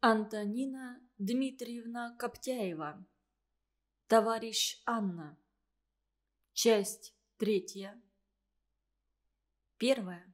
Антонина Дмитриевна Коптяева. Товарищ Анна. Часть третья. Первая.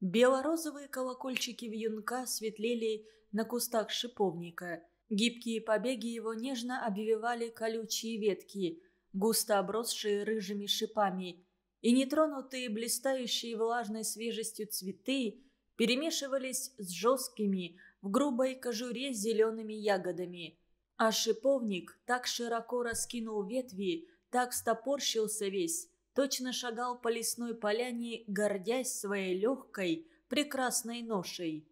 Белорозовые колокольчики вьюнка светлели на кустах шиповника. Гибкие побеги его нежно обвивали колючие ветки, густо обросшие рыжими шипами, и нетронутые блистающие влажной свежестью цветы перемешивались с жесткими, в грубой кожуре зелеными ягодами. А шиповник так широко раскинул ветви, так стопорщился весь, точно шагал по лесной поляне, гордясь своей легкой, прекрасной ношей.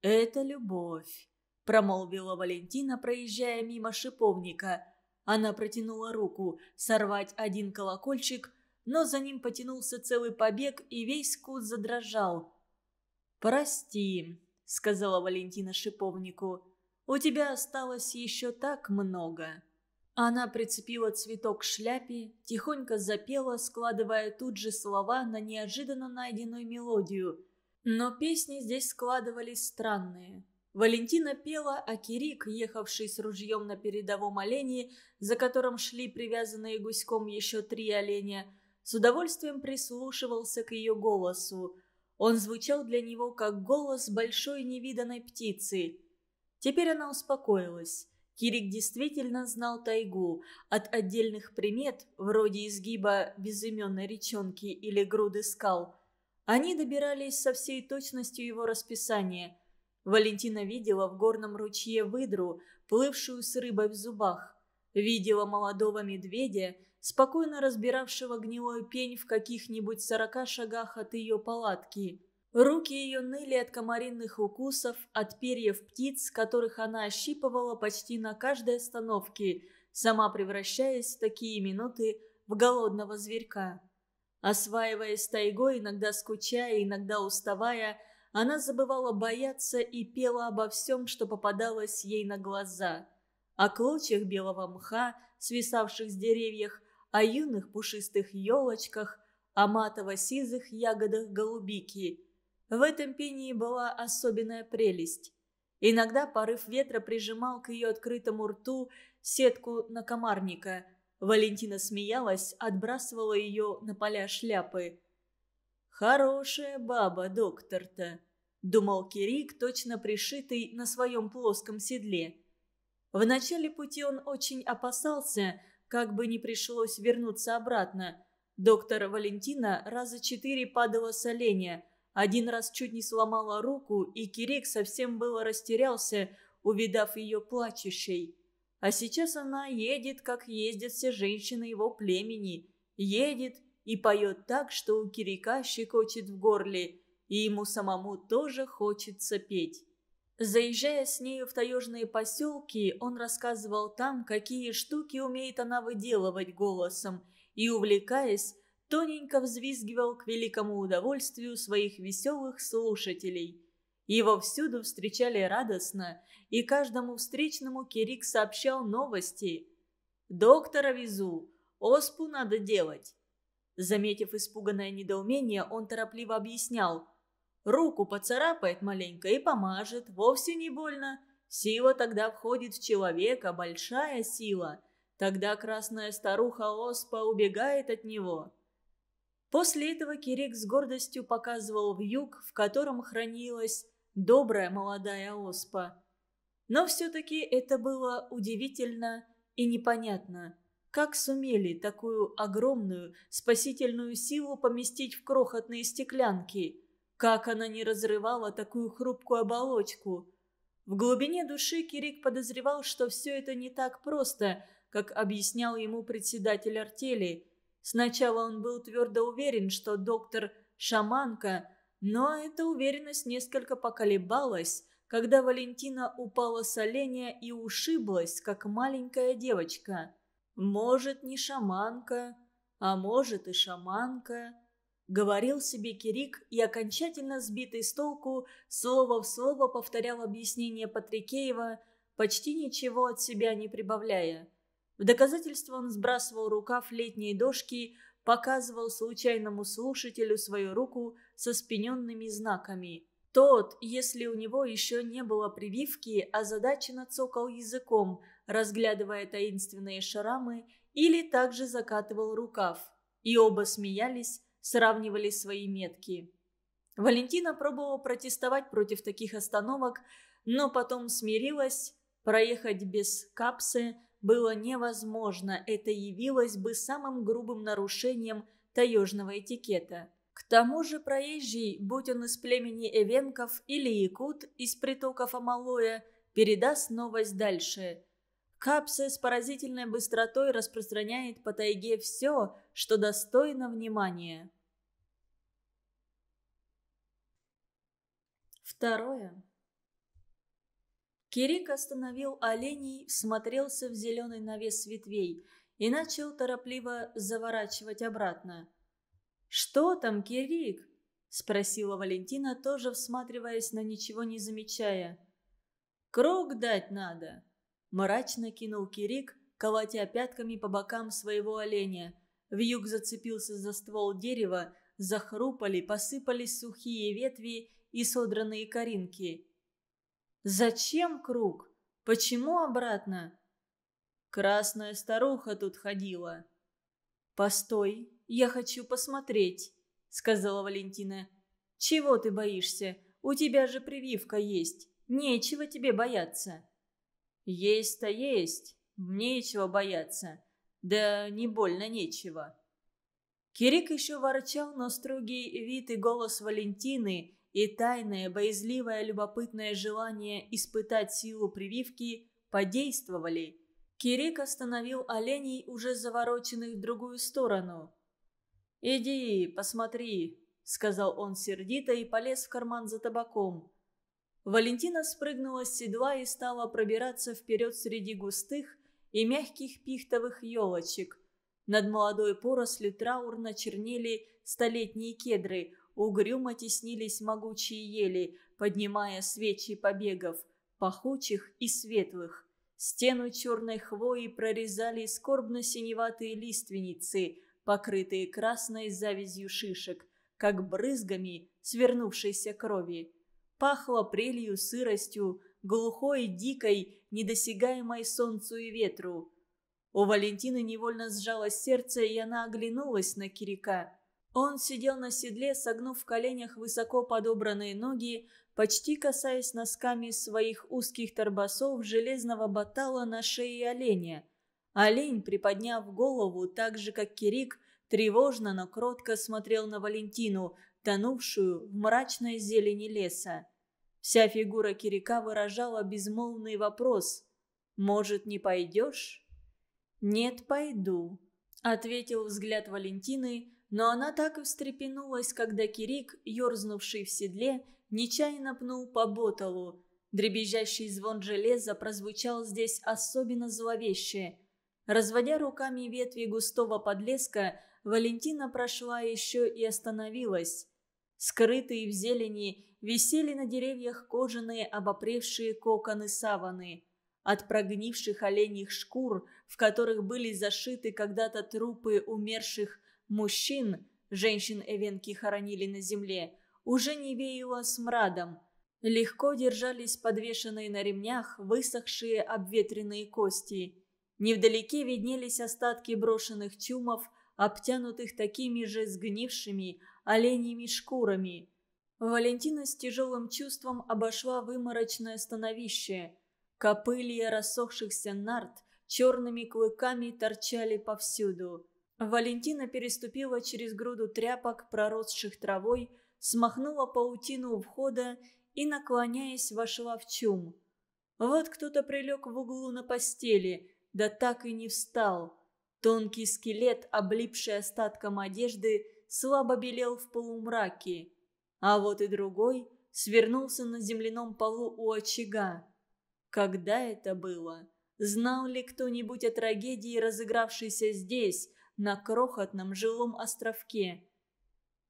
«Это любовь», — промолвила Валентина, проезжая мимо шиповника. Она протянула руку сорвать один колокольчик, но за ним потянулся целый побег, и весь куст задрожал. «Прости», — сказала Валентина шиповнику, — «у тебя осталось еще так много». Она прицепила цветок к шляпе, тихонько запела, складывая тут же слова на неожиданно найденную мелодию. Но песни здесь складывались странные. Валентина пела, а Кирик, ехавший с ружьем на передовом олене, за которым шли привязанные гуськом еще три оленя, с удовольствием прислушивался к ее голосу. Он звучал для него, как голос большой невиданной птицы. Теперь она успокоилась. Кирик действительно знал тайгу. От отдельных примет, вроде изгиба безыменной речонки или груды скал, они добирались со всей точностью его расписания. Валентина видела в горном ручье выдру, плывшую с рыбой в зубах. Видела молодого медведя, спокойно разбиравшего гнилой пень в каких-нибудь сорока шагах от ее палатки. Руки ее ныли от комаринных укусов, от перьев птиц, которых она ощипывала почти на каждой остановке, сама превращаясь в такие минуты в голодного зверька. Осваиваясь тайгой, иногда скучая, иногда уставая, она забывала бояться и пела обо всем, что попадалось ей на глаза. О клочьях белого мха, свисавших с деревьях о юных пушистых елочках, о матово-сизых ягодах голубики. В этом пении была особенная прелесть. Иногда порыв ветра прижимал к ее открытому рту сетку на комарника. Валентина смеялась, отбрасывала ее на поля шляпы. «Хорошая баба доктор-то», — думал Кирик, точно пришитый на своем плоском седле. В начале пути он очень опасался — как бы не пришлось вернуться обратно. Доктор Валентина раза четыре падала с оленя. Один раз чуть не сломала руку, и Кирик совсем было растерялся, увидав ее плачущей. А сейчас она едет, как ездят все женщины его племени. Едет и поет так, что у Кирика щекочет в горле, и ему самому тоже хочется петь. Заезжая с нею в таежные поселки, он рассказывал там, какие штуки умеет она выделывать голосом, и, увлекаясь, тоненько взвизгивал к великому удовольствию своих веселых слушателей. Его всюду встречали радостно, и каждому встречному Кирик сообщал новости. «Доктора везу, оспу надо делать». Заметив испуганное недоумение, он торопливо объяснял – Руку поцарапает маленько и помажет, вовсе не больно. Сила тогда входит в человека, большая сила. Тогда красная старуха Оспа убегает от него. После этого Кирик с гордостью показывал в в котором хранилась добрая молодая Оспа. Но все-таки это было удивительно и непонятно. Как сумели такую огромную спасительную силу поместить в крохотные стеклянки – как она не разрывала такую хрупкую оболочку? В глубине души Кирик подозревал, что все это не так просто, как объяснял ему председатель артели. Сначала он был твердо уверен, что доктор – шаманка, но эта уверенность несколько поколебалась, когда Валентина упала с оленя и ушиблась, как маленькая девочка. Может, не шаманка, а может и шаманка говорил себе Кирик и, окончательно сбитый с толку, слово в слово повторял объяснение Патрикеева, почти ничего от себя не прибавляя. В доказательство он сбрасывал рукав летней дошки, показывал случайному слушателю свою руку со спиненными знаками. Тот, если у него еще не было прививки, озадаченно цокал языком, разглядывая таинственные шрамы, или также закатывал рукав. И оба смеялись, сравнивали свои метки. Валентина пробовала протестовать против таких остановок, но потом смирилась. Проехать без капсы было невозможно, это явилось бы самым грубым нарушением таежного этикета. К тому же проезжий, будь он из племени Эвенков или Якут из притоков Амалоя, передаст новость дальше – Капса с поразительной быстротой распространяет по тайге все, что достойно внимания. Второе. Кирик остановил оленей, смотрелся в зеленый навес ветвей и начал торопливо заворачивать обратно. «Что там, Кирик?» – спросила Валентина, тоже всматриваясь на ничего не замечая. «Круг дать надо!» Мрачно кинул Кирик, колотя пятками по бокам своего оленя. Вьюг зацепился за ствол дерева, захрупали, посыпались сухие ветви и содранные коринки. «Зачем круг? Почему обратно?» «Красная старуха тут ходила». «Постой, я хочу посмотреть», — сказала Валентина. «Чего ты боишься? У тебя же прививка есть. Нечего тебе бояться». «Есть-то есть. мне Нечего бояться. Да не больно нечего». Кирик еще ворчал, но строгий вид и голос Валентины и тайное, боязливое, любопытное желание испытать силу прививки подействовали. Кирик остановил оленей, уже завороченных в другую сторону. «Иди, посмотри», — сказал он сердито и полез в карман за табаком. Валентина спрыгнула с седла и стала пробираться вперед среди густых и мягких пихтовых елочек. Над молодой порослью траурно чернели столетние кедры, угрюмо теснились могучие ели, поднимая свечи побегов, пахучих и светлых. Стену черной хвои прорезали скорбно-синеватые лиственницы, покрытые красной завязью шишек, как брызгами свернувшейся крови пахло прелью, сыростью, глухой, дикой, недосягаемой солнцу и ветру. У Валентины невольно сжалось сердце, и она оглянулась на Кирика. Он сидел на седле, согнув в коленях высоко подобранные ноги, почти касаясь носками своих узких торбосов железного батала на шее оленя. Олень, приподняв голову, так же, как Кирик, тревожно, но кротко смотрел на Валентину, тонувшую в мрачной зелени леса. Вся фигура Кирика выражала безмолвный вопрос. «Может, не пойдешь?» «Нет, пойду», — ответил взгляд Валентины, но она так и встрепенулась, когда Кирик, ерзнувший в седле, нечаянно пнул по ботолу. Дребезжащий звон железа прозвучал здесь особенно зловеще. Разводя руками ветви густого подлеска, Валентина прошла еще и остановилась. Скрытые в зелени висели на деревьях кожаные обопревшие коконы саваны. От прогнивших оленьих шкур, в которых были зашиты когда-то трупы умерших мужчин, женщин Эвенки хоронили на земле, уже не веяло смрадом. Легко держались подвешенные на ремнях высохшие обветренные кости. Невдалеке виднелись остатки брошенных тюмов – обтянутых такими же сгнившими оленьими шкурами. Валентина с тяжелым чувством обошла выморочное становище. Копылья рассохшихся нарт черными клыками торчали повсюду. Валентина переступила через груду тряпок, проросших травой, смахнула паутину у входа и, наклоняясь, вошла в чум. Вот кто-то прилег в углу на постели, да так и не встал. Тонкий скелет, облипший остатком одежды, слабо белел в полумраке. А вот и другой свернулся на земляном полу у очага. Когда это было? Знал ли кто-нибудь о трагедии, разыгравшейся здесь, на крохотном жилом островке?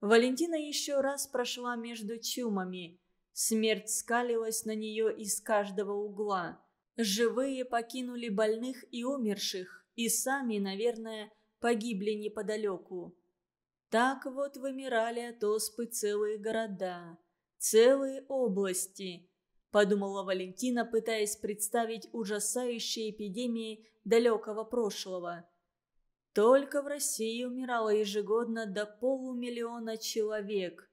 Валентина еще раз прошла между чумами. Смерть скалилась на нее из каждого угла. Живые покинули больных и умерших и сами, наверное, погибли неподалеку. Так вот вымирали от оспы целые города, целые области, подумала Валентина, пытаясь представить ужасающие эпидемии далекого прошлого. Только в России умирало ежегодно до полумиллиона человек.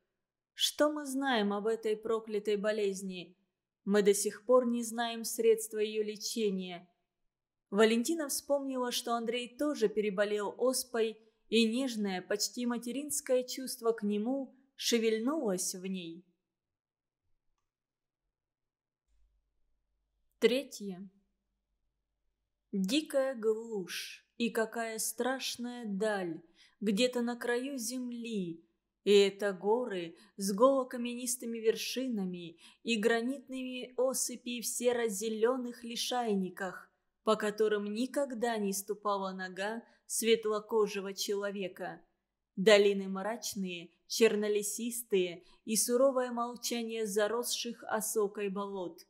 Что мы знаем об этой проклятой болезни? Мы до сих пор не знаем средства ее лечения – Валентина вспомнила, что Андрей тоже переболел оспой, и нежное, почти материнское чувство к нему шевельнулось в ней. Третье. Дикая глушь и какая страшная даль, где-то на краю земли, и это горы с голокаменистыми вершинами и гранитными осыпи в серо-зеленых лишайниках, по которым никогда не ступала нога светлокожего человека. Долины мрачные, чернолесистые и суровое молчание заросших осокой болот.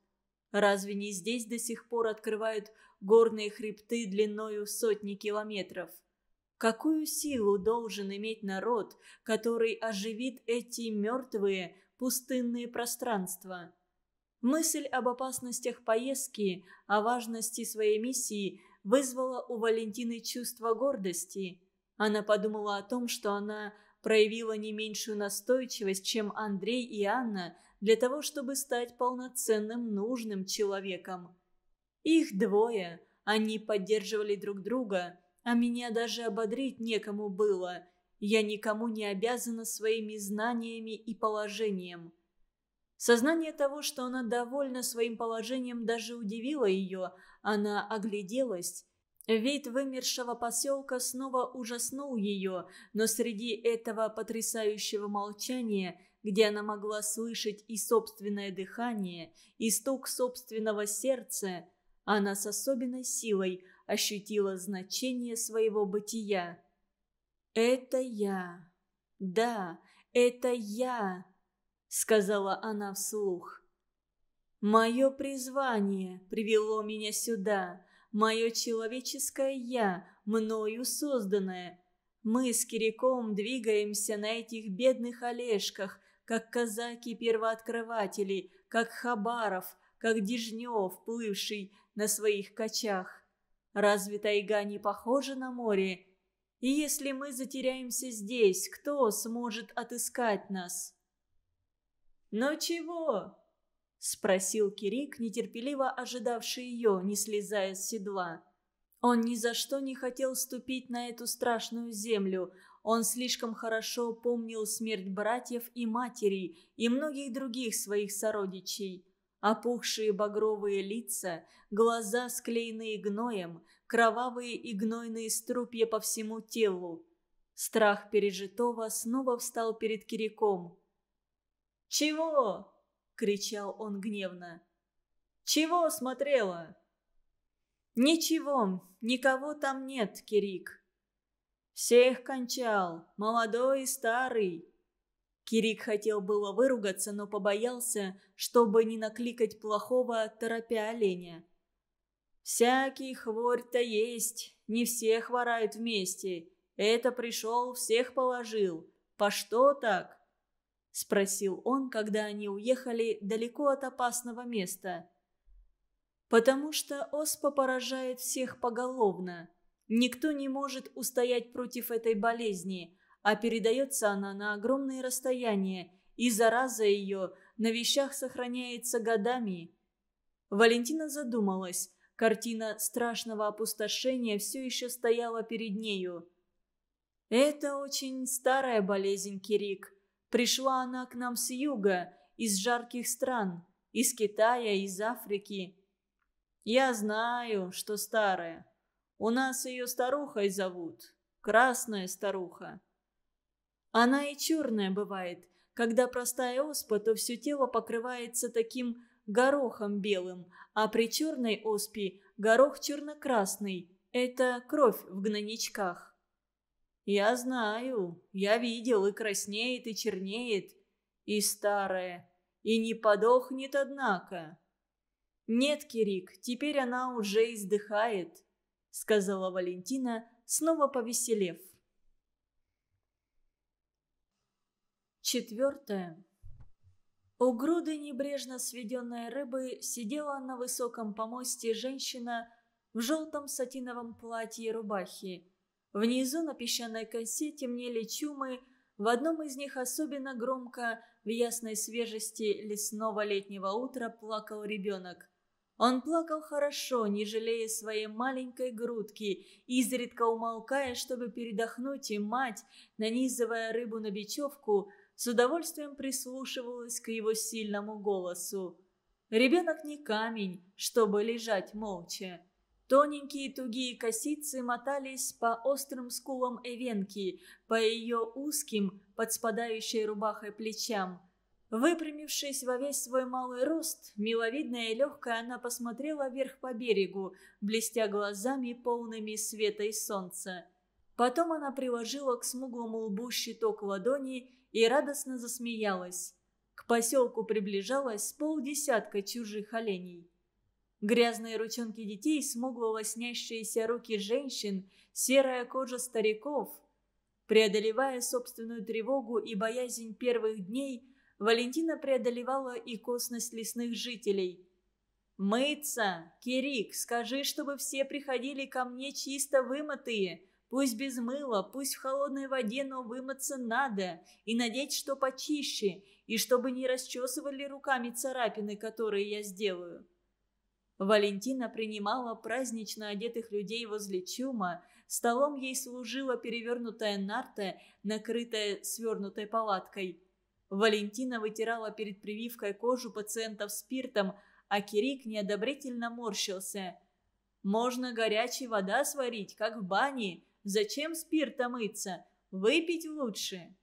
Разве не здесь до сих пор открывают горные хребты длиною в сотни километров? Какую силу должен иметь народ, который оживит эти мертвые пустынные пространства? Мысль об опасностях поездки, о важности своей миссии вызвала у Валентины чувство гордости. Она подумала о том, что она проявила не меньшую настойчивость, чем Андрей и Анна, для того, чтобы стать полноценным нужным человеком. Их двое, они поддерживали друг друга, а меня даже ободрить некому было. Я никому не обязана своими знаниями и положением. Сознание того, что она довольна своим положением, даже удивило ее. Она огляделась. Вид вымершего поселка снова ужаснул ее, но среди этого потрясающего молчания, где она могла слышать и собственное дыхание, и стук собственного сердца, она с особенной силой ощутила значение своего бытия. «Это я. Да, это я сказала она вслух. «Мое призвание привело меня сюда, мое человеческое «я», мною созданное. Мы с Киряком двигаемся на этих бедных олежках, как казаки-первооткрыватели, как Хабаров, как Дежнев, плывший на своих качах. Разве тайга не похожа на море? И если мы затеряемся здесь, кто сможет отыскать нас?» «Ну чего?» – спросил Кирик, нетерпеливо ожидавший ее, не слезая с седла. Он ни за что не хотел ступить на эту страшную землю. Он слишком хорошо помнил смерть братьев и матери и многих других своих сородичей. Опухшие багровые лица, глаза, склеенные гноем, кровавые и гнойные струпья по всему телу. Страх пережитого снова встал перед Кириком. «Чего?» — кричал он гневно. «Чего смотрела?» «Ничего, никого там нет, Кирик». «Всех кончал, молодой и старый». Кирик хотел было выругаться, но побоялся, чтобы не накликать плохого, торопя оленя. «Всякий хворь-то есть, не все хворают вместе. Это пришел, всех положил. По что так?» спросил он, когда они уехали далеко от опасного места. «Потому что оспа поражает всех поголовно. Никто не может устоять против этой болезни, а передается она на огромные расстояния, и зараза ее на вещах сохраняется годами». Валентина задумалась. Картина страшного опустошения все еще стояла перед нею. «Это очень старая болезнь, Кирик», Пришла она к нам с юга, из жарких стран, из Китая, из Африки. Я знаю, что старая. У нас ее старухой зовут, красная старуха. Она и черная бывает. Когда простая оспа, то все тело покрывается таким горохом белым, а при черной оспе горох черно-красный. Это кровь в гнойничках. «Я знаю, я видел, и краснеет, и чернеет, и старая, и не подохнет, однако». «Нет, Кирик, теперь она уже издыхает», — сказала Валентина, снова повеселев. Четвертое. У груды небрежно сведенной рыбы сидела на высоком помосте женщина в желтом сатиновом платье и рубахе. Внизу на песчаной косе темнели чумы, в одном из них особенно громко, в ясной свежести лесного летнего утра плакал ребенок. Он плакал хорошо, не жалея своей маленькой грудки, изредка умолкая, чтобы передохнуть, и мать, нанизывая рыбу на бечевку, с удовольствием прислушивалась к его сильному голосу. Ребенок не камень, чтобы лежать молча. Тоненькие тугие косицы мотались по острым скулам Эвенки, по ее узким, подспадающей спадающей рубахой плечам. Выпрямившись во весь свой малый рост, миловидная и легкая она посмотрела вверх по берегу, блестя глазами, полными света и солнца. Потом она приложила к смуглому лбу щиток ладони и радостно засмеялась. К поселку приближалось полдесятка чужих оленей. Грязные ручонки детей, смугло лоснящиеся руки женщин, серая кожа стариков. Преодолевая собственную тревогу и боязнь первых дней, Валентина преодолевала и косность лесных жителей. «Мыться! Кирик, скажи, чтобы все приходили ко мне чисто вымытые!» Пусть без мыла, пусть в холодной воде, но вымыться надо и надеть что почище, и чтобы не расчесывали руками царапины, которые я сделаю. Валентина принимала празднично одетых людей возле чума. Столом ей служила перевернутая нарта, накрытая свернутой палаткой. Валентина вытирала перед прививкой кожу пациентов спиртом, а Кирик неодобрительно морщился. «Можно горячей вода сварить, как в бане. Зачем спиртом мыться? Выпить лучше!»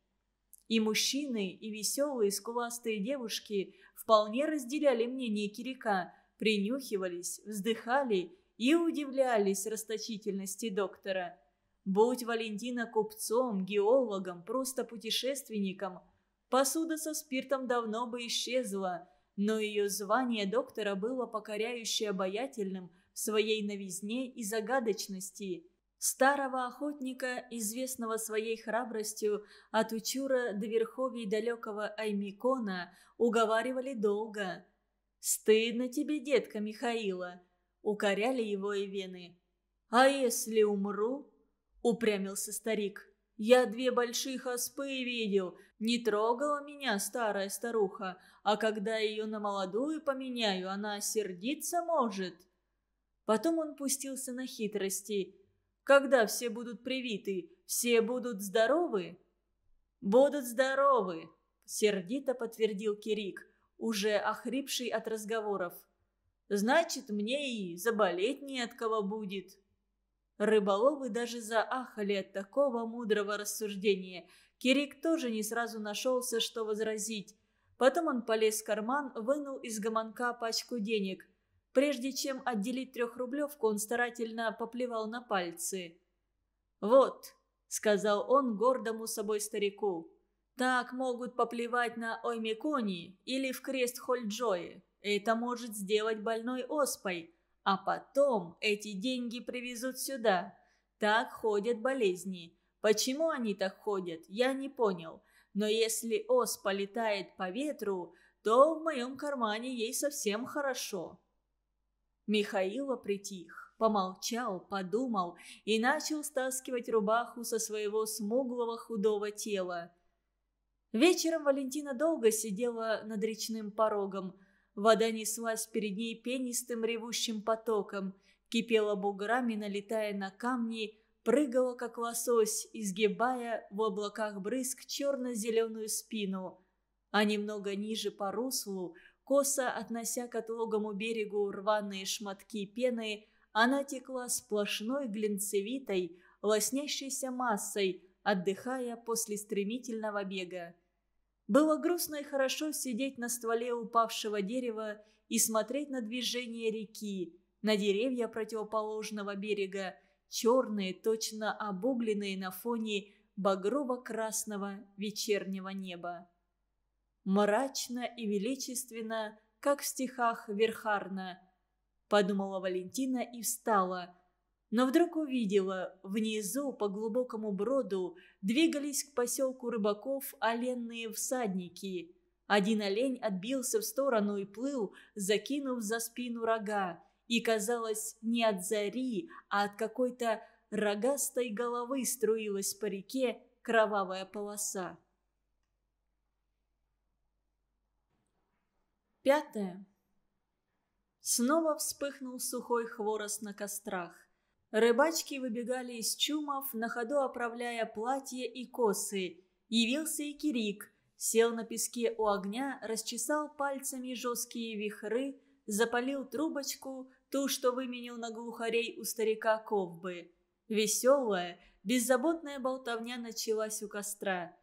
И мужчины, и веселые, скуластые девушки вполне разделяли мнение Кирика – принюхивались, вздыхали и удивлялись расточительности доктора. Будь Валентина купцом, геологом, просто путешественником, посуда со спиртом давно бы исчезла, но ее звание доктора было покоряюще обаятельным в своей новизне и загадочности. Старого охотника, известного своей храбростью, от Учура до верховий далекого Аймикона уговаривали долго – «Стыдно тебе, детка Михаила!» — укоряли его и вены. «А если умру?» — упрямился старик. «Я две больших оспы видел. Не трогала меня старая старуха, а когда ее на молодую поменяю, она сердиться может». Потом он пустился на хитрости. «Когда все будут привиты, все будут здоровы?» «Будут здоровы», — сердито подтвердил Кирик уже охрипший от разговоров. «Значит, мне и заболеть не от кого будет». Рыболовы даже заахали от такого мудрого рассуждения. Кирик тоже не сразу нашелся, что возразить. Потом он полез в карман, вынул из гаманка пачку денег. Прежде чем отделить трехрублевку, он старательно поплевал на пальцы. «Вот», — сказал он гордому собой старику, так могут поплевать на оймекони или в крест Хольджои. Это может сделать больной оспой. А потом эти деньги привезут сюда. Так ходят болезни. Почему они так ходят, я не понял. Но если оспа летает по ветру, то в моем кармане ей совсем хорошо. Михаила притих, помолчал, подумал и начал стаскивать рубаху со своего смуглого худого тела – Вечером Валентина долго сидела над речным порогом. Вода неслась перед ней пенистым ревущим потоком, кипела буграми, налетая на камни, прыгала, как лосось, изгибая в облаках брызг черно-зеленую спину. А немного ниже по руслу, косо относя к отлогому берегу рваные шматки пены, она текла сплошной глинцевитой, лоснящейся массой, отдыхая после стремительного бега. Было грустно и хорошо сидеть на стволе упавшего дерева и смотреть на движение реки, на деревья противоположного берега, черные, точно обугленные на фоне багрово-красного вечернего неба. Мрачно и величественно, как в стихах Верхарна, подумала Валентина и встала – но вдруг увидела, внизу по глубокому броду двигались к поселку рыбаков оленные всадники. Один олень отбился в сторону и плыл, закинув за спину рога, и, казалось, не от зари, а от какой-то рогастой головы струилась по реке кровавая полоса. Пятое. Снова вспыхнул сухой хворост на кострах. Рыбачки выбегали из чумов, на ходу оправляя платья и косы. Явился и Кирик. Сел на песке у огня, расчесал пальцами жесткие вихры, запалил трубочку, ту, что выменил на глухарей у старика Ковбы. Веселая, беззаботная болтовня началась у костра.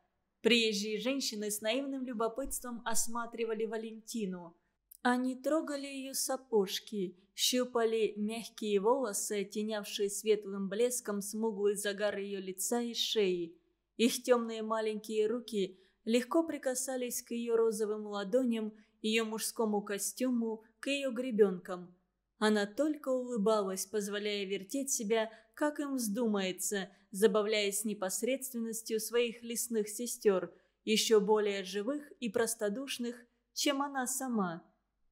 Приезжие женщины с наивным любопытством осматривали Валентину – они трогали ее сапожки, щупали мягкие волосы, тенявшие светлым блеском смуглый загар ее лица и шеи. Их темные маленькие руки легко прикасались к ее розовым ладоням, ее мужскому костюму, к ее гребенкам. Она только улыбалась, позволяя вертеть себя, как им вздумается, забавляясь непосредственностью своих лесных сестер, еще более живых и простодушных, чем она сама.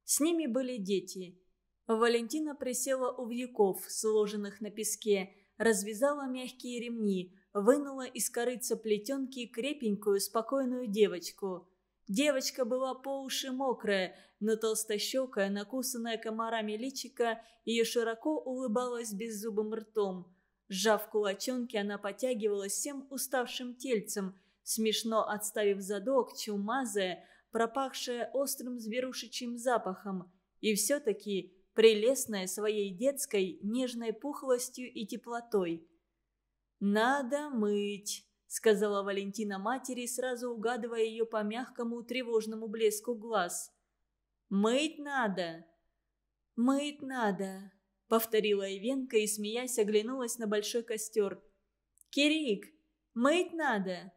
С ними были дети. Валентина присела у вьюков, сложенных на песке, развязала мягкие ремни, вынула из корыца плетенки крепенькую, спокойную девочку. Девочка была по уши мокрая, но толстощекая, накусанная комарами личика, ее широко улыбалась беззубым ртом. Сжав кулачонки, она потягивалась всем уставшим тельцем, смешно отставив задок, чумазая, пропахшая острым зверушечьим запахом, и все-таки прелестная своей детской нежной пухлостью и теплотой. «Надо мыть», — сказала Валентина матери, сразу угадывая ее по мягкому тревожному блеску глаз. «Мыть надо!» «Мыть надо!» — повторила Ивенка и, смеясь, оглянулась на большой костер. «Кирик, мыть надо!»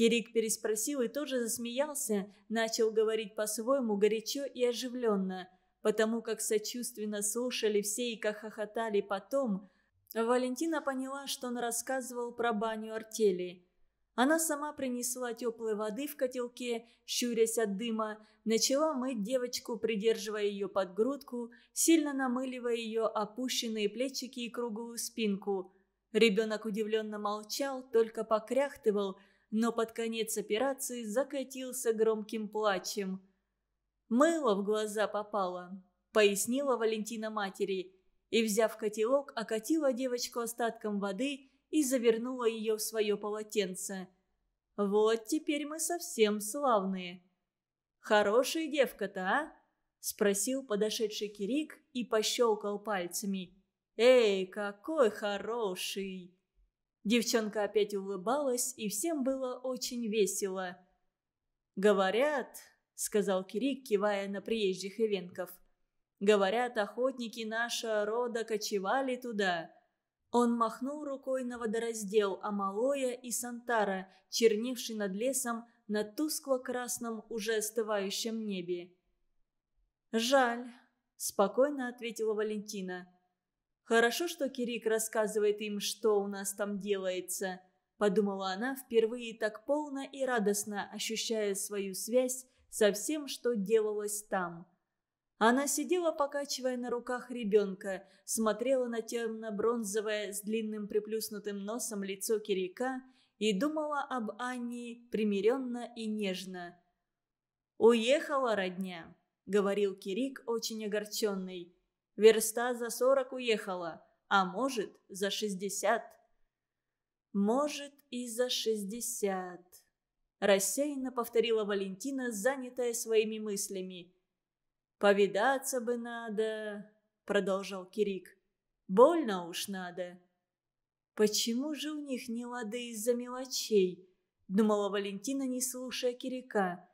Кирик переспросил и тоже засмеялся, начал говорить по-своему горячо и оживленно. Потому как сочувственно слушали все и как хохотали потом, Валентина поняла, что он рассказывал про баню артели. Она сама принесла теплой воды в котелке, щурясь от дыма, начала мыть девочку, придерживая ее под грудку, сильно намыливая ее опущенные плечики и круглую спинку. Ребенок удивленно молчал, только покряхтывал – но под конец операции закатился громким плачем. «Мыло в глаза попало», — пояснила Валентина матери, и, взяв котелок, окатила девочку остатком воды и завернула ее в свое полотенце. «Вот теперь мы совсем славные». «Хорошая девка-то, а?» — спросил подошедший Кирик и пощелкал пальцами. «Эй, какой хороший!» Девчонка опять улыбалась, и всем было очень весело. «Говорят», — сказал Кирик, кивая на приезжих ивенков, — «говорят, охотники нашего рода кочевали туда». Он махнул рукой на водораздел Амалоя и Сантара, чернивший над лесом на тускло-красном, уже остывающем небе. «Жаль», — спокойно ответила Валентина. «Хорошо, что Кирик рассказывает им, что у нас там делается», – подумала она, впервые так полно и радостно ощущая свою связь со всем, что делалось там. Она сидела, покачивая на руках ребенка, смотрела на темно-бронзовое с длинным приплюснутым носом лицо Кирика и думала об Анне примиренно и нежно. «Уехала родня», — говорил Кирик, очень огорченный. Верста за сорок уехала, а может, за шестьдесят. Может, и за шестьдесят. Рассеянно повторила Валентина, занятая своими мыслями. «Повидаться бы надо», — продолжал Кирик. «Больно уж надо». «Почему же у них не лады из-за мелочей?» — думала Валентина, не слушая Кирика.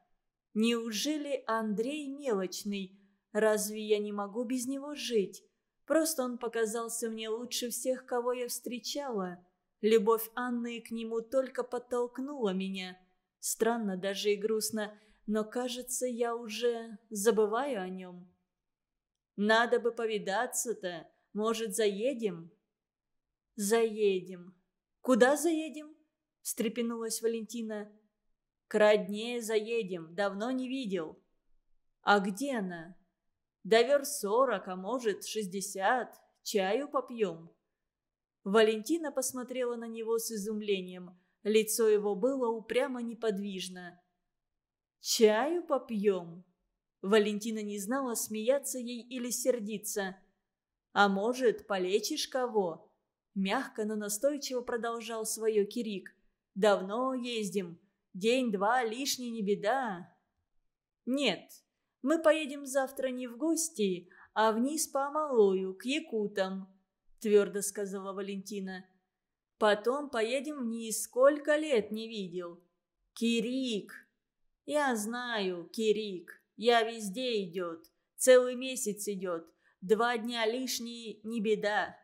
«Неужели Андрей мелочный?» Разве я не могу без него жить? Просто он показался мне лучше всех, кого я встречала. Любовь Анны к нему только подтолкнула меня. Странно даже и грустно, но, кажется, я уже забываю о нем. «Надо бы повидаться-то. Может, заедем?» «Заедем. Куда заедем?» – встрепенулась Валентина. «К роднее заедем. Давно не видел». «А где она?» Довер сорок, а может, шестьдесят. Чаю попьем». Валентина посмотрела на него с изумлением. Лицо его было упрямо неподвижно. «Чаю попьем?» Валентина не знала, смеяться ей или сердиться. «А может, полечишь кого?» Мягко, но настойчиво продолжал свое Кирик. «Давно ездим. День-два лишний не беда». «Нет, мы поедем завтра не в гости, а вниз по Амалою, к якутам», – твердо сказала Валентина. «Потом поедем вниз, сколько лет не видел». «Кирик!» «Я знаю, Кирик, я везде идет, целый месяц идет, два дня лишние не беда».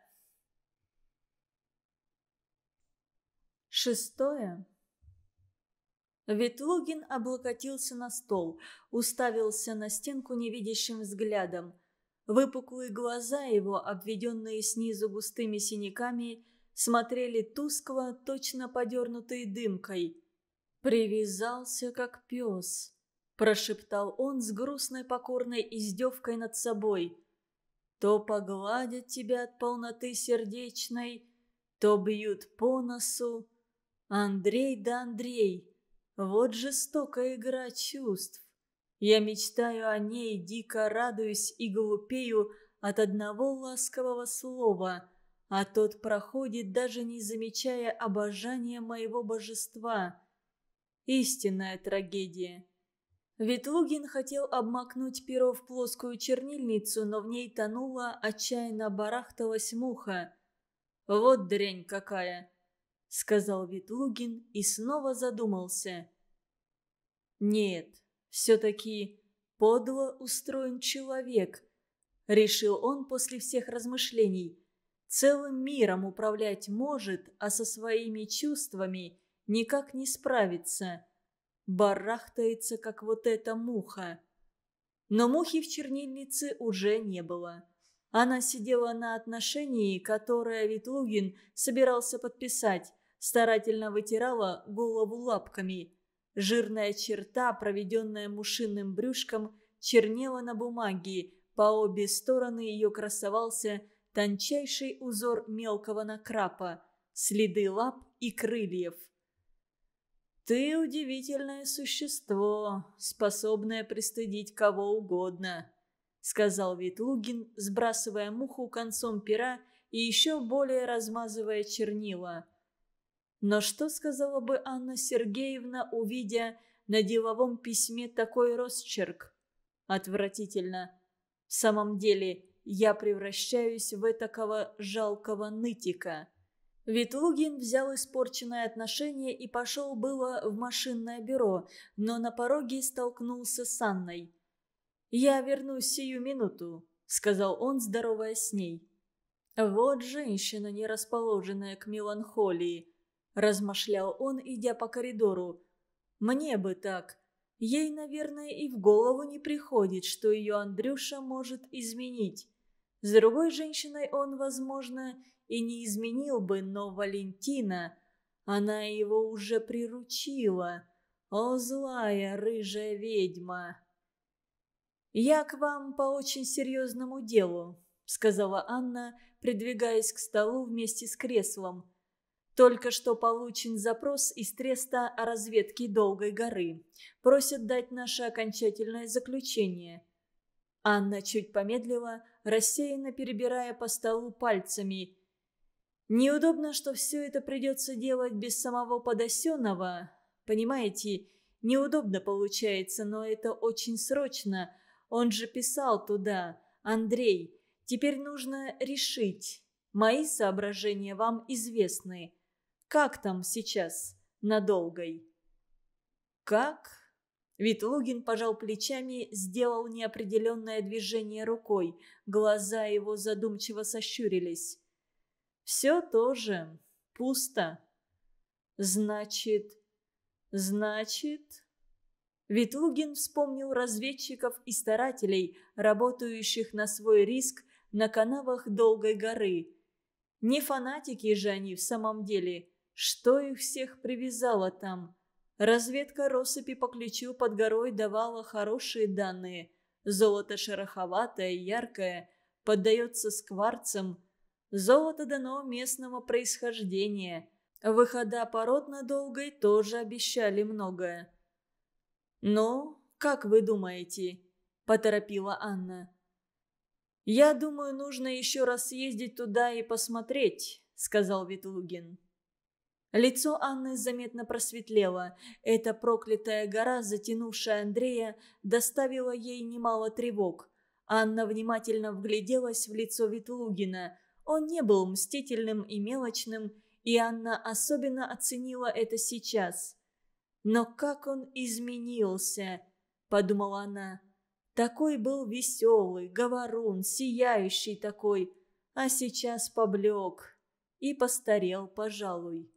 Шестое. Ветлугин облокотился на стол, уставился на стенку невидящим взглядом. Выпуклые глаза его, обведенные снизу густыми синяками, смотрели тускло, точно подернутые дымкой. «Привязался, как пес», – прошептал он с грустной покорной издевкой над собой. «То погладят тебя от полноты сердечной, то бьют по носу. Андрей да Андрей!» Вот жестокая игра чувств. Я мечтаю о ней, дико радуюсь и глупею от одного ласкового слова, а тот проходит, даже не замечая обожания моего божества. Истинная трагедия. Ветлугин хотел обмакнуть перо в плоскую чернильницу, но в ней тонула, отчаянно барахталась муха. «Вот дрянь какая!» — сказал Ветлугин и снова задумался. Нет, все-таки подло устроен человек, решил он после всех размышлений. Целым миром управлять может, а со своими чувствами никак не справится. Барахтается, как вот эта муха. Но мухи в чернильнице уже не было. Она сидела на отношении, которое Ветлугин собирался подписать, старательно вытирала голову лапками – Жирная черта, проведенная мушиным брюшком, чернела на бумаге, по обе стороны ее красовался тончайший узор мелкого накрапа, следы лап и крыльев. «Ты удивительное существо, способное пристыдить кого угодно», — сказал Ветлугин, сбрасывая муху концом пера и еще более размазывая чернила. Но что сказала бы Анна Сергеевна, увидя на деловом письме такой росчерк? Отвратительно. В самом деле, я превращаюсь в этакого жалкого нытика. Ветлугин взял испорченное отношение и пошел было в машинное бюро, но на пороге столкнулся с Анной. «Я вернусь сию минуту», — сказал он, здоровая с ней. «Вот женщина, не расположенная к меланхолии», – размышлял он, идя по коридору. «Мне бы так. Ей, наверное, и в голову не приходит, что ее Андрюша может изменить. С другой женщиной он, возможно, и не изменил бы, но Валентина... Она его уже приручила. О, злая рыжая ведьма!» «Я к вам по очень серьезному делу», — сказала Анна, придвигаясь к столу вместе с креслом. Только что получен запрос из Треста о разведке Долгой горы. Просят дать наше окончательное заключение. Анна чуть помедлила, рассеянно перебирая по столу пальцами. Неудобно, что все это придется делать без самого Подосенова. Понимаете, неудобно получается, но это очень срочно. Он же писал туда. Андрей, теперь нужно решить. Мои соображения вам известны. Как там сейчас на долгой?» «Как?» Ветлугин пожал плечами, сделал неопределенное движение рукой. Глаза его задумчиво сощурились. «Все тоже. Пусто». «Значит... Значит...» Ветлугин вспомнил разведчиков и старателей, работающих на свой риск на канавах Долгой горы. Не фанатики же они в самом деле – что их всех привязало там? Разведка россыпи по ключу под горой давала хорошие данные. Золото шероховатое, яркое, поддается скварцам. Золото дано местного происхождения. Выхода пород на долгой тоже обещали многое. «Ну, как вы думаете?» – поторопила Анна. «Я думаю, нужно еще раз съездить туда и посмотреть», – сказал Ветлугин. Лицо Анны заметно просветлело. Эта проклятая гора, затянувшая Андрея, доставила ей немало тревог. Анна внимательно вгляделась в лицо Ветлугина. Он не был мстительным и мелочным, и Анна особенно оценила это сейчас. «Но как он изменился!» – подумала она. «Такой был веселый, говорун, сияющий такой, а сейчас поблек и постарел, пожалуй».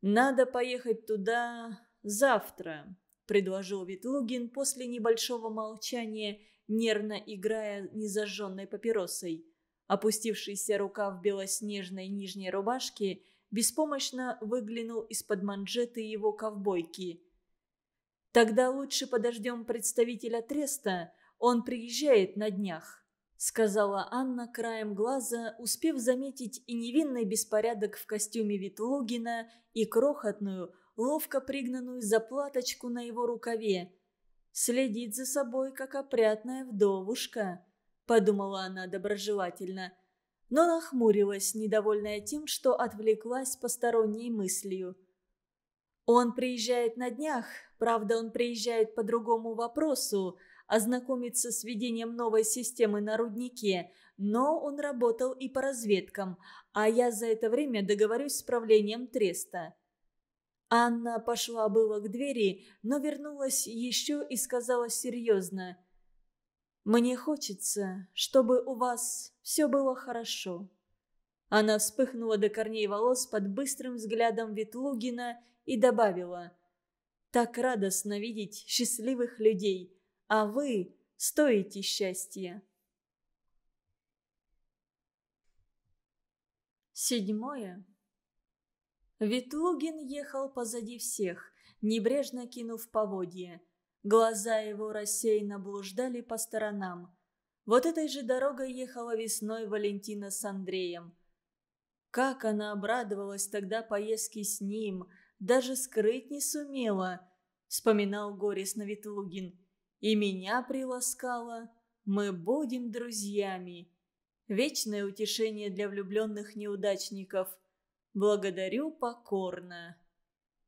«Надо поехать туда завтра», — предложил Ветлугин после небольшого молчания, нервно играя незажженной папиросой. Опустившийся рука в белоснежной нижней рубашке беспомощно выглянул из-под манжеты его ковбойки. «Тогда лучше подождем представителя Треста, он приезжает на днях» сказала Анна краем глаза, успев заметить и невинный беспорядок в костюме Ветлугина, и крохотную, ловко пригнанную заплаточку на его рукаве. «Следит за собой, как опрятная вдовушка», — подумала она доброжелательно, но нахмурилась, недовольная тем, что отвлеклась посторонней мыслью. «Он приезжает на днях, правда, он приезжает по другому вопросу», ознакомиться с введением новой системы на руднике, но он работал и по разведкам, а я за это время договорюсь с правлением Треста». Анна пошла было к двери, но вернулась еще и сказала серьезно. «Мне хочется, чтобы у вас все было хорошо». Она вспыхнула до корней волос под быстрым взглядом Ветлугина и добавила. «Так радостно видеть счастливых людей а вы стоите счастья. Седьмое. Ветлугин ехал позади всех, небрежно кинув поводья, Глаза его рассеянно блуждали по сторонам. Вот этой же дорогой ехала весной Валентина с Андреем. Как она обрадовалась тогда поездке с ним, даже скрыть не сумела, вспоминал горестно Ветлугин и меня приласкала. Мы будем друзьями. Вечное утешение для влюбленных неудачников. Благодарю покорно.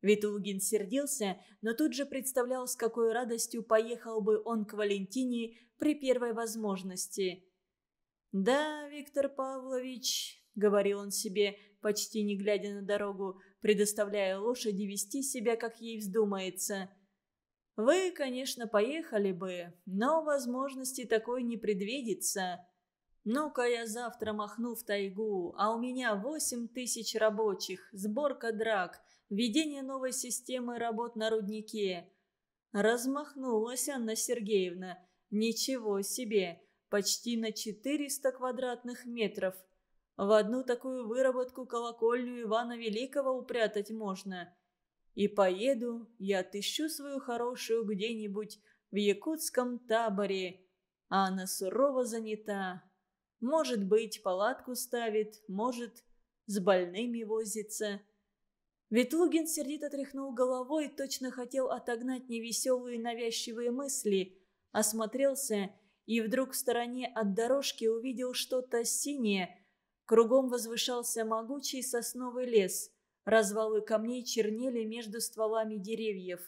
Витулгин сердился, но тут же представлял, с какой радостью поехал бы он к Валентине при первой возможности. «Да, Виктор Павлович», — говорил он себе, почти не глядя на дорогу, предоставляя лошади вести себя, как ей вздумается — вы, конечно, поехали бы, но возможности такой не предвидится. Ну-ка я завтра махну в тайгу, а у меня восемь тысяч рабочих, сборка драк, введение новой системы работ на руднике. Размахнулась Анна Сергеевна. Ничего себе, почти на 400 квадратных метров. В одну такую выработку колокольню Ивана Великого упрятать можно – и поеду я отыщу свою хорошую где-нибудь в якутском таборе, а она сурово занята. Может быть, палатку ставит, может, с больными возится. Ветлугин сердито тряхнул головой, точно хотел отогнать невеселые навязчивые мысли, осмотрелся и вдруг в стороне от дорожки увидел что-то синее. Кругом возвышался могучий сосновый лес – Развалы камней чернели между стволами деревьев.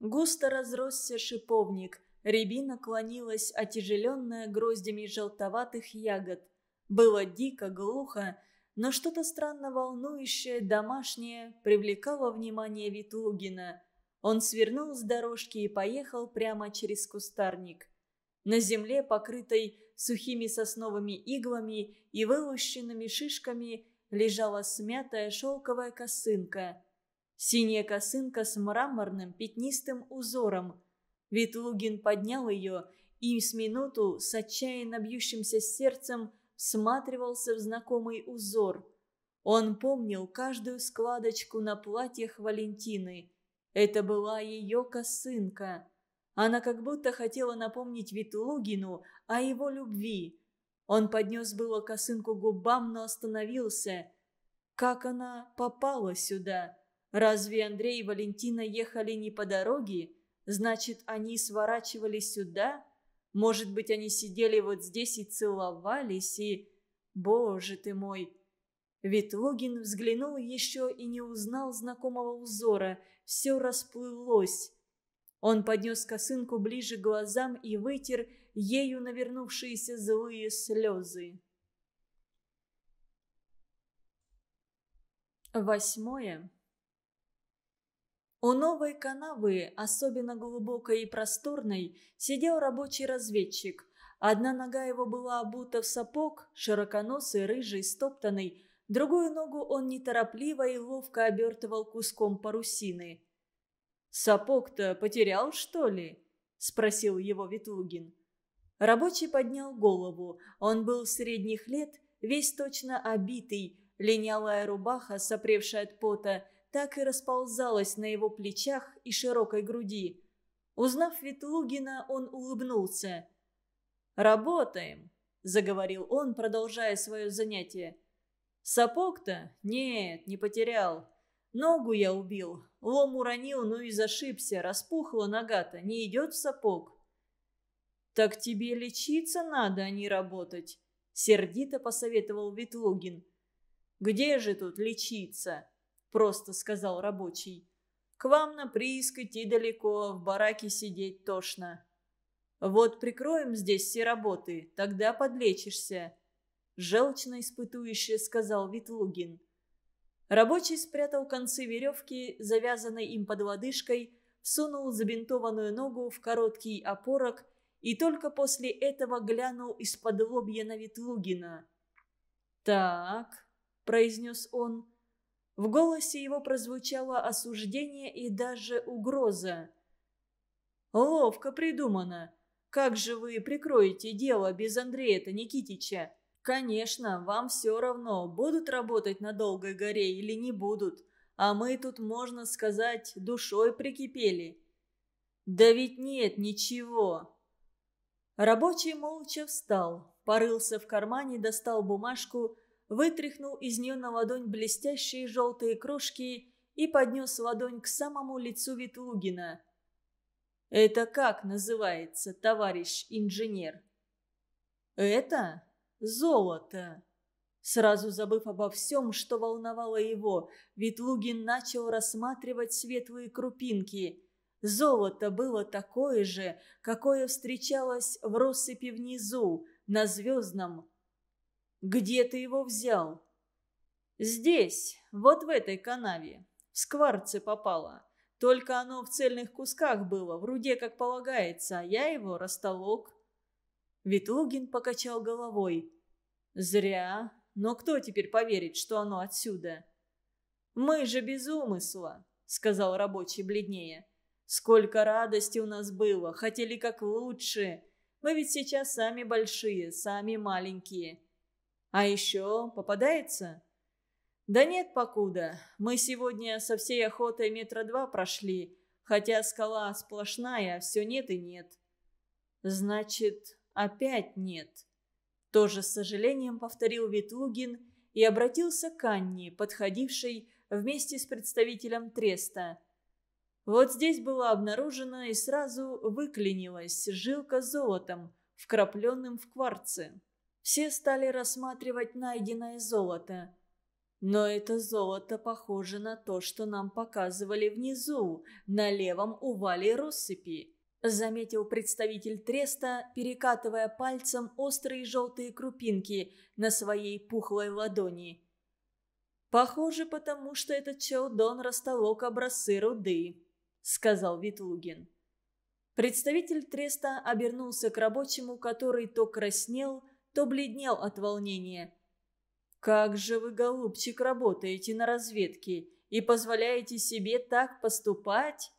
Густо разросся шиповник. Рябина клонилась, отяжеленная гроздями желтоватых ягод. Было дико, глухо, но что-то странно волнующее, домашнее привлекало внимание Витлугина. Он свернул с дорожки и поехал прямо через кустарник. На земле, покрытой сухими сосновыми иглами и вылущенными шишками, лежала смятая шелковая косынка. Синяя косынка с мраморным пятнистым узором. Ветлугин поднял ее и с минуту с отчаянно бьющимся сердцем всматривался в знакомый узор. Он помнил каждую складочку на платьях Валентины. Это была ее косынка. Она как будто хотела напомнить Ветлугину о его любви – он поднес было косынку губам, но остановился. Как она попала сюда? Разве Андрей и Валентина ехали не по дороге? Значит, они сворачивали сюда? Может быть, они сидели вот здесь и целовались, и... Боже ты мой! Ветлугин взглянул еще и не узнал знакомого узора. Все расплылось. Он поднес косынку ближе к глазам и вытер, ею навернувшиеся злые слезы. Восьмое. У новой канавы, особенно глубокой и просторной, сидел рабочий разведчик. Одна нога его была обута в сапог, широконосый, рыжий, стоптанный. Другую ногу он неторопливо и ловко обертывал куском парусины. «Сапог-то потерял, что ли?» – спросил его Ветлугин. Рабочий поднял голову. Он был средних лет, весь точно обитый. Линялая рубаха, сопревшая от пота, так и расползалась на его плечах и широкой груди. Узнав Ветлугина, он улыбнулся. «Работаем», — заговорил он, продолжая свое занятие. «Сапог-то? Нет, не потерял. Ногу я убил. Лом уронил, ну и зашибся. Распухла нога-то, не идет в сапог». «Так тебе лечиться надо, а не работать», — сердито посоветовал Ветлугин. «Где же тут лечиться?» — просто сказал рабочий. «К вам на прииск идти далеко, в бараке сидеть тошно». «Вот прикроем здесь все работы, тогда подлечишься», — желчно испытующе сказал Ветлугин. Рабочий спрятал концы веревки, завязанной им под лодыжкой, сунул забинтованную ногу в короткий опорок и только после этого глянул из-под лобья на Ветлугина. «Так», — произнес он. В голосе его прозвучало осуждение и даже угроза. «Ловко придумано. Как же вы прикроете дело без Андрея-то Никитича? Конечно, вам все равно, будут работать на Долгой горе или не будут. А мы тут, можно сказать, душой прикипели». «Да ведь нет ничего», Рабочий молча встал, порылся в кармане, достал бумажку, вытряхнул из нее на ладонь блестящие желтые крошки и поднес ладонь к самому лицу Витлугина. «Это как называется, товарищ инженер?» «Это золото!» Сразу забыв обо всем, что волновало его, Витлугин начал рассматривать светлые крупинки. Золото было такое же, какое встречалось в россыпи внизу, на звездном. «Где ты его взял?» «Здесь, вот в этой канаве. В скварце попало. Только оно в цельных кусках было, в руде, как полагается, а я его растолок». Ветлугин покачал головой. «Зря. Но кто теперь поверит, что оно отсюда?» «Мы же без умысла», — сказал рабочий бледнее. Сколько радости у нас было, хотели как лучше. Мы ведь сейчас сами большие, сами маленькие. А еще попадается? Да нет, покуда. Мы сегодня со всей охотой метра два прошли, хотя скала сплошная, все нет и нет. Значит, опять нет. Тоже с сожалением повторил Витугин и обратился к Анне, подходившей вместе с представителем Треста – вот здесь была обнаружена и сразу выклинилась жилка золотом, вкрапленным в кварцы. Все стали рассматривать найденное золото. Но это золото похоже на то, что нам показывали внизу, на левом увале россыпи. Заметил представитель Треста, перекатывая пальцем острые желтые крупинки на своей пухлой ладони. Похоже, потому что этот челдон растолок образцы руды. — сказал Витлугин. Представитель Треста обернулся к рабочему, который то краснел, то бледнел от волнения. «Как же вы, голубчик, работаете на разведке и позволяете себе так поступать?»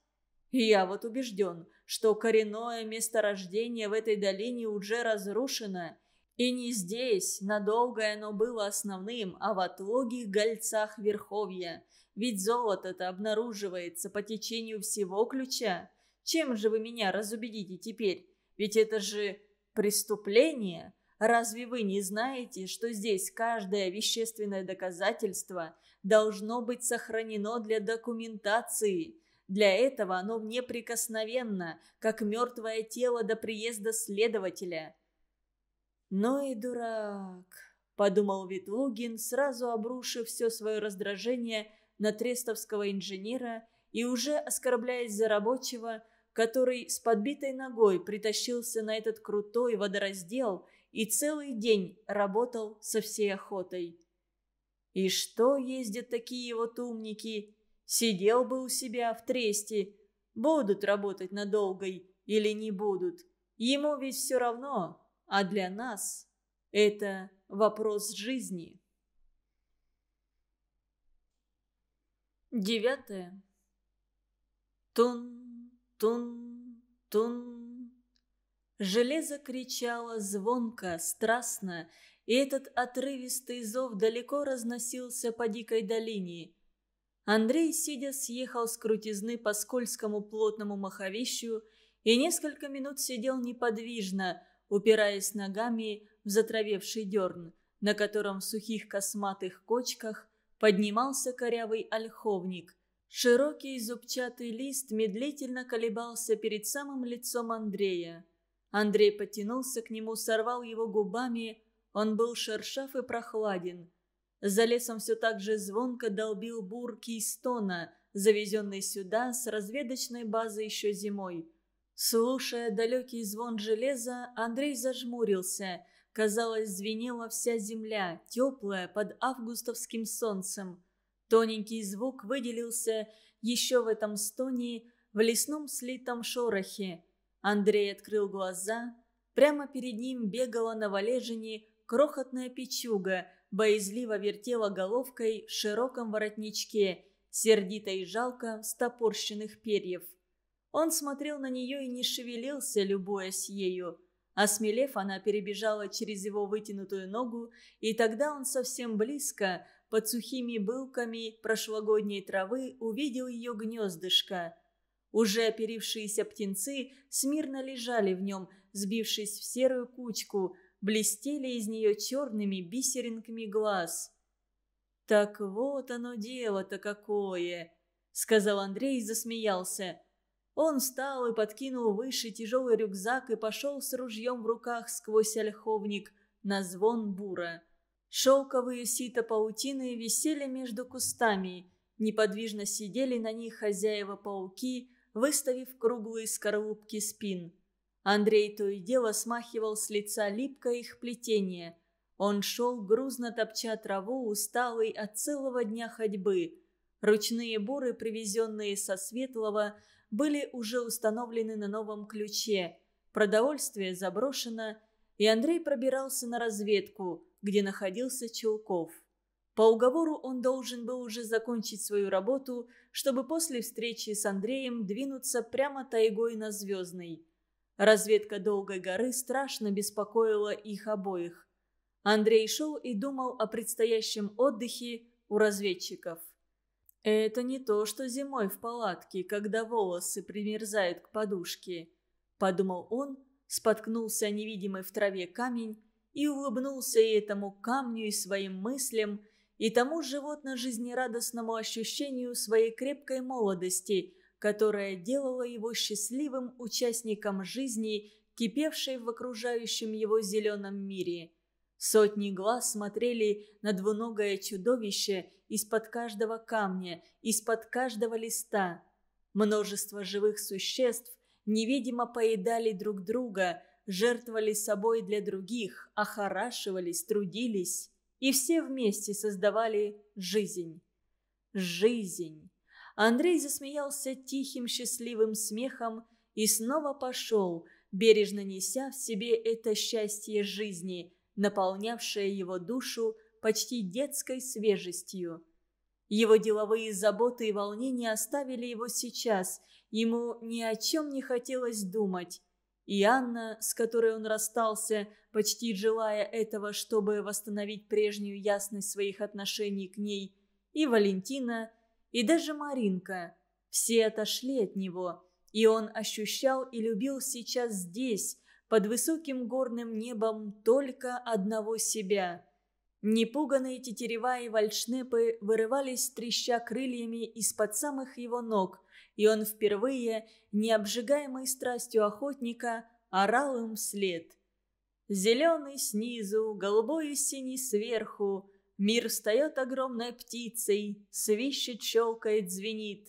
«Я вот убежден, что коренное месторождение в этой долине уже разрушено, и не здесь надолго оно было основным, а в отлогих гольцах Верховья, ведь золото-то обнаруживается по течению всего ключа. Чем же вы меня разубедите теперь? Ведь это же преступление. Разве вы не знаете, что здесь каждое вещественное доказательство должно быть сохранено для документации? Для этого оно неприкосновенно, как мертвое тело до приезда следователя. «Ну и дурак», — подумал Ветлугин, сразу обрушив все свое раздражение на трестовского инженера и уже оскорбляясь за рабочего, который с подбитой ногой притащился на этот крутой водораздел и целый день работал со всей охотой. И что ездят такие вот умники? Сидел бы у себя в тресте. Будут работать надолгой или не будут. Ему ведь все равно. А для нас это вопрос жизни. Девятое. Тун, тун, тун. Железо кричало звонко, страстно, и этот отрывистый зов далеко разносился по дикой долине. Андрей, сидя, съехал с крутизны по скользкому плотному маховищу и несколько минут сидел неподвижно, упираясь ногами в затравевший дерн, на котором в сухих косматых кочках поднимался корявый ольховник. Широкий зубчатый лист медлительно колебался перед самым лицом Андрея. Андрей потянулся к нему, сорвал его губами. Он был шершав и прохладен. За лесом все так же звонко долбил бур Кейстона, завезенный сюда с разведочной базы еще зимой. Слушая далекий звон железа, Андрей зажмурился – Казалось, звенела вся земля, теплая, под августовским солнцем. Тоненький звук выделился еще в этом стоне, в лесном слитом шорохе. Андрей открыл глаза. Прямо перед ним бегала на валежине крохотная печуга, боязливо вертела головкой в широком воротничке, сердито и жалко стопорщенных перьев. Он смотрел на нее и не шевелился, любуясь ею. Осмелев, она перебежала через его вытянутую ногу, и тогда он совсем близко, под сухими былками прошлогодней травы, увидел ее гнездышко. Уже оперившиеся птенцы смирно лежали в нем, сбившись в серую кучку, блестели из нее черными бисеринками глаз. «Так вот оно дело-то какое!» — сказал Андрей и засмеялся. — он встал и подкинул выше тяжелый рюкзак и пошел с ружьем в руках сквозь ольховник на звон бура. Шелковые сито паутины висели между кустами. Неподвижно сидели на них хозяева-пауки, выставив круглые скорлупки спин. Андрей то и дело смахивал с лица липкое их плетение. Он шел, грузно топча траву, усталый от целого дня ходьбы. Ручные буры, привезенные со светлого, были уже установлены на новом ключе, продовольствие заброшено, и Андрей пробирался на разведку, где находился Челков. По уговору он должен был уже закончить свою работу, чтобы после встречи с Андреем двинуться прямо тайгой на Звездный. Разведка Долгой горы страшно беспокоила их обоих. Андрей шел и думал о предстоящем отдыхе у разведчиков. Это не то, что зимой в палатке, когда волосы примерзают к подушке, подумал он, споткнулся невидимый в траве камень и улыбнулся и этому камню, и своим мыслям, и тому животно-жизнерадостному ощущению своей крепкой молодости, которая делала его счастливым участником жизни, кипевшей в окружающем его зеленом мире – Сотни глаз смотрели на двуногое чудовище из-под каждого камня, из-под каждого листа. Множество живых существ невидимо поедали друг друга, жертвовали собой для других, охорашивались, трудились. И все вместе создавали жизнь. Жизнь. Андрей засмеялся тихим счастливым смехом и снова пошел, бережно неся в себе это счастье жизни – наполнявшая его душу почти детской свежестью. Его деловые заботы и волнения оставили его сейчас, ему ни о чем не хотелось думать. И Анна, с которой он расстался, почти желая этого, чтобы восстановить прежнюю ясность своих отношений к ней, и Валентина, и даже Маринка, все отошли от него, и он ощущал и любил сейчас здесь, под высоким горным небом только одного себя. Непуганные тетерева и вальшнепы вырывались, треща крыльями из-под самых его ног, и он впервые, необжигаемый страстью охотника, орал им вслед. Зеленый снизу, голубой и синий сверху, мир встает огромной птицей, свищет, щелкает, звенит.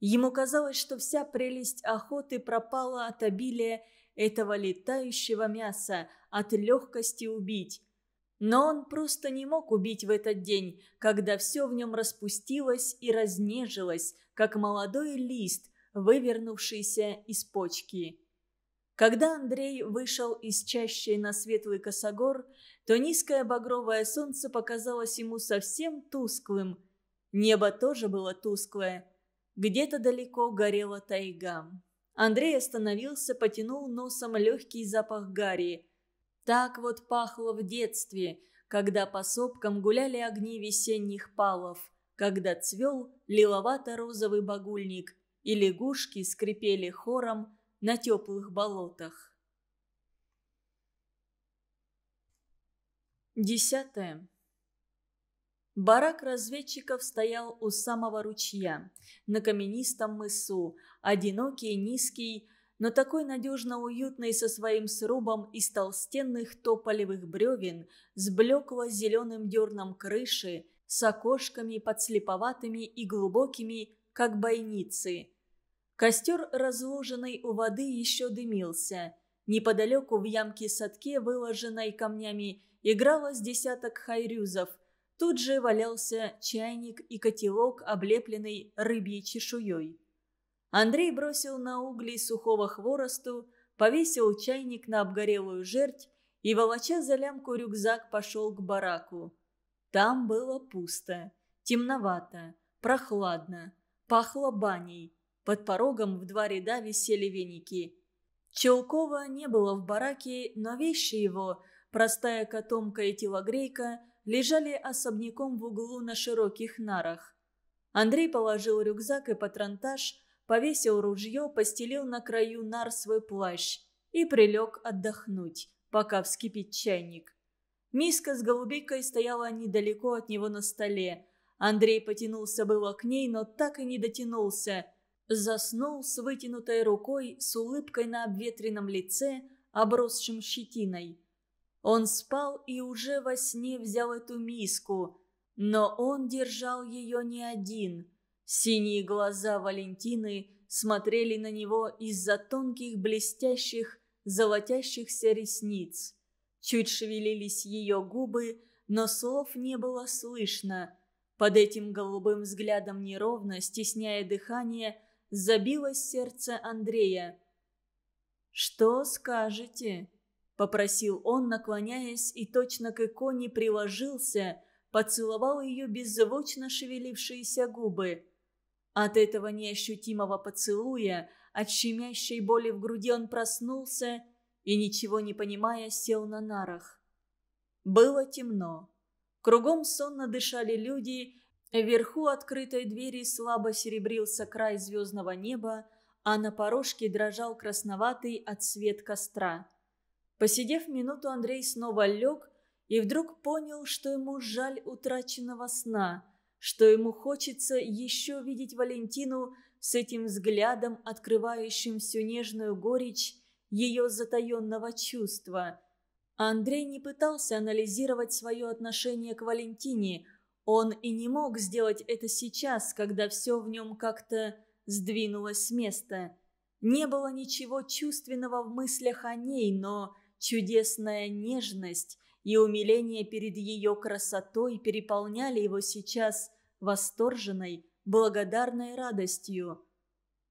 Ему казалось, что вся прелесть охоты пропала от обилия этого летающего мяса, от легкости убить. Но он просто не мог убить в этот день, когда все в нем распустилось и разнежилось, как молодой лист, вывернувшийся из почки. Когда Андрей вышел из чащи на светлый косогор, то низкое багровое солнце показалось ему совсем тусклым. Небо тоже было тусклое. Где-то далеко горела тайга. Андрей остановился, потянул носом легкий запах гарри. Так вот пахло в детстве, когда по сопкам гуляли огни весенних палов, когда цвел лиловато-розовый багульник, и лягушки скрипели хором на теплых болотах. Десятое. Барак разведчиков стоял у самого ручья, на каменистом мысу, одинокий, низкий, но такой надежно уютный со своим срубом из толстенных тополевых бревен, с блекло-зеленым дерном крыши, с окошками подслеповатыми и глубокими, как бойницы. Костер, разложенный у воды, еще дымился. Неподалеку в ямке-садке, выложенной камнями, играло с десяток хайрюзов, Тут же валялся чайник и котелок, облепленный рыбьей чешуей. Андрей бросил на угли сухого хворосту, повесил чайник на обгорелую жерть и, волоча за лямку рюкзак, пошел к бараку. Там было пусто, темновато, прохладно, пахло баней. Под порогом в два ряда висели веники. Челкова не было в бараке, но вещи его, простая котомка и телогрейка, лежали особняком в углу на широких нарах. Андрей положил рюкзак и патронтаж, повесил ружье, постелил на краю нар свой плащ и прилег отдохнуть, пока вскипит чайник. Миска с голубикой стояла недалеко от него на столе. Андрей потянулся было к ней, но так и не дотянулся. Заснул с вытянутой рукой, с улыбкой на обветренном лице, обросшим щетиной. Он спал и уже во сне взял эту миску, но он держал ее не один. Синие глаза Валентины смотрели на него из-за тонких блестящих золотящихся ресниц. Чуть шевелились ее губы, но слов не было слышно. Под этим голубым взглядом неровно, стесняя дыхание, забилось сердце Андрея. «Что скажете?» попросил он, наклоняясь, и точно к иконе приложился, поцеловал ее беззвучно шевелившиеся губы. От этого неощутимого поцелуя, от щемящей боли в груди он проснулся и, ничего не понимая, сел на нарах. Было темно. Кругом сонно дышали люди, вверху открытой двери слабо серебрился край звездного неба, а на порожке дрожал красноватый от свет костра. Посидев минуту, Андрей снова лег и вдруг понял, что ему жаль утраченного сна, что ему хочется еще видеть Валентину с этим взглядом, открывающим всю нежную горечь ее затаенного чувства. А Андрей не пытался анализировать свое отношение к Валентине. Он и не мог сделать это сейчас, когда все в нем как-то сдвинулось с места. Не было ничего чувственного в мыслях о ней, но Чудесная нежность и умиление перед ее красотой переполняли его сейчас восторженной, благодарной радостью.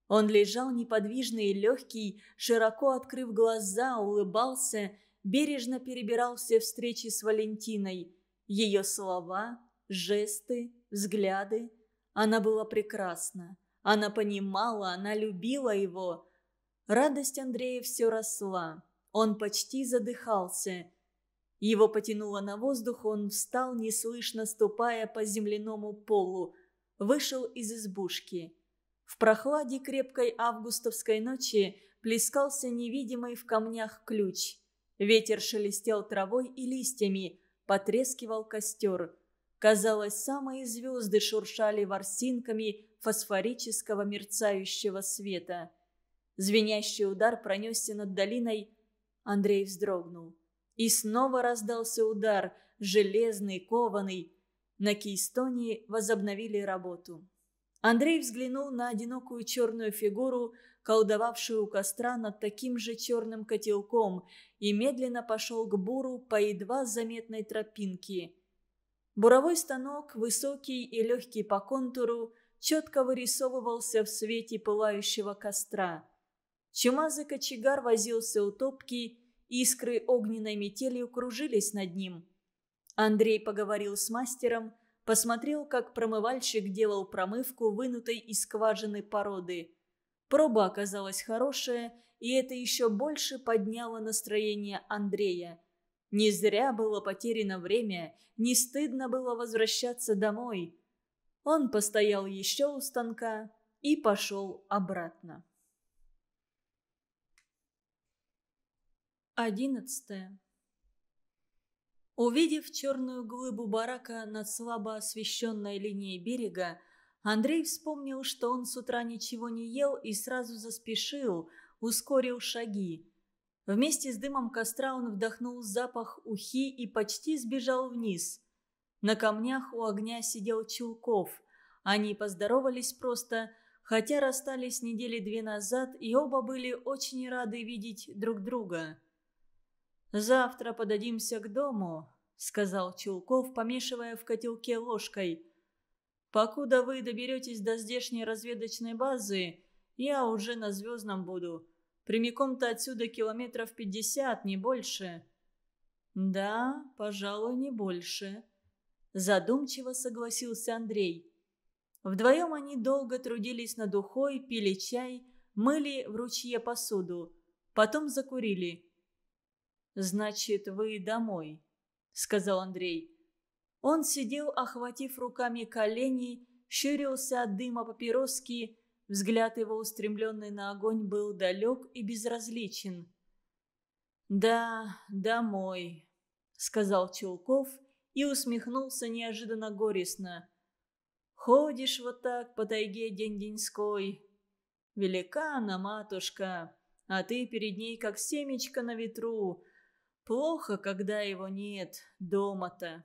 Он лежал неподвижный и легкий, широко открыв глаза, улыбался, бережно перебирал все встречи с Валентиной. Ее слова, жесты, взгляды. Она была прекрасна. Она понимала, она любила его. Радость Андрея все росла. Он почти задыхался. Его потянуло на воздух, он встал, неслышно ступая по земляному полу, вышел из избушки. В прохладе крепкой августовской ночи плескался невидимый в камнях ключ. Ветер шелестел травой и листьями, потрескивал костер. Казалось, самые звезды шуршали ворсинками фосфорического мерцающего света. Звенящий удар пронесся над долиной, Андрей вздрогнул. И снова раздался удар, железный, кованый. На Кейстоне возобновили работу. Андрей взглянул на одинокую черную фигуру, колдовавшую у костра над таким же черным котелком, и медленно пошел к буру по едва заметной тропинке. Буровой станок, высокий и легкий по контуру, четко вырисовывался в свете пылающего костра. Чумазый кочегар возился у топки, искры огненной метели кружились над ним. Андрей поговорил с мастером, посмотрел, как промывальщик делал промывку, вынутой из скважины породы. Проба оказалась хорошая, и это еще больше подняло настроение Андрея. Не зря было потеряно время, не стыдно было возвращаться домой. Он постоял еще у станка и пошел обратно. Одиннадцатое. Увидев черную глыбу барака над слабо освещенной линией берега, Андрей вспомнил, что он с утра ничего не ел и сразу заспешил, ускорил шаги. Вместе с дымом костра он вдохнул запах ухи и почти сбежал вниз. На камнях у огня сидел Чулков. Они поздоровались просто, хотя расстались недели две назад, и оба были очень рады видеть друг друга. «Завтра подадимся к дому», — сказал Чулков, помешивая в котелке ложкой. «Покуда вы доберетесь до здешней разведочной базы, я уже на Звездном буду. Прямиком-то отсюда километров пятьдесят, не больше». «Да, пожалуй, не больше», — задумчиво согласился Андрей. Вдвоем они долго трудились над ухой, пили чай, мыли в ручье посуду. Потом закурили. «Значит, вы домой», — сказал Андрей. Он сидел, охватив руками колени, щурился от дыма папироски, взгляд его, устремленный на огонь, был далек и безразличен. «Да, домой», — сказал Челков и усмехнулся неожиданно горестно. «Ходишь вот так по тайге день-деньской. Велика она, матушка, а ты перед ней как семечко на ветру, Плохо, когда его нет дома-то.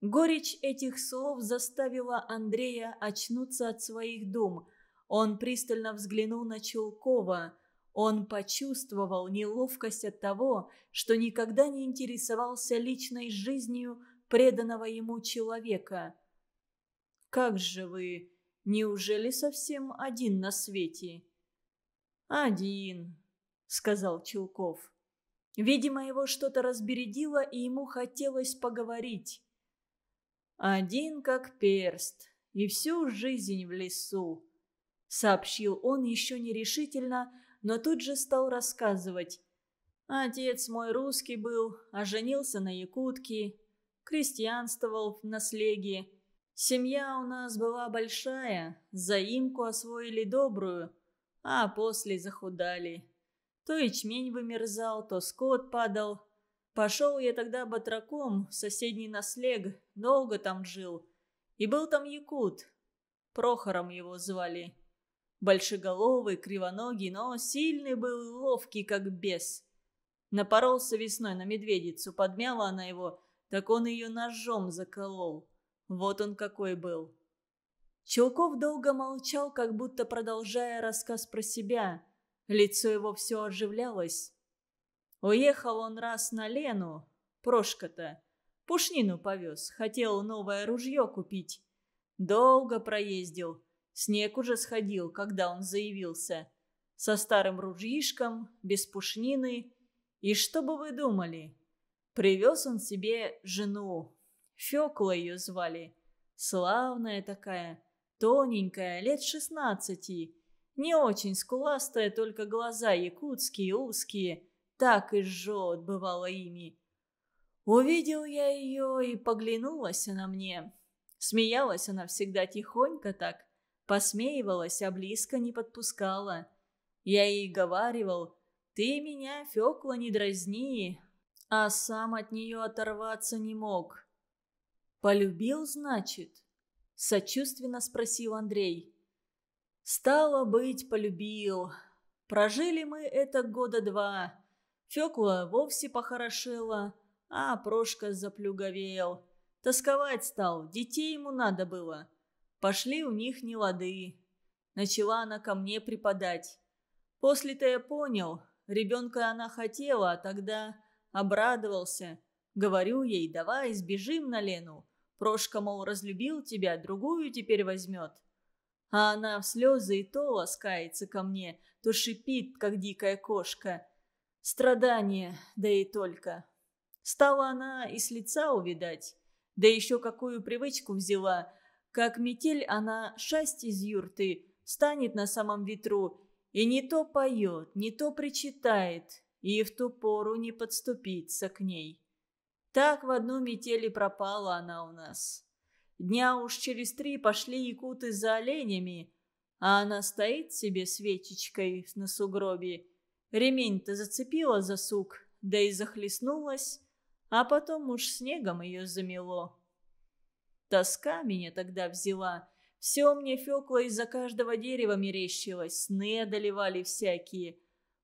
Горечь этих слов заставила Андрея очнуться от своих дум. Он пристально взглянул на Челкова. Он почувствовал неловкость от того, что никогда не интересовался личной жизнью преданного ему человека. «Как же вы? Неужели совсем один на свете?» «Один», — сказал Челков. Видимо, его что-то разбередило, и ему хотелось поговорить. «Один как перст, и всю жизнь в лесу», — сообщил он еще нерешительно, но тут же стал рассказывать. «Отец мой русский был, а женился на якутке, крестьянствовал в наследии. Семья у нас была большая, заимку освоили добрую, а после захудали. То ячмень вымерзал, то скот падал. Пошел я тогда батраком в соседний наслег, долго там жил. И был там якут. Прохором его звали. Большеголовый, кривоногий, но сильный был и ловкий, как бес. Напоролся весной на медведицу, подмяла она его, так он ее ножом заколол. Вот он какой был. Челков долго молчал, как будто продолжая рассказ про себя – Лицо его все оживлялось. Уехал он раз на Лену, Прошка-то. Пушнину повез, хотел новое ружье купить. Долго проездил. Снег уже сходил, когда он заявился. Со старым ружьишком, без пушнины. И что бы вы думали? Привез он себе жену. Фекла ее звали. Славная такая, тоненькая, лет шестнадцати. Не очень скуластая, только глаза якутские, узкие. Так и жжет, бывало, ими. Увидел я ее, и поглянулась она мне. Смеялась она всегда тихонько так. Посмеивалась, а близко не подпускала. Я ей говаривал, «Ты меня, Фёкла, не дразни!» А сам от нее оторваться не мог. «Полюбил, значит?» Сочувственно спросил Андрей. Стало быть, полюбил. Прожили мы это года два. Фёкла вовсе похорошела, а Прошка заплюговел. Тосковать стал, детей ему надо было. Пошли у них нелады. Начала она ко мне преподать. После-то я понял, ребенка она хотела, а тогда обрадовался. Говорю ей, давай сбежим на Лену. Прошка, мол, разлюбил тебя, другую теперь возьмет а она в слезы и то ласкается ко мне, то шипит, как дикая кошка. Страдание, да и только. Стала она и с лица увидать, да еще какую привычку взяла. Как метель она шасть из юрты, станет на самом ветру, и не то поет, не то причитает, и в ту пору не подступиться к ней. Так в одну метели пропала она у нас. Дня уж через три пошли якуты за оленями, а она стоит себе свечечкой на сугробе. Ремень-то зацепила за сук, да и захлестнулась, а потом уж снегом ее замело. Тоска меня тогда взяла. Все мне фекло из-за каждого дерева мерещилось, сны одолевали всякие.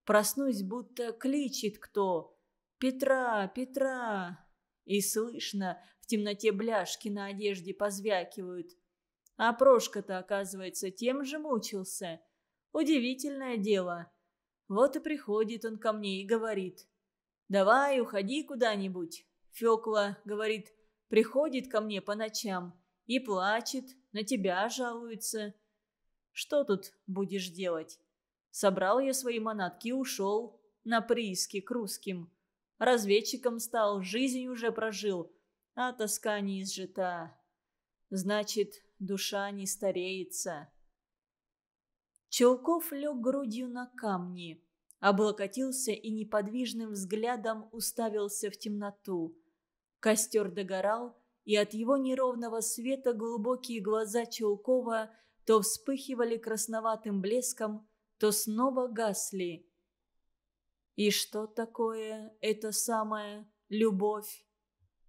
Проснусь, будто кличет кто. «Петра, Петра!» И слышно, темноте бляшки на одежде позвякивают. А Прошка-то, оказывается, тем же мучился. Удивительное дело. Вот и приходит он ко мне и говорит. «Давай, уходи куда-нибудь». Фёкла, говорит, приходит ко мне по ночам и плачет, на тебя жалуется. Что тут будешь делать? Собрал я свои манатки и ушел на прииски к русским. Разведчиком стал, жизнь уже прожил, а тоска не изжита. Значит, душа не стареется. Челков лег грудью на камни, облокотился и неподвижным взглядом уставился в темноту. Костер догорал, и от его неровного света глубокие глаза Челкова то вспыхивали красноватым блеском, то снова гасли. И что такое это самое любовь?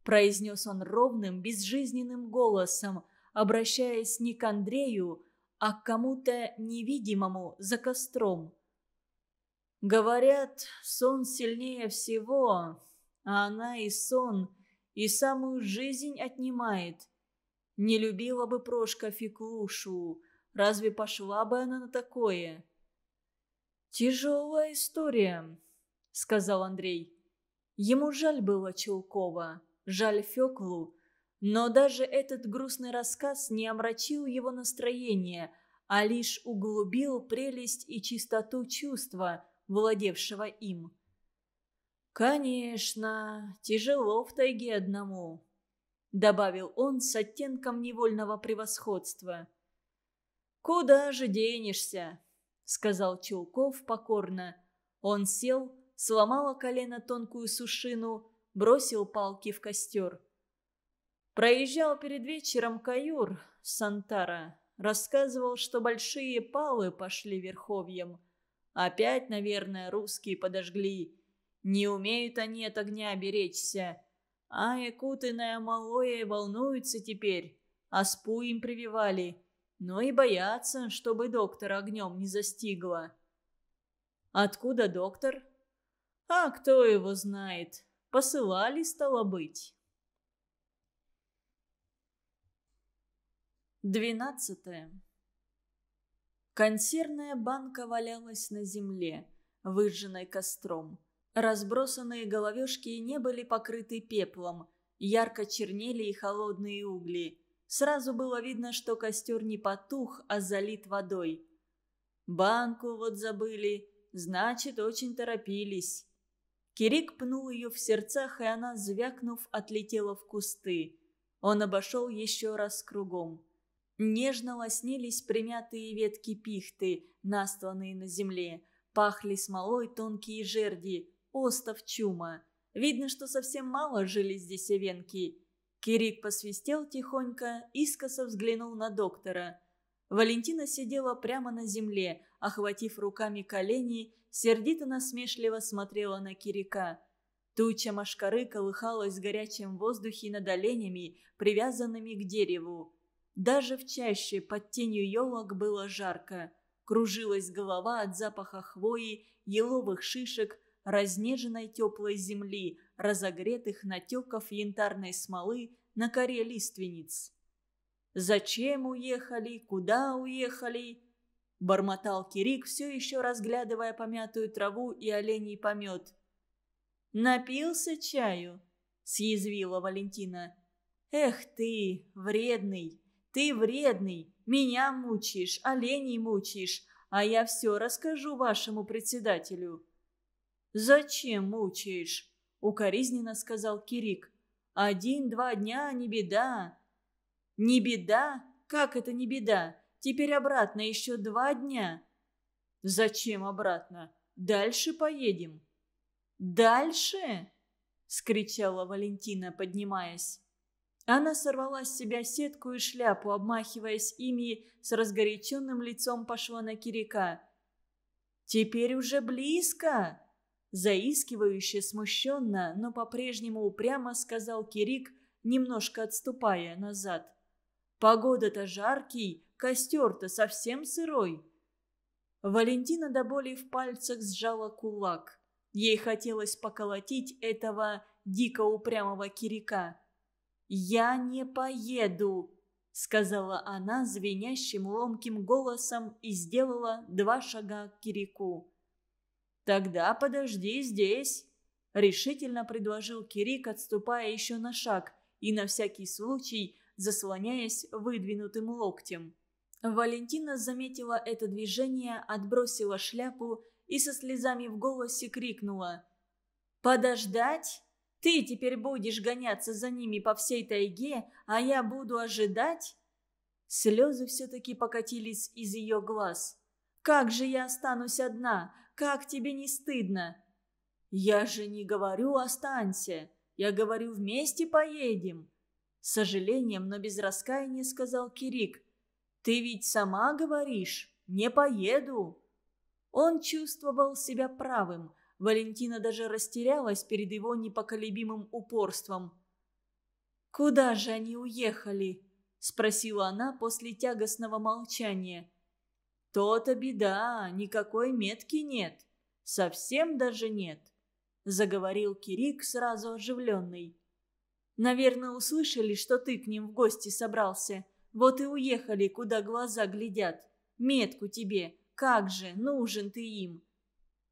– произнес он ровным, безжизненным голосом, обращаясь не к Андрею, а к кому-то невидимому за костром. «Говорят, сон сильнее всего, а она и сон, и самую жизнь отнимает. Не любила бы Прошка Феклушу, разве пошла бы она на такое?» «Тяжелая история», — сказал Андрей. Ему жаль было Челкова. Жаль Феклу. Но даже этот грустный рассказ не омрачил его настроение, а лишь углубил прелесть и чистоту чувства, владевшего им. «Конечно, тяжело в тайге одному», — добавил он с оттенком невольного превосходства. «Куда же денешься?» — сказал Чулков покорно. Он сел, сломала колено тонкую сушину бросил палки в костер. Проезжал перед вечером Каюр Сантара. Рассказывал, что большие палы пошли верховьем. Опять, наверное, русские подожгли. Не умеют они от огня беречься. А якутыное малое волнуются теперь. Аспу им прививали. Но и боятся, чтобы доктор огнем не застигло. «Откуда доктор?» «А кто его знает?» Посылали, стало быть. Двенадцатое. Консервная банка валялась на земле, выжженной костром. Разбросанные головешки не были покрыты пеплом, ярко чернели и холодные угли. Сразу было видно, что костер не потух, а залит водой. «Банку вот забыли, значит, очень торопились», Кирик пнул ее в сердцах, и она, звякнув, отлетела в кусты. Он обошел еще раз кругом. Нежно лоснились примятые ветки пихты, настланные на земле. Пахли смолой тонкие жерди, остов чума. Видно, что совсем мало жили здесь овенки. Кирик посвистел тихонько, искоса взглянул на доктора. Валентина сидела прямо на земле, охватив руками колени, сердито-насмешливо смотрела на Кирика. Туча машкары колыхалась в горячем воздухе над оленями, привязанными к дереву. Даже в чаще под тенью елок было жарко. Кружилась голова от запаха хвои, еловых шишек, разнеженной теплой земли, разогретых натеков янтарной смолы на коре лиственниц. «Зачем уехали? Куда уехали?» бормотал Кирик, все еще разглядывая помятую траву и оленей помет. «Напился чаю?» – съязвила Валентина. «Эх ты, вредный! Ты вредный! Меня мучаешь, оленей мучаешь, а я все расскажу вашему председателю». «Зачем мучаешь?» – укоризненно сказал Кирик. «Один-два дня не беда». «Не беда? Как это не беда?» Теперь обратно еще два дня». «Зачем обратно? Дальше поедем». «Дальше?» — скричала Валентина, поднимаясь. Она сорвала с себя сетку и шляпу, обмахиваясь ими, с разгоряченным лицом пошла на Кирика. «Теперь уже близко!» Заискивающе, смущенно, но по-прежнему упрямо сказал Кирик, немножко отступая назад. «Погода-то жаркий, Костер-то совсем сырой». Валентина до боли в пальцах сжала кулак. Ей хотелось поколотить этого дико упрямого кирика. «Я не поеду», — сказала она звенящим ломким голосом и сделала два шага к кирику. «Тогда подожди здесь», — решительно предложил Кирик, отступая еще на шаг и на всякий случай заслоняясь выдвинутым локтем. Валентина заметила это движение, отбросила шляпу и со слезами в голосе крикнула. «Подождать? Ты теперь будешь гоняться за ними по всей тайге, а я буду ожидать?» Слезы все-таки покатились из ее глаз. «Как же я останусь одна? Как тебе не стыдно?» «Я же не говорю «останься», я говорю «вместе поедем». С сожалением, но без раскаяния сказал Кирик – «Ты ведь сама говоришь, не поеду!» Он чувствовал себя правым. Валентина даже растерялась перед его непоколебимым упорством. «Куда же они уехали?» – спросила она после тягостного молчания. «То-то беда, никакой метки нет. Совсем даже нет», – заговорил Кирик, сразу оживленный. «Наверное, услышали, что ты к ним в гости собрался. Вот и уехали, куда глаза глядят. Метку тебе, как же, нужен ты им!»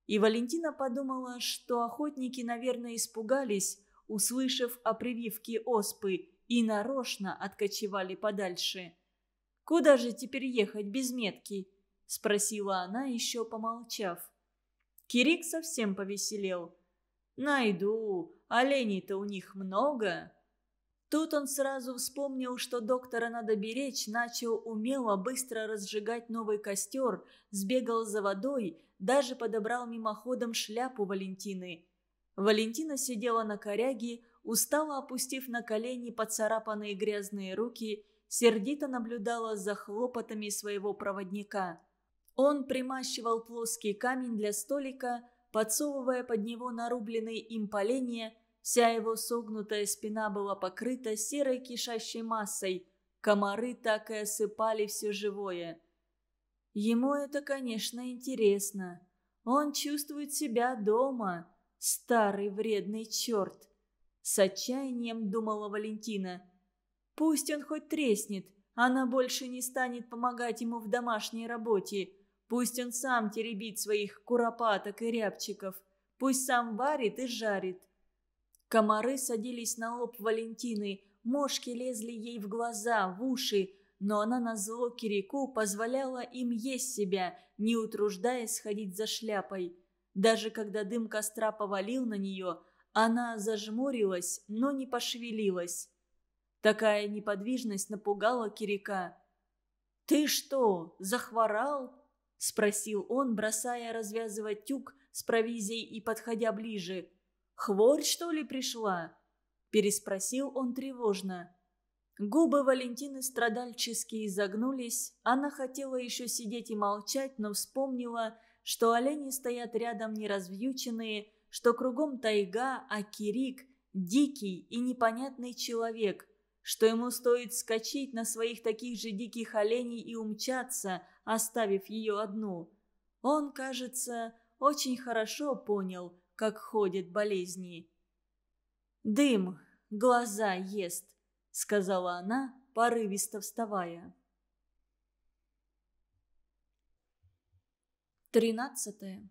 И Валентина подумала, что охотники, наверное, испугались, услышав о прививке оспы, и нарочно откочевали подальше. «Куда же теперь ехать без метки?» – спросила она, еще помолчав. Кирик совсем повеселел. «Найду, оленей-то у них много!» Тут он сразу вспомнил, что доктора надо беречь, начал умело быстро разжигать новый костер, сбегал за водой, даже подобрал мимоходом шляпу Валентины. Валентина сидела на коряге, устало опустив на колени поцарапанные грязные руки, сердито наблюдала за хлопотами своего проводника. Он примащивал плоский камень для столика, подсовывая под него нарубленные им поленья, Вся его согнутая спина была покрыта серой кишащей массой. Комары так и осыпали все живое. Ему это, конечно, интересно. Он чувствует себя дома. Старый вредный черт. С отчаянием думала Валентина. Пусть он хоть треснет. Она больше не станет помогать ему в домашней работе. Пусть он сам теребит своих куропаток и рябчиков. Пусть сам варит и жарит. Комары садились на лоб Валентины, мошки лезли ей в глаза, в уши, но она на зло Кирику позволяла им есть себя, не утруждаясь сходить за шляпой. Даже когда дым костра повалил на нее, она зажмурилась, но не пошевелилась. Такая неподвижность напугала Кирика. «Ты что, захворал?» – спросил он, бросая развязывать тюк с провизией и подходя ближе – Хворь, что ли, пришла?» – переспросил он тревожно. Губы Валентины страдальчески изогнулись. Она хотела еще сидеть и молчать, но вспомнила, что олени стоят рядом неразвьюченные, что кругом тайга, а Кирик – дикий и непонятный человек, что ему стоит скачить на своих таких же диких оленей и умчаться, оставив ее одну. Он, кажется, очень хорошо понял – как ходят болезни. «Дым, глаза ест», — сказала она, порывисто вставая. Тринадцатое.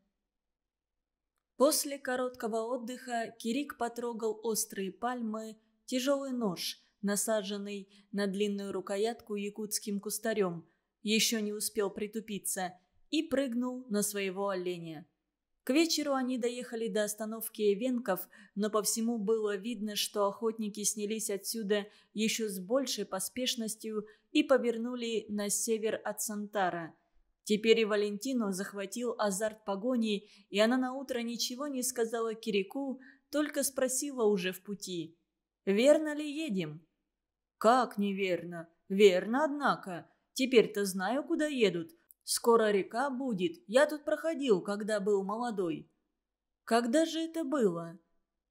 После короткого отдыха Кирик потрогал острые пальмы, тяжелый нож, насаженный на длинную рукоятку якутским кустарем, еще не успел притупиться, и прыгнул на своего оленя. К вечеру они доехали до остановки Венков, но по всему было видно, что охотники снялись отсюда еще с большей поспешностью и повернули на север от Сантара. Теперь и Валентину захватил азарт погони, и она наутро ничего не сказала Кирику, только спросила уже в пути. «Верно ли едем?» «Как неверно? Верно, однако. Теперь-то знаю, куда едут. Скоро река будет. Я тут проходил, когда был молодой. Когда же это было?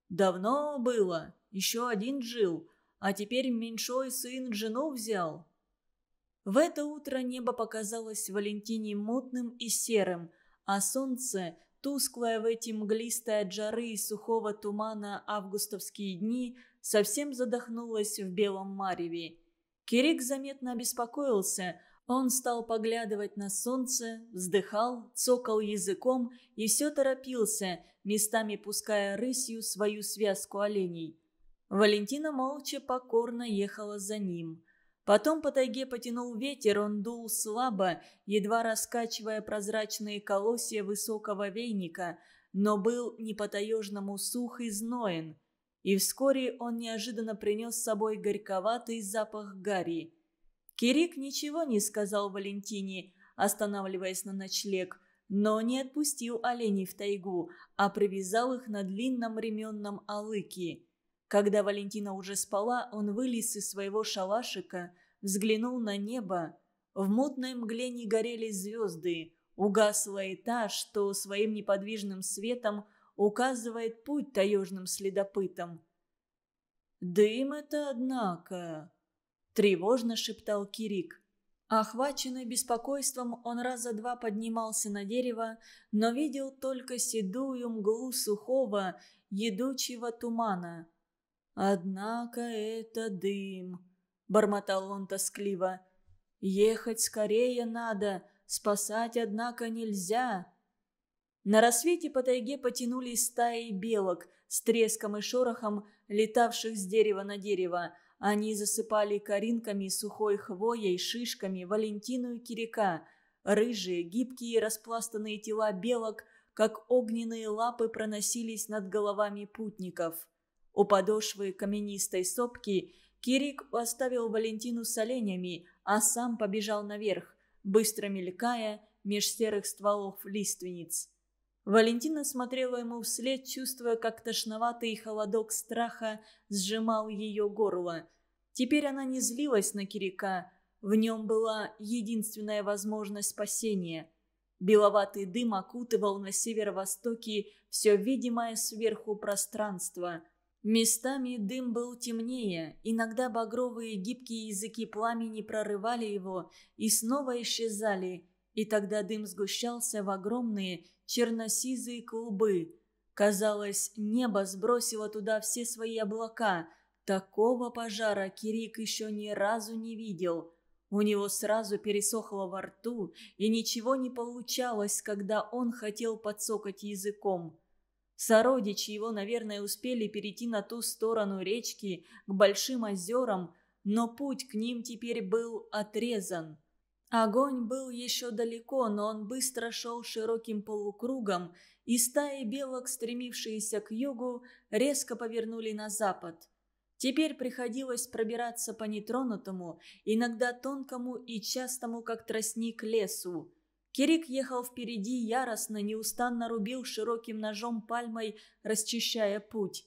Давно было. Еще один жил. А теперь меньшой сын жену взял. В это утро небо показалось Валентине мутным и серым, а солнце, тусклое в эти мглистые от жары и сухого тумана августовские дни, совсем задохнулось в белом мареве. Кирик заметно обеспокоился – он стал поглядывать на солнце, вздыхал, цокал языком и все торопился, местами пуская рысью свою связку оленей. Валентина молча покорно ехала за ним. Потом по тайге потянул ветер, он дул слабо, едва раскачивая прозрачные колосья высокого вейника, но был не по-таежному сух и зноен. И вскоре он неожиданно принес с собой горьковатый запах гари – Кирик ничего не сказал Валентине, останавливаясь на ночлег, но не отпустил оленей в тайгу, а привязал их на длинном ременном алыке. Когда Валентина уже спала, он вылез из своего шалашика, взглянул на небо. В мутной мгле не горели звезды, угасла и та, что своим неподвижным светом указывает путь таежным следопытам. «Дым это, однако!» тревожно шептал Кирик. Охваченный беспокойством, он раза два поднимался на дерево, но видел только седую мглу сухого, едучего тумана. «Однако это дым», — бормотал он тоскливо. «Ехать скорее надо, спасать, однако, нельзя». На рассвете по тайге потянулись стаи белок с треском и шорохом, летавших с дерева на дерево, — они засыпали коринками, сухой хвоей, шишками, Валентину и Кирика. Рыжие, гибкие, распластанные тела белок, как огненные лапы, проносились над головами путников. У подошвы каменистой сопки Кирик оставил Валентину с оленями, а сам побежал наверх, быстро мелькая меж серых стволов лиственниц. Валентина смотрела ему вслед, чувствуя, как тошноватый холодок страха сжимал ее горло. Теперь она не злилась на Кирика. В нем была единственная возможность спасения. Беловатый дым окутывал на северо-востоке все видимое сверху пространство. Местами дым был темнее, иногда багровые гибкие языки пламени прорывали его и снова исчезали, и тогда дым сгущался в огромные черносизые клубы. Казалось, небо сбросило туда все свои облака. Такого пожара Кирик еще ни разу не видел. У него сразу пересохло во рту, и ничего не получалось, когда он хотел подсокать языком. Сородичи его, наверное, успели перейти на ту сторону речки, к большим озерам, но путь к ним теперь был отрезан. Огонь был еще далеко, но он быстро шел широким полукругом, и стаи белок, стремившиеся к югу, резко повернули на запад. Теперь приходилось пробираться по нетронутому, иногда тонкому и частому, как тростник, лесу. Кирик ехал впереди яростно, неустанно рубил широким ножом пальмой, расчищая путь.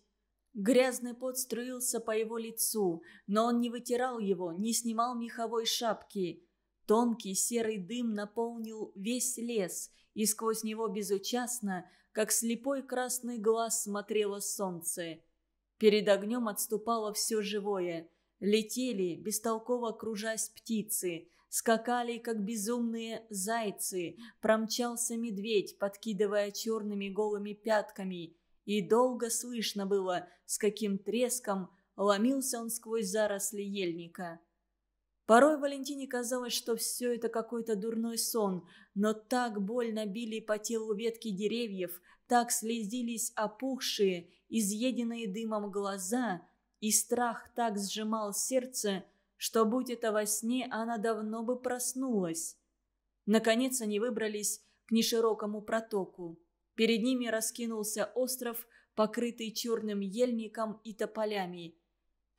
Грязный пот струился по его лицу, но он не вытирал его, не снимал меховой шапки – Тонкий серый дым наполнил весь лес, и сквозь него безучастно, как слепой красный глаз, смотрело солнце. Перед огнем отступало все живое. Летели, бестолково кружась птицы, скакали, как безумные зайцы, промчался медведь, подкидывая черными голыми пятками. И долго слышно было, с каким треском ломился он сквозь заросли ельника. Порой Валентине казалось, что все это какой-то дурной сон, но так больно били по телу ветки деревьев, так слезились опухшие, изъеденные дымом глаза, и страх так сжимал сердце, что, будь это во сне, она давно бы проснулась. Наконец они выбрались к неширокому протоку. Перед ними раскинулся остров, покрытый черным ельником и тополями –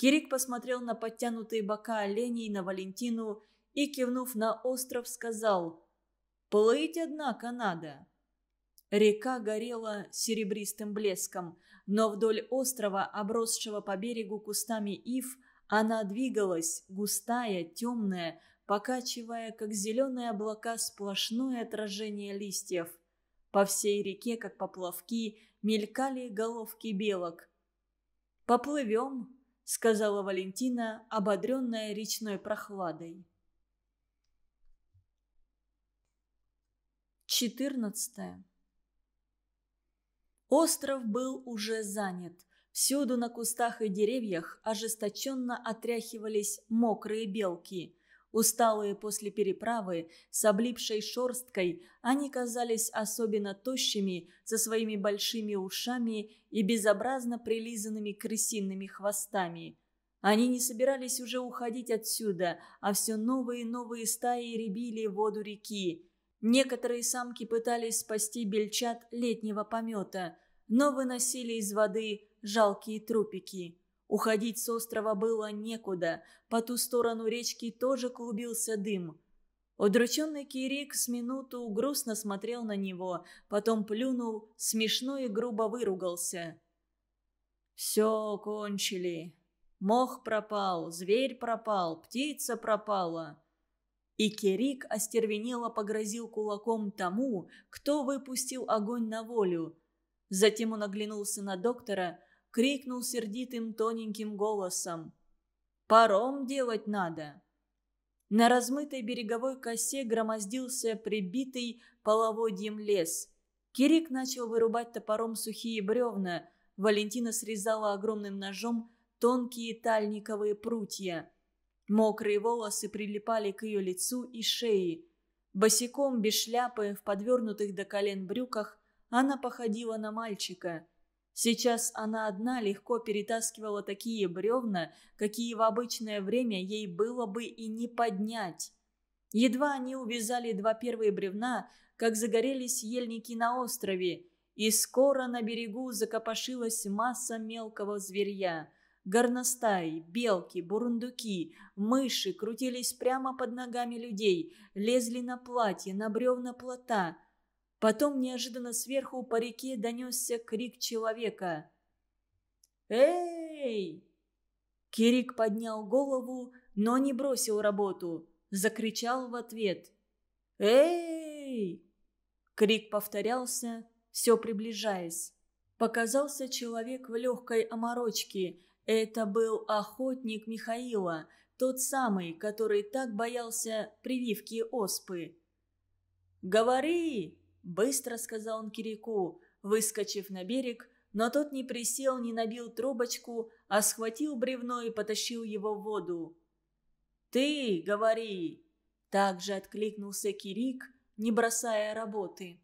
Кирик посмотрел на подтянутые бока оленей, на Валентину и, кивнув на остров, сказал «Плыть, однако, надо». Река горела серебристым блеском, но вдоль острова, обросшего по берегу кустами ив, она двигалась, густая, темная, покачивая, как зеленые облака, сплошное отражение листьев. По всей реке, как поплавки, мелькали головки белок. «Поплывем», сказала Валентина, ободренная речной прохладой. 14. Остров был уже занят. Всюду на кустах и деревьях ожесточенно отряхивались мокрые белки. Усталые после переправы, с облипшей шорсткой, они казались особенно тощими, со своими большими ушами и безобразно прилизанными крысиными хвостами. Они не собирались уже уходить отсюда, а все новые и новые стаи ребили воду реки. Некоторые самки пытались спасти бельчат летнего помета, но выносили из воды жалкие трупики. Уходить с острова было некуда, по ту сторону речки тоже клубился дым. Удрученный Кирик с минуту грустно смотрел на него, потом плюнул, смешно и грубо выругался. «Все кончили. Мох пропал, зверь пропал, птица пропала». И Кирик остервенело погрозил кулаком тому, кто выпустил огонь на волю. Затем он оглянулся на доктора – крикнул сердитым тоненьким голосом. «Паром делать надо!» На размытой береговой косе громоздился прибитый половодьем лес. Кирик начал вырубать топором сухие бревна. Валентина срезала огромным ножом тонкие тальниковые прутья. Мокрые волосы прилипали к ее лицу и шее. Босиком, без шляпы, в подвернутых до колен брюках, она походила на мальчика. Сейчас она одна легко перетаскивала такие бревна, какие в обычное время ей было бы и не поднять. Едва они увязали два первые бревна, как загорелись ельники на острове, и скоро на берегу закопошилась масса мелкого зверья. Горностаи, белки, бурундуки, мыши крутились прямо под ногами людей, лезли на платье, на бревна плота – Потом неожиданно сверху по реке донесся крик человека. «Эй!» Кирик поднял голову, но не бросил работу. Закричал в ответ. «Эй!» Крик повторялся, все приближаясь. Показался человек в легкой оморочке. Это был охотник Михаила, тот самый, который так боялся прививки оспы. «Говори!» Быстро сказал он Кирику, выскочив на берег, но тот не присел, не набил трубочку, а схватил бревно и потащил его в воду. «Ты говори!» Также откликнулся Кирик, не бросая работы.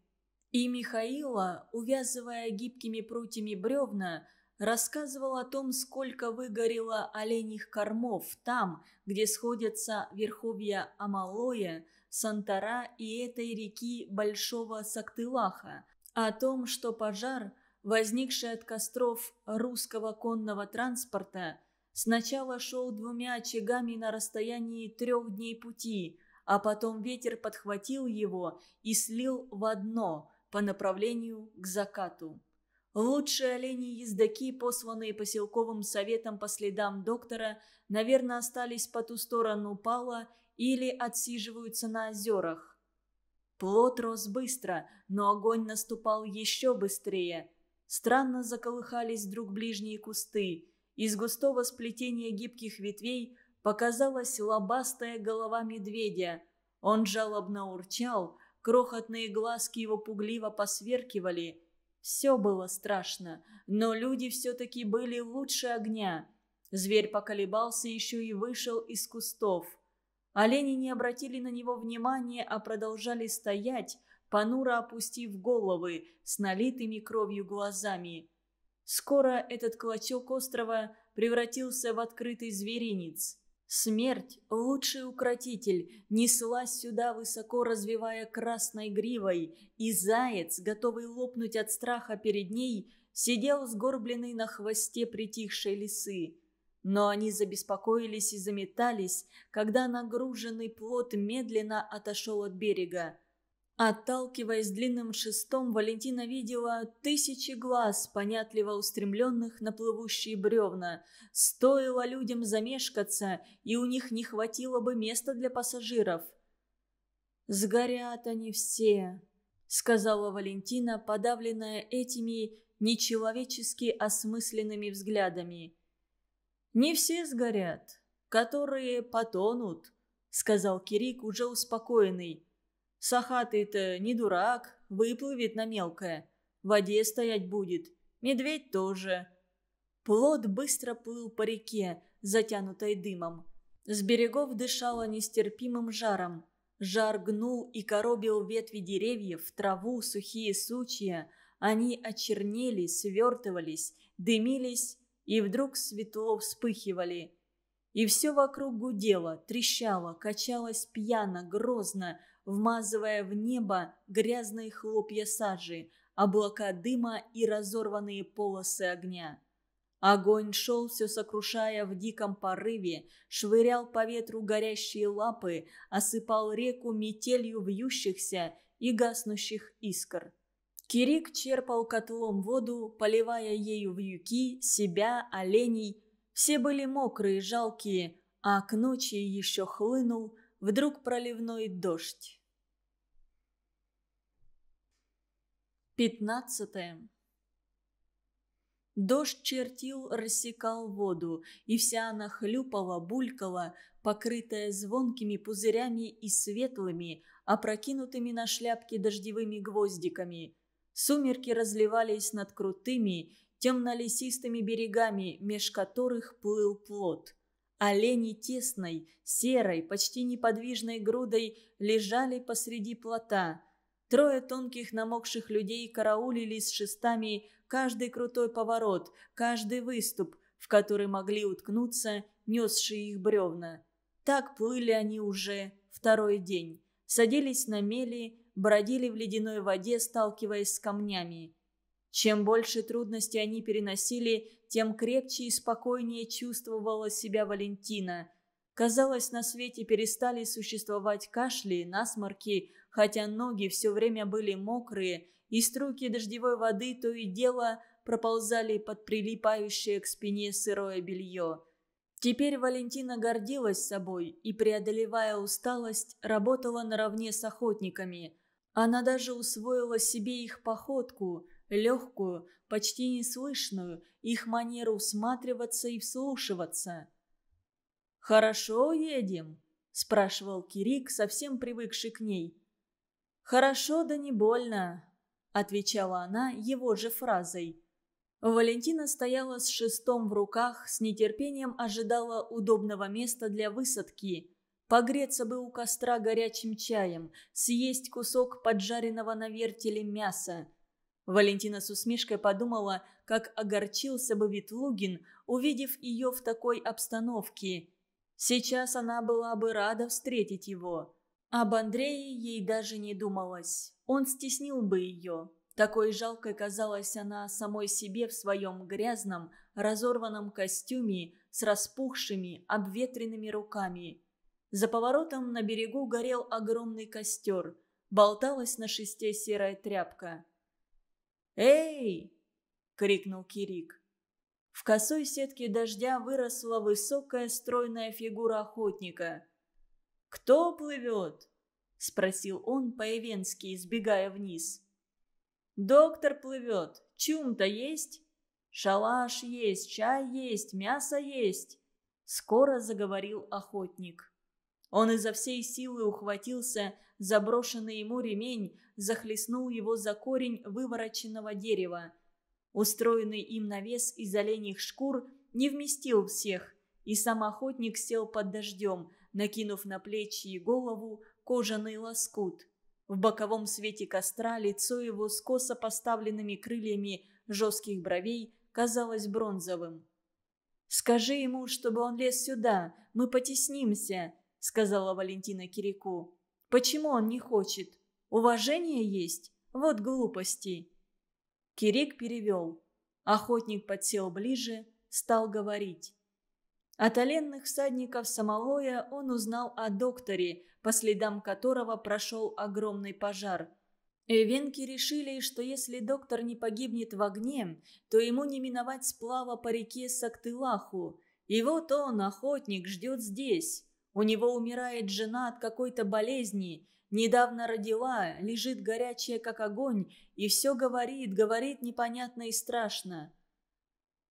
И Михаила, увязывая гибкими прутьями бревна, рассказывал о том, сколько выгорело оленьих кормов там, где сходятся верховья Амалоя – Сантара и этой реки Большого Сактылаха, о том, что пожар, возникший от костров русского конного транспорта, сначала шел двумя очагами на расстоянии трех дней пути, а потом ветер подхватил его и слил в одно по направлению к закату. Лучшие олени ездаки, посланные поселковым советом по следам доктора, наверное, остались по ту сторону пала или отсиживаются на озерах. Плод рос быстро, но огонь наступал еще быстрее. Странно заколыхались вдруг ближние кусты. Из густого сплетения гибких ветвей показалась лобастая голова медведя. Он жалобно урчал, крохотные глазки его пугливо посверкивали. Все было страшно, но люди все-таки были лучше огня. Зверь поколебался еще и вышел из кустов. Олени не обратили на него внимания, а продолжали стоять, понуро опустив головы с налитыми кровью глазами. Скоро этот клочок острова превратился в открытый зверинец. Смерть, лучший укротитель, неслась сюда, высоко развивая красной гривой, и заяц, готовый лопнуть от страха перед ней, сидел сгорбленный на хвосте притихшей лисы. Но они забеспокоились и заметались, когда нагруженный плот медленно отошел от берега. Отталкиваясь длинным шестом, Валентина видела тысячи глаз, понятливо устремленных на плывущие бревна. Стоило людям замешкаться, и у них не хватило бы места для пассажиров. «Сгорят они все», — сказала Валентина, подавленная этими нечеловечески осмысленными взглядами. «Не все сгорят, которые потонут», — сказал Кирик, уже успокоенный. «Сахатый-то не дурак, выплывет на мелкое. В воде стоять будет. Медведь тоже». Плод быстро плыл по реке, затянутой дымом. С берегов дышало нестерпимым жаром. Жар гнул и коробил ветви деревьев, траву, сухие сучья. Они очернели, свертывались, дымились, и вдруг светло вспыхивали. И все вокруг гудело, трещало, качалось пьяно, грозно, вмазывая в небо грязные хлопья сажи, облака дыма и разорванные полосы огня. Огонь шел, все сокрушая в диком порыве, швырял по ветру горящие лапы, осыпал реку метелью вьющихся и гаснущих искр. Кирик черпал котлом воду, поливая ею вьюки, себя, оленей. Все были мокрые, жалкие, а к ночи еще хлынул вдруг проливной дождь. Пятнадцатое. Дождь чертил, рассекал воду, и вся она хлюпала, булькала, покрытая звонкими пузырями и светлыми, опрокинутыми на шляпке дождевыми гвоздиками – Сумерки разливались над крутыми, темно-лесистыми берегами, меж которых плыл плот. Олени тесной, серой, почти неподвижной грудой лежали посреди плота. Трое тонких намокших людей караулили с шестами каждый крутой поворот, каждый выступ, в который могли уткнуться несшие их бревна. Так плыли они уже второй день. Садились на мели, бродили в ледяной воде, сталкиваясь с камнями. Чем больше трудностей они переносили, тем крепче и спокойнее чувствовала себя Валентина. Казалось, на свете перестали существовать кашли, насморки, хотя ноги все время были мокрые, и струйки дождевой воды то и дело проползали под прилипающее к спине сырое белье. Теперь Валентина гордилась собой и, преодолевая усталость, работала наравне с охотниками. Она даже усвоила себе их походку, легкую, почти неслышную, их манеру усматриваться и вслушиваться. «Хорошо едем?» – спрашивал Кирик, совсем привыкший к ней. «Хорошо, да не больно», – отвечала она его же фразой. Валентина стояла с шестом в руках, с нетерпением ожидала удобного места для высадки – Погреться бы у костра горячим чаем, съесть кусок поджаренного на вертеле мяса. Валентина с усмешкой подумала, как огорчился бы Ветлугин, увидев ее в такой обстановке. Сейчас она была бы рада встретить его. Об Андрее ей даже не думалось. Он стеснил бы ее. Такой жалкой казалась она самой себе в своем грязном, разорванном костюме с распухшими, обветренными руками. За поворотом на берегу горел огромный костер. Болталась на шесте серая тряпка. «Эй!» — крикнул Кирик. В косой сетке дождя выросла высокая стройная фигура охотника. «Кто плывет?» — спросил он по-эвенски, избегая вниз. «Доктор плывет. Чум-то есть?» «Шалаш есть, чай есть, мясо есть», — скоро заговорил охотник. Он изо всей силы ухватился за брошенный ему ремень, захлестнул его за корень вывороченного дерева. Устроенный им навес из оленьих шкур не вместил всех, и сам охотник сел под дождем, накинув на плечи и голову кожаный лоскут. В боковом свете костра лицо его с косо поставленными крыльями жестких бровей казалось бронзовым. «Скажи ему, чтобы он лез сюда, мы потеснимся», — сказала Валентина Кирику. «Почему он не хочет? Уважение есть? Вот глупости!» Кирик перевел. Охотник подсел ближе, стал говорить. От оленных всадников Самолоя он узнал о докторе, по следам которого прошел огромный пожар. Эвенки решили, что если доктор не погибнет в огне, то ему не миновать сплава по реке Сактылаху. И вот он, охотник, ждет здесь. У него умирает жена от какой-то болезни, недавно родила, лежит горячая, как огонь, и все говорит, говорит непонятно и страшно.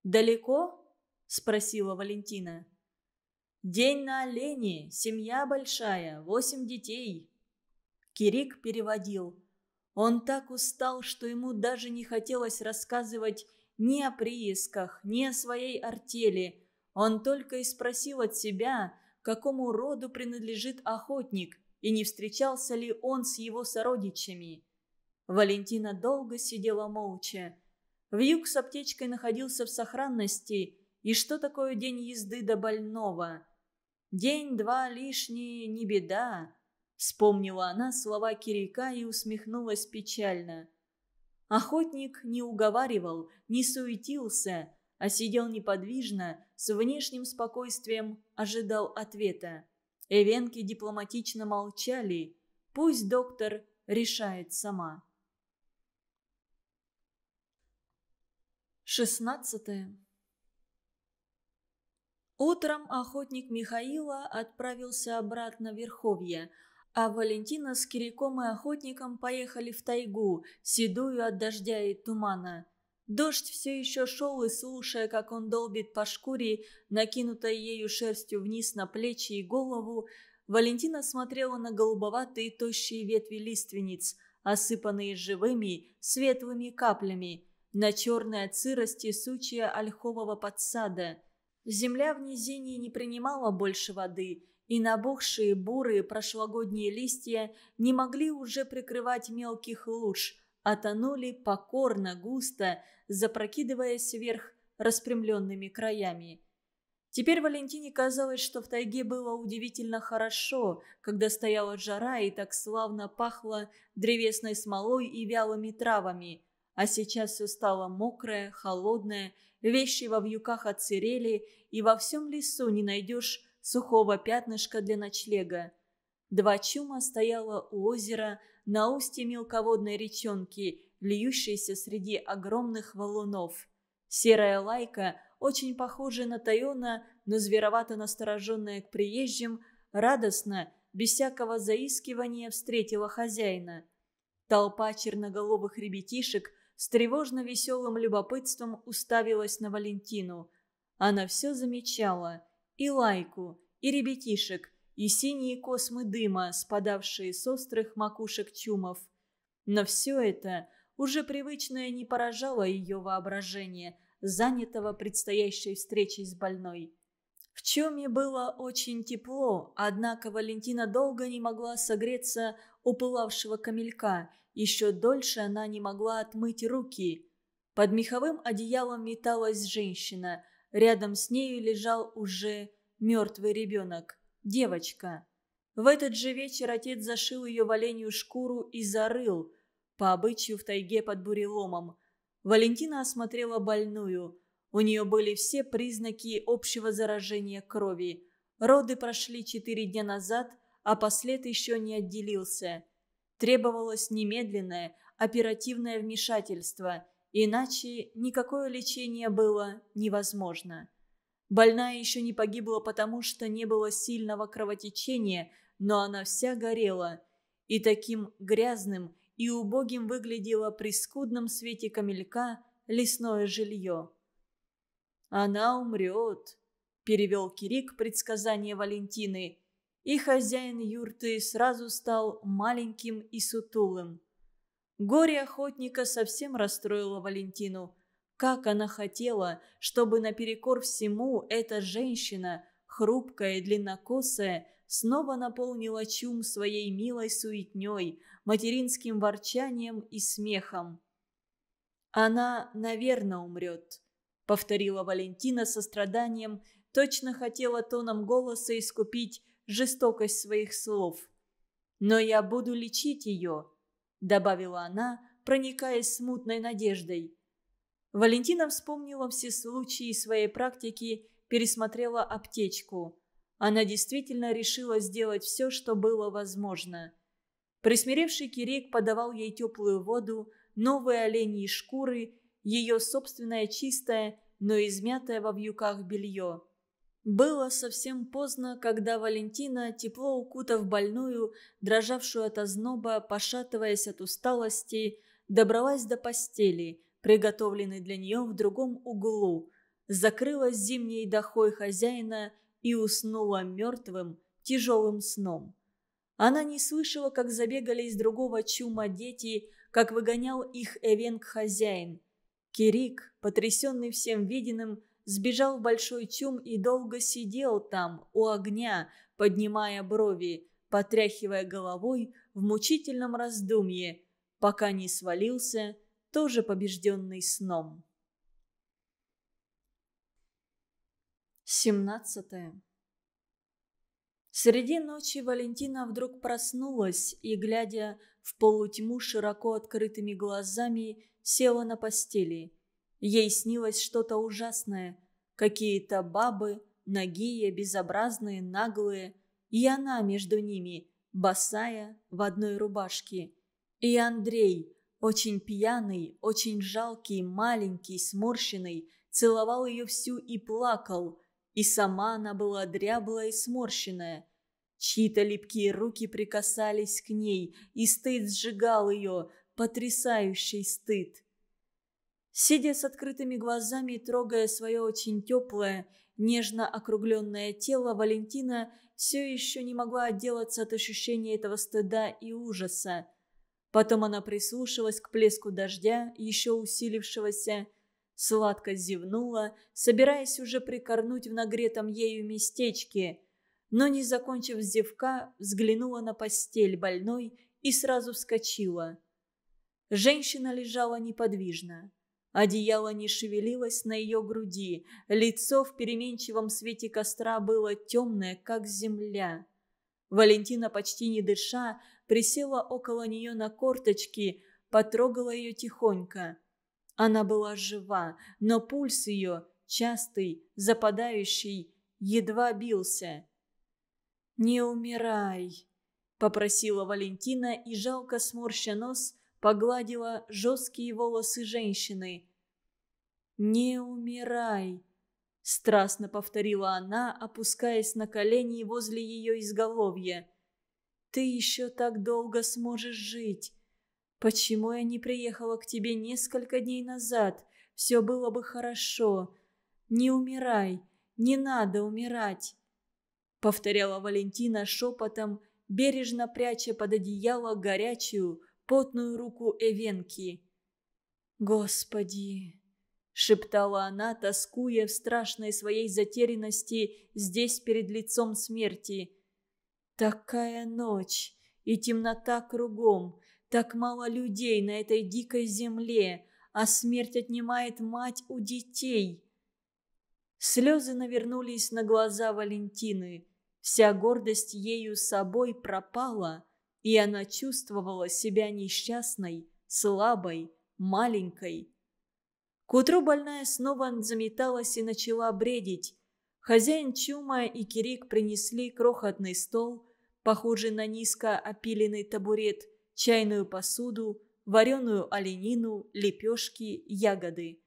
«Далеко?» – спросила Валентина. «День на олене, семья большая, восемь детей». Кирик переводил. Он так устал, что ему даже не хотелось рассказывать ни о приисках, ни о своей артели. Он только и спросил от себя – какому роду принадлежит охотник и не встречался ли он с его сородичами. Валентина долго сидела молча. Вьюг с аптечкой находился в сохранности, и что такое день езды до больного? «День-два лишние не беда», — вспомнила она слова Кирика и усмехнулась печально. Охотник не уговаривал, не суетился — а сидел неподвижно, с внешним спокойствием ожидал ответа. Эвенки дипломатично молчали. Пусть доктор решает сама. Шестнадцатое. Утром охотник Михаила отправился обратно в Верховье, а Валентина с Киряком и охотником поехали в тайгу, седую от дождя и тумана – Дождь все еще шел, и, слушая, как он долбит по шкуре, накинутой ею шерстью вниз на плечи и голову, Валентина смотрела на голубоватые тощие ветви лиственниц, осыпанные живыми, светлыми каплями, на черной от сырости сучья ольхового подсада. Земля в низине не принимала больше воды, и набухшие бурые прошлогодние листья не могли уже прикрывать мелких луж – а тонули покорно густо, запрокидываясь вверх распрямленными краями. Теперь Валентине казалось, что в тайге было удивительно хорошо, когда стояла жара и так славно пахло древесной смолой и вялыми травами. А сейчас все стало мокрое, холодное, вещи во вьюках отсырели, и во всем лесу не найдешь сухого пятнышка для ночлега. Два чума стояло у озера, на устье мелководной речонки, льющейся среди огромных валунов. Серая лайка, очень похожая на Тайона, но зверовато настороженная к приезжим, радостно, без всякого заискивания встретила хозяина. Толпа черноголовых ребятишек с тревожно веселым любопытством уставилась на Валентину. Она все замечала. И лайку, и ребятишек – и синие космы дыма, спадавшие с острых макушек чумов. Но все это уже привычное не поражало ее воображение, занятого предстоящей встречей с больной. В Чуме было очень тепло, однако Валентина долго не могла согреться у пылавшего камелька, еще дольше она не могла отмыть руки. Под меховым одеялом металась женщина, рядом с нею лежал уже мертвый ребенок девочка. В этот же вечер отец зашил ее в оленью шкуру и зарыл, по обычаю в тайге под буреломом. Валентина осмотрела больную. У нее были все признаки общего заражения крови. Роды прошли четыре дня назад, а послед еще не отделился. Требовалось немедленное, оперативное вмешательство, иначе никакое лечение было невозможно. Больная еще не погибла, потому что не было сильного кровотечения, но она вся горела. И таким грязным и убогим выглядело при скудном свете камелька лесное жилье. «Она умрет», – перевел Кирик предсказание Валентины, и хозяин юрты сразу стал маленьким и сутулым. Горе охотника совсем расстроило Валентину. Как она хотела, чтобы наперекор всему эта женщина, хрупкая и длиннокосая, снова наполнила чум своей милой суетней, материнским ворчанием и смехом. «Она, наверное, умрет», — повторила Валентина со страданием, точно хотела тоном голоса искупить жестокость своих слов. «Но я буду лечить ее», — добавила она, проникаясь смутной надеждой. Валентина вспомнила все случаи своей практики, пересмотрела аптечку. Она действительно решила сделать все, что было возможно. Присмиревший Кирик подавал ей теплую воду, новые оленьи шкуры, ее собственное чистое, но измятое во вьюках белье. Было совсем поздно, когда Валентина, тепло укутав больную, дрожавшую от озноба, пошатываясь от усталости, добралась до постели – приготовленный для нее в другом углу, закрылась зимней дохой хозяина и уснула мертвым, тяжелым сном. Она не слышала, как забегали из другого чума дети, как выгонял их Эвенг хозяин. Кирик, потрясенный всем виденным, сбежал в большой чум и долго сидел там, у огня, поднимая брови, потряхивая головой в мучительном раздумье, пока не свалился тоже побежденный сном. 17. Среди ночи Валентина вдруг проснулась и, глядя в полутьму широко открытыми глазами, села на постели. Ей снилось что-то ужасное. Какие-то бабы, нагие, безобразные, наглые. И она между ними, босая, в одной рубашке. И Андрей, очень пьяный, очень жалкий, маленький, сморщенный, целовал ее всю и плакал. И сама она была дряблая и сморщенная. Чьи-то липкие руки прикасались к ней, и стыд сжигал ее, потрясающий стыд. Сидя с открытыми глазами и трогая свое очень теплое, нежно округленное тело, Валентина все еще не могла отделаться от ощущения этого стыда и ужаса. Потом она прислушалась к плеску дождя, еще усилившегося. Сладко зевнула, собираясь уже прикорнуть в нагретом ею местечке. Но, не закончив зевка, взглянула на постель больной и сразу вскочила. Женщина лежала неподвижно. Одеяло не шевелилось на ее груди, лицо в переменчивом свете костра было темное, как земля. Валентина, почти не дыша, присела около нее на корточки, потрогала ее тихонько. Она была жива, но пульс ее, частый, западающий, едва бился. «Не умирай!» – попросила Валентина и, жалко сморща нос, погладила жесткие волосы женщины. «Не умирай!» – страстно повторила она, опускаясь на колени возле ее изголовья ты еще так долго сможешь жить. Почему я не приехала к тебе несколько дней назад? Все было бы хорошо. Не умирай, не надо умирать. Повторяла Валентина шепотом, бережно пряча под одеяло горячую, потную руку Эвенки. «Господи!» — шептала она, тоскуя в страшной своей затерянности здесь перед лицом смерти — Такая ночь и темнота кругом, так мало людей на этой дикой земле, а смерть отнимает мать у детей. Слезы навернулись на глаза Валентины. Вся гордость ею собой пропала, и она чувствовала себя несчастной, слабой, маленькой. К утру больная снова заметалась и начала бредить. Хозяин Чума и Кирик принесли крохотный стол, похожий на низко опиленный табурет, чайную посуду, вареную оленину, лепешки, ягоды.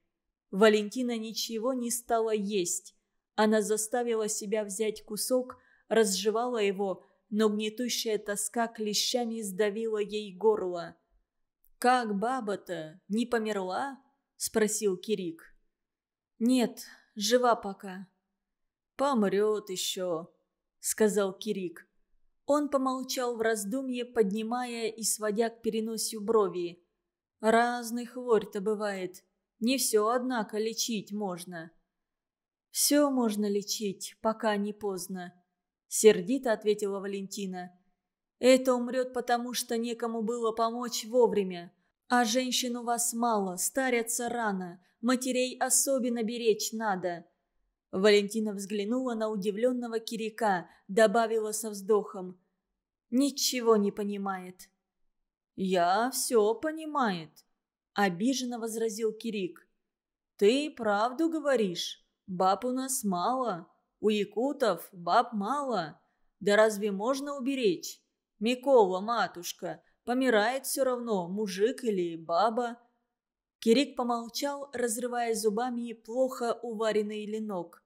Валентина ничего не стала есть. Она заставила себя взять кусок, разжевала его, но гнетущая тоска клещами сдавила ей горло. «Как баба-то? Не померла?» – спросил Кирик. «Нет, жива пока». «Помрет еще», – сказал Кирик. Он помолчал в раздумье, поднимая и сводя к переносию брови. «Разный хворь-то бывает. Не все, однако, лечить можно». «Все можно лечить, пока не поздно», — сердито ответила Валентина. «Это умрет, потому что некому было помочь вовремя. А женщин у вас мало, старятся рано, матерей особенно беречь надо. Валентина взглянула на удивленного Кирика, добавила со вздохом. «Ничего не понимает». «Я все понимает», — обиженно возразил Кирик. «Ты правду говоришь. Баб у нас мало. У якутов баб мало. Да разве можно уберечь? Микола, матушка, помирает все равно, мужик или баба». Кирик помолчал, разрывая зубами плохо уваренный ленок.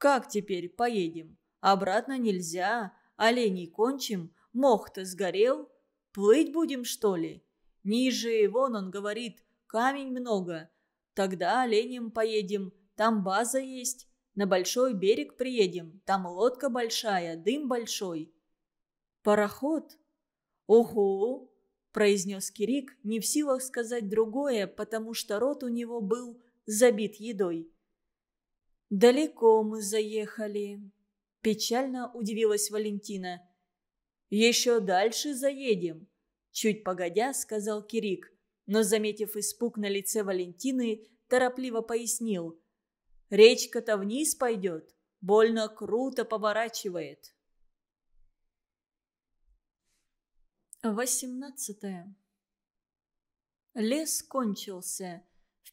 Как теперь поедем? Обратно нельзя. Оленей кончим. Мох-то сгорел. Плыть будем, что ли? Ниже, вон он говорит, камень много. Тогда оленем поедем. Там база есть. На большой берег приедем. Там лодка большая, дым большой. Пароход? Ого! произнес Кирик, не в силах сказать другое, потому что рот у него был забит едой. «Далеко мы заехали», – печально удивилась Валентина. «Еще дальше заедем», – чуть погодя сказал Кирик, но, заметив испуг на лице Валентины, торопливо пояснил. «Речка-то вниз пойдет, больно круто поворачивает». Восемнадцатое. Лес кончился.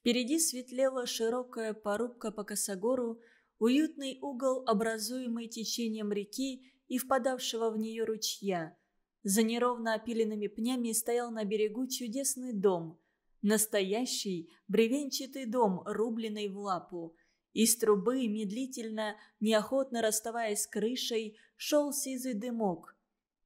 Впереди светлела широкая порубка по косогору, уютный угол, образуемый течением реки и впадавшего в нее ручья. За неровно опиленными пнями стоял на берегу чудесный дом. Настоящий бревенчатый дом, рубленный в лапу. Из трубы, медлительно, неохотно расставаясь с крышей, шел сизый дымок.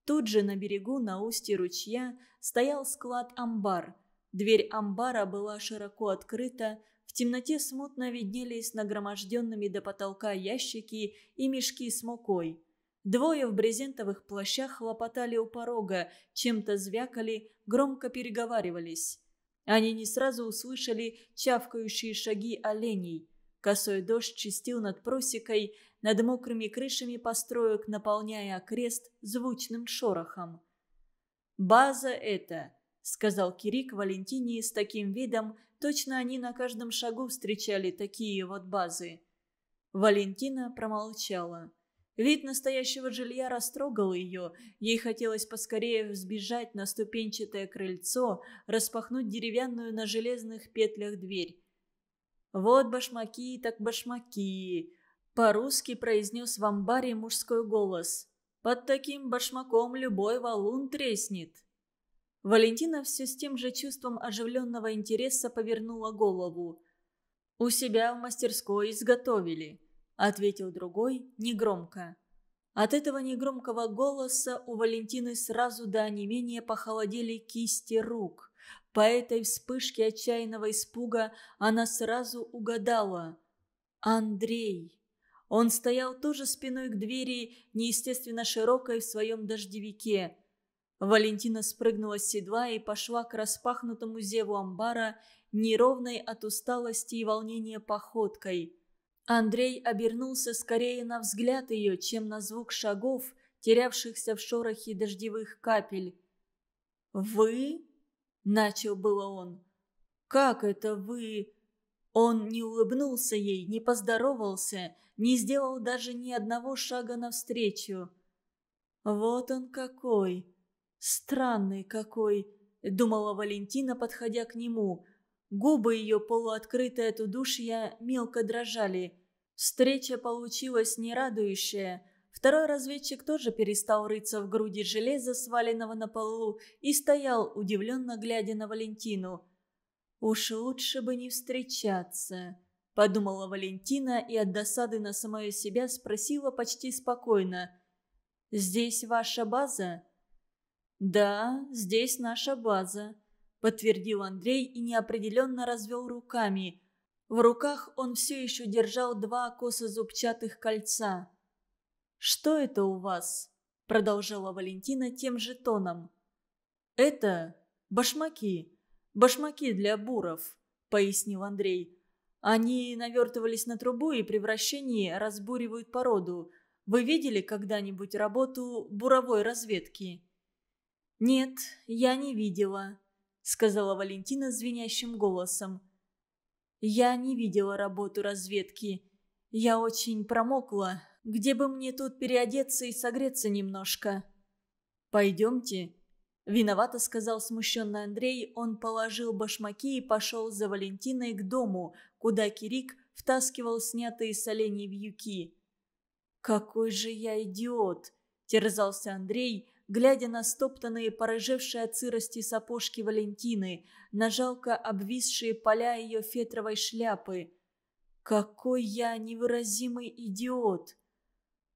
Тут же на берегу, на устье ручья, стоял склад-амбар – Дверь амбара была широко открыта, в темноте смутно виднелись нагроможденными до потолка ящики и мешки с мукой. Двое в брезентовых плащах лопотали у порога, чем-то звякали, громко переговаривались. Они не сразу услышали чавкающие шаги оленей. Косой дождь чистил над просекой, над мокрыми крышами построек, наполняя окрест звучным шорохом. База эта — сказал Кирик Валентине с таким видом, точно они на каждом шагу встречали такие вот базы. Валентина промолчала. Вид настоящего жилья растрогал ее, ей хотелось поскорее взбежать на ступенчатое крыльцо, распахнуть деревянную на железных петлях дверь. «Вот башмаки, так башмаки!» — по-русски произнес в амбаре мужской голос. «Под таким башмаком любой валун треснет!» Валентина все с тем же чувством оживленного интереса повернула голову. «У себя в мастерской изготовили», — ответил другой негромко. От этого негромкого голоса у Валентины сразу до онемения похолодели кисти рук. По этой вспышке отчаянного испуга она сразу угадала. «Андрей!» Он стоял тоже спиной к двери, неестественно широкой в своем дождевике – Валентина спрыгнула с седла и пошла к распахнутому зеву амбара, неровной от усталости и волнения походкой. Андрей обернулся скорее на взгляд ее, чем на звук шагов, терявшихся в шорохе дождевых капель. «Вы?» – начал было он. «Как это вы?» Он не улыбнулся ей, не поздоровался, не сделал даже ни одного шага навстречу. «Вот он какой!» «Странный какой!» – думала Валентина, подходя к нему. Губы ее, полуоткрытые от удушья, мелко дрожали. Встреча получилась нерадующая. Второй разведчик тоже перестал рыться в груди железа, сваленного на полу, и стоял, удивленно глядя на Валентину. «Уж лучше бы не встречаться», – подумала Валентина и от досады на самое себя спросила почти спокойно. «Здесь ваша база?» «Да, здесь наша база», — подтвердил Андрей и неопределенно развел руками. В руках он все еще держал два косозубчатых кольца. «Что это у вас?» — продолжала Валентина тем же тоном. «Это башмаки. Башмаки для буров», — пояснил Андрей. «Они навертывались на трубу и при вращении разбуривают породу. Вы видели когда-нибудь работу буровой разведки?» «Нет, я не видела», — сказала Валентина звенящим голосом. «Я не видела работу разведки. Я очень промокла. Где бы мне тут переодеться и согреться немножко?» «Пойдемте», — виновато сказал смущенный Андрей. Он положил башмаки и пошел за Валентиной к дому, куда Кирик втаскивал снятые с оленей вьюки. «Какой же я идиот!» – терзался Андрей, глядя на стоптанные, порыжевшие от сырости сапожки Валентины, на жалко обвисшие поля ее фетровой шляпы. «Какой я невыразимый идиот!»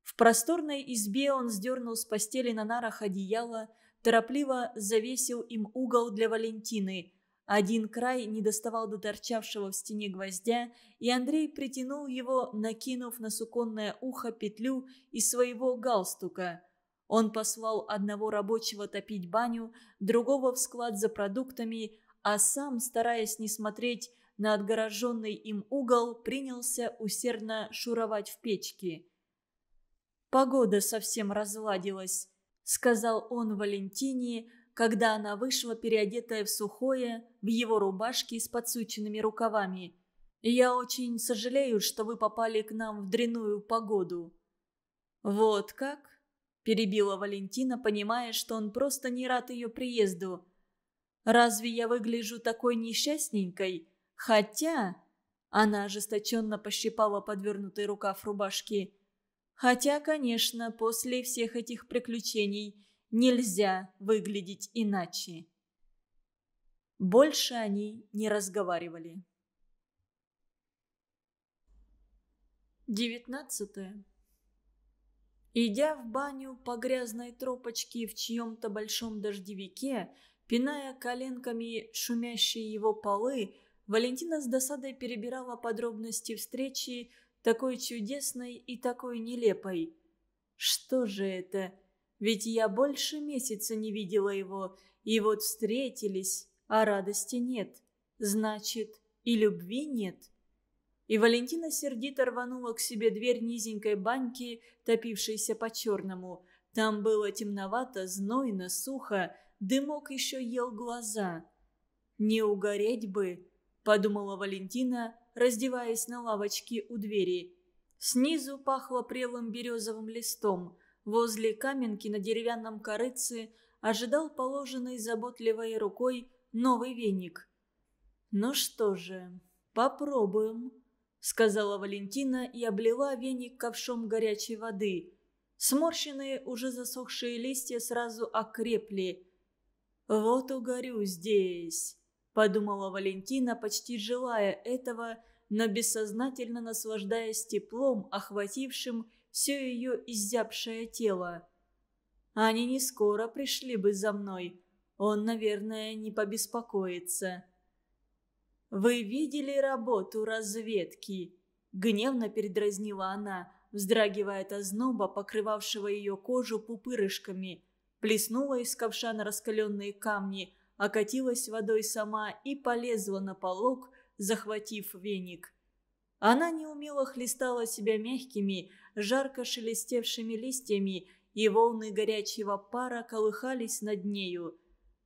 В просторной избе он сдернул с постели на нарах одеяло, торопливо завесил им угол для Валентины. Один край не доставал до торчавшего в стене гвоздя, и Андрей притянул его, накинув на суконное ухо петлю из своего галстука – он послал одного рабочего топить баню, другого в склад за продуктами, а сам, стараясь не смотреть на отгороженный им угол, принялся усердно шуровать в печке. «Погода совсем разладилась», — сказал он Валентине, когда она вышла, переодетая в сухое, в его рубашке с подсученными рукавами. «Я очень сожалею, что вы попали к нам в дрянную погоду». «Вот как?» перебила Валентина, понимая, что он просто не рад ее приезду. «Разве я выгляжу такой несчастненькой? Хотя...» Она ожесточенно пощипала подвернутый рукав рубашки. «Хотя, конечно, после всех этих приключений нельзя выглядеть иначе». Больше они не разговаривали. Девятнадцатое. Идя в баню по грязной тропочке в чьем-то большом дождевике, пиная коленками шумящие его полы, Валентина с досадой перебирала подробности встречи, такой чудесной и такой нелепой. Что же это? Ведь я больше месяца не видела его, и вот встретились, а радости нет. Значит, и любви нет. И Валентина сердито рванула к себе дверь низенькой баньки, топившейся по-черному. Там было темновато, знойно, сухо, дымок еще ел глаза. «Не угореть бы», — подумала Валентина, раздеваясь на лавочке у двери. Снизу пахло прелым березовым листом. Возле каменки на деревянном корыце ожидал положенный заботливой рукой новый веник. «Ну что же, попробуем», сказала Валентина и облила веник ковшом горячей воды. Сморщенные, уже засохшие листья сразу окрепли. «Вот угорю здесь», – подумала Валентина, почти желая этого, но бессознательно наслаждаясь теплом, охватившим все ее изябшее тело. «Они не скоро пришли бы за мной. Он, наверное, не побеспокоится». «Вы видели работу разведки?» – гневно передразнила она, вздрагивая от озноба, покрывавшего ее кожу пупырышками. Плеснула из ковша на раскаленные камни, окатилась водой сама и полезла на полог, захватив веник. Она неумело хлестала себя мягкими, жарко шелестевшими листьями, и волны горячего пара колыхались над нею.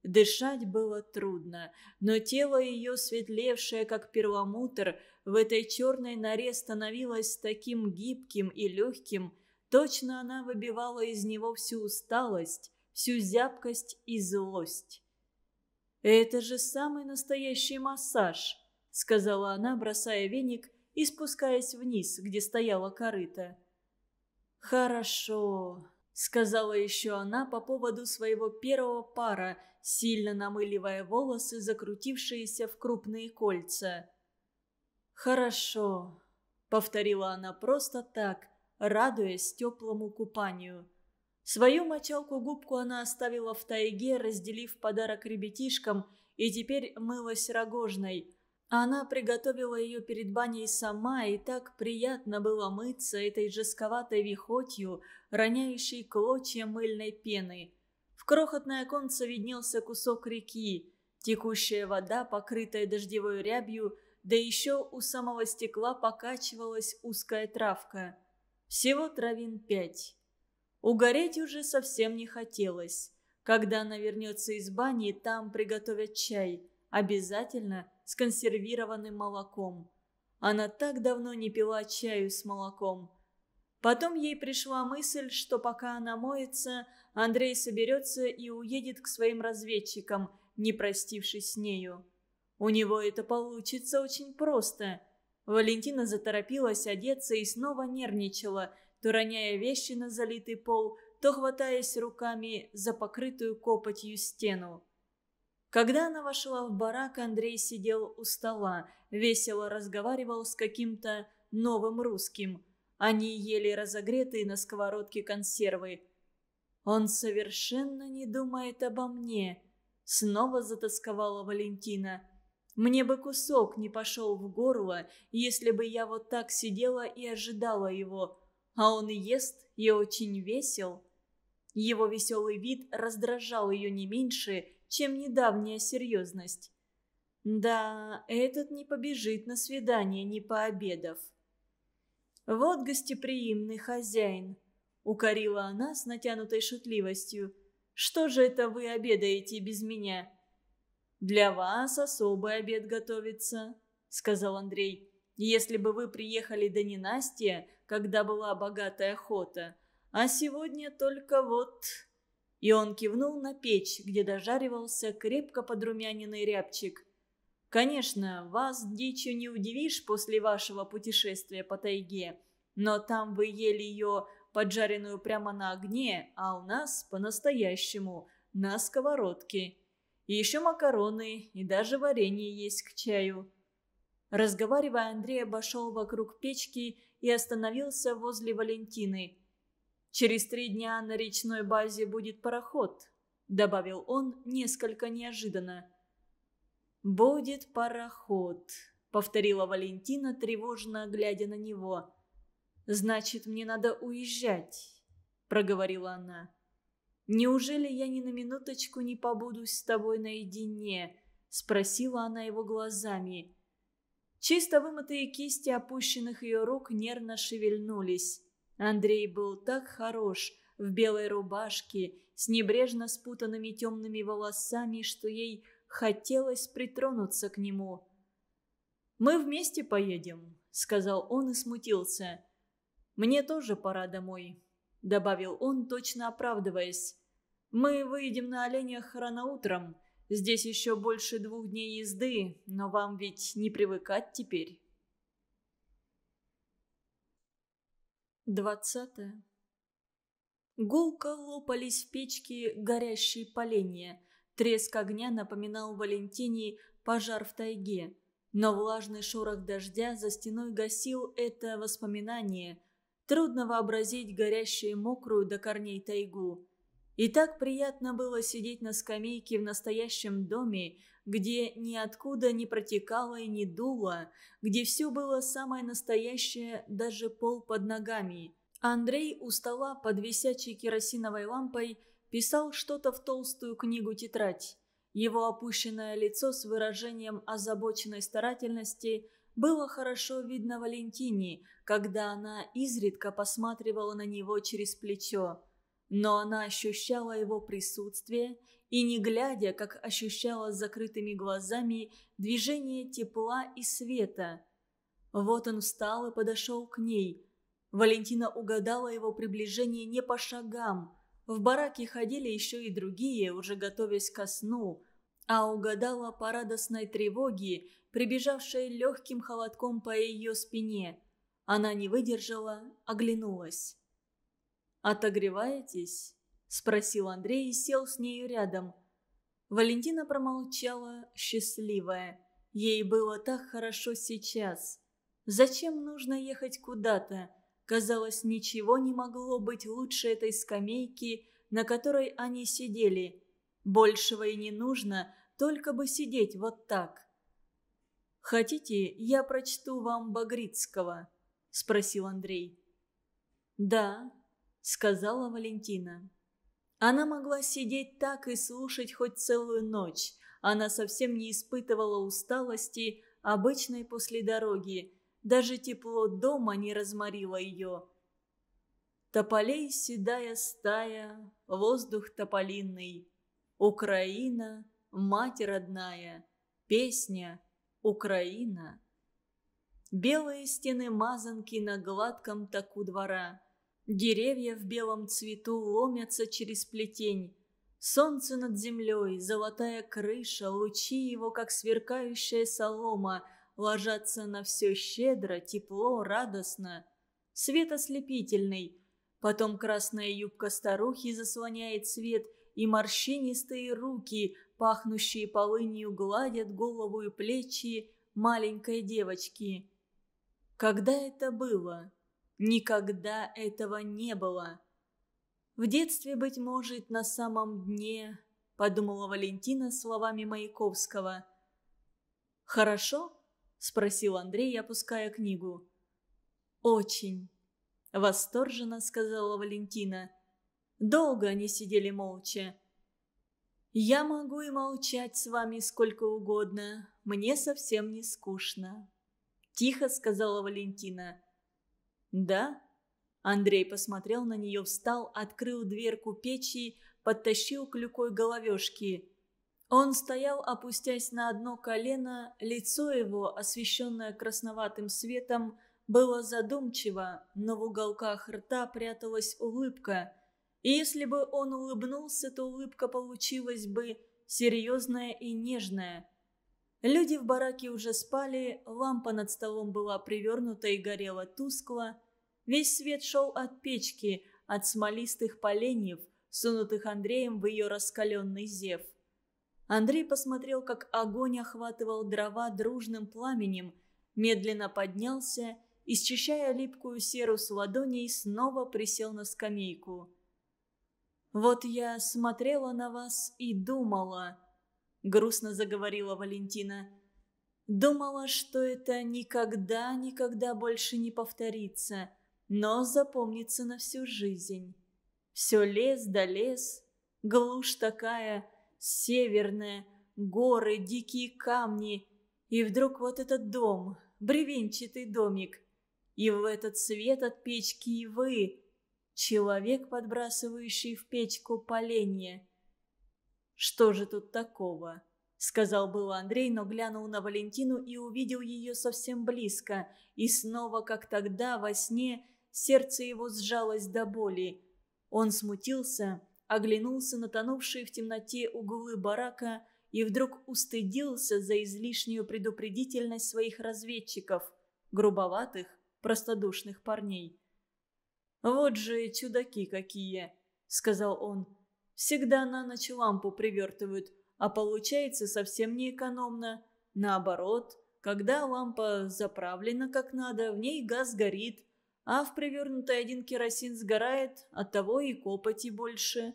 Дышать было трудно, но тело ее, светлевшее, как перламутр, в этой черной норе становилось таким гибким и легким. Точно она выбивала из него всю усталость, всю зябкость и злость. «Это же самый настоящий массаж», — сказала она, бросая веник и спускаясь вниз, где стояла корыта. «Хорошо», — сказала еще она по поводу своего первого пара — сильно намыливая волосы, закрутившиеся в крупные кольца. «Хорошо», — повторила она просто так, радуясь теплому купанию. Свою мочалку-губку она оставила в тайге, разделив подарок ребятишкам, и теперь мылась рогожной. Она приготовила ее перед баней сама, и так приятно было мыться этой жестковатой вихотью, роняющей клочья мыльной пены — крохотное оконце виднелся кусок реки, текущая вода, покрытая дождевой рябью, да еще у самого стекла покачивалась узкая травка. Всего травин пять. Угореть уже совсем не хотелось. Когда она вернется из бани, там приготовят чай, обязательно с консервированным молоком. Она так давно не пила чаю с молоком – Потом ей пришла мысль, что пока она моется, Андрей соберется и уедет к своим разведчикам, не простившись с нею. У него это получится очень просто. Валентина заторопилась одеться и снова нервничала, то роняя вещи на залитый пол, то хватаясь руками за покрытую копотью стену. Когда она вошла в барак, Андрей сидел у стола, весело разговаривал с каким-то новым русским – они ели разогретые на сковородке консервы. «Он совершенно не думает обо мне», — снова затасковала Валентина. «Мне бы кусок не пошел в горло, если бы я вот так сидела и ожидала его. А он ест и очень весел». Его веселый вид раздражал ее не меньше, чем недавняя серьезность. «Да, этот не побежит на свидание, не пообедав». «Вот гостеприимный хозяин», — укорила она с натянутой шутливостью. «Что же это вы обедаете без меня?» «Для вас особый обед готовится», — сказал Андрей. «Если бы вы приехали до ненастья, когда была богатая охота, а сегодня только вот...» И он кивнул на печь, где дожаривался крепко подрумяненный рябчик. Конечно, вас дичью не удивишь после вашего путешествия по тайге, но там вы ели ее поджаренную прямо на огне, а у нас по-настоящему, на сковородке. И еще макароны, и даже варенье есть к чаю». Разговаривая, Андрей обошел вокруг печки и остановился возле Валентины. «Через три дня на речной базе будет пароход», — добавил он несколько неожиданно. «Будет пароход», — повторила Валентина, тревожно глядя на него. «Значит, мне надо уезжать», — проговорила она. «Неужели я ни на минуточку не побуду с тобой наедине?» — спросила она его глазами. Чисто вымытые кисти опущенных ее рук нервно шевельнулись. Андрей был так хорош в белой рубашке, с небрежно спутанными темными волосами, что ей хотелось притронуться к нему. «Мы вместе поедем», — сказал он и смутился. «Мне тоже пора домой», — добавил он, точно оправдываясь. «Мы выйдем на оленях рано утром. Здесь еще больше двух дней езды, но вам ведь не привыкать теперь». Двадцатое. Гулко лопались в печке горящие поленья. Треск огня напоминал Валентине пожар в тайге. Но влажный шорох дождя за стеной гасил это воспоминание. Трудно вообразить горящую мокрую до корней тайгу. И так приятно было сидеть на скамейке в настоящем доме, где ниоткуда не протекало и не дуло, где все было самое настоящее, даже пол под ногами. Андрей у стола под висячей керосиновой лампой писал что-то в толстую книгу-тетрадь. Его опущенное лицо с выражением озабоченной старательности было хорошо видно Валентине, когда она изредка посматривала на него через плечо. Но она ощущала его присутствие и, не глядя, как ощущала с закрытыми глазами движение тепла и света. Вот он встал и подошел к ней. Валентина угадала его приближение не по шагам – в бараке ходили еще и другие, уже готовясь ко сну, а угадала по радостной тревоге, прибежавшей легким холодком по ее спине. Она не выдержала, оглянулась. «Отогреваетесь?» – спросил Андрей и сел с нею рядом. Валентина промолчала, счастливая. Ей было так хорошо сейчас. Зачем нужно ехать куда-то? Казалось, ничего не могло быть лучше этой скамейки, на которой они сидели. Большего и не нужно, только бы сидеть вот так. «Хотите, я прочту вам Багрицкого?» – спросил Андрей. «Да», – сказала Валентина. Она могла сидеть так и слушать хоть целую ночь. Она совсем не испытывала усталости, обычной после дороги, даже тепло дома не разморило ее. Тополей седая стая, воздух тополинный. Украина, мать родная, песня «Украина». Белые стены мазанки на гладком таку двора. Деревья в белом цвету ломятся через плетень. Солнце над землей, золотая крыша, лучи его, как сверкающая солома – ложатся на все щедро, тепло, радостно. Свет ослепительный. Потом красная юбка старухи заслоняет свет, и морщинистые руки, пахнущие полынью, гладят голову и плечи маленькой девочки. Когда это было? Никогда этого не было. В детстве, быть может, на самом дне, подумала Валентина словами Маяковского. Хорошо, – спросил Андрей, опуская книгу. «Очень», – восторженно сказала Валентина. Долго они сидели молча. «Я могу и молчать с вами сколько угодно. Мне совсем не скучно», – тихо сказала Валентина. «Да?» Андрей посмотрел на нее, встал, открыл дверку печи, подтащил клюкой головешки. Он стоял, опустясь на одно колено, лицо его, освещенное красноватым светом, было задумчиво, но в уголках рта пряталась улыбка. И если бы он улыбнулся, то улыбка получилась бы серьезная и нежная. Люди в бараке уже спали, лампа над столом была привернута и горела тускло. Весь свет шел от печки, от смолистых поленьев, сунутых Андреем в ее раскаленный зев. Андрей посмотрел, как огонь охватывал дрова дружным пламенем, медленно поднялся, исчищая липкую серу с ладоней, снова присел на скамейку. «Вот я смотрела на вас и думала», — грустно заговорила Валентина. «Думала, что это никогда-никогда больше не повторится, но запомнится на всю жизнь. Все лес да лес, глушь такая — северное, горы, дикие камни. И вдруг вот этот дом, бревенчатый домик. И в этот свет от печки и вы, человек, подбрасывающий в печку поленья. «Что же тут такого?» — сказал был Андрей, но глянул на Валентину и увидел ее совсем близко. И снова, как тогда, во сне, сердце его сжалось до боли. Он смутился оглянулся на тонувшие в темноте углы барака и вдруг устыдился за излишнюю предупредительность своих разведчиков, грубоватых, простодушных парней. «Вот же чудаки какие!» — сказал он. «Всегда на ночь лампу привертывают, а получается совсем неэкономно. Наоборот, когда лампа заправлена как надо, в ней газ горит, а в привернутый один керосин сгорает, оттого и копоти больше.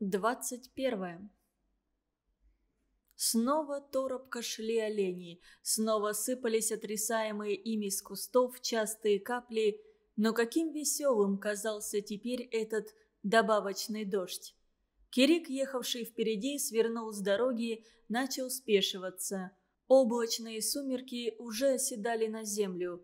21. Снова торопко шли олени, снова сыпались отрисаемые ими с кустов частые капли, но каким веселым казался теперь этот добавочный дождь. Кирик, ехавший впереди, свернул с дороги, начал спешиваться. Облачные сумерки уже оседали на землю.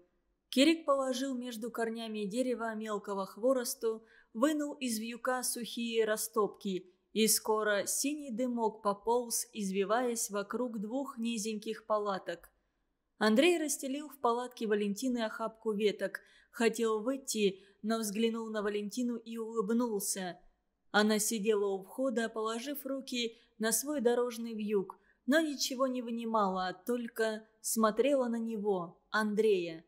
Кирик положил между корнями дерева мелкого хворосту, вынул из вьюка сухие растопки, и скоро синий дымок пополз, извиваясь вокруг двух низеньких палаток. Андрей расстелил в палатке Валентины охапку веток, хотел выйти, но взглянул на Валентину и улыбнулся. Она сидела у входа, положив руки на свой дорожный вьюг, но ничего не вынимала, а только смотрела на него, Андрея.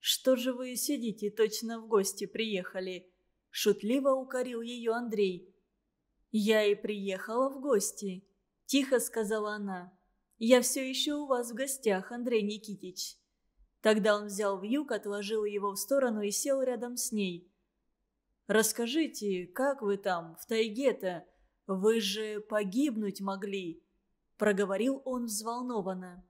«Что же вы сидите, точно в гости приехали?» шутливо укорил ее Андрей. «Я и приехала в гости», – тихо сказала она. «Я все еще у вас в гостях, Андрей Никитич». Тогда он взял вьюг, отложил его в сторону и сел рядом с ней. «Расскажите, как вы там, в тайге-то? Вы же погибнуть могли!» Проговорил он взволнованно.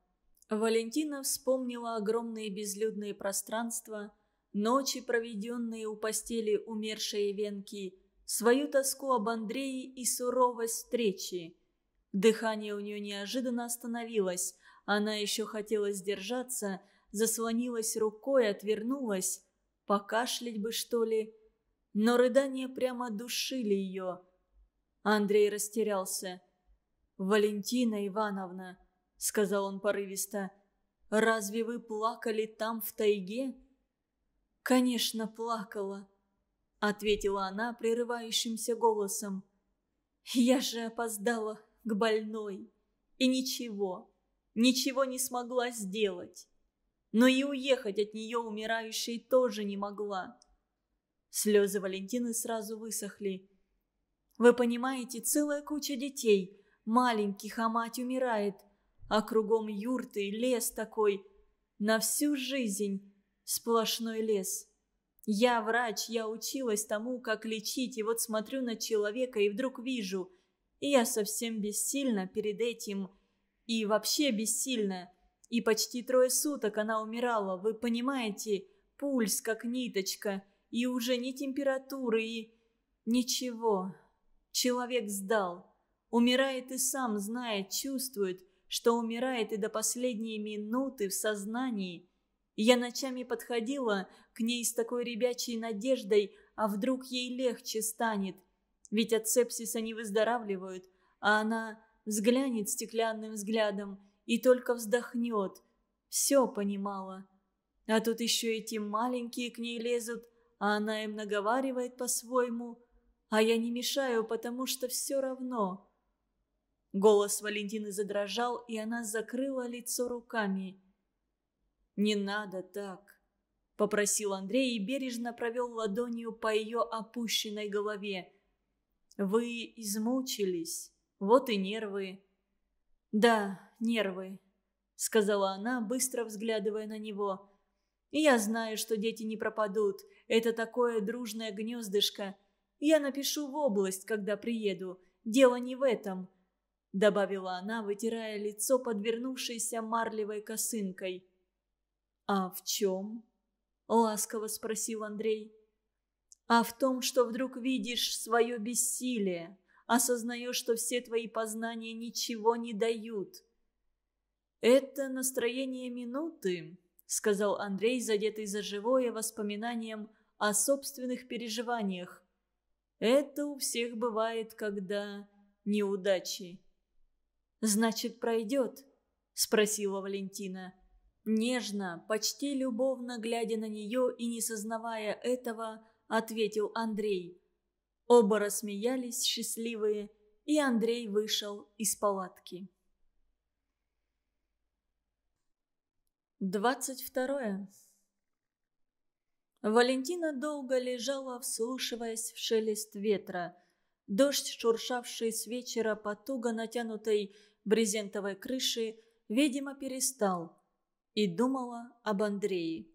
Валентина вспомнила огромные безлюдные пространства, ночи, проведенные у постели умершей Венки, свою тоску об Андрее и суровость встречи. Дыхание у нее неожиданно остановилось, она еще хотела сдержаться, заслонилась рукой, отвернулась. Покашлять бы, что ли? Но рыдания прямо душили ее. Андрей растерялся. «Валентина Ивановна», — сказал он порывисто, — «разве вы плакали там, в тайге?» «Конечно, плакала», — ответила она прерывающимся голосом. «Я же опоздала к больной и ничего, ничего не смогла сделать. Но и уехать от нее умирающей тоже не могла». Слезы Валентины сразу высохли. «Вы понимаете, целая куча детей, маленьких, а мать умирает, а кругом юрты, лес такой, на всю жизнь». Сплошной лес. Я врач, я училась тому, как лечить, и вот смотрю на человека и вдруг вижу. И я совсем бессильна перед этим. И вообще бессильна. И почти трое суток она умирала, вы понимаете? Пульс, как ниточка. И уже ни температуры, и... Ничего. Человек сдал. Умирает и сам знает, чувствует, что умирает и до последней минуты в сознании – я ночами подходила к ней с такой ребячей надеждой, а вдруг ей легче станет. Ведь от сепсиса не выздоравливают, а она взглянет стеклянным взглядом и только вздохнет. Все понимала. А тут еще эти маленькие к ней лезут, а она им наговаривает по-своему. А я не мешаю, потому что все равно. Голос Валентины задрожал, и она закрыла лицо руками. «Не надо так», — попросил Андрей и бережно провел ладонью по ее опущенной голове. «Вы измучились, вот и нервы». «Да, нервы», — сказала она, быстро взглядывая на него. я знаю, что дети не пропадут. Это такое дружное гнездышко. Я напишу в область, когда приеду. Дело не в этом», — добавила она, вытирая лицо подвернувшейся марлевой косынкой. «А в чем?» – ласково спросил Андрей. «А в том, что вдруг видишь свое бессилие, осознаешь, что все твои познания ничего не дают». «Это настроение минуты», – сказал Андрей, задетый за живое воспоминанием о собственных переживаниях. «Это у всех бывает, когда неудачи». «Значит, пройдет?» – спросила Валентина. Нежно, почти любовно глядя на нее и не сознавая этого, ответил Андрей. Оба рассмеялись, счастливые, и Андрей вышел из палатки. 22. Валентина долго лежала, вслушиваясь в шелест ветра. Дождь, шуршавший с вечера по туго натянутой брезентовой крыши, видимо, перестал – и думала об Андрее.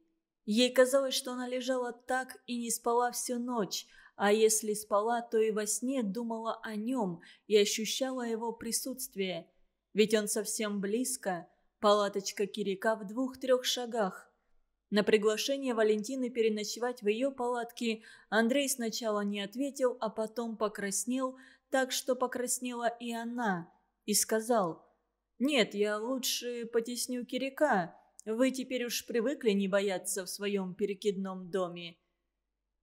Ей казалось, что она лежала так и не спала всю ночь, а если спала, то и во сне думала о нем и ощущала его присутствие. Ведь он совсем близко, палаточка Кирика в двух-трех шагах. На приглашение Валентины переночевать в ее палатке Андрей сначала не ответил, а потом покраснел, так что покраснела и она, и сказал «Нет, я лучше потесню Кирика, вы теперь уж привыкли не бояться в своем перекидном доме».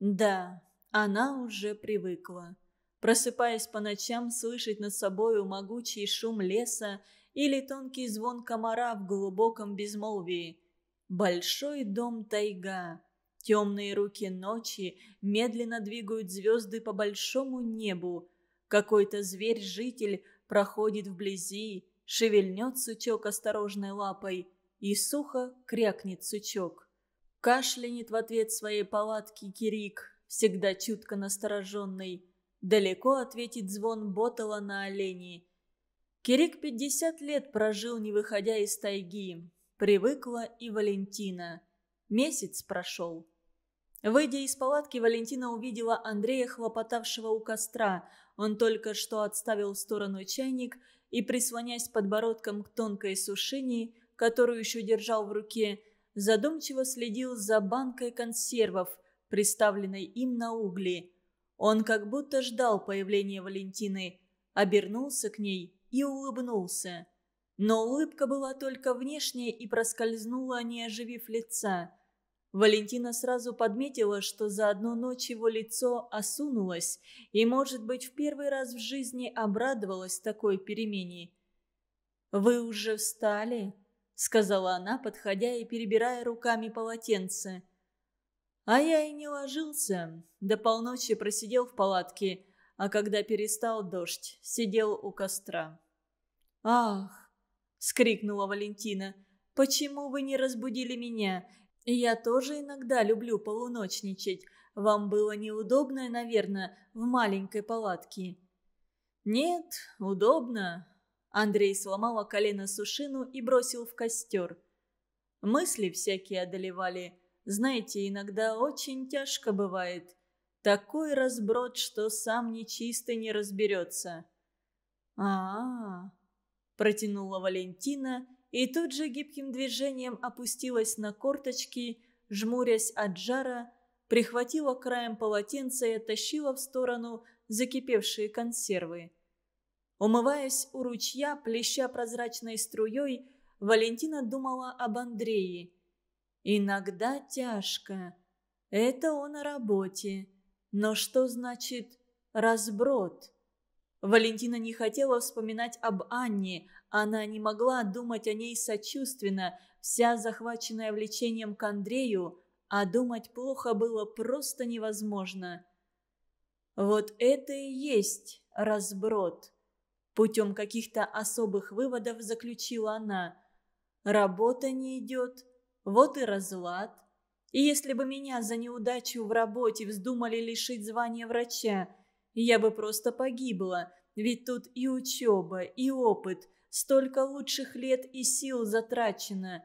Да, она уже привыкла. Просыпаясь по ночам, слышать над собою могучий шум леса или тонкий звон комара в глубоком безмолвии. Большой дом тайга. Темные руки ночи медленно двигают звезды по большому небу. Какой-то зверь-житель проходит вблизи, шевельнет сучок осторожной лапой и сухо крякнет сучок. Кашлянет в ответ своей палатки Кирик, всегда чутко настороженный. Далеко ответит звон ботала на оленей. Кирик пятьдесят лет прожил, не выходя из тайги. Привыкла и Валентина. Месяц прошел. Выйдя из палатки, Валентина увидела Андрея, хлопотавшего у костра. Он только что отставил в сторону чайник и, прислонясь подбородком к тонкой сушине, которую еще держал в руке, задумчиво следил за банкой консервов, представленной им на угли. Он как будто ждал появления Валентины, обернулся к ней и улыбнулся. Но улыбка была только внешняя и проскользнула, не оживив лица. Валентина сразу подметила, что за одну ночь его лицо осунулось и, может быть, в первый раз в жизни обрадовалась такой перемене. «Вы уже встали?» — сказала она, подходя и перебирая руками полотенце. А я и не ложился. До полночи просидел в палатке, а когда перестал дождь, сидел у костра. «Ах!» — скрикнула Валентина. «Почему вы не разбудили меня? Я тоже иногда люблю полуночничать. Вам было неудобно, наверное, в маленькой палатке». «Нет, удобно. Андрей сломала колено сушину и бросил в костер. Мысли всякие одолевали. Знаете, иногда очень тяжко бывает. Такой разброд, что сам нечистый не разберется. а, -а, -а протянула Валентина и тут же гибким движением опустилась на корточки, жмурясь от жара, прихватила краем полотенца и оттащила в сторону закипевшие консервы. Умываясь у ручья, плеща прозрачной струей, Валентина думала об Андрее. «Иногда тяжко. Это он о работе. Но что значит разброд?» Валентина не хотела вспоминать об Анне. Она не могла думать о ней сочувственно, вся захваченная влечением к Андрею, а думать плохо было просто невозможно. «Вот это и есть разброд», Путем каких-то особых выводов заключила она. «Работа не идет, вот и разлад. И если бы меня за неудачу в работе вздумали лишить звания врача, я бы просто погибла, ведь тут и учеба, и опыт, столько лучших лет и сил затрачено».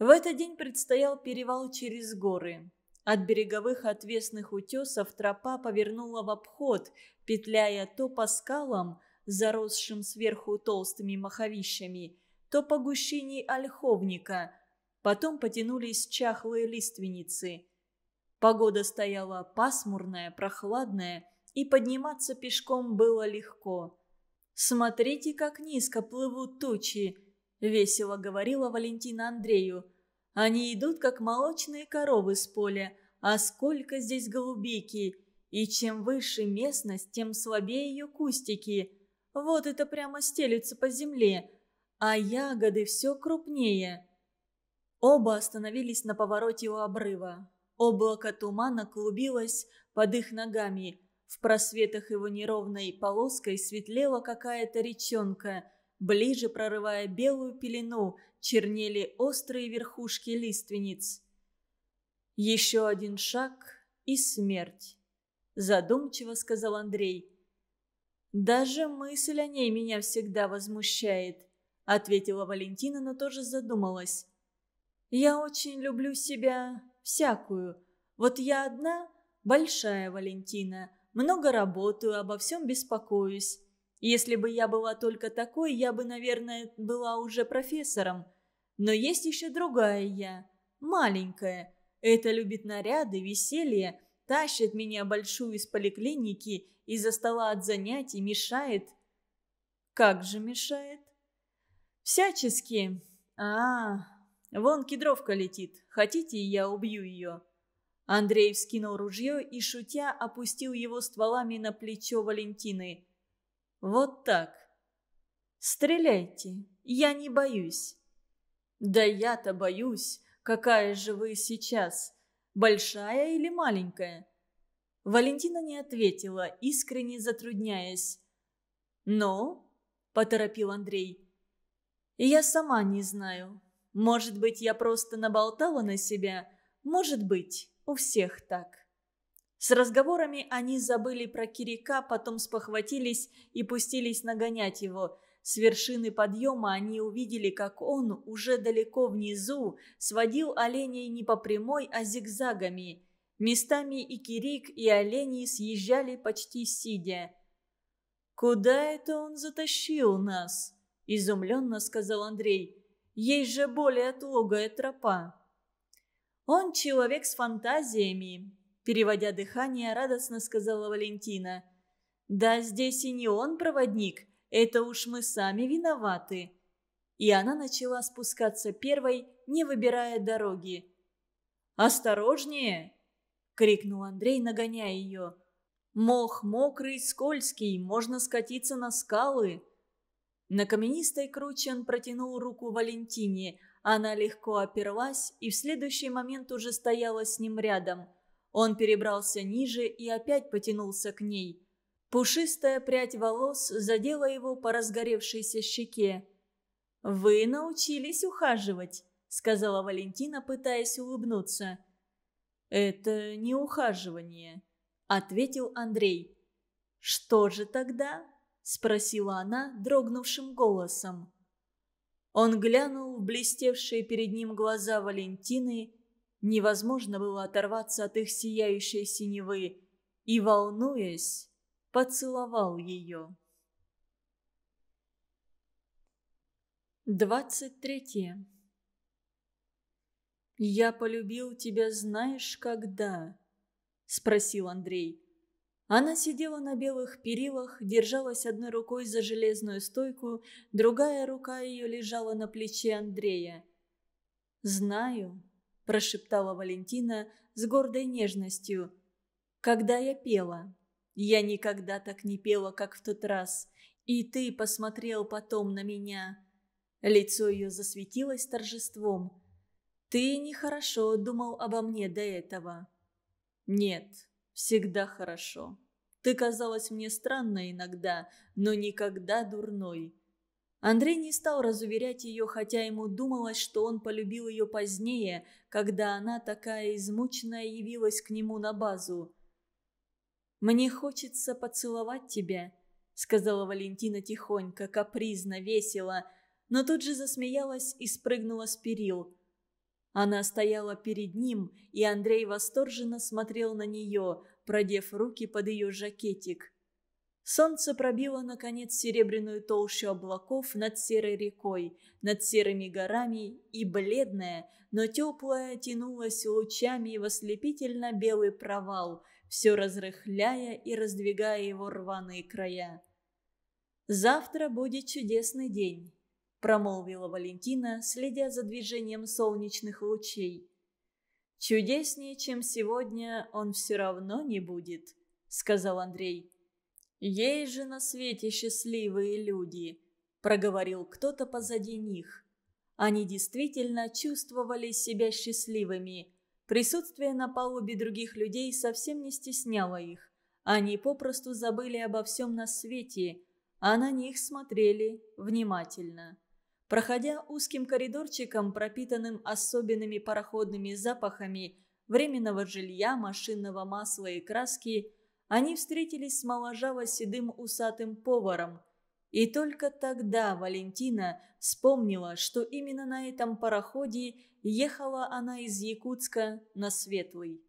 В этот день предстоял перевал через горы. От береговых отвесных утесов тропа повернула в обход, петляя то по скалам, заросшим сверху толстыми маховищами, то погущений ольховника. Потом потянулись чахлые лиственницы. Погода стояла пасмурная, прохладная, и подниматься пешком было легко. «Смотрите, как низко плывут тучи!» — весело говорила Валентина Андрею. «Они идут, как молочные коровы с поля, а сколько здесь голубики! И чем выше местность, тем слабее ее кустики. Вот это прямо стелется по земле, а ягоды все крупнее. Оба остановились на повороте у обрыва. Облако тумана клубилось под их ногами. В просветах его неровной полоской светлела какая-то речонка. Ближе прорывая белую пелену, чернели острые верхушки лиственниц. «Еще один шаг и смерть», – задумчиво сказал Андрей. «Даже мысль о ней меня всегда возмущает», — ответила Валентина, но тоже задумалась. «Я очень люблю себя всякую. Вот я одна большая Валентина, много работаю, обо всем беспокоюсь. Если бы я была только такой, я бы, наверное, была уже профессором. Но есть еще другая я, маленькая. Это любит наряды, веселье, тащит меня большую из поликлиники, и за стола от занятий, мешает. Как же мешает? Всячески. А, вон кедровка летит. Хотите, я убью ее? Андрей вскинул ружье и, шутя, опустил его стволами на плечо Валентины. Вот так. Стреляйте, я не боюсь. Да я-то боюсь. Какая же вы сейчас большая или маленькая?» Валентина не ответила, искренне затрудняясь. Но? поторопил Андрей. я сама не знаю. Может быть, я просто наболтала на себя. Может быть, у всех так». С разговорами они забыли про Кирика, потом спохватились и пустились нагонять его. С вершины подъема они увидели, как он уже далеко внизу сводил оленей не по прямой, а зигзагами. Местами и Кирик, и олени съезжали почти сидя. «Куда это он затащил нас?» – изумленно сказал Андрей. Ей же более отлогая тропа». «Он человек с фантазиями», – переводя дыхание, радостно сказала Валентина. «Да здесь и не он проводник, это уж мы сами виноваты». И она начала спускаться первой, не выбирая дороги. «Осторожнее!» — крикнул Андрей, нагоняя ее. «Мох мокрый, скользкий, можно скатиться на скалы». На каменистой круче он протянул руку Валентине. Она легко оперлась и в следующий момент уже стояла с ним рядом. Он перебрался ниже и опять потянулся к ней. Пушистая прядь волос задела его по разгоревшейся щеке. «Вы научились ухаживать», — сказала Валентина, пытаясь улыбнуться. «Это не ухаживание», — ответил Андрей. «Что же тогда?» — спросила она дрогнувшим голосом. Он глянул в блестевшие перед ним глаза Валентины. Невозможно было оторваться от их сияющей синевы. И, волнуясь, поцеловал ее. 23. «Я полюбил тебя знаешь когда?» – спросил Андрей. Она сидела на белых перилах, держалась одной рукой за железную стойку, другая рука ее лежала на плече Андрея. «Знаю», – прошептала Валентина с гордой нежностью, – «когда я пела». Я никогда так не пела, как в тот раз. И ты посмотрел потом на меня». Лицо ее засветилось торжеством. «Ты нехорошо думал обо мне до этого». «Нет, всегда хорошо. Ты казалась мне странной иногда, но никогда дурной». Андрей не стал разуверять ее, хотя ему думалось, что он полюбил ее позднее, когда она такая измученная явилась к нему на базу. «Мне хочется поцеловать тебя», — сказала Валентина тихонько, капризно, весело, но тут же засмеялась и спрыгнула с перил. Она стояла перед ним, и Андрей восторженно смотрел на нее, продев руки под ее жакетик. Солнце пробило, наконец, серебряную толщу облаков над серой рекой, над серыми горами, и бледное, но теплое тянулось лучами в ослепительно белый провал — все разрыхляя и раздвигая его рваные края. «Завтра будет чудесный день», – промолвила Валентина, следя за движением солнечных лучей. «Чудеснее, чем сегодня, он все равно не будет», – сказал Андрей. «Ей же на свете счастливые люди», – проговорил кто-то позади них. Они действительно чувствовали себя счастливыми – Присутствие на палубе других людей совсем не стесняло их. Они попросту забыли обо всем на свете, а на них смотрели внимательно. Проходя узким коридорчиком, пропитанным особенными пароходными запахами временного жилья, машинного масла и краски, они встретились с моложаво-седым усатым поваром. И только тогда Валентина вспомнила, что именно на этом пароходе Ехала она из Якутска на Светлый.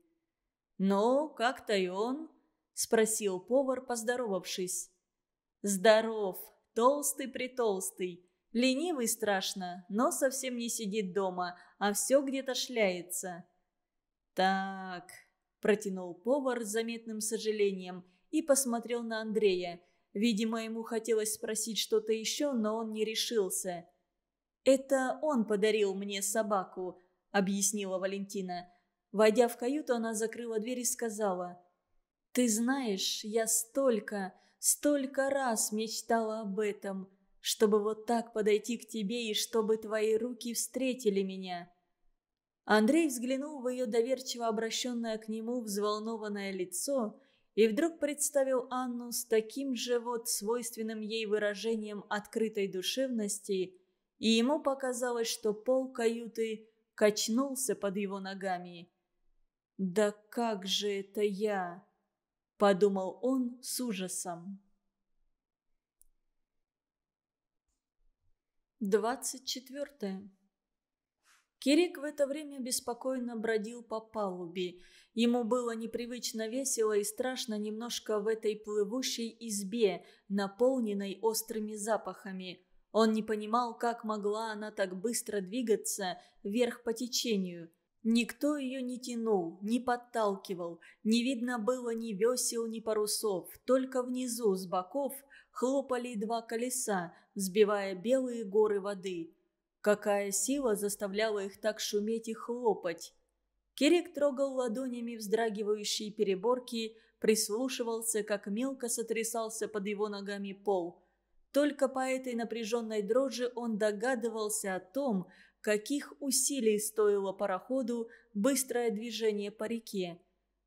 «Ну, как-то и он?» – спросил повар, поздоровавшись. «Здоров, толстый-притолстый, ленивый страшно, но совсем не сидит дома, а все где-то шляется». «Так», – протянул повар с заметным сожалением и посмотрел на Андрея. Видимо, ему хотелось спросить что-то еще, но он не решился – «Это он подарил мне собаку», — объяснила Валентина. Войдя в каюту, она закрыла дверь и сказала. «Ты знаешь, я столько, столько раз мечтала об этом, чтобы вот так подойти к тебе и чтобы твои руки встретили меня». Андрей взглянул в ее доверчиво обращенное к нему взволнованное лицо и вдруг представил Анну с таким же вот свойственным ей выражением открытой душевности – и ему показалось, что пол каюты качнулся под его ногами. «Да как же это я?» – подумал он с ужасом. 24. Кирик в это время беспокойно бродил по палубе. Ему было непривычно весело и страшно немножко в этой плывущей избе, наполненной острыми запахами – он не понимал, как могла она так быстро двигаться вверх по течению. Никто ее не тянул, не подталкивал, не видно было ни весел, ни парусов, только внизу, с боков, хлопали два колеса, взбивая белые горы воды. Какая сила заставляла их так шуметь и хлопать? Кирик трогал ладонями вздрагивающие переборки, прислушивался, как мелко сотрясался под его ногами пол – только по этой напряженной дрожи он догадывался о том, каких усилий стоило пароходу быстрое движение по реке.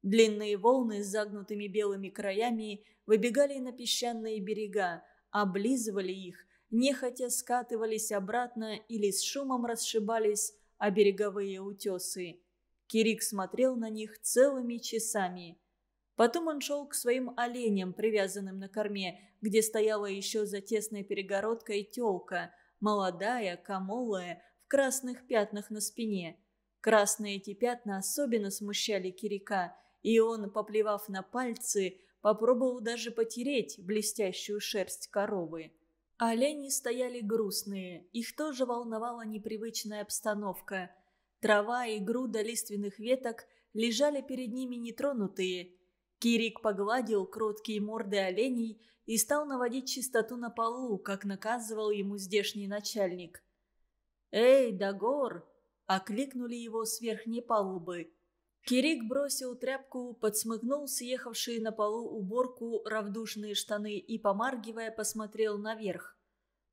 Длинные волны с загнутыми белыми краями выбегали на песчаные берега, облизывали их, нехотя скатывались обратно или с шумом расшибались о береговые утесы. Кирик смотрел на них целыми часами. Потом он шел к своим оленям, привязанным на корме, где стояла еще за тесной перегородкой телка, молодая, камолая, в красных пятнах на спине. Красные эти пятна особенно смущали Кирика, и он, поплевав на пальцы, попробовал даже потереть блестящую шерсть коровы. Олени стояли грустные, их тоже волновала непривычная обстановка. Трава и груда лиственных веток лежали перед ними нетронутые – Кирик погладил кроткие морды оленей и стал наводить чистоту на полу, как наказывал ему здешний начальник. «Эй, Дагор!» – окликнули его с верхней палубы. Кирик бросил тряпку, подсмыгнул съехавшие на полу уборку равдушные штаны и, помаргивая, посмотрел наверх.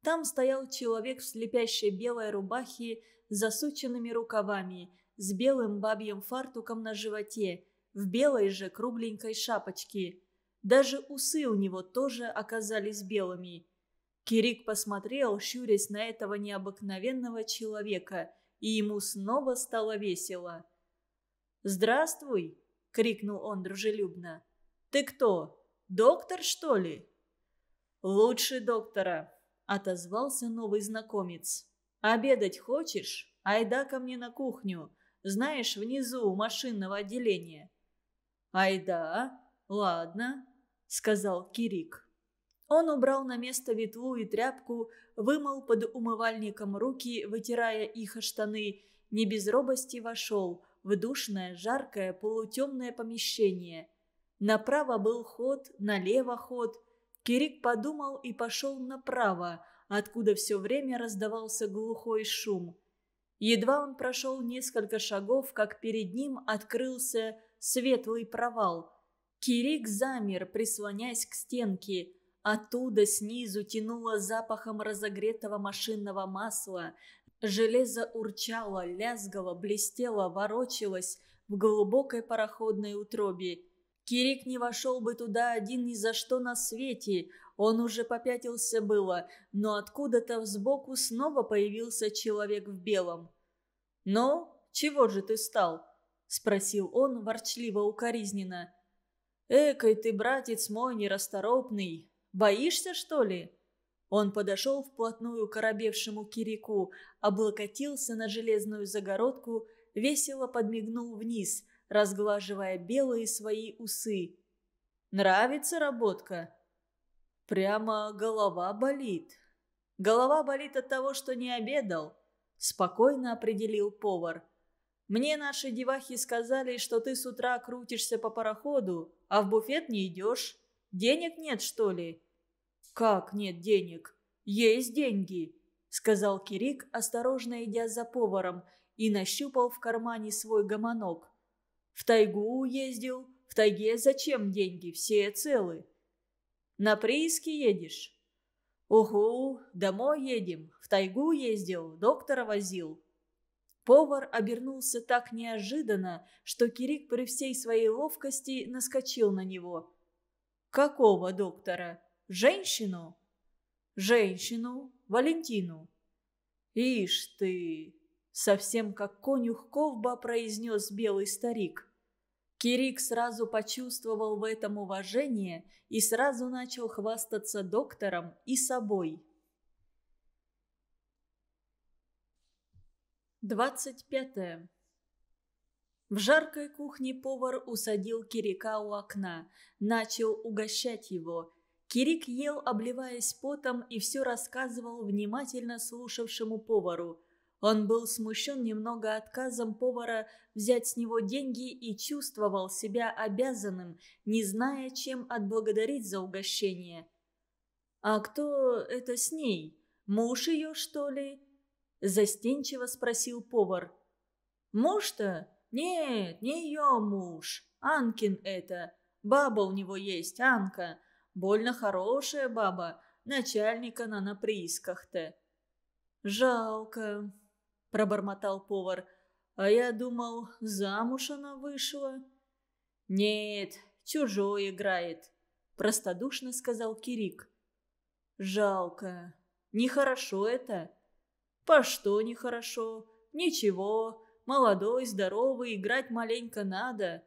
Там стоял человек в слепящей белой рубахе с засученными рукавами, с белым бабьим фартуком на животе – в белой же кругленькой шапочке. Даже усы у него тоже оказались белыми. Кирик посмотрел, щурясь на этого необыкновенного человека, и ему снова стало весело. «Здравствуй!» — крикнул он дружелюбно. «Ты кто? Доктор, что ли?» «Лучше доктора!» — отозвался новый знакомец. «Обедать хочешь? Айда ко мне на кухню. Знаешь, внизу у машинного отделения. «Ай да, ладно», — сказал Кирик. Он убрал на место ветву и тряпку, вымыл под умывальником руки, вытирая их о штаны, не без робости вошел в душное, жаркое, полутемное помещение. Направо был ход, налево ход. Кирик подумал и пошел направо, откуда все время раздавался глухой шум. Едва он прошел несколько шагов, как перед ним открылся светлый провал. Кирик замер, прислонясь к стенке. Оттуда снизу тянуло запахом разогретого машинного масла. Железо урчало, лязгало, блестело, ворочалось в глубокой пароходной утробе. Кирик не вошел бы туда один ни за что на свете. Он уже попятился было, но откуда-то сбоку снова появился человек в белом. «Ну, чего же ты стал?» спросил он ворчливо-укоризненно. «Экой ты, братец мой, нерасторопный! Боишься, что ли?» Он подошел вплотную к оробевшему кирику, облокотился на железную загородку, весело подмигнул вниз, разглаживая белые свои усы. «Нравится работка?» «Прямо голова болит. Голова болит от того, что не обедал», — спокойно определил повар. Мне наши девахи сказали, что ты с утра крутишься по пароходу, а в буфет не идешь. Денег нет, что ли?» «Как нет денег? Есть деньги!» — сказал Кирик, осторожно идя за поваром, и нащупал в кармане свой гомонок. «В тайгу уездил. В тайге зачем деньги? Все целы». «На прииски едешь?» «Угу, домой едем. В тайгу ездил, доктора возил». Повар обернулся так неожиданно, что Кирик при всей своей ловкости наскочил на него. «Какого доктора? Женщину?» «Женщину, Валентину». «Ишь ты!» — совсем как конюх Ковба произнес белый старик. Кирик сразу почувствовал в этом уважение и сразу начал хвастаться доктором и собой. Двадцать пятое. В жаркой кухне повар усадил Кирика у окна, начал угощать его. Кирик ел, обливаясь потом, и все рассказывал внимательно слушавшему повару. Он был смущен немного отказом повара взять с него деньги и чувствовал себя обязанным, не зная, чем отблагодарить за угощение. «А кто это с ней? Муж ее, что ли?» – застенчиво спросил повар. «Муж-то? Нет, не ее муж. Анкин это. Баба у него есть, Анка. Больно хорошая баба. Начальник она на приисках-то». «Жалко», – пробормотал повар. «А я думал, замуж она вышла». «Нет, чужой играет», – простодушно сказал Кирик. «Жалко. Нехорошо это», по что нехорошо? Ничего. Молодой, здоровый, играть маленько надо.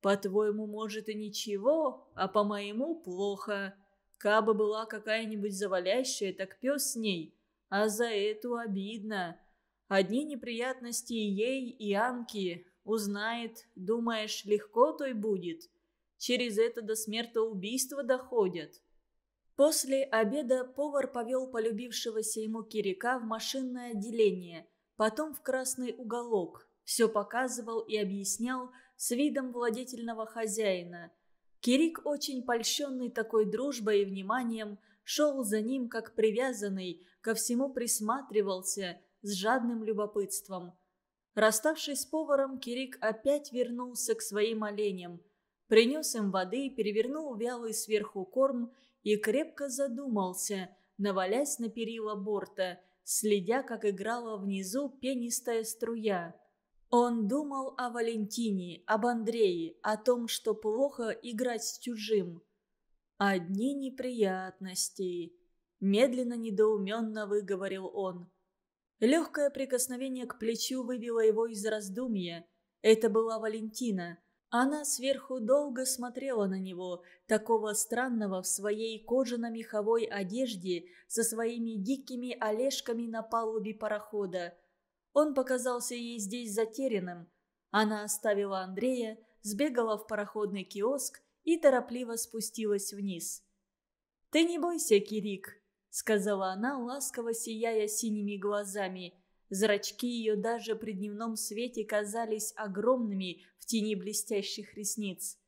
По-твоему, может и ничего, а по-моему плохо. Каба была какая-нибудь завалящая, так пес с ней. А за эту обидно. Одни неприятности и ей, и Анки. Узнает, думаешь, легко той будет. Через это до смертоубийства доходят. После обеда повар повел полюбившегося ему кирика в машинное отделение, потом в красный уголок. Все показывал и объяснял с видом владетельного хозяина. Кирик, очень польщенный такой дружбой и вниманием, шел за ним как привязанный, ко всему присматривался с жадным любопытством. Расставшись с поваром, Кирик опять вернулся к своим оленям. Принес им воды, перевернул вялый сверху корм – и крепко задумался, навалясь на перила борта, следя, как играла внизу пенистая струя. Он думал о Валентине, об Андрее, о том, что плохо играть с чужим. «Одни неприятности», – медленно, недоуменно выговорил он. Легкое прикосновение к плечу вывело его из раздумья. Это была Валентина – она сверху долго смотрела на него, такого странного в своей кожано-меховой одежде со своими дикими олежками на палубе парохода. Он показался ей здесь затерянным. Она оставила Андрея, сбегала в пароходный киоск и торопливо спустилась вниз. «Ты не бойся, Кирик», — сказала она, ласково сияя синими глазами. Зрачки ее даже при дневном свете казались огромными, в тени блестящих ресниц.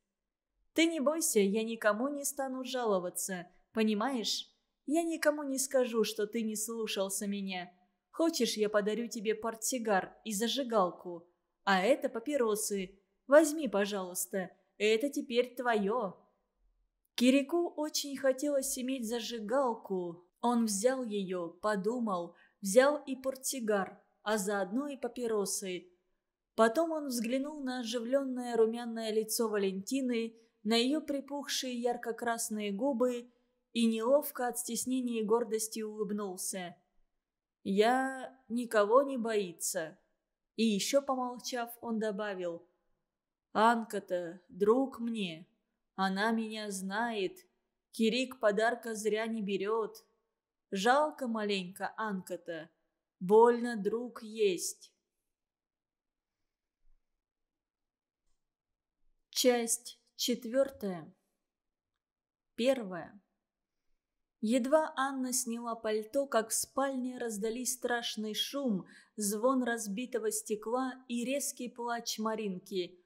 «Ты не бойся, я никому не стану жаловаться, понимаешь? Я никому не скажу, что ты не слушался меня. Хочешь, я подарю тебе портсигар и зажигалку? А это папиросы. Возьми, пожалуйста, это теперь твое». Кирику очень хотелось иметь зажигалку. Он взял ее, подумал, взял и портсигар, а заодно и папиросы – Потом он взглянул на оживленное румяное лицо Валентины, на ее припухшие ярко-красные губы и неловко от стеснения и гордости улыбнулся. «Я никого не боится». И еще помолчав, он добавил. «Анка-то друг мне. Она меня знает. Кирик подарка зря не берет. Жалко маленько Анка-то. Больно друг есть». Часть четвертая. Первая. Едва Анна сняла пальто, как в спальне раздались страшный шум, звон разбитого стекла и резкий плач Маринки.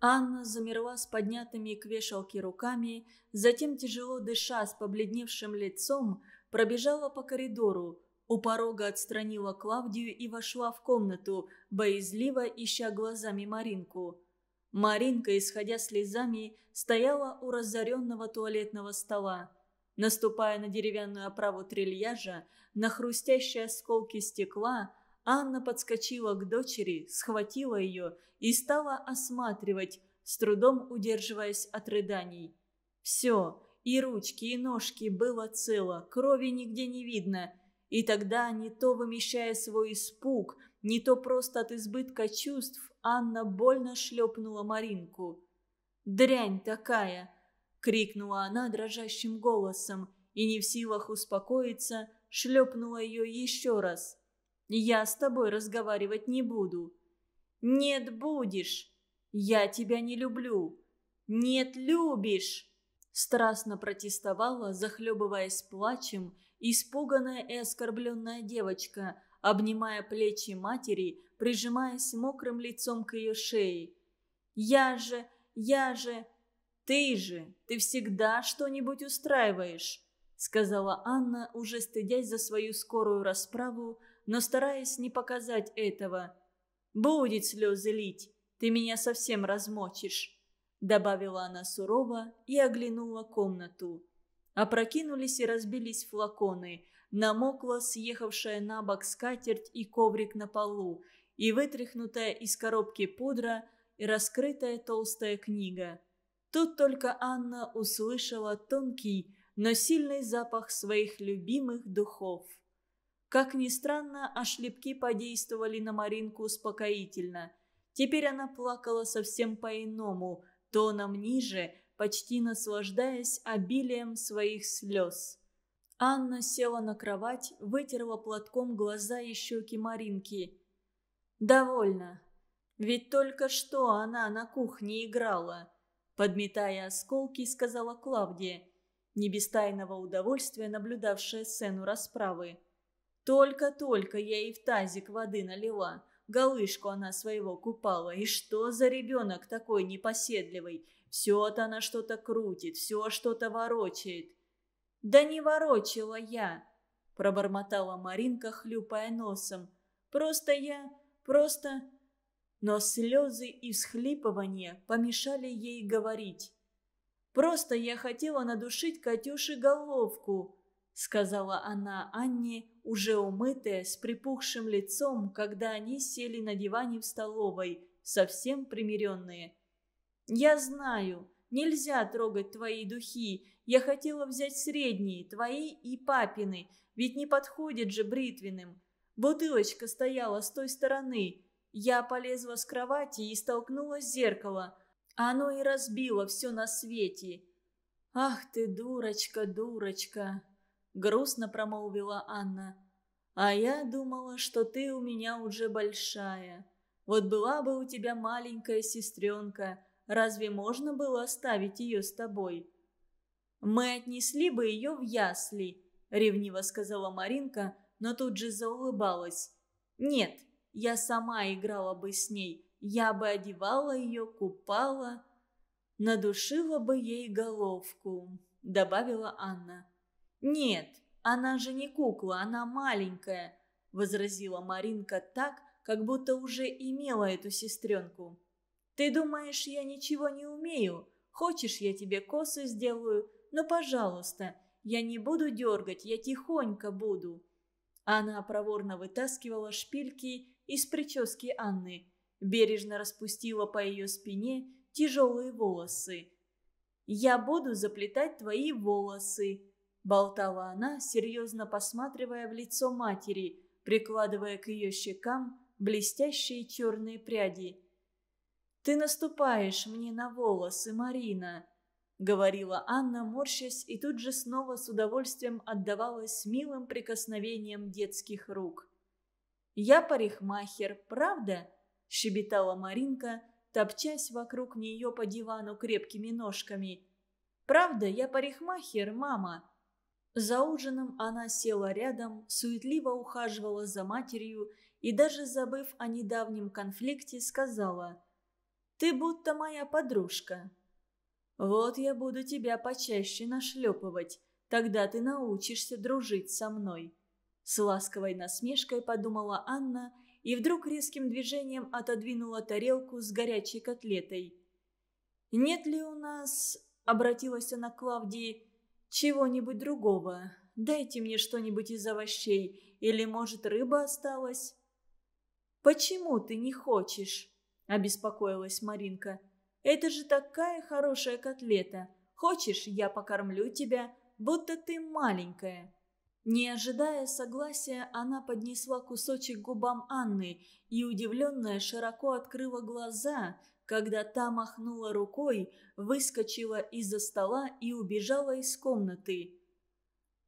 Анна замерла с поднятыми к вешалке руками, затем, тяжело дыша с побледневшим лицом, пробежала по коридору. У порога отстранила Клавдию и вошла в комнату, боязливо ища глазами Маринку. Маринка, исходя слезами, стояла у разоренного туалетного стола. Наступая на деревянную оправу трильяжа, на хрустящие осколки стекла, Анна подскочила к дочери, схватила ее и стала осматривать, с трудом удерживаясь от рыданий. Все, и ручки, и ножки было цело, крови нигде не видно. И тогда, не то вымещая свой испуг, не то просто от избытка чувств, Анна больно шлепнула Маринку. «Дрянь такая!» — крикнула она дрожащим голосом и, не в силах успокоиться, шлепнула ее еще раз. «Я с тобой разговаривать не буду». «Нет, будешь!» «Я тебя не люблю!» «Нет, любишь!» Страстно протестовала, захлебываясь плачем, испуганная и оскорбленная девочка, обнимая плечи матери, прижимаясь мокрым лицом к ее шее. «Я же, я же, ты же, ты всегда что-нибудь устраиваешь», сказала Анна, уже стыдясь за свою скорую расправу, но стараясь не показать этого. «Будет слезы лить, ты меня совсем размочишь», добавила она сурово и оглянула комнату. Опрокинулись и разбились флаконы – намокла съехавшая на бок скатерть и коврик на полу, и вытряхнутая из коробки пудра и раскрытая толстая книга. Тут только Анна услышала тонкий, но сильный запах своих любимых духов. Как ни странно, ошлепки подействовали на Маринку успокоительно. Теперь она плакала совсем по-иному, тоном ниже, почти наслаждаясь обилием своих слез. Анна села на кровать, вытерла платком глаза и щеки Маринки. «Довольно. Ведь только что она на кухне играла», — подметая осколки, сказала Клавдия, не без тайного удовольствия наблюдавшая сцену расправы. «Только-только я и в тазик воды налила. голышку она своего купала. И что за ребенок такой непоседливый? Все-то она что-то крутит, все что-то ворочает». «Да не ворочила я!» – пробормотала Маринка, хлюпая носом. «Просто я... просто...» Но слезы и всхлипывания помешали ей говорить. «Просто я хотела надушить Катюше головку», — сказала она Анне, уже умытая, с припухшим лицом, когда они сели на диване в столовой, совсем примиренные. «Я знаю, нельзя трогать твои духи, я хотела взять средние, твои и папины, ведь не подходит же бритвенным. Бутылочка стояла с той стороны. Я полезла с кровати и столкнула зеркало. Оно и разбило все на свете. «Ах ты, дурочка, дурочка!» — грустно промолвила Анна. «А я думала, что ты у меня уже большая. Вот была бы у тебя маленькая сестренка, разве можно было оставить ее с тобой?» мы отнесли бы ее в ясли», — ревниво сказала Маринка, но тут же заулыбалась. «Нет, я сама играла бы с ней, я бы одевала ее, купала, надушила бы ей головку», — добавила Анна. «Нет, она же не кукла, она маленькая», — возразила Маринка так, как будто уже имела эту сестренку. «Ты думаешь, я ничего не умею? Хочешь, я тебе косы сделаю? но, «Ну, пожалуйста, я не буду дергать, я тихонько буду». Она проворно вытаскивала шпильки из прически Анны, бережно распустила по ее спине тяжелые волосы. «Я буду заплетать твои волосы», – болтала она, серьезно посматривая в лицо матери, прикладывая к ее щекам блестящие черные пряди. «Ты наступаешь мне на волосы, Марина», — говорила Анна, морщась, и тут же снова с удовольствием отдавалась милым прикосновением детских рук. «Я парикмахер, правда?» — щебетала Маринка, топчась вокруг нее по дивану крепкими ножками. «Правда, я парикмахер, мама?» За ужином она села рядом, суетливо ухаживала за матерью и, даже забыв о недавнем конфликте, сказала «Ты будто моя подружка, «Вот я буду тебя почаще нашлепывать, тогда ты научишься дружить со мной». С ласковой насмешкой подумала Анна и вдруг резким движением отодвинула тарелку с горячей котлетой. «Нет ли у нас...» — обратилась она к Клавдии. «Чего-нибудь другого. Дайте мне что-нибудь из овощей. Или, может, рыба осталась?» «Почему ты не хочешь?» — обеспокоилась Маринка. — это же такая хорошая котлета. Хочешь, я покормлю тебя, будто ты маленькая». Не ожидая согласия, она поднесла кусочек губам Анны и, удивленная, широко открыла глаза, когда та махнула рукой, выскочила из-за стола и убежала из комнаты.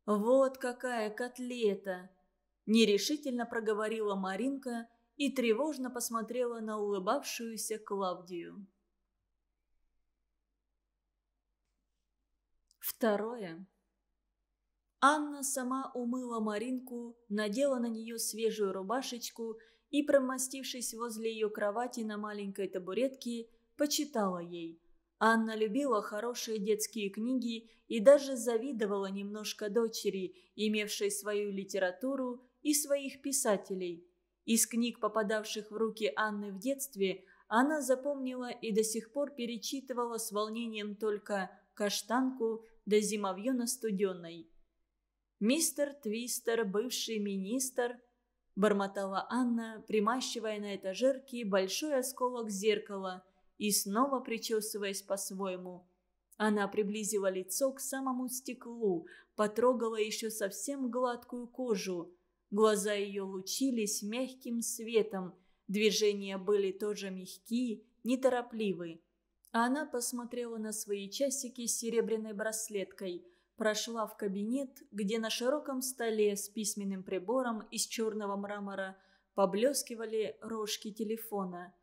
«Вот какая котлета!» – нерешительно проговорила Маринка и тревожно посмотрела на улыбавшуюся Клавдию. Второе. Анна сама умыла Маринку, надела на нее свежую рубашечку и, промостившись возле ее кровати на маленькой табуретке, почитала ей. Анна любила хорошие детские книги и даже завидовала немножко дочери, имевшей свою литературу и своих писателей. Из книг, попадавших в руки Анны в детстве, она запомнила и до сих пор перечитывала с волнением только «Каштанку», до на студенной. «Мистер Твистер, бывший министр», – бормотала Анна, примащивая на этажерке большой осколок зеркала и снова причесываясь по-своему. Она приблизила лицо к самому стеклу, потрогала еще совсем гладкую кожу. Глаза ее лучились мягким светом, движения были тоже мягкие, неторопливые она посмотрела на свои часики с серебряной браслеткой, прошла в кабинет, где на широком столе с письменным прибором из черного мрамора поблескивали рожки телефона.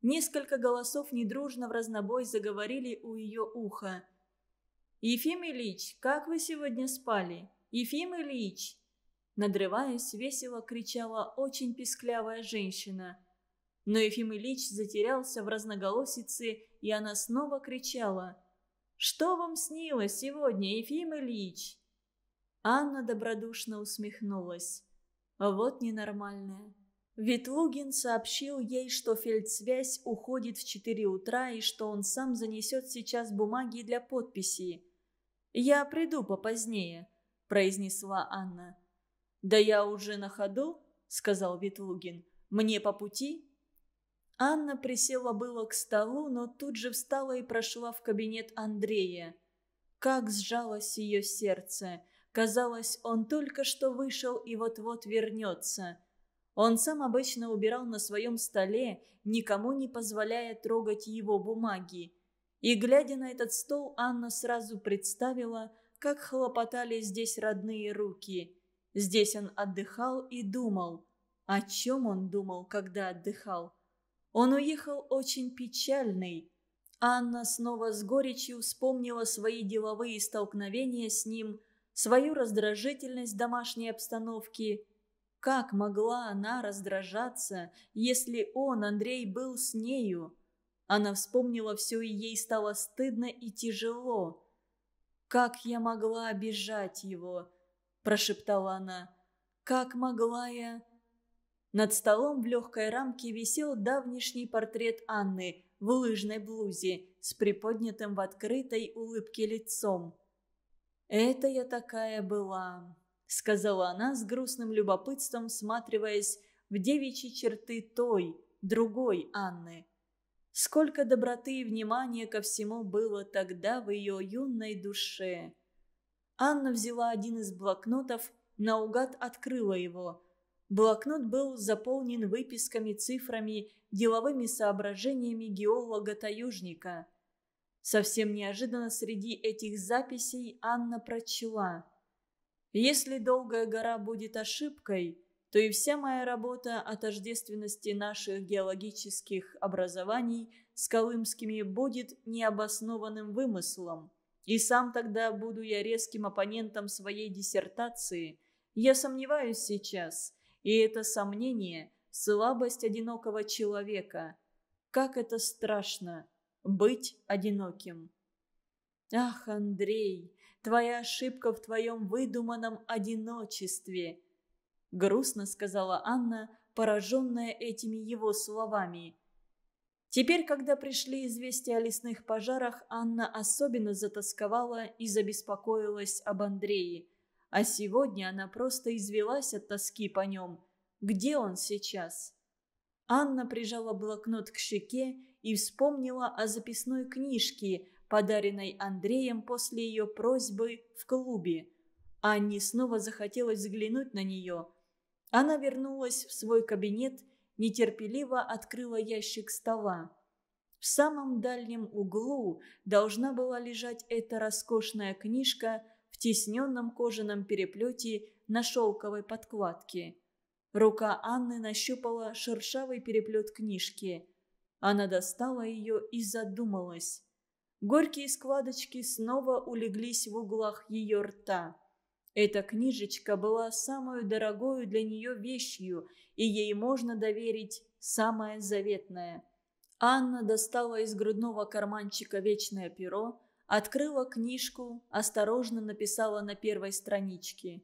Несколько голосов недружно в разнобой заговорили у ее уха. «Ефим Ильич, как вы сегодня спали? Ефим Ильич!» Надрываясь, весело кричала очень писклявая женщина – но Ефим Ильич затерялся в разноголосице, и она снова кричала. «Что вам снилось сегодня, Ефим Ильич?» Анна добродушно усмехнулась. «Вот ненормальная». Ветлугин сообщил ей, что фельдсвязь уходит в 4 утра и что он сам занесет сейчас бумаги для подписи. «Я приду попозднее», – произнесла Анна. «Да я уже на ходу», – сказал Ветлугин. «Мне по пути?» Анна присела было к столу, но тут же встала и прошла в кабинет Андрея. Как сжалось ее сердце. Казалось, он только что вышел и вот-вот вернется. Он сам обычно убирал на своем столе, никому не позволяя трогать его бумаги. И, глядя на этот стол, Анна сразу представила, как хлопотали здесь родные руки. Здесь он отдыхал и думал. О чем он думал, когда отдыхал? Он уехал очень печальный. Анна снова с горечью вспомнила свои деловые столкновения с ним, свою раздражительность домашней обстановки. Как могла она раздражаться, если он, Андрей, был с нею? Она вспомнила все, и ей стало стыдно и тяжело. «Как я могла обижать его?» – прошептала она. «Как могла я над столом в легкой рамке висел давнишний портрет Анны в лыжной блузе с приподнятым в открытой улыбке лицом. «Это я такая была», — сказала она с грустным любопытством, всматриваясь в девичьи черты той, другой Анны. Сколько доброты и внимания ко всему было тогда в ее юной душе. Анна взяла один из блокнотов, наугад открыла его — Блокнот был заполнен выписками, цифрами, деловыми соображениями геолога таюжника Совсем неожиданно среди этих записей Анна прочла. «Если долгая гора будет ошибкой, то и вся моя работа о тождественности наших геологических образований с Колымскими будет необоснованным вымыслом. И сам тогда буду я резким оппонентом своей диссертации. Я сомневаюсь сейчас» И это сомнение – слабость одинокого человека. Как это страшно – быть одиноким. «Ах, Андрей, твоя ошибка в твоем выдуманном одиночестве!» Грустно сказала Анна, пораженная этими его словами. Теперь, когда пришли известия о лесных пожарах, Анна особенно затасковала и забеспокоилась об Андрее. А сегодня она просто извелась от тоски по нем. Где он сейчас? Анна прижала блокнот к щеке и вспомнила о записной книжке, подаренной Андреем после ее просьбы в клубе. Анне снова захотелось взглянуть на нее. Она вернулась в свой кабинет, нетерпеливо открыла ящик стола. В самом дальнем углу должна была лежать эта роскошная книжка – в тесненном кожаном переплете на шелковой подкладке. Рука Анны нащупала шершавый переплет книжки. Она достала ее и задумалась. Горькие складочки снова улеглись в углах ее рта. Эта книжечка была самую дорогою для нее вещью, и ей можно доверить самое заветное. Анна достала из грудного карманчика вечное перо, открыла книжку, осторожно написала на первой страничке.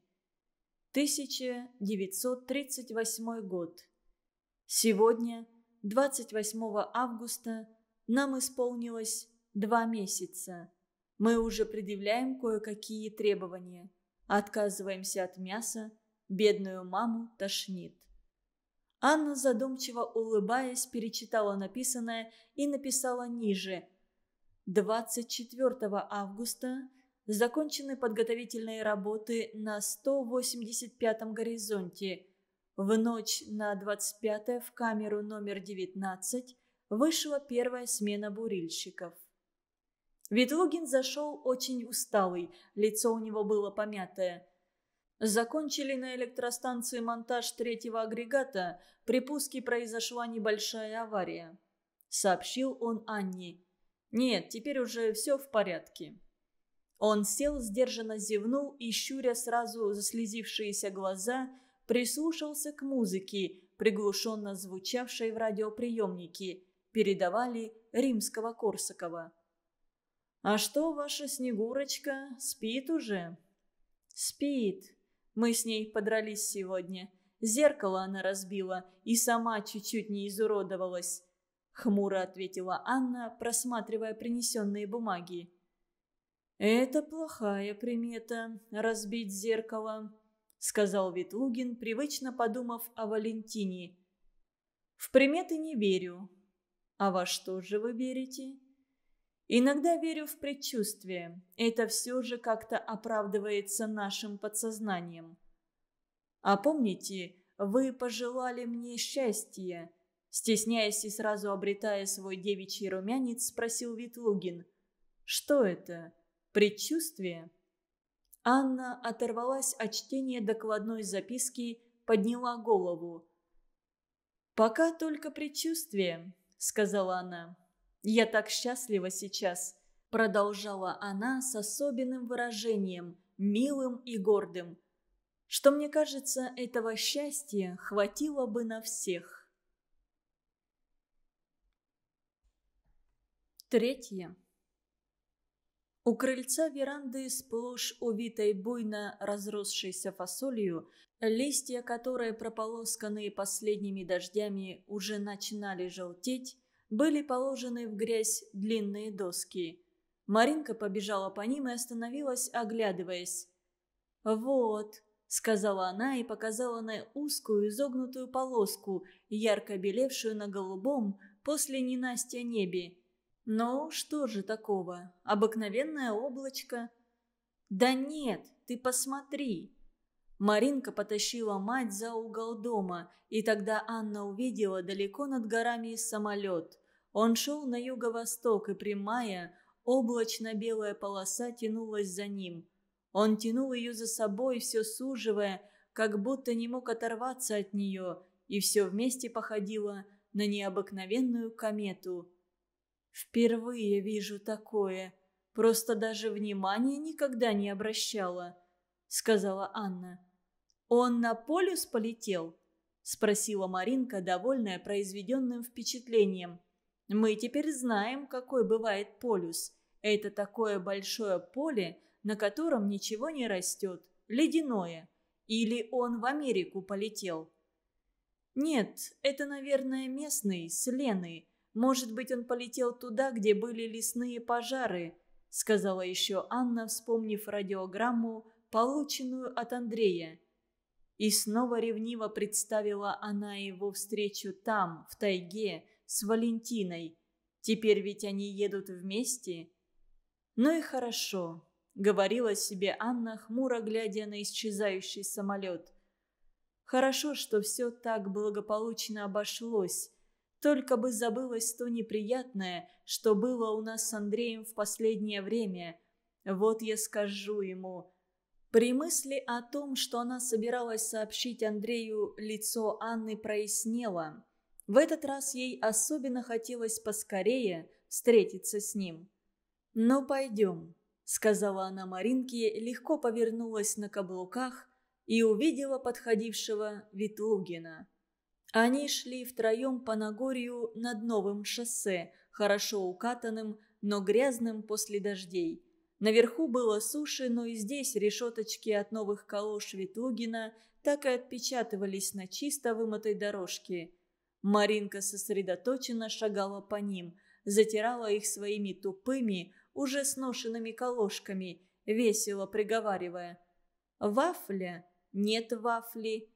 1938 год. Сегодня, 28 августа, нам исполнилось два месяца. Мы уже предъявляем кое-какие требования. Отказываемся от мяса. Бедную маму тошнит. Анна, задумчиво улыбаясь, перечитала написанное и написала ниже – 24 августа закончены подготовительные работы на 185-м горизонте. В ночь на 25-е в камеру номер 19 вышла первая смена бурильщиков. Ветлугин зашел очень усталый, лицо у него было помятое. Закончили на электростанции монтаж третьего агрегата, при пуске произошла небольшая авария. Сообщил он Анне. «Нет, теперь уже все в порядке». Он сел, сдержанно зевнул и, щуря сразу заслезившиеся глаза, прислушался к музыке, приглушенно звучавшей в радиоприемнике, передавали римского-корсакова. «А что ваша Снегурочка? Спит уже?» «Спит. Мы с ней подрались сегодня. Зеркало она разбила и сама чуть-чуть не изуродовалась хмуро ответила Анна, просматривая принесенные бумаги. «Это плохая примета – разбить зеркало», – сказал Ветлугин, привычно подумав о Валентине. «В приметы не верю». «А во что же вы верите?» «Иногда верю в предчувствие. Это все же как-то оправдывается нашим подсознанием». «А помните, вы пожелали мне счастья?» Стесняясь и сразу обретая свой девичий румянец, спросил Ветлугин. «Что это? Предчувствие?» Анна оторвалась от чтения докладной записки, подняла голову. «Пока только предчувствие», — сказала она. «Я так счастлива сейчас», — продолжала она с особенным выражением, милым и гордым, что, мне кажется, этого счастья хватило бы на всех. Третье. У крыльца веранды, сплошь увитой буйно разросшейся фасолью, листья которой, прополосканные последними дождями, уже начинали желтеть, были положены в грязь длинные доски. Маринка побежала по ним и остановилась, оглядываясь. «Вот», — сказала она и показала на узкую изогнутую полоску, ярко белевшую на голубом, после ненастья небе. Но «Ну, что же такого? Обыкновенное облачко? Да нет, ты посмотри. Маринка потащила мать за угол дома, и тогда Анна увидела далеко над горами самолет. Он шел на юго-восток, и прямая, облачно-белая полоса тянулась за ним. Он тянул ее за собой, все суживая, как будто не мог оторваться от нее, и все вместе походило на необыкновенную комету – Впервые вижу такое. Просто даже внимания никогда не обращала», — сказала Анна. «Он на полюс полетел?» — спросила Маринка, довольная произведенным впечатлением. «Мы теперь знаем, какой бывает полюс. Это такое большое поле, на котором ничего не растет, ледяное. Или он в Америку полетел?» «Нет, это, наверное, местный, с Леной. Может быть, он полетел туда, где были лесные пожары», — сказала еще Анна, вспомнив радиограмму, полученную от Андрея. И снова ревниво представила она его встречу там, в тайге, с Валентиной. Теперь ведь они едут вместе. «Ну и хорошо», — говорила себе Анна, хмуро глядя на исчезающий самолет. «Хорошо, что все так благополучно обошлось» Только бы забылось то неприятное, что было у нас с Андреем в последнее время. Вот я скажу ему. При мысли о том, что она собиралась сообщить Андрею, лицо Анны прояснело. В этот раз ей особенно хотелось поскорее встретиться с ним. «Ну, пойдем», — сказала она Маринке, легко повернулась на каблуках и увидела подходившего Ветлугина. Они шли втроем по Нагорью над новым шоссе, хорошо укатанным, но грязным после дождей. Наверху было суши, но и здесь решеточки от новых колош Витугина так и отпечатывались на чисто вымытой дорожке. Маринка сосредоточенно шагала по ним, затирала их своими тупыми, уже сношенными колошками, весело приговаривая. «Вафля? Нет вафли.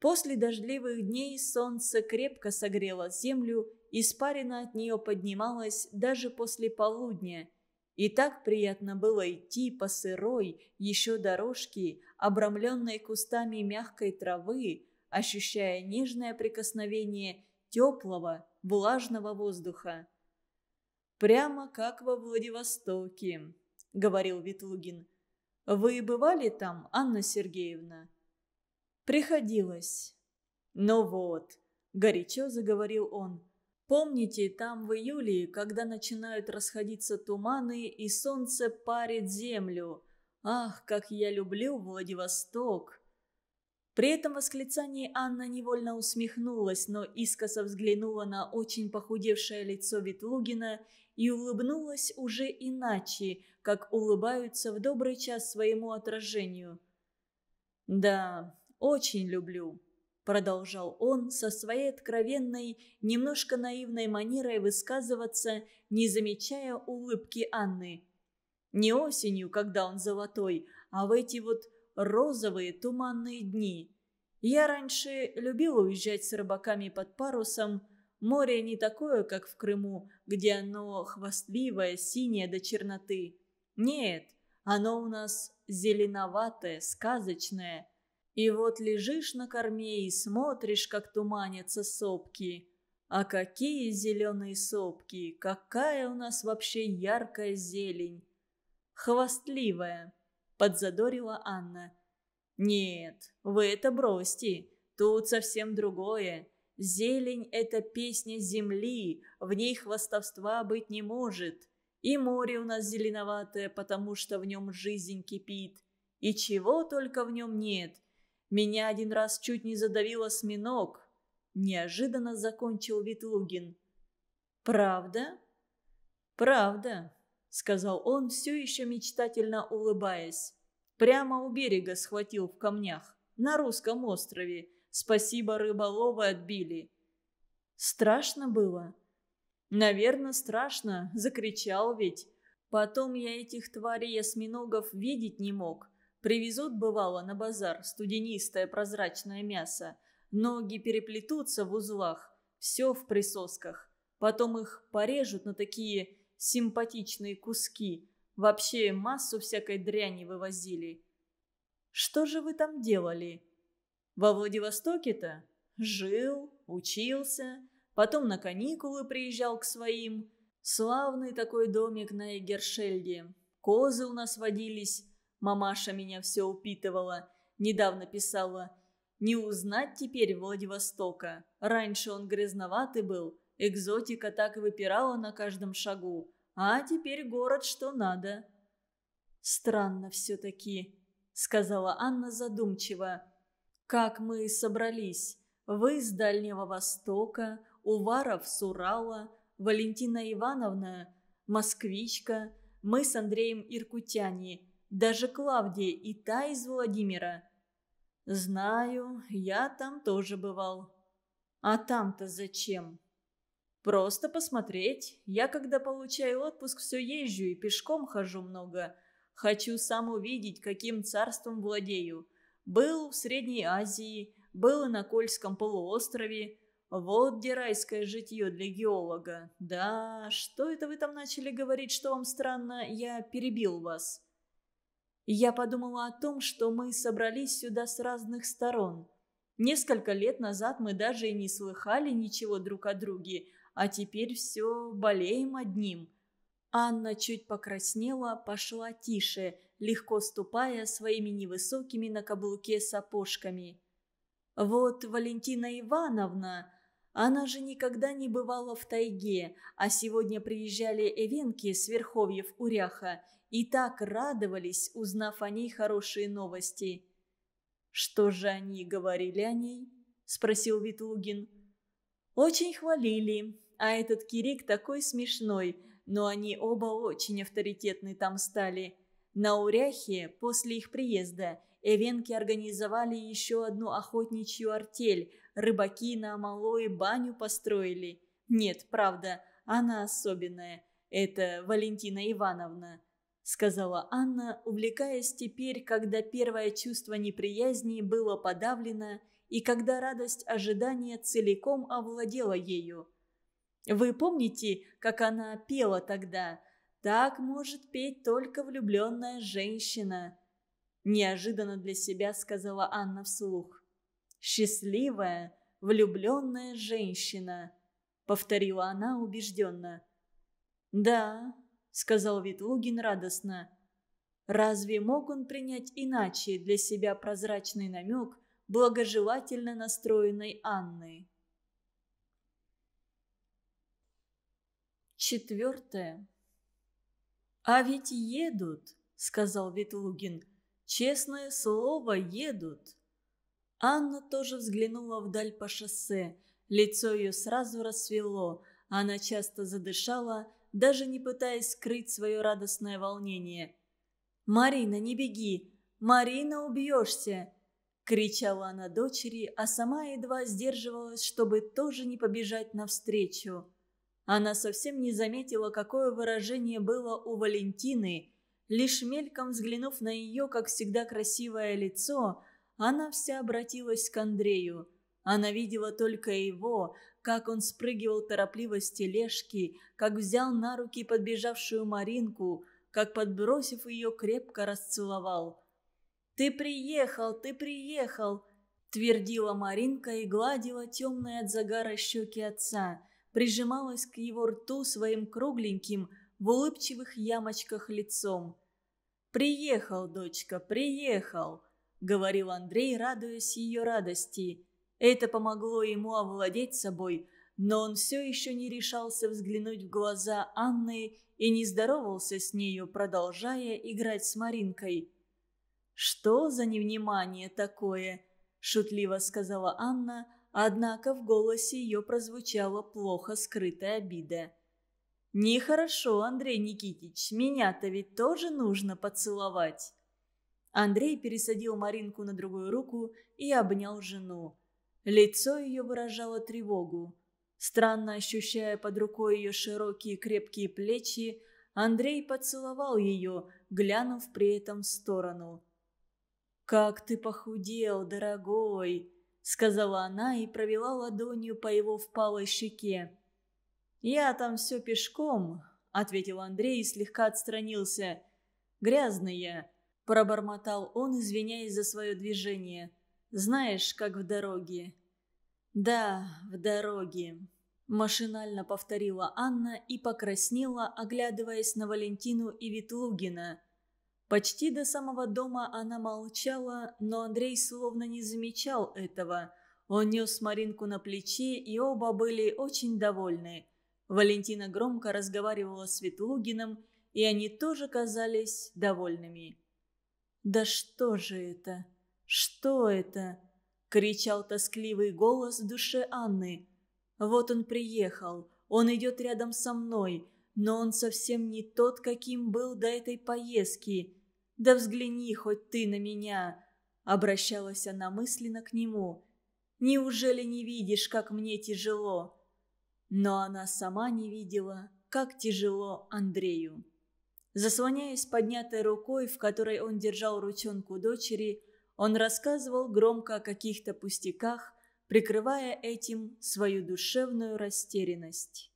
После дождливых дней солнце крепко согрело землю, и испарина от нее поднималась даже после полудня. И так приятно было идти по сырой еще дорожке, обрамленной кустами мягкой травы, ощущая нежное прикосновение теплого, влажного воздуха. «Прямо как во Владивостоке», — говорил Ветлугин. «Вы бывали там, Анна Сергеевна?» «Приходилось». «Ну вот», – горячо заговорил он, – «помните, там в июле, когда начинают расходиться туманы и солнце парит землю? Ах, как я люблю Владивосток!» При этом восклицании Анна невольно усмехнулась, но искоса взглянула на очень похудевшее лицо Ветлугина и улыбнулась уже иначе, как улыбаются в добрый час своему отражению. «Да, очень люблю», — продолжал он со своей откровенной, немножко наивной манерой высказываться, не замечая улыбки Анны. «Не осенью, когда он золотой, а в эти вот розовые туманные дни. Я раньше любил уезжать с рыбаками под парусом. Море не такое, как в Крыму, где оно хвастливое, синее до черноты. Нет, оно у нас зеленоватое, сказочное. И вот лежишь на корме и смотришь, как туманятся сопки. А какие зеленые сопки, какая у нас вообще яркая зелень. Хвастливая, подзадорила Анна. Нет, вы это бросьте, тут совсем другое. Зелень – это песня земли, в ней хвастовства быть не может. И море у нас зеленоватое, потому что в нем жизнь кипит. И чего только в нем нет – меня один раз чуть не задавило осьминог», — неожиданно закончил Ветлугин. «Правда?» «Правда», — сказал он, все еще мечтательно улыбаясь. «Прямо у берега схватил в камнях, на русском острове. Спасибо, рыболовы отбили». «Страшно было?» «Наверное, страшно», — закричал ведь. «Потом я этих тварей осьминогов видеть не мог». Привезут, бывало, на базар студенистое прозрачное мясо. Ноги переплетутся в узлах, все в присосках. Потом их порежут на такие симпатичные куски. Вообще массу всякой дряни вывозили. Что же вы там делали? Во Владивостоке-то? Жил, учился, потом на каникулы приезжал к своим. Славный такой домик на Эгершельде. Козы у нас водились, Мамаша меня все упитывала. Недавно писала «Не узнать теперь Владивостока. Раньше он грязноватый был, экзотика так и выпирала на каждом шагу. А теперь город что надо». «Странно все-таки», — сказала Анна задумчиво. «Как мы собрались? Вы с Дальнего Востока, Уваров с Урала, Валентина Ивановна, москвичка, мы с Андреем иркутяне». Даже Клавдия и та из Владимира. Знаю, я там тоже бывал. А там-то зачем? Просто посмотреть. Я, когда получаю отпуск, все езжу и пешком хожу много. Хочу сам увидеть, каким царством владею. Был в Средней Азии, был и на Кольском полуострове. Вот дирайское житье для геолога. Да, что это вы там начали говорить, что вам странно? Я перебил вас я подумала о том, что мы собрались сюда с разных сторон. Несколько лет назад мы даже и не слыхали ничего друг о друге, а теперь все болеем одним. Анна чуть покраснела, пошла тише, легко ступая своими невысокими на каблуке сапожками. «Вот Валентина Ивановна!» Она же никогда не бывала в тайге, а сегодня приезжали эвенки с Верховьев Уряха – и так радовались, узнав о ней хорошие новости. «Что же они говорили о ней?» – спросил Витлугин. «Очень хвалили, а этот Кирик такой смешной, но они оба очень авторитетны там стали. На Уряхе после их приезда эвенки организовали еще одну охотничью артель, рыбаки на Амалое баню построили. Нет, правда, она особенная. Это Валентина Ивановна сказала Анна, увлекаясь теперь, когда первое чувство неприязни было подавлено и когда радость ожидания целиком овладела ею. «Вы помните, как она пела тогда? Так может петь только влюбленная женщина!» Неожиданно для себя сказала Анна вслух. «Счастливая, влюбленная женщина!» — повторила она убежденно. «Да, сказал Ветлугин радостно. Разве мог он принять иначе для себя прозрачный намек благожелательно настроенной Анны? Четвертое. «А ведь едут», — сказал Ветлугин. «Честное слово, едут». Анна тоже взглянула вдаль по шоссе. Лицо ее сразу рассвело. Она часто задышала, даже не пытаясь скрыть свое радостное волнение. «Марина, не беги! Марина, убьешься!» Кричала она дочери, а сама едва сдерживалась, чтобы тоже не побежать навстречу. Она совсем не заметила, какое выражение было у Валентины. Лишь мельком взглянув на ее, как всегда, красивое лицо, она вся обратилась к Андрею – она видела только его, как он спрыгивал торопливо с тележки, как взял на руки подбежавшую Маринку, как, подбросив ее, крепко расцеловал. «Ты приехал, ты приехал!» – твердила Маринка и гладила темные от загара щеки отца, прижималась к его рту своим кругленьким, в улыбчивых ямочках лицом. «Приехал, дочка, приехал!» – говорил Андрей, радуясь ее радости. Это помогло ему овладеть собой, но он все еще не решался взглянуть в глаза Анны и не здоровался с нею, продолжая играть с Маринкой. «Что за невнимание такое?» – шутливо сказала Анна, однако в голосе ее прозвучала плохо скрытая обида. «Нехорошо, Андрей Никитич, меня-то ведь тоже нужно поцеловать». Андрей пересадил Маринку на другую руку и обнял жену. Лицо ее выражало тревогу. Странно ощущая под рукой ее широкие крепкие плечи, Андрей поцеловал ее, глянув при этом в сторону. «Как ты похудел, дорогой!» — сказала она и провела ладонью по его впалой щеке. «Я там все пешком», — ответил Андрей и слегка отстранился. «Грязный я», — пробормотал он, извиняясь за свое движение. Знаешь, как в дороге». «Да, в дороге», – машинально повторила Анна и покраснела, оглядываясь на Валентину и Ветлугина. Почти до самого дома она молчала, но Андрей словно не замечал этого. Он нес Маринку на плече, и оба были очень довольны. Валентина громко разговаривала с Ветлугиным, и они тоже казались довольными. «Да что же это?» «Что это?» – кричал тоскливый голос в душе Анны. «Вот он приехал, он идет рядом со мной, но он совсем не тот, каким был до этой поездки. Да взгляни хоть ты на меня!» – обращалась она мысленно к нему. «Неужели не видишь, как мне тяжело?» Но она сама не видела, как тяжело Андрею. Заслоняясь поднятой рукой, в которой он держал ручонку дочери, он рассказывал громко о каких-то пустяках, прикрывая этим свою душевную растерянность.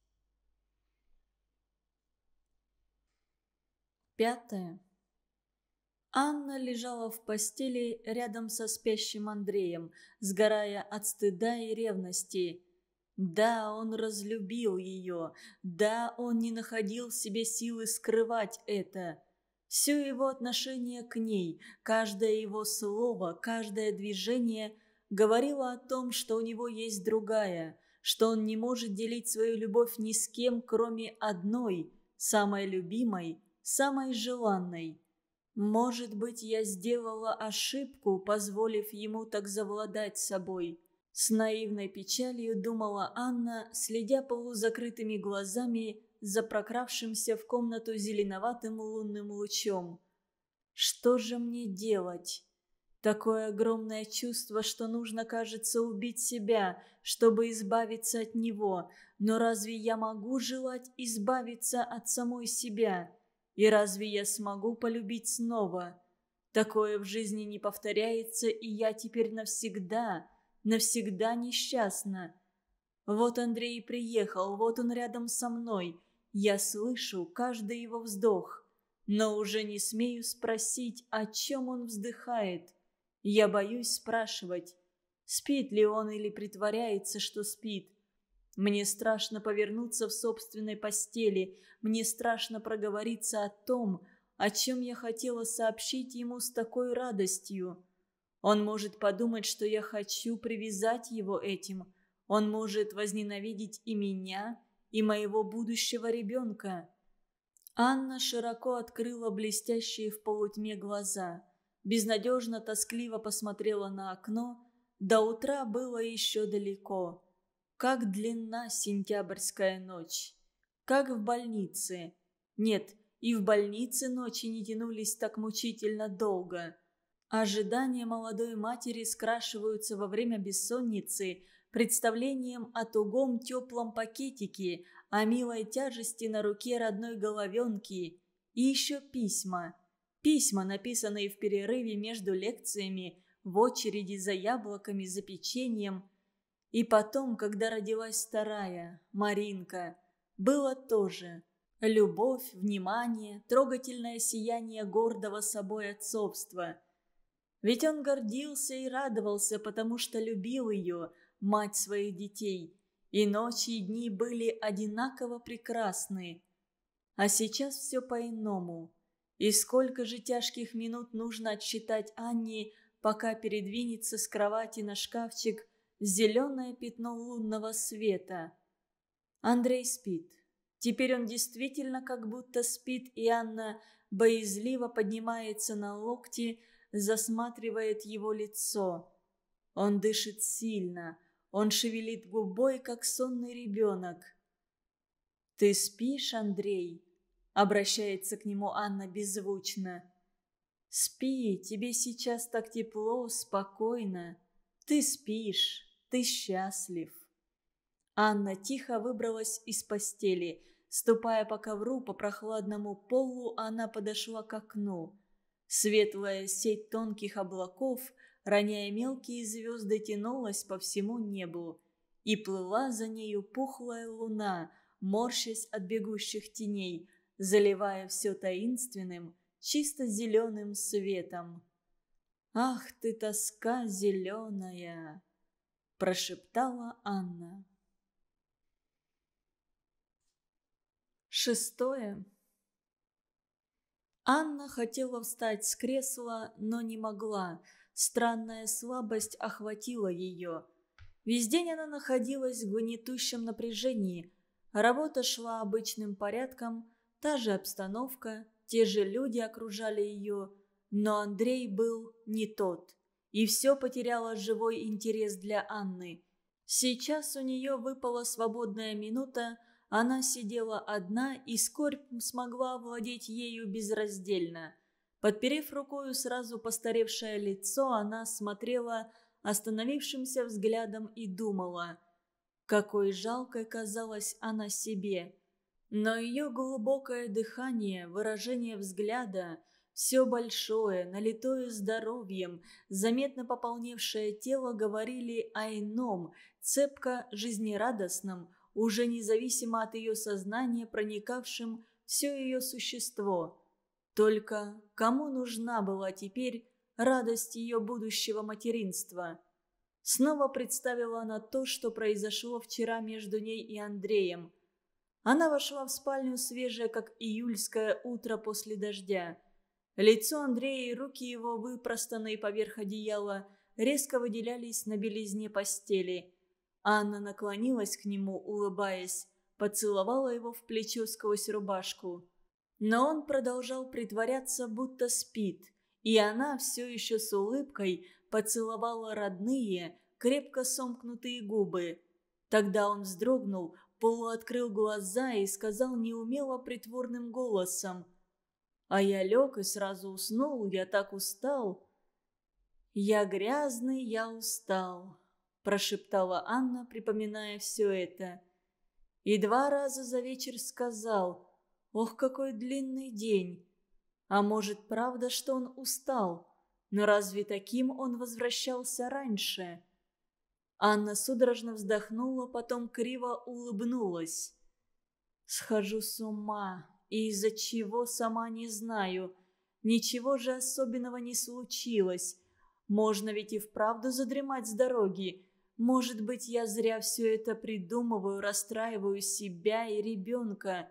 Пятое. Анна лежала в постели рядом со спящим Андреем, сгорая от стыда и ревности. Да, он разлюбил ее, да, он не находил себе силы скрывать это – все его отношение к ней, каждое его слово, каждое движение говорило о том, что у него есть другая, что он не может делить свою любовь ни с кем, кроме одной, самой любимой, самой желанной. Может быть, я сделала ошибку, позволив ему так завладать собой. С наивной печалью думала Анна, следя полузакрытыми глазами за прокравшимся в комнату зеленоватым лунным лучом. «Что же мне делать?» Такое огромное чувство, что нужно, кажется, убить себя, чтобы избавиться от него. Но разве я могу желать избавиться от самой себя? И разве я смогу полюбить снова? Такое в жизни не повторяется, и я теперь навсегда, навсегда несчастна. Вот Андрей приехал, вот он рядом со мной. Я слышу каждый его вздох, но уже не смею спросить, о чем он вздыхает. Я боюсь спрашивать, спит ли он или притворяется, что спит. Мне страшно повернуться в собственной постели, мне страшно проговориться о том, о чем я хотела сообщить ему с такой радостью. Он может подумать, что я хочу привязать его этим. Он может возненавидеть и меня, и моего будущего ребенка. Анна широко открыла блестящие в полутьме глаза, безнадежно тоскливо посмотрела на окно. До утра было еще далеко. Как длинна сентябрьская ночь. Как в больнице. Нет, и в больнице ночи не тянулись так мучительно долго. Ожидания молодой матери скрашиваются во время бессонницы – представлением о тугом теплом пакетике, о милой тяжести на руке родной головенки. И еще письма. Письма, написанные в перерыве между лекциями, в очереди за яблоками, за печеньем. И потом, когда родилась вторая, Маринка, было тоже. Любовь, внимание, трогательное сияние гордого собой отцовства. Ведь он гордился и радовался, потому что любил ее – мать своих детей, и ночи и дни были одинаково прекрасны. А сейчас все по-иному. И сколько же тяжких минут нужно отсчитать Анне, пока передвинется с кровати на шкафчик зеленое пятно лунного света. Андрей спит. Теперь он действительно как будто спит, и Анна боязливо поднимается на локти, засматривает его лицо. Он дышит сильно, он шевелит губой, как сонный ребенок. «Ты спишь, Андрей?» – обращается к нему Анна беззвучно. «Спи, тебе сейчас так тепло, спокойно. Ты спишь, ты счастлив». Анна тихо выбралась из постели. Ступая по ковру по прохладному полу, она подошла к окну. Светлая сеть тонких облаков – роняя мелкие звезды, тянулась по всему небу. И плыла за нею пухлая луна, морщась от бегущих теней, заливая все таинственным, чисто зеленым светом. «Ах ты, тоска зеленая!» – прошептала Анна. Шестое. Анна хотела встать с кресла, но не могла – Странная слабость охватила ее. Весь день она находилась в гнетущем напряжении. Работа шла обычным порядком, та же обстановка, те же люди окружали ее. Но Андрей был не тот. И все потеряло живой интерес для Анны. Сейчас у нее выпала свободная минута, она сидела одна, и скорбь смогла владеть ею безраздельно. Подперев рукою сразу постаревшее лицо, она смотрела остановившимся взглядом и думала, какой жалкой казалась она себе. Но ее глубокое дыхание, выражение взгляда, все большое, налитое здоровьем, заметно пополневшее тело говорили о ином, цепко жизнерадостном, уже независимо от ее сознания, проникавшем все ее существо – только кому нужна была теперь радость ее будущего материнства? Снова представила она то, что произошло вчера между ней и Андреем. Она вошла в спальню свежая, как июльское утро после дождя. Лицо Андрея и руки его, выпростанные поверх одеяла, резко выделялись на белизне постели. Анна наклонилась к нему, улыбаясь, поцеловала его в плечо сквозь рубашку. Но он продолжал притворяться, будто спит, и она все еще с улыбкой поцеловала родные, крепко сомкнутые губы. Тогда он вздрогнул, полуоткрыл глаза и сказал неумело притворным голосом. «А я лег и сразу уснул, я так устал». «Я грязный, я устал», – прошептала Анна, припоминая все это. И два раза за вечер сказал – Ох, какой длинный день! А может, правда, что он устал? Но разве таким он возвращался раньше? Анна судорожно вздохнула, потом криво улыбнулась. «Схожу с ума, и из-за чего сама не знаю. Ничего же особенного не случилось. Можно ведь и вправду задремать с дороги. Может быть, я зря все это придумываю, расстраиваю себя и ребенка».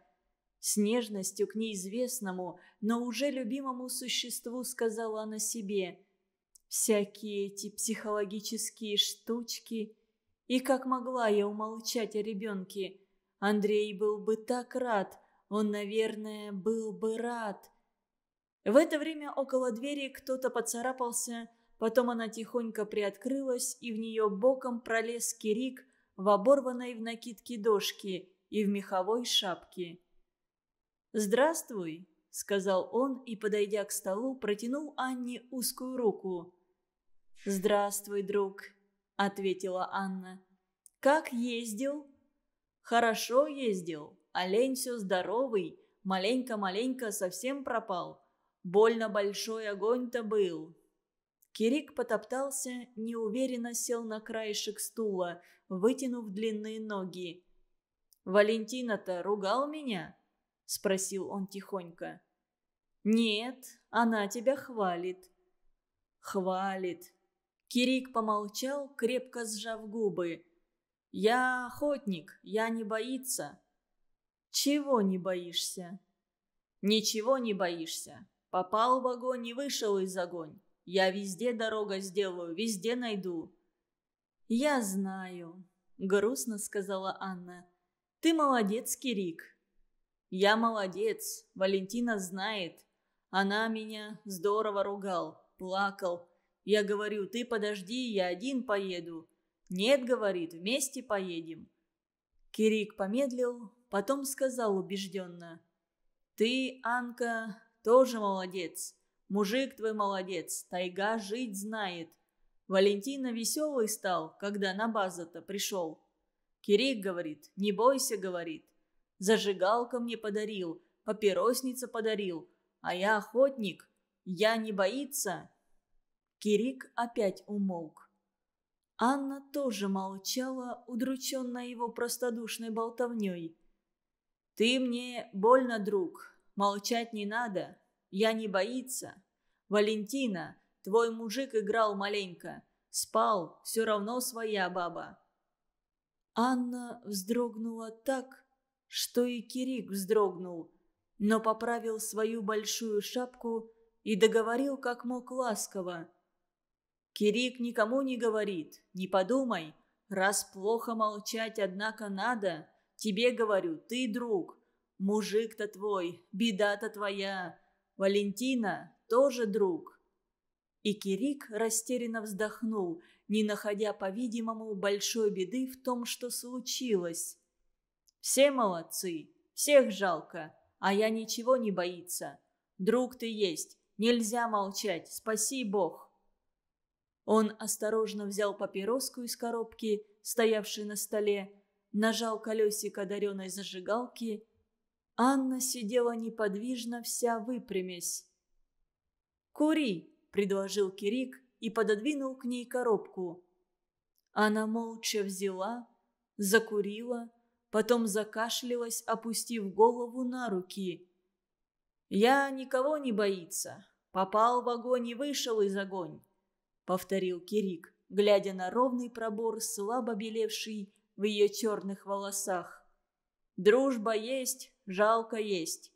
С нежностью к неизвестному, но уже любимому существу сказала она себе. «Всякие эти психологические штучки. И как могла я умолчать о ребенке? Андрей был бы так рад, он, наверное, был бы рад». В это время около двери кто-то поцарапался, потом она тихонько приоткрылась, и в нее боком пролез Кирик в оборванной в накидке дошке и в меховой шапке. «Здравствуй», — сказал он и, подойдя к столу, протянул Анне узкую руку. «Здравствуй, друг», — ответила Анна. «Как ездил?» «Хорошо ездил. Олень все здоровый. Маленько-маленько совсем пропал. Больно большой огонь-то был». Кирик потоптался, неуверенно сел на краешек стула, вытянув длинные ноги. «Валентина-то ругал меня?» — спросил он тихонько. «Нет, она тебя хвалит». «Хвалит». Кирик помолчал, крепко сжав губы. «Я охотник, я не боится». «Чего не боишься?» «Ничего не боишься. Попал в огонь и вышел из огонь. Я везде дорога сделаю, везде найду». «Я знаю», — грустно сказала Анна. «Ты молодец, Кирик, я молодец, Валентина знает. Она меня здорово ругал, плакал. Я говорю, ты подожди, я один поеду. Нет, говорит, вместе поедем. Кирик помедлил, потом сказал убежденно. Ты, Анка, тоже молодец. Мужик твой молодец, тайга жить знает. Валентина веселый стал, когда на базу-то пришел. Кирик говорит, не бойся, говорит. Зажигалка мне подарил, папиросница подарил. А я охотник. Я не боится». Кирик опять умолк. Анна тоже молчала, удрученная его простодушной болтовней. «Ты мне больно, друг. Молчать не надо. Я не боится. Валентина, твой мужик играл маленько. Спал, все равно своя баба». Анна вздрогнула так, что и Кирик вздрогнул, но поправил свою большую шапку и договорил как мог ласково. «Кирик никому не говорит, не подумай, раз плохо молчать, однако надо, тебе говорю, ты друг, мужик-то твой, беда-то твоя, Валентина тоже друг». И Кирик растерянно вздохнул, не находя, по-видимому, большой беды в том, что случилось. Все молодцы, всех жалко, а я ничего не боится. Друг ты есть, нельзя молчать, спаси Бог». Он осторожно взял папироску из коробки, стоявшей на столе, нажал колесико дареной зажигалки. Анна сидела неподвижно, вся выпрямясь. «Кури!» – предложил Кирик и пододвинул к ней коробку. Она молча взяла, закурила – потом закашлялась, опустив голову на руки. «Я никого не боится. Попал в огонь и вышел из огонь», — повторил Кирик, глядя на ровный пробор, слабо белевший в ее черных волосах. «Дружба есть, жалко есть».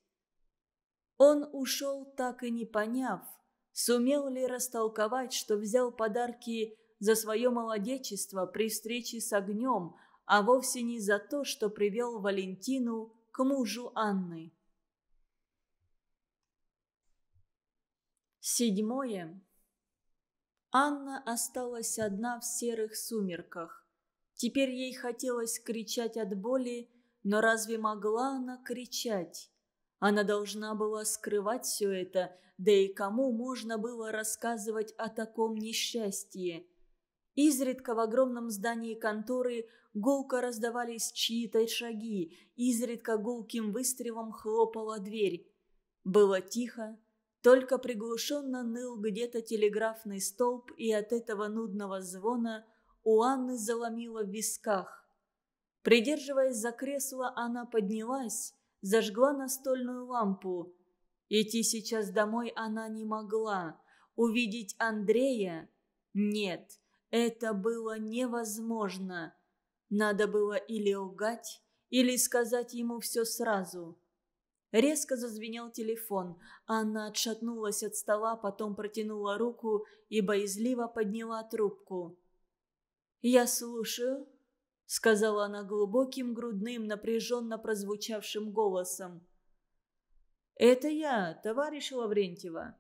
Он ушел, так и не поняв, сумел ли растолковать, что взял подарки за свое молодечество при встрече с огнем, а вовсе не за то, что привел Валентину к мужу Анны. Седьмое. Анна осталась одна в серых сумерках. Теперь ей хотелось кричать от боли, но разве могла она кричать? Она должна была скрывать все это, да и кому можно было рассказывать о таком несчастье? Изредка в огромном здании конторы гулко раздавались чьи-то шаги, изредка гулким выстрелом хлопала дверь. Было тихо, только приглушенно ныл где-то телеграфный столб, и от этого нудного звона у Анны заломило в висках. Придерживаясь за кресло, она поднялась, зажгла настольную лампу. Идти сейчас домой она не могла. Увидеть Андрея? Нет. Это было невозможно. Надо было или лгать, или сказать ему все сразу. Резко зазвенел телефон. она отшатнулась от стола, потом протянула руку и боязливо подняла трубку. «Я слушаю», — сказала она глубоким, грудным, напряженно прозвучавшим голосом. «Это я, товарищ Лаврентьева».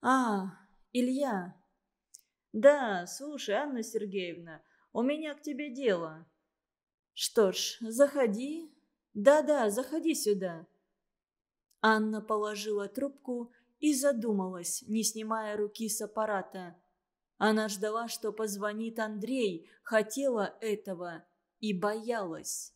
«А, Илья, «Да, слушай, Анна Сергеевна, у меня к тебе дело». «Что ж, заходи. Да-да, заходи сюда». Анна положила трубку и задумалась, не снимая руки с аппарата. Она ждала, что позвонит Андрей, хотела этого и боялась.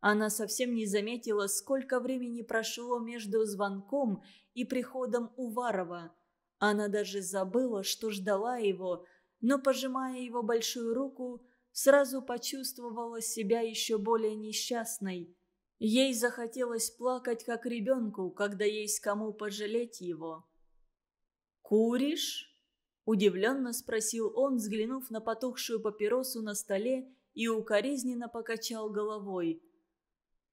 Она совсем не заметила, сколько времени прошло между звонком и приходом Уварова – она даже забыла, что ждала его, но, пожимая его большую руку, сразу почувствовала себя еще более несчастной. Ей захотелось плакать, как ребенку, когда есть кому пожалеть его. «Куришь?» – удивленно спросил он, взглянув на потухшую папиросу на столе и укоризненно покачал головой.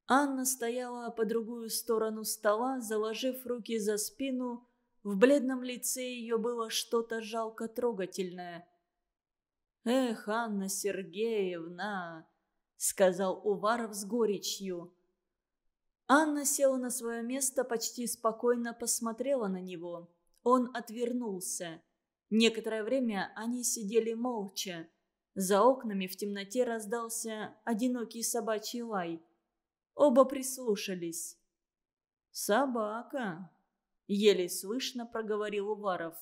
Анна стояла по другую сторону стола, заложив руки за спину в бледном лице ее было что-то жалко трогательное. «Эх, Анна Сергеевна!» — сказал Уваров с горечью. Анна села на свое место, почти спокойно посмотрела на него. Он отвернулся. Некоторое время они сидели молча. За окнами в темноте раздался одинокий собачий лай. Оба прислушались. «Собака!» еле слышно проговорил Уваров.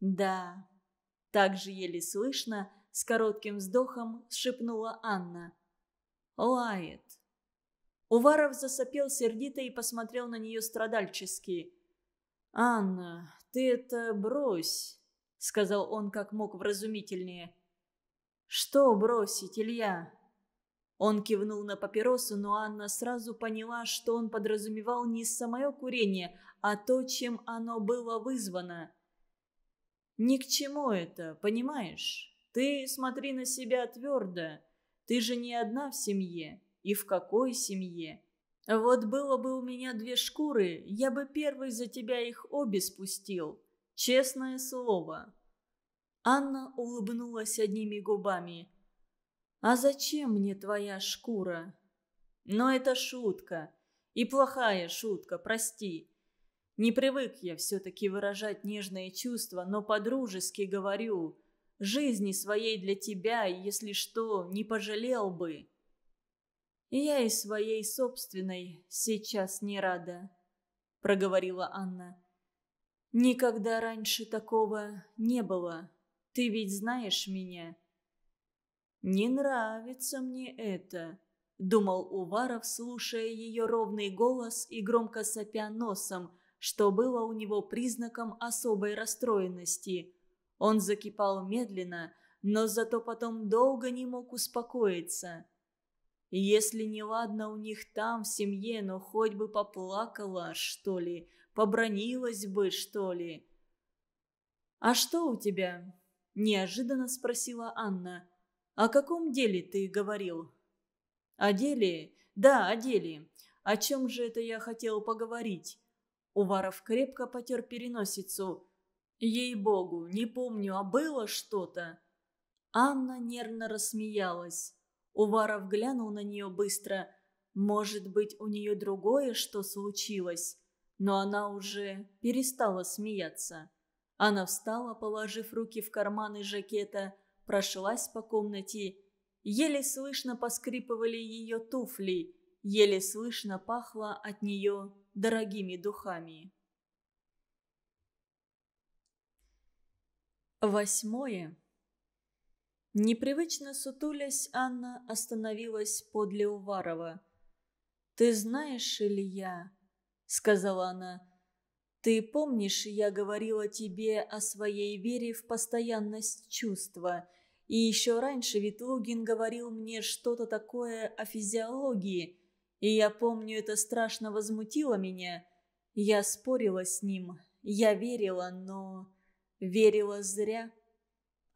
«Да», – также еле слышно, с коротким вздохом шепнула Анна. «Лает». Уваров засопел сердито и посмотрел на нее страдальчески. «Анна, ты это брось», – сказал он как мог вразумительнее. «Что бросить, Илья?» Он кивнул на папиросу, но Анна сразу поняла, что он подразумевал не самое курение, а то, чем оно было вызвано. Ни к чему это, понимаешь? Ты смотри на себя твердо. Ты же не одна в семье. И в какой семье? Вот было бы у меня две шкуры, я бы первый за тебя их обе спустил. Честное слово. Анна улыбнулась одними губами. «А зачем мне твоя шкура?» «Но это шутка. И плохая шутка, прости. Не привык я все-таки выражать нежные чувства, но по-дружески говорю. Жизни своей для тебя, если что, не пожалел бы. И я и своей собственной сейчас не рада, проговорила Анна. Никогда раньше такого не было. Ты ведь знаешь меня. Не нравится мне это, думал Уваров, слушая ее ровный голос и громко сопя носом – что было у него признаком особой расстроенности. Он закипал медленно, но зато потом долго не мог успокоиться. Если не ладно у них там, в семье, но хоть бы поплакала, что ли, побронилась бы, что ли. «А что у тебя?» – неожиданно спросила Анна. «О каком деле ты говорил?» «О деле? Да, о деле. О чем же это я хотел поговорить?» Уваров крепко потер переносицу. «Ей-богу, не помню, а было что-то?» Анна нервно рассмеялась. Уваров глянул на нее быстро. Может быть, у нее другое, что случилось? Но она уже перестала смеяться. Она встала, положив руки в карманы жакета, прошлась по комнате. Еле слышно поскрипывали ее туфли, еле слышно пахло от нее дорогими духами. Восьмое. Непривычно сутулясь, Анна остановилась подле Уварова. «Ты знаешь, Илья», — сказала она, — «ты помнишь, я говорила тебе о своей вере в постоянность чувства, и еще раньше Ветлугин говорил мне что-то такое о физиологии, и я помню, это страшно возмутило меня. Я спорила с ним. Я верила, но... Верила зря.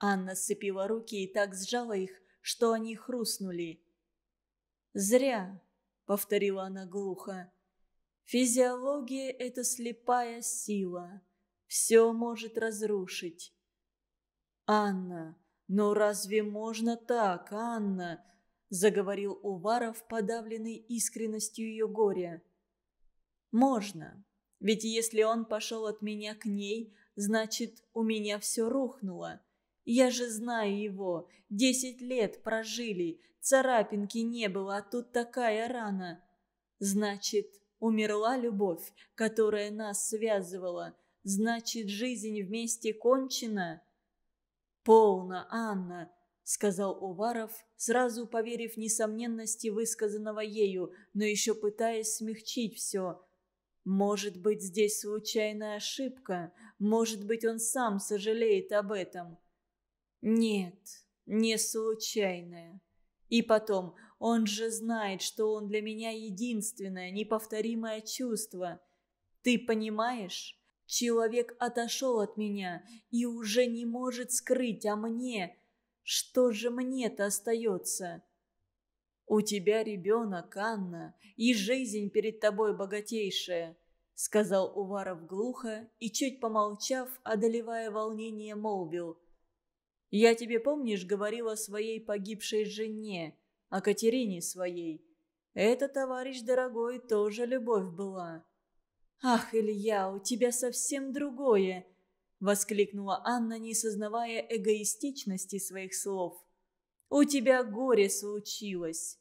Анна сцепила руки и так сжала их, что они хрустнули. «Зря», — повторила она глухо. «Физиология — это слепая сила. Все может разрушить». «Анна, но ну разве можно так, Анна? – заговорил Уваров, подавленный искренностью ее горя. «Можно. Ведь если он пошел от меня к ней, значит, у меня все рухнуло. Я же знаю его. Десять лет прожили, царапинки не было, а тут такая рана. Значит, умерла любовь, которая нас связывала. Значит, жизнь вместе кончена?» «Полно, Анна!» — сказал Уваров, сразу поверив несомненности высказанного ею, но еще пытаясь смягчить все. «Может быть, здесь случайная ошибка. Может быть, он сам сожалеет об этом». «Нет, не случайная. И потом, он же знает, что он для меня единственное, неповторимое чувство. Ты понимаешь? Человек отошел от меня и уже не может скрыть а мне» Что же мне-то остается? У тебя ребенок, Анна, и жизнь перед тобой богатейшая, сказал Уваров глухо и, чуть помолчав, одолевая волнение, молвил. Я тебе, помнишь, говорил о своей погибшей жене, о Катерине своей. Это, товарищ дорогой, тоже любовь была. «Ах, Илья, у тебя совсем другое!» – воскликнула Анна, не сознавая эгоистичности своих слов. «У тебя горе случилось!»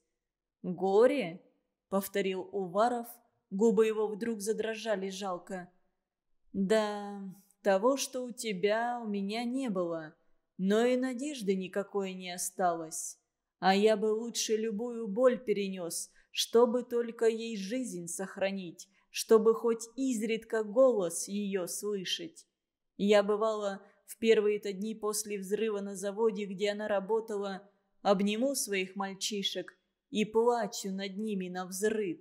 «Горе?» – повторил Уваров. Губы его вдруг задрожали жалко. «Да, того, что у тебя, у меня не было, но и надежды никакой не осталось. А я бы лучше любую боль перенес, чтобы только ей жизнь сохранить, чтобы хоть изредка голос ее слышать. Я бывала в первые-то дни после взрыва на заводе, где она работала, обниму своих мальчишек и плачу над ними на взрыв.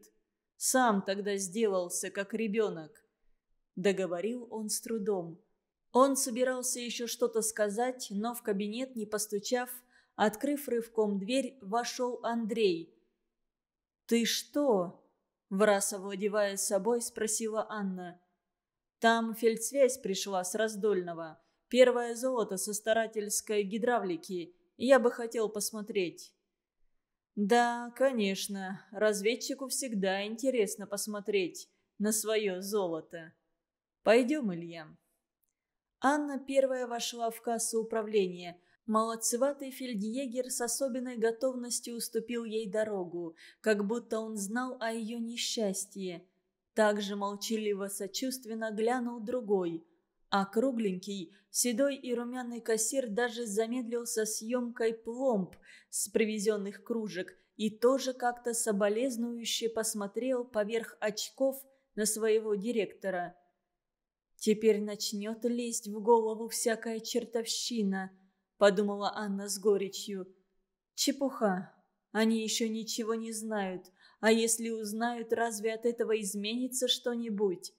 Сам тогда сделался, как ребенок. Договорил он с трудом. Он собирался еще что-то сказать, но в кабинет, не постучав, открыв рывком дверь, вошел Андрей. «Ты что?» – враз овладевая собой, спросила Анна. Там фельдсвязь пришла с раздольного. Первое золото со старательской гидравлики. Я бы хотел посмотреть». «Да, конечно. Разведчику всегда интересно посмотреть на свое золото. Пойдем, Илья». Анна первая вошла в кассу управления. Молодцеватый фельдъегер с особенной готовностью уступил ей дорогу, как будто он знал о ее несчастье. Также молчаливо-сочувственно глянул другой. А кругленький, седой и румяный кассир даже замедлился съемкой пломб с привезенных кружек и тоже как-то соболезнующе посмотрел поверх очков на своего директора. «Теперь начнет лезть в голову всякая чертовщина», — подумала Анна с горечью. «Чепуха. Они еще ничего не знают. А если узнают, разве от этого изменится что-нибудь?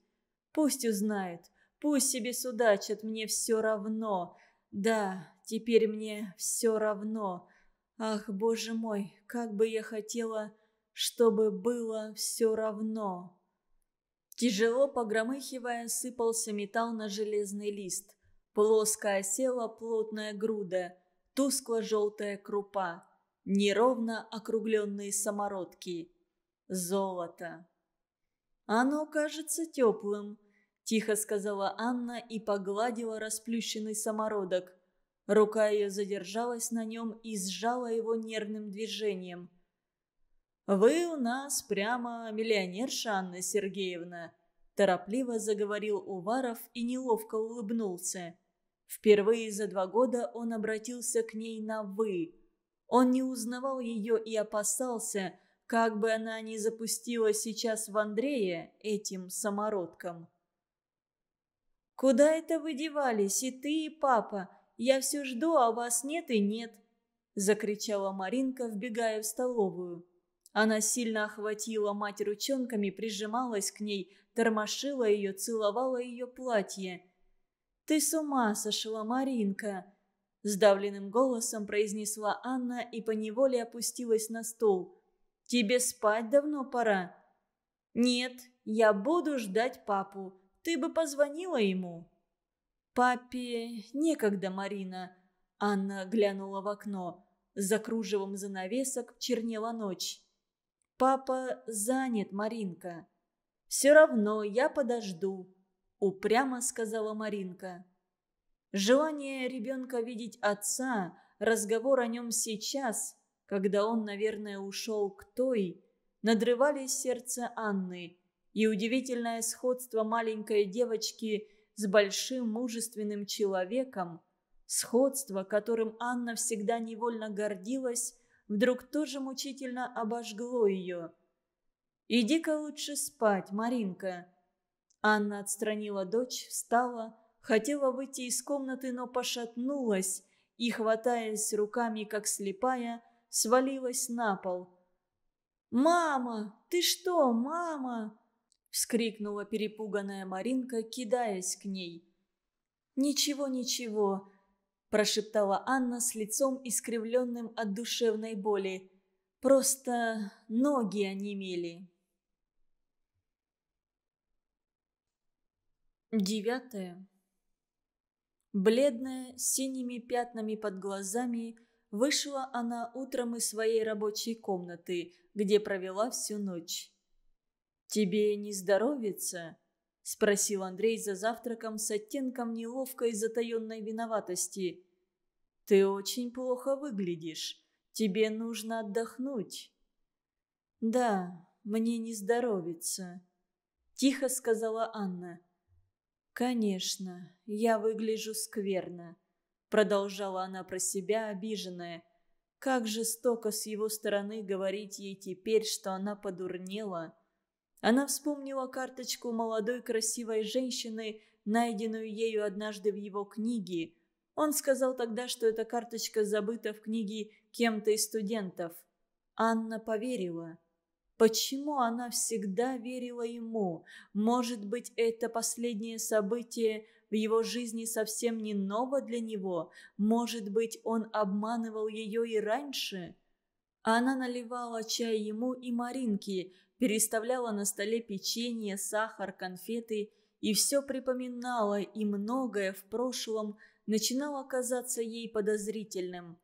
Пусть узнают, пусть себе судачат, мне все равно. Да, теперь мне все равно. Ах, боже мой, как бы я хотела, чтобы было все равно. Тяжело погромыхивая, сыпался металл на железный лист. Плоско осела плотная груда, тускло-желтая крупа, неровно округленные самородки – золото. «Оно кажется теплым», – тихо сказала Анна и погладила расплющенный самородок. Рука ее задержалась на нем и сжала его нервным движением. «Вы у нас прямо миллионерша, Анна Сергеевна», – торопливо заговорил Уваров и неловко улыбнулся. Впервые за два года он обратился к ней на «вы». Он не узнавал ее и опасался – как бы она ни запустила сейчас в Андрея этим самородком. «Куда это вы девались, и ты, и папа? Я все жду, а вас нет и нет!» Закричала Маринка, вбегая в столовую. Она сильно охватила мать ручонками, прижималась к ней, тормошила ее, целовала ее платье. «Ты с ума сошла, Маринка!» Сдавленным голосом произнесла Анна и поневоле опустилась на стол. Тебе спать давно пора». «Нет, я буду ждать папу. Ты бы позвонила ему». «Папе некогда, Марина». Анна глянула в окно. За кружевом занавесок чернела ночь. «Папа занят, Маринка». «Все равно я подожду», — упрямо сказала Маринка. Желание ребенка видеть отца, разговор о нем сейчас когда он, наверное, ушел к той, надрывали сердце Анны, и удивительное сходство маленькой девочки с большим мужественным человеком, сходство, которым Анна всегда невольно гордилась, вдруг тоже мучительно обожгло ее. «Иди-ка лучше спать, Маринка». Анна отстранила дочь, встала, хотела выйти из комнаты, но пошатнулась и, хватаясь руками, как слепая, свалилась на пол. «Мама! Ты что, мама?» – вскрикнула перепуганная Маринка, кидаясь к ней. «Ничего, ничего!» – прошептала Анна с лицом, искривленным от душевной боли. «Просто ноги онемели». Девятое. Бледная, с синими пятнами под глазами – Вышла она утром из своей рабочей комнаты, где провела всю ночь. «Тебе не здоровится?» – спросил Андрей за завтраком с оттенком неловкой и затаенной виноватости. «Ты очень плохо выглядишь. Тебе нужно отдохнуть». «Да, мне не здоровится», – тихо сказала Анна. «Конечно, я выгляжу скверно. Продолжала она про себя, обиженная. Как жестоко с его стороны говорить ей теперь, что она подурнела. Она вспомнила карточку молодой красивой женщины, найденную ею однажды в его книге. Он сказал тогда, что эта карточка забыта в книге кем-то из студентов. Анна поверила. Почему она всегда верила ему? Может быть, это последнее событие в его жизни совсем не ново для него. Может быть, он обманывал ее и раньше? Она наливала чай ему и Маринке, переставляла на столе печенье, сахар, конфеты и все припоминала, и многое в прошлом начинало казаться ей подозрительным.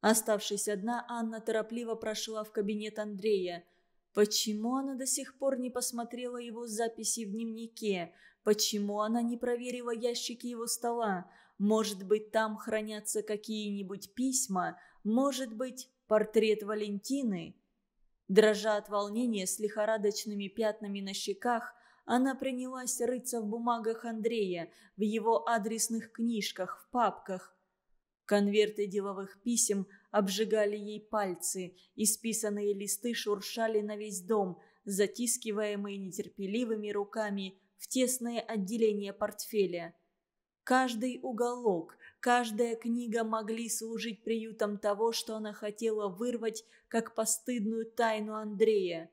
Оставшись одна, Анна торопливо прошла в кабинет Андрея. Почему она до сих пор не посмотрела его записи в дневнике – Почему она не проверила ящики его стола? Может быть, там хранятся какие-нибудь письма? Может быть, портрет Валентины? Дрожа от волнения с лихорадочными пятнами на щеках, она принялась рыться в бумагах Андрея, в его адресных книжках, в папках. Конверты деловых писем обжигали ей пальцы, исписанные листы шуршали на весь дом, затискиваемые нетерпеливыми руками – в тесное отделение портфеля. Каждый уголок, каждая книга могли служить приютом того, что она хотела вырвать как постыдную тайну Андрея.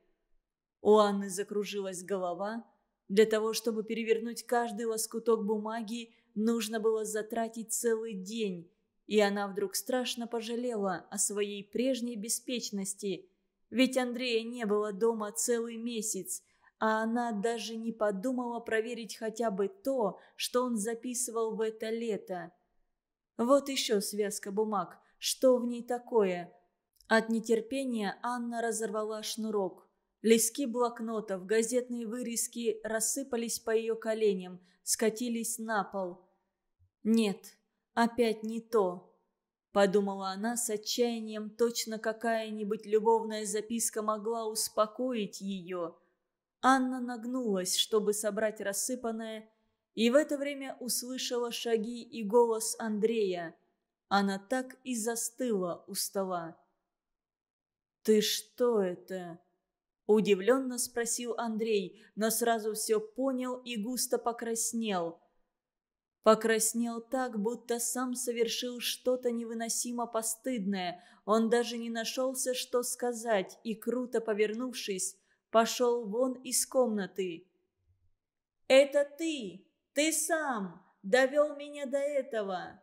У Анны закружилась голова. Для того, чтобы перевернуть каждый лоскуток бумаги, нужно было затратить целый день, и она вдруг страшно пожалела о своей прежней беспечности. Ведь Андрея не было дома целый месяц, а она даже не подумала проверить хотя бы то, что он записывал в это лето. Вот еще связка бумаг. Что в ней такое? От нетерпения Анна разорвала шнурок. Лиски блокнотов, газетные вырезки рассыпались по ее коленям, скатились на пол. «Нет, опять не то», — подумала она с отчаянием, точно какая-нибудь любовная записка могла успокоить ее — Анна нагнулась, чтобы собрать рассыпанное, и в это время услышала шаги и голос Андрея. Она так и застыла у стола. «Ты что это?» Удивленно спросил Андрей, но сразу все понял и густо покраснел. Покраснел так, будто сам совершил что-то невыносимо постыдное. Он даже не нашелся, что сказать, и, круто повернувшись, пошел вон из комнаты. «Это ты! Ты сам! Довел меня до этого!»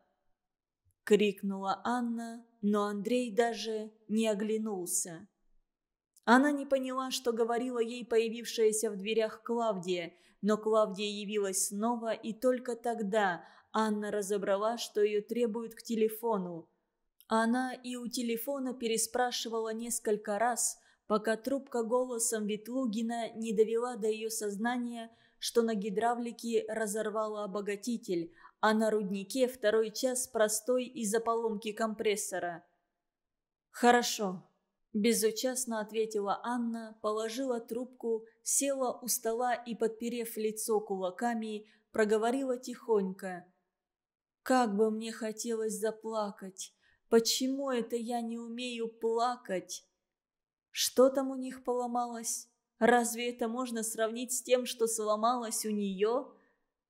Крикнула Анна, но Андрей даже не оглянулся. Она не поняла, что говорила ей появившаяся в дверях Клавдия, но Клавдия явилась снова, и только тогда Анна разобрала, что ее требуют к телефону. Она и у телефона переспрашивала несколько раз, пока трубка голосом Ветлугина не довела до ее сознания, что на гидравлике разорвала обогатитель, а на руднике второй час простой из-за поломки компрессора. «Хорошо», – безучастно ответила Анна, положила трубку, села у стола и, подперев лицо кулаками, проговорила тихонько. «Как бы мне хотелось заплакать! Почему это я не умею плакать?» Что там у них поломалось? Разве это можно сравнить с тем, что сломалось у нее?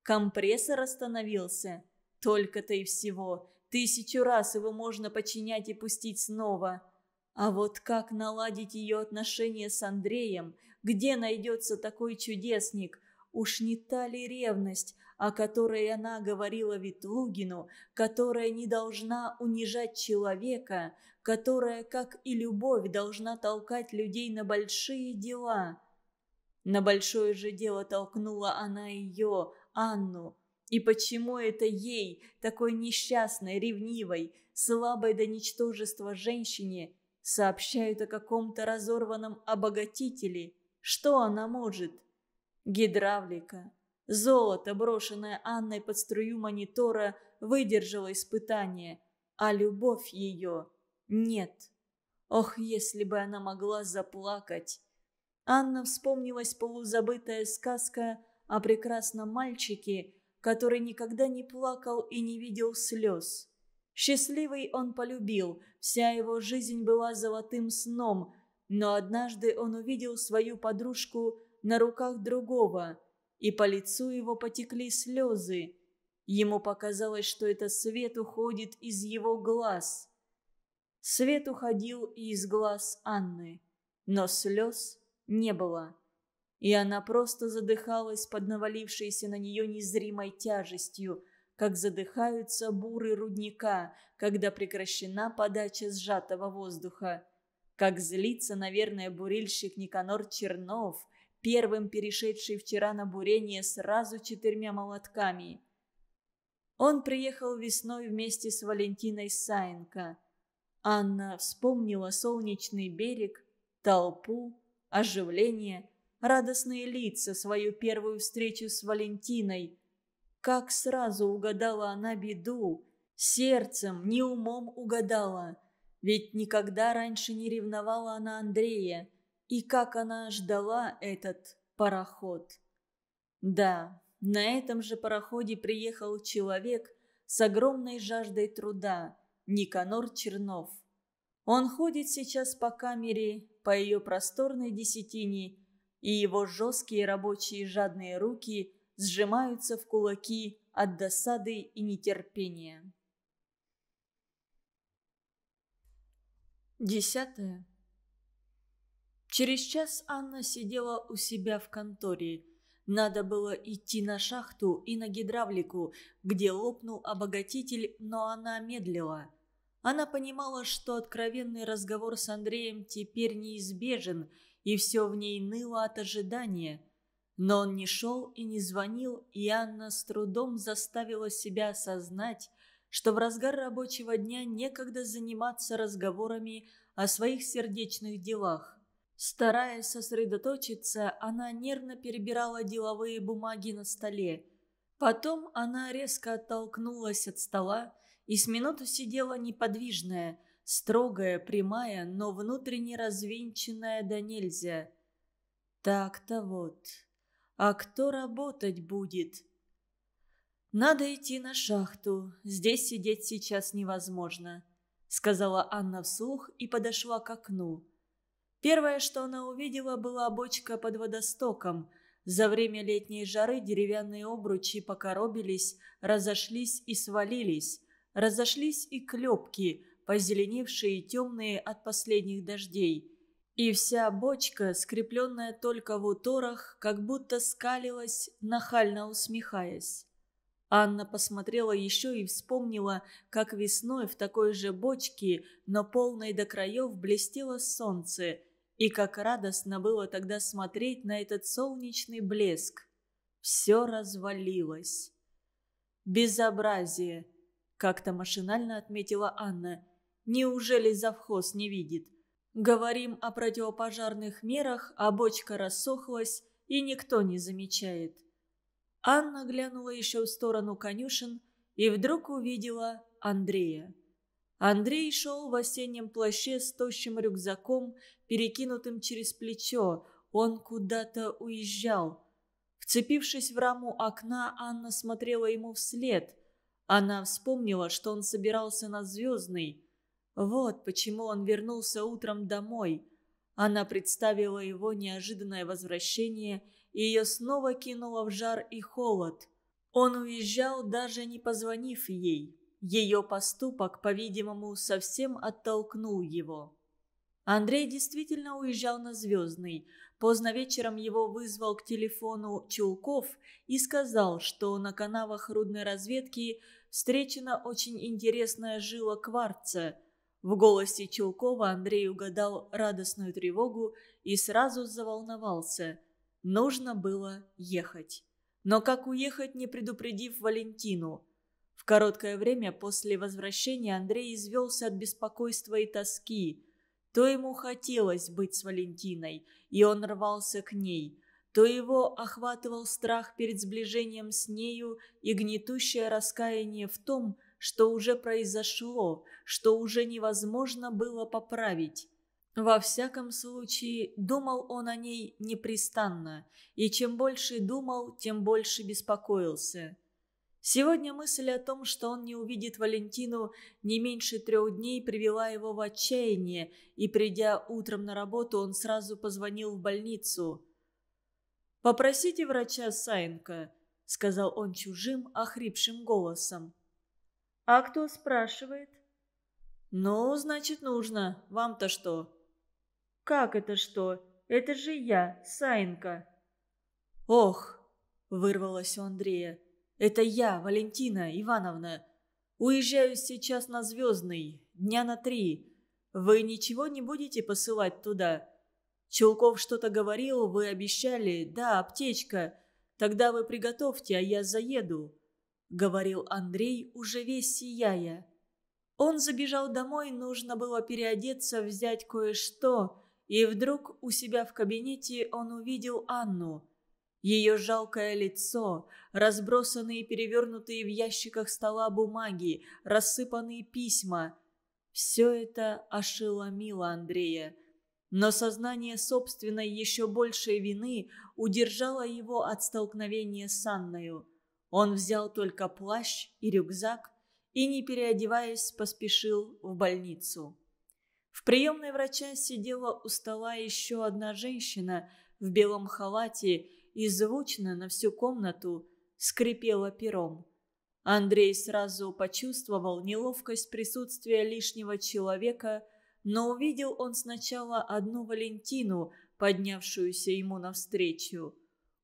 Компрессор остановился. Только-то и всего. Тысячу раз его можно починять и пустить снова. А вот как наладить ее отношения с Андреем? Где найдется такой чудесник? Уж не та ли ревность? о которой она говорила Ветлугину, которая не должна унижать человека, которая, как и любовь, должна толкать людей на большие дела. На большое же дело толкнула она ее, Анну. И почему это ей, такой несчастной, ревнивой, слабой до ничтожества женщине, сообщают о каком-то разорванном обогатителе? Что она может? Гидравлика, Золото, брошенное Анной под струю монитора, выдержало испытание, а любовь ее нет. Ох, если бы она могла заплакать! Анна вспомнилась полузабытая сказка о прекрасном мальчике, который никогда не плакал и не видел слез. Счастливый он полюбил, вся его жизнь была золотым сном, но однажды он увидел свою подружку на руках другого – и по лицу его потекли слезы. Ему показалось, что это свет уходит из его глаз. Свет уходил и из глаз Анны, но слез не было. И она просто задыхалась под навалившейся на нее незримой тяжестью, как задыхаются буры рудника, когда прекращена подача сжатого воздуха. Как злится, наверное, бурильщик Никанор Чернов – первым перешедший вчера на бурение сразу четырьмя молотками. Он приехал весной вместе с Валентиной Саенко. Анна вспомнила солнечный берег, толпу, оживление, радостные лица, свою первую встречу с Валентиной. Как сразу угадала она беду, сердцем, не умом угадала. Ведь никогда раньше не ревновала она Андрея. И как она ждала этот пароход. Да, на этом же пароходе приехал человек с огромной жаждой труда, Никанор Чернов. Он ходит сейчас по камере, по ее просторной десятине, и его жесткие рабочие жадные руки сжимаются в кулаки от досады и нетерпения. Десятое. Через час Анна сидела у себя в конторе. Надо было идти на шахту и на гидравлику, где лопнул обогатитель, но она медлила. Она понимала, что откровенный разговор с Андреем теперь неизбежен, и все в ней ныло от ожидания. Но он не шел и не звонил, и Анна с трудом заставила себя осознать, что в разгар рабочего дня некогда заниматься разговорами о своих сердечных делах. Стараясь сосредоточиться, она нервно перебирала деловые бумаги на столе. Потом она резко оттолкнулась от стола и с минуту сидела неподвижная, строгая, прямая, но внутренне развинченная до нельзя. Так-то вот. А кто работать будет? «Надо идти на шахту. Здесь сидеть сейчас невозможно», — сказала Анна вслух и подошла к окну. Первое, что она увидела, была бочка под водостоком. За время летней жары деревянные обручи покоробились, разошлись и свалились. Разошлись и клепки, позеленевшие и темные от последних дождей. И вся бочка, скрепленная только в уторах, как будто скалилась, нахально усмехаясь. Анна посмотрела еще и вспомнила, как весной в такой же бочке, но полной до краев, блестело солнце – и как радостно было тогда смотреть на этот солнечный блеск. Все развалилось. «Безобразие!» – как-то машинально отметила Анна. «Неужели завхоз не видит? Говорим о противопожарных мерах, а бочка рассохлась, и никто не замечает». Анна глянула еще в сторону конюшен и вдруг увидела Андрея. Андрей шел в осеннем плаще с тощим рюкзаком, перекинутым через плечо. Он куда-то уезжал. Вцепившись в раму окна, Анна смотрела ему вслед. Она вспомнила, что он собирался на звездный. Вот почему он вернулся утром домой. Она представила его неожиданное возвращение, и ее снова кинуло в жар и холод. Он уезжал, даже не позвонив ей. Ее поступок, по-видимому, совсем оттолкнул его. Андрей действительно уезжал на Звездный. Поздно вечером его вызвал к телефону Чулков и сказал, что на канавах рудной разведки встречена очень интересная жила кварца. В голосе Чулкова Андрей угадал радостную тревогу и сразу заволновался. Нужно было ехать. Но как уехать, не предупредив Валентину? В короткое время после возвращения Андрей извелся от беспокойства и тоски. То ему хотелось быть с Валентиной, и он рвался к ней, то его охватывал страх перед сближением с нею и гнетущее раскаяние в том, что уже произошло, что уже невозможно было поправить. Во всяком случае, думал он о ней непрестанно, и чем больше думал, тем больше беспокоился. Сегодня мысль о том, что он не увидит Валентину не меньше трех дней, привела его в отчаяние, и, придя утром на работу, он сразу позвонил в больницу. «Попросите врача Сайенко, сказал он чужим, охрипшим голосом. «А кто спрашивает?» «Ну, значит, нужно. Вам-то что?» «Как это что? Это же я, Сайенко. «Ох!» — вырвалось у Андрея. Это я, Валентина Ивановна. Уезжаю сейчас на Звездный, дня на три. Вы ничего не будете посылать туда? Челков что-то говорил, вы обещали. Да, аптечка. Тогда вы приготовьте, а я заеду», — говорил Андрей, уже весь сияя. Он забежал домой, нужно было переодеться, взять кое-что, и вдруг у себя в кабинете он увидел Анну — ее жалкое лицо, разбросанные перевернутые в ящиках стола бумаги, рассыпанные письма. Все это ошеломило Андрея. Но сознание собственной еще большей вины удержало его от столкновения с Анною. Он взял только плащ и рюкзак и, не переодеваясь, поспешил в больницу. В приемной врача сидела у стола еще одна женщина в белом халате, и звучно на всю комнату скрипела пером. Андрей сразу почувствовал неловкость присутствия лишнего человека, но увидел он сначала одну Валентину, поднявшуюся ему навстречу.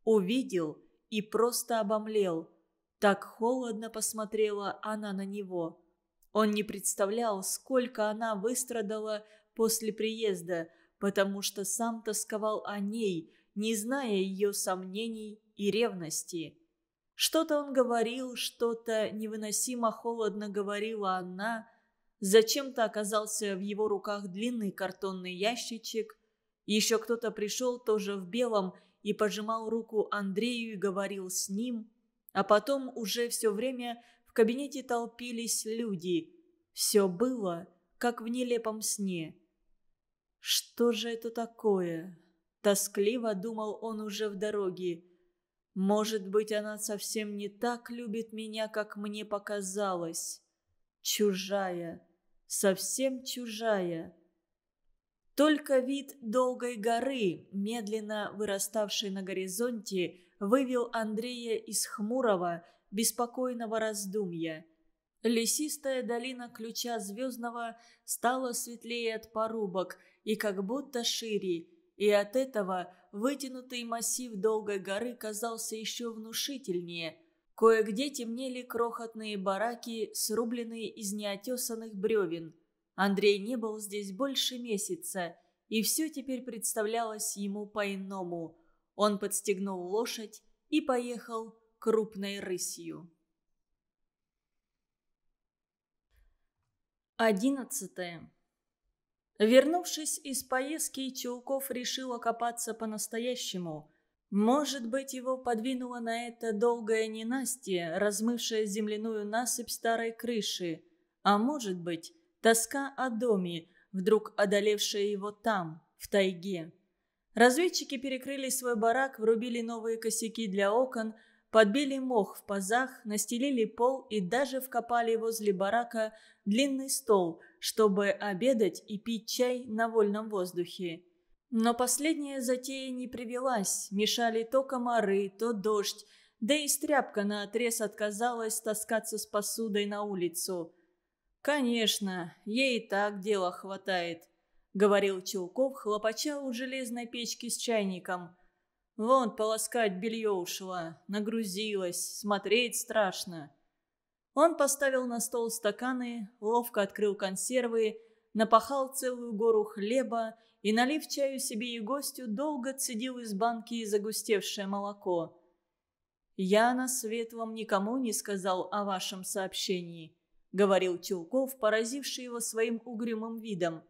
Увидел и просто обомлел. Так холодно посмотрела она на него. Он не представлял, сколько она выстрадала после приезда, потому что сам тосковал о ней – не зная ее сомнений и ревности. Что-то он говорил, что-то невыносимо холодно говорила она. Зачем-то оказался в его руках длинный картонный ящичек. Еще кто-то пришел тоже в белом и пожимал руку Андрею и говорил с ним. А потом уже все время в кабинете толпились люди. Все было, как в нелепом сне. «Что же это такое? Тоскливо думал он уже в дороге. «Может быть, она совсем не так любит меня, как мне показалось. Чужая, совсем чужая». Только вид долгой горы, медленно выраставшей на горизонте, вывел Андрея из хмурого, беспокойного раздумья. Лесистая долина ключа звездного стала светлее от порубок и как будто шире, и от этого вытянутый массив долгой горы казался еще внушительнее. Кое-где темнели крохотные бараки, срубленные из неотесанных бревен. Андрей не был здесь больше месяца, и все теперь представлялось ему по-иному. Он подстегнул лошадь и поехал крупной рысью. Одиннадцатое. Вернувшись из поездки, Тюлков решил окопаться по-настоящему. Может быть, его подвинуло на это долгое ненастье, размывшее земляную насыпь старой крыши. А может быть, тоска о доме, вдруг одолевшая его там, в тайге. Разведчики перекрыли свой барак, врубили новые косяки для окон – подбили мох в пазах, настелили пол и даже вкопали возле барака длинный стол, чтобы обедать и пить чай на вольном воздухе. Но последняя затея не привелась, мешали то комары, то дождь, да и стряпка наотрез отказалась таскаться с посудой на улицу. «Конечно, ей и так дела хватает», — говорил Чулков, хлопача у железной печки с чайником — Вон полоскать белье ушла, нагрузилась, смотреть страшно. Он поставил на стол стаканы, ловко открыл консервы, напахал целую гору хлеба и, налив чаю себе и гостю, долго цедил из банки загустевшее молоко. «Я на свет вам никому не сказал о вашем сообщении», — говорил Тюлков, поразивший его своим угрюмым видом.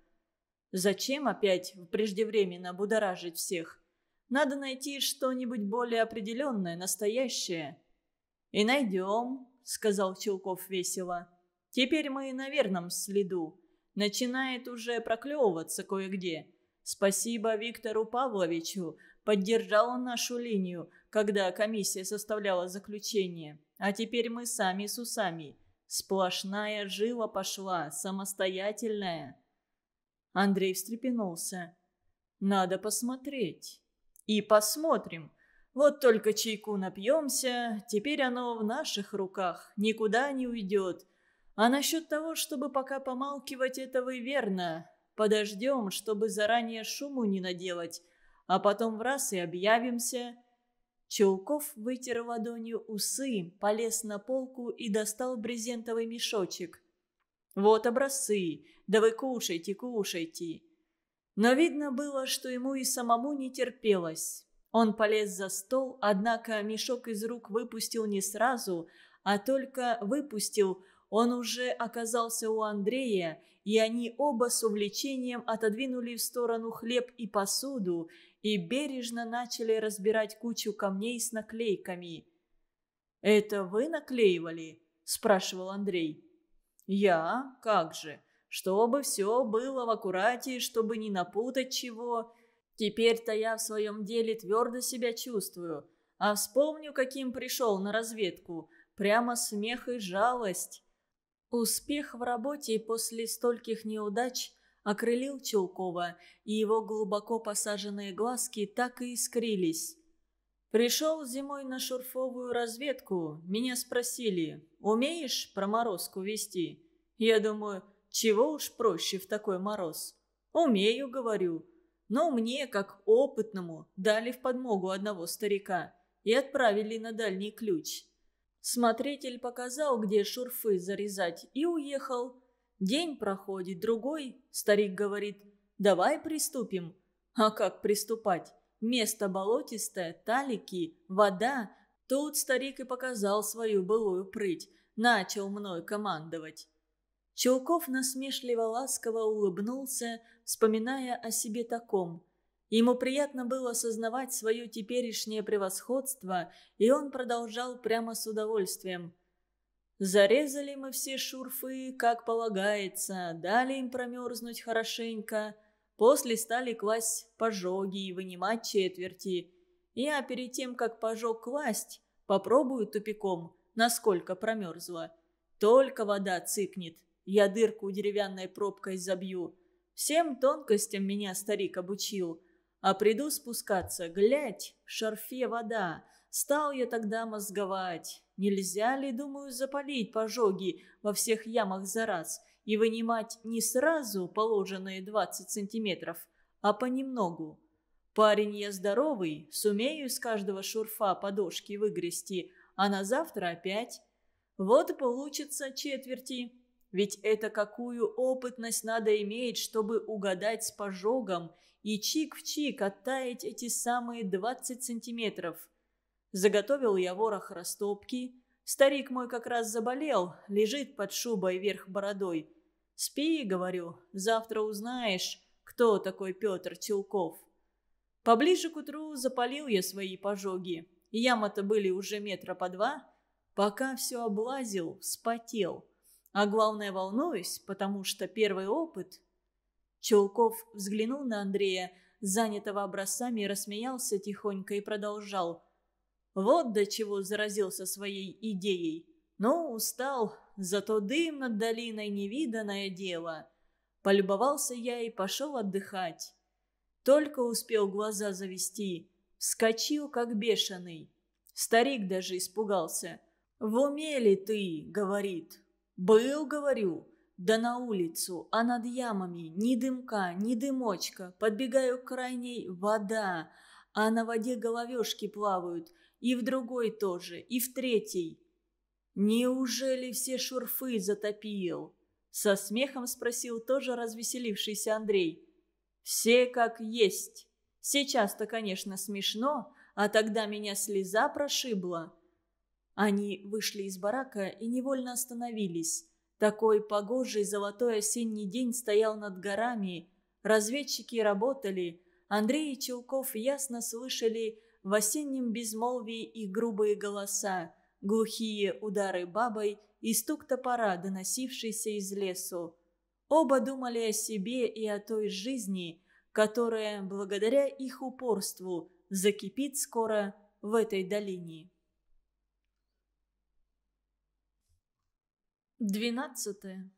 «Зачем опять преждевременно будоражить всех? Надо найти что-нибудь более определенное, настоящее». «И найдем», — сказал Челков весело. «Теперь мы на верном следу. Начинает уже проклевываться кое-где. Спасибо Виктору Павловичу. Поддержал он нашу линию, когда комиссия составляла заключение. А теперь мы сами с усами. Сплошная жила пошла, самостоятельная». Андрей встрепенулся. «Надо посмотреть». И посмотрим. Вот только чайку напьемся, теперь оно в наших руках, никуда не уйдет. А насчет того, чтобы пока помалкивать, это вы верно. Подождем, чтобы заранее шуму не наделать, а потом в раз и объявимся». Челков вытер ладонью усы, полез на полку и достал брезентовый мешочек. «Вот образцы. Да вы кушайте, кушайте. Но видно было, что ему и самому не терпелось. Он полез за стол, однако мешок из рук выпустил не сразу, а только выпустил, он уже оказался у Андрея, и они оба с увлечением отодвинули в сторону хлеб и посуду и бережно начали разбирать кучу камней с наклейками. «Это вы наклеивали?» – спрашивал Андрей. «Я? Как же?» чтобы все было в аккурате, чтобы не напутать чего. Теперь-то я в своем деле твердо себя чувствую. А вспомню, каким пришел на разведку. Прямо смех и жалость. Успех в работе после стольких неудач окрылил Чулкова, и его глубоко посаженные глазки так и искрились. Пришел зимой на шурфовую разведку. Меня спросили, умеешь проморозку вести? Я думаю, чего уж проще в такой мороз. Умею, говорю. Но мне, как опытному, дали в подмогу одного старика и отправили на дальний ключ. Смотритель показал, где шурфы зарезать, и уехал. День проходит, другой. Старик говорит, давай приступим. А как приступать? Место болотистое, талики, вода. Тут старик и показал свою былую прыть. Начал мной командовать. Челков насмешливо-ласково улыбнулся, вспоминая о себе таком. Ему приятно было осознавать свое теперешнее превосходство, и он продолжал прямо с удовольствием. «Зарезали мы все шурфы, как полагается, дали им промерзнуть хорошенько, после стали класть пожоги и вынимать четверти. Я перед тем, как пожог класть, попробую тупиком, насколько промерзло. Только вода цыкнет. Я дырку деревянной пробкой забью. Всем тонкостям меня старик обучил. А приду спускаться, глядь, в шарфе вода. Стал я тогда мозговать. Нельзя ли, думаю, запалить пожоги во всех ямах за раз и вынимать не сразу положенные 20 сантиметров, а понемногу. Парень я здоровый, сумею из каждого шурфа подошки выгрести, а на завтра опять. Вот получится четверти. Ведь это какую опытность надо иметь, чтобы угадать с пожогом и чик в чик оттаять эти самые 20 сантиметров. Заготовил я ворох растопки. Старик мой как раз заболел, лежит под шубой вверх бородой. «Спи», — говорю, — «завтра узнаешь, кто такой Петр Тюлков». Поближе к утру запалил я свои пожоги. Яма-то были уже метра по два. Пока все облазил, вспотел. А главное, волнуюсь, потому что первый опыт...» Челков взглянул на Андрея, занятого образцами, рассмеялся тихонько и продолжал. «Вот до чего заразился своей идеей. Ну, устал, зато дым над долиной невиданное дело. Полюбовался я и пошел отдыхать. Только успел глаза завести, вскочил, как бешеный. Старик даже испугался. «В умели ты?» — говорит. «Был, говорю». Да на улицу, а над ямами ни дымка, ни дымочка. Подбегаю к крайней – вода. А на воде головешки плавают. И в другой тоже, и в третий. «Неужели все шурфы затопил?» Со смехом спросил тоже развеселившийся Андрей. «Все как есть. Сейчас-то, конечно, смешно, а тогда меня слеза прошибла. Они вышли из барака и невольно остановились. Такой погожий золотой осенний день стоял над горами. Разведчики работали. Андрей и Челков ясно слышали в осеннем безмолвии их грубые голоса, глухие удары бабой и стук топора, доносившийся из лесу. Оба думали о себе и о той жизни, которая, благодаря их упорству, закипит скоро в этой долине. Двенадцатое.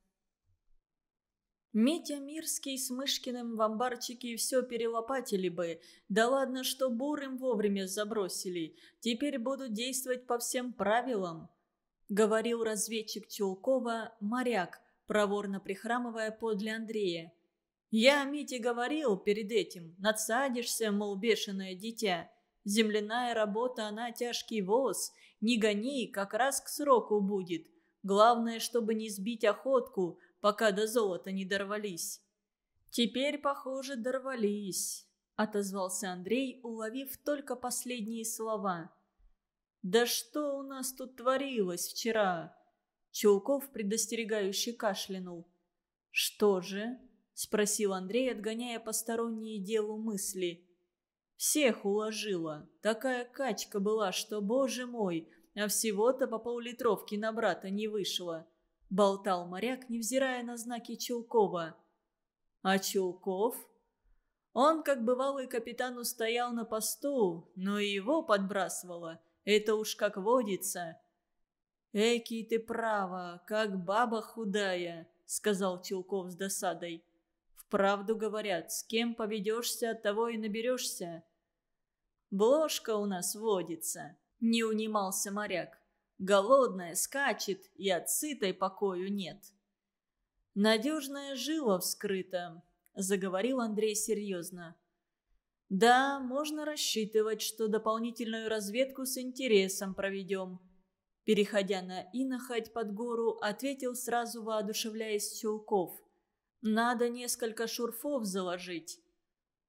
Митя Мирский с Мышкиным в амбарчике все перелопатили бы. Да ладно, что бурым вовремя забросили. Теперь будут действовать по всем правилам. Говорил разведчик Чулкова, моряк, проворно прихрамывая подле Андрея. Я Мите говорил перед этим, надсадишься, мол, бешеное дитя. Земляная работа, она тяжкий воз. Не гони, как раз к сроку будет. Главное, чтобы не сбить охотку, пока до золота не дорвались. «Теперь, похоже, дорвались», — отозвался Андрей, уловив только последние слова. «Да что у нас тут творилось вчера?» Чулков предостерегающе кашлянул. «Что же?» — спросил Андрей, отгоняя посторонние делу мысли. «Всех уложила. Такая качка была, что, боже мой!» а всего-то по поллитровке на брата не вышло», — болтал моряк, невзирая на знаки Чулкова. «А Чулков?» Он, как бывалый капитан, устоял на посту, но его подбрасывало. Это уж как водится. «Эки ты права, как баба худая», — сказал Чулков с досадой. «Вправду говорят, с кем поведешься, от того и наберешься». «Бложка у нас водится», не унимался моряк. «Голодная скачет, и от сытой покою нет». «Надежная жила вскрыта», — заговорил Андрей серьезно. «Да, можно рассчитывать, что дополнительную разведку с интересом проведем». Переходя на инохать под гору, ответил сразу воодушевляясь Селков. «Надо несколько шурфов заложить».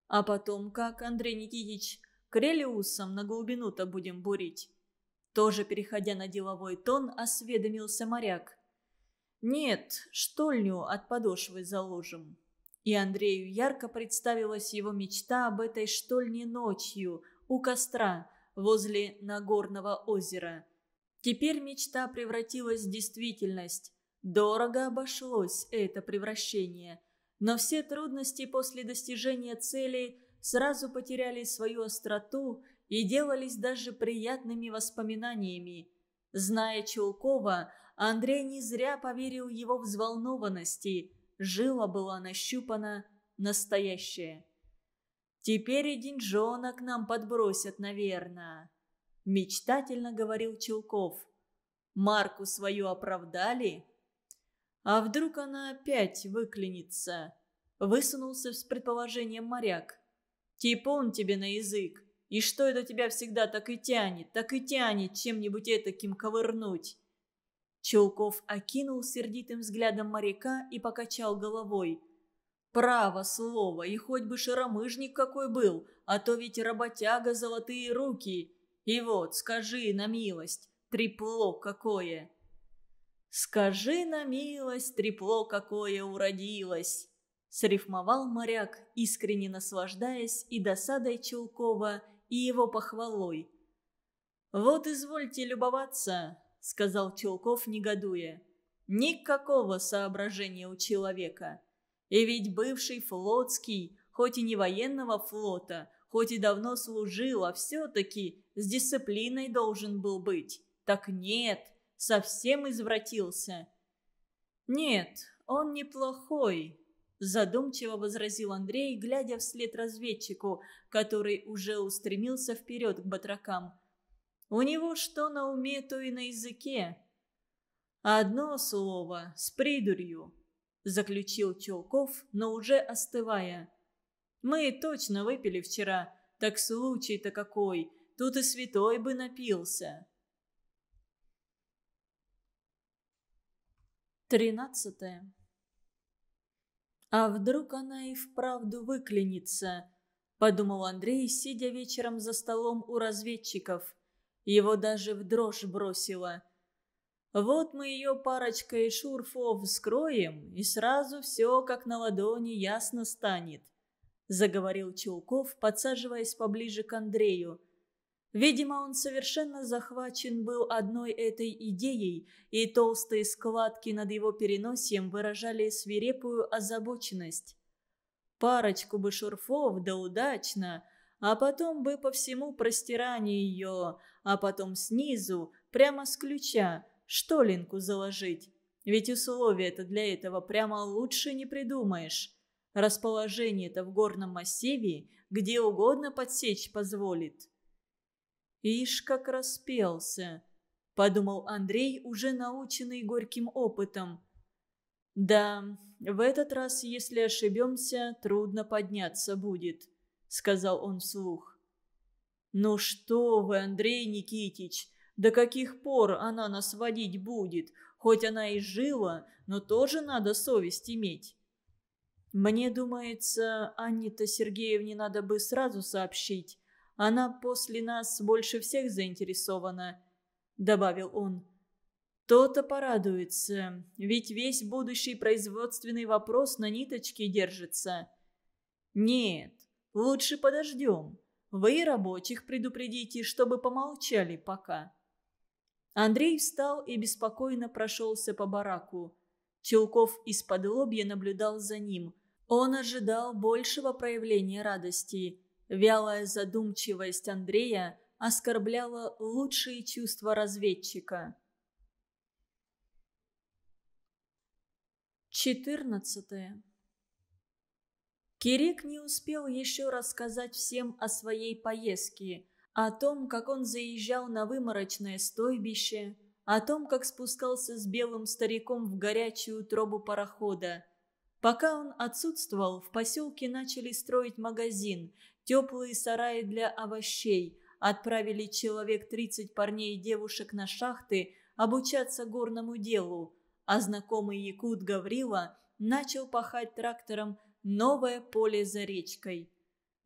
«А потом как, Андрей Никитич?» Крелиусом на глубину-то будем бурить». Тоже переходя на деловой тон, осведомился моряк. «Нет, штольню от подошвы заложим». И Андрею ярко представилась его мечта об этой штольне ночью у костра возле Нагорного озера. Теперь мечта превратилась в действительность. Дорого обошлось это превращение. Но все трудности после достижения цели сразу потеряли свою остроту и делались даже приятными воспоминаниями. Зная Чулкова, Андрей не зря поверил его взволнованности. Жила была нащупана настоящая. «Теперь и деньжона к нам подбросят, наверное», – мечтательно говорил Челков. «Марку свою оправдали?» «А вдруг она опять выклинится?» – высунулся с предположением моряк. Типун тебе на язык. И что это тебя всегда так и тянет, так и тянет чем-нибудь этаким ковырнуть?» Челков окинул сердитым взглядом моряка и покачал головой. «Право слово, и хоть бы шаромыжник какой был, а то ведь работяга золотые руки. И вот, скажи на милость, трепло какое!» «Скажи на милость, трепло какое уродилось!» срифмовал моряк, искренне наслаждаясь и досадой Челкова и его похвалой. «Вот извольте любоваться», — сказал Чулков, негодуя. «Никакого соображения у человека. И ведь бывший флотский, хоть и не военного флота, хоть и давно служил, а все-таки с дисциплиной должен был быть. Так нет, совсем извратился». «Нет, он неплохой», Задумчиво возразил Андрей, глядя вслед разведчику, который уже устремился вперед к батракам. «У него что на уме, то и на языке». «Одно слово, с придурью», — заключил Челков, но уже остывая. «Мы точно выпили вчера, так случай-то какой, тут и святой бы напился». Тринадцатое. А вдруг она и вправду выклянется, подумал Андрей, сидя вечером за столом у разведчиков. Его даже в дрожь бросило. Вот мы ее парочкой шурфов скроем и сразу все как на ладони ясно станет. Заговорил Челков, подсаживаясь поближе к Андрею. Видимо, он совершенно захвачен был одной этой идеей, и толстые складки над его переносием выражали свирепую озабоченность. Парочку бы шурфов, да удачно, а потом бы по всему простиранию ее, а потом снизу, прямо с ключа, что линку заложить. Ведь условия-то для этого прямо лучше не придумаешь. Расположение-то в горном массиве где угодно подсечь позволит. «Ишь, как распелся!» – подумал Андрей, уже наученный горьким опытом. «Да, в этот раз, если ошибемся, трудно подняться будет», – сказал он вслух. «Ну что вы, Андрей Никитич, до каких пор она нас водить будет? Хоть она и жила, но тоже надо совесть иметь». «Мне думается, Анне-то Сергеевне надо бы сразу сообщить» Она после нас больше всех заинтересована», — добавил он. «То-то порадуется, ведь весь будущий производственный вопрос на ниточке держится». «Нет, лучше подождем. Вы рабочих предупредите, чтобы помолчали пока». Андрей встал и беспокойно прошелся по бараку. Челков из-под лобья наблюдал за ним. Он ожидал большего проявления радости. Вялая задумчивость Андрея оскорбляла лучшие чувства разведчика. Четырнадцатое. Кирик не успел еще рассказать всем о своей поездке, о том, как он заезжал на выморочное стойбище, о том, как спускался с белым стариком в горячую тробу парохода. Пока он отсутствовал, в поселке начали строить магазин, теплые сараи для овощей, отправили человек 30 парней и девушек на шахты обучаться горному делу, а знакомый якут Гаврила начал пахать трактором новое поле за речкой.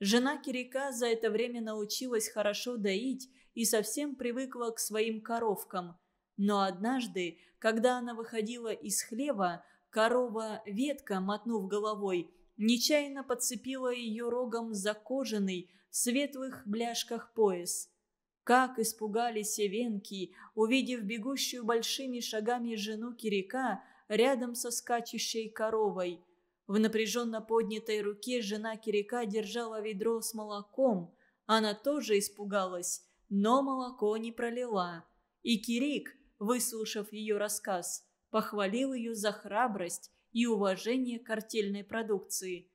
Жена Кирика за это время научилась хорошо доить и совсем привыкла к своим коровкам. Но однажды, когда она выходила из хлева, корова-ветка, мотнув головой, нечаянно подцепила ее рогом закоженный в светлых бляшках пояс. Как испугались Эвенки, увидев бегущую большими шагами жену Кирика рядом со скачущей коровой. В напряженно поднятой руке жена Кирика держала ведро с молоком. Она тоже испугалась, но молоко не пролила. И Кирик, выслушав ее рассказ, похвалил ее за храбрость и уважение картельной продукции.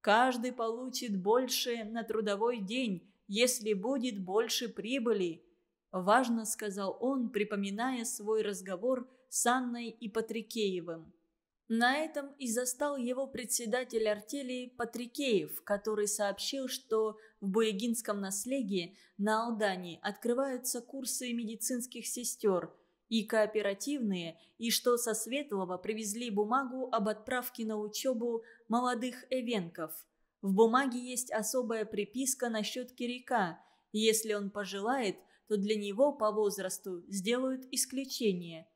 Каждый получит больше на трудовой день, если будет больше прибыли, важно сказал он, припоминая свой разговор с Анной и Патрикеевым. На этом и застал его председатель артели Патрикеев, который сообщил, что в Буягинском наследии на Алдане открываются курсы медицинских сестер – и кооперативные, и что со Светлого привезли бумагу об отправке на учебу молодых эвенков. В бумаге есть особая приписка насчет Кирика. Если он пожелает, то для него по возрасту сделают исключение.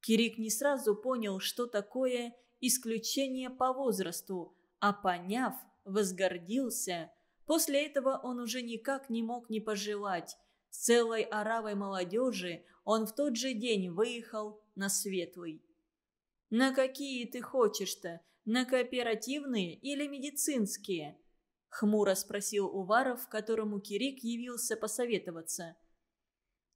Кирик не сразу понял, что такое исключение по возрасту, а поняв, возгордился. После этого он уже никак не мог не пожелать. С целой оравой молодежи он в тот же день выехал на Светлый. «На какие ты хочешь-то? На кооперативные или медицинские?» — хмуро спросил Уваров, которому Кирик явился посоветоваться.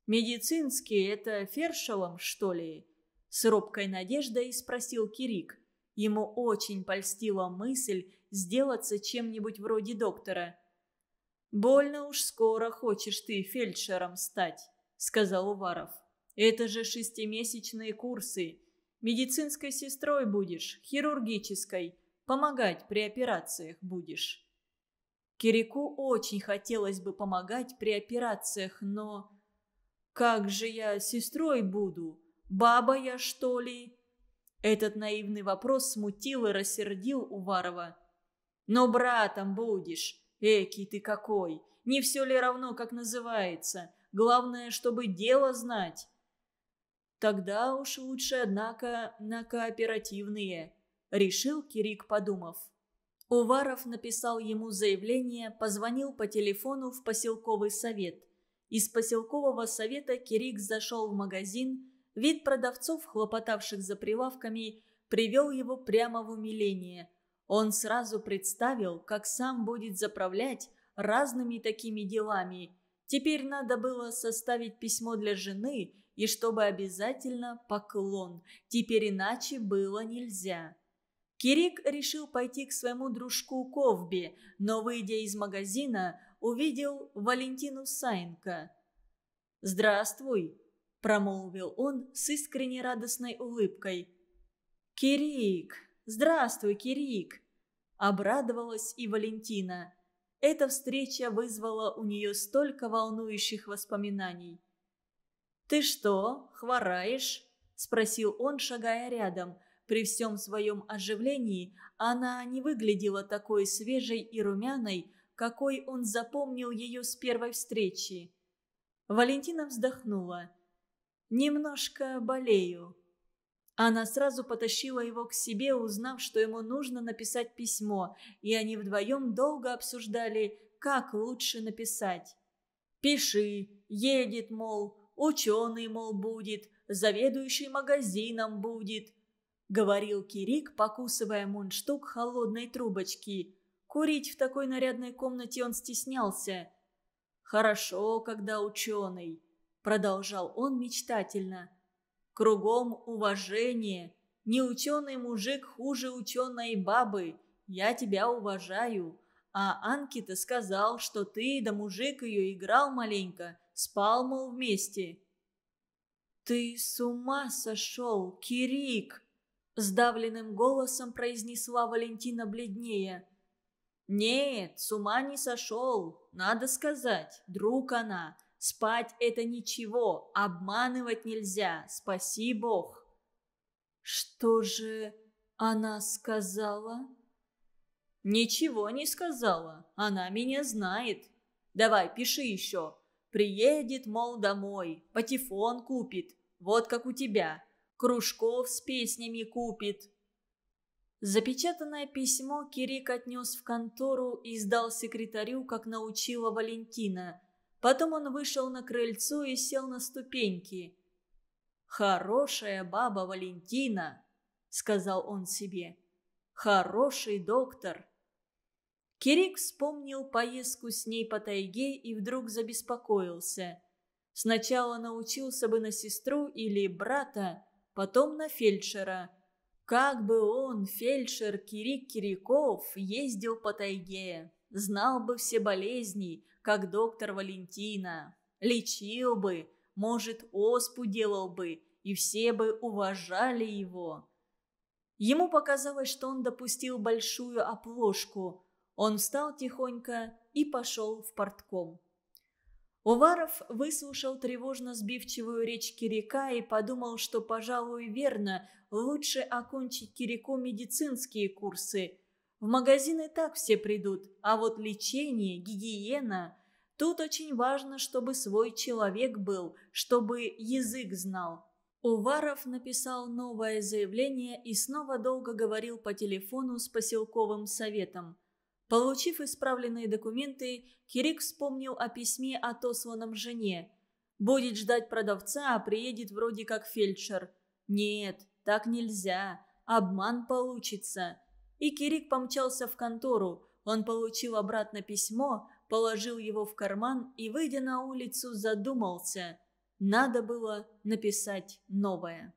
«Медицинские — это фершелом, что ли?» — с робкой надеждой спросил Кирик. Ему очень польстила мысль сделаться чем-нибудь вроде доктора. «Больно уж скоро хочешь ты фельдшером стать», — сказал Уваров. «Это же шестимесячные курсы. Медицинской сестрой будешь, хирургической, помогать при операциях будешь». Кирику очень хотелось бы помогать при операциях, но... «Как же я сестрой буду? Баба я, что ли?» Этот наивный вопрос смутил и рассердил Уварова. «Но братом будешь. Эки ты какой! Не все ли равно, как называется? Главное, чтобы дело знать. Тогда уж лучше, однако, на кооперативные, решил Кирик, подумав. Уваров написал ему заявление, позвонил по телефону в поселковый совет. Из поселкового совета Кирик зашел в магазин. Вид продавцов, хлопотавших за прилавками, привел его прямо в умиление – он сразу представил, как сам будет заправлять разными такими делами. Теперь надо было составить письмо для жены и чтобы обязательно поклон. Теперь иначе было нельзя. Кирик решил пойти к своему дружку Ковби, но, выйдя из магазина, увидел Валентину Сайнка. «Здравствуй», – промолвил он с искренне радостной улыбкой. «Кирик! Здравствуй, Кирик! Обрадовалась и Валентина. Эта встреча вызвала у нее столько волнующих воспоминаний. «Ты что, хвораешь?» – спросил он, шагая рядом. При всем своем оживлении она не выглядела такой свежей и румяной, какой он запомнил ее с первой встречи. Валентина вздохнула. «Немножко болею», она сразу потащила его к себе, узнав, что ему нужно написать письмо, и они вдвоем долго обсуждали, как лучше написать. «Пиши, едет, мол, ученый, мол, будет, заведующий магазином будет», — говорил Кирик, покусывая мундштук холодной трубочки. Курить в такой нарядной комнате он стеснялся. «Хорошо, когда ученый», — продолжал он мечтательно. Кругом уважение. Не ученый мужик хуже ученой бабы. Я тебя уважаю. А Анки-то сказал, что ты, да мужик ее, играл маленько. Спал, мол, вместе». «Ты с ума сошел, Кирик!» Сдавленным голосом произнесла Валентина бледнее. «Нет, с ума не сошел. Надо сказать, друг она. Спать – это ничего, обманывать нельзя, спаси Бог». «Что же она сказала?» «Ничего не сказала. Она меня знает. Давай, пиши еще. Приедет, мол, домой. Патефон купит. Вот как у тебя. Кружков с песнями купит». Запечатанное письмо Кирик отнес в контору и сдал секретарю, как научила Валентина – Потом он вышел на крыльцо и сел на ступеньки. «Хорошая баба Валентина», — сказал он себе. «Хороший доктор». Кирик вспомнил поездку с ней по тайге и вдруг забеспокоился. Сначала научился бы на сестру или брата, потом на фельдшера. Как бы он, фельдшер Кирик Кириков, ездил по тайге знал бы все болезни, как доктор Валентина, лечил бы, может, оспу делал бы, и все бы уважали его. Ему показалось, что он допустил большую оплошку. Он встал тихонько и пошел в портком. Уваров выслушал тревожно сбивчивую речь Кирика и подумал, что, пожалуй, верно, лучше окончить Кирику медицинские курсы – в магазины так все придут, а вот лечение, гигиена... Тут очень важно, чтобы свой человек был, чтобы язык знал. Уваров написал новое заявление и снова долго говорил по телефону с поселковым советом. Получив исправленные документы, Кирик вспомнил о письме, отосланном жене. «Будет ждать продавца, а приедет вроде как фельдшер». «Нет, так нельзя. Обман получится и Кирик помчался в контору. Он получил обратно письмо, положил его в карман и, выйдя на улицу, задумался. Надо было написать новое.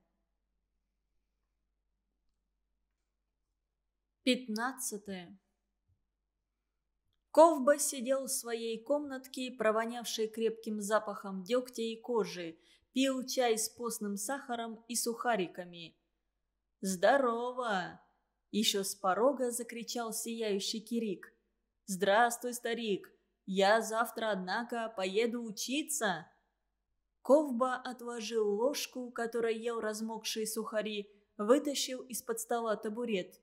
15. Ковба сидел в своей комнатке, провонявшей крепким запахом дегтя и кожи, пил чай с постным сахаром и сухариками. «Здорово!» Еще с порога закричал сияющий Кирик. «Здравствуй, старик! Я завтра, однако, поеду учиться!» Ковба отложил ложку, которой ел размокшие сухари, вытащил из-под стола табурет.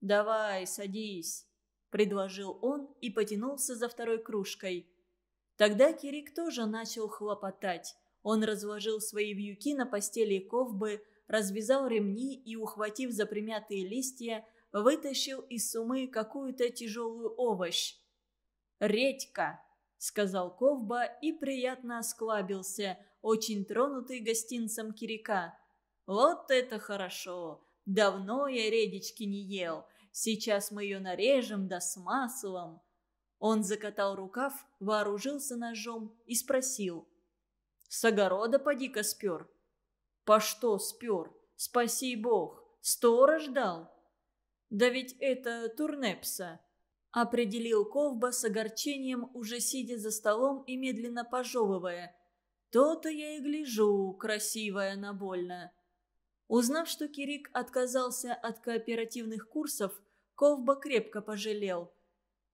«Давай, садись», — предложил он и потянулся за второй кружкой. Тогда Кирик тоже начал хлопотать. Он разложил свои вьюки на постели Ковбы, развязал ремни и, ухватив за примятые листья, вытащил из сумы какую-то тяжелую овощ. «Редька!» — сказал Ковба и приятно осклабился, очень тронутый гостинцем Кирика. «Вот это хорошо! Давно я редечки не ел. Сейчас мы ее нарежем да с маслом». Он закатал рукав, вооружился ножом и спросил. «С огорода поди-ка спер». По что спер? Спаси бог! Сторож дал?» «Да ведь это Турнепса!» Определил Ковба с огорчением, уже сидя за столом и медленно пожевывая. «То-то я и гляжу, красивая на больно!» Узнав, что Кирик отказался от кооперативных курсов, Ковба крепко пожалел.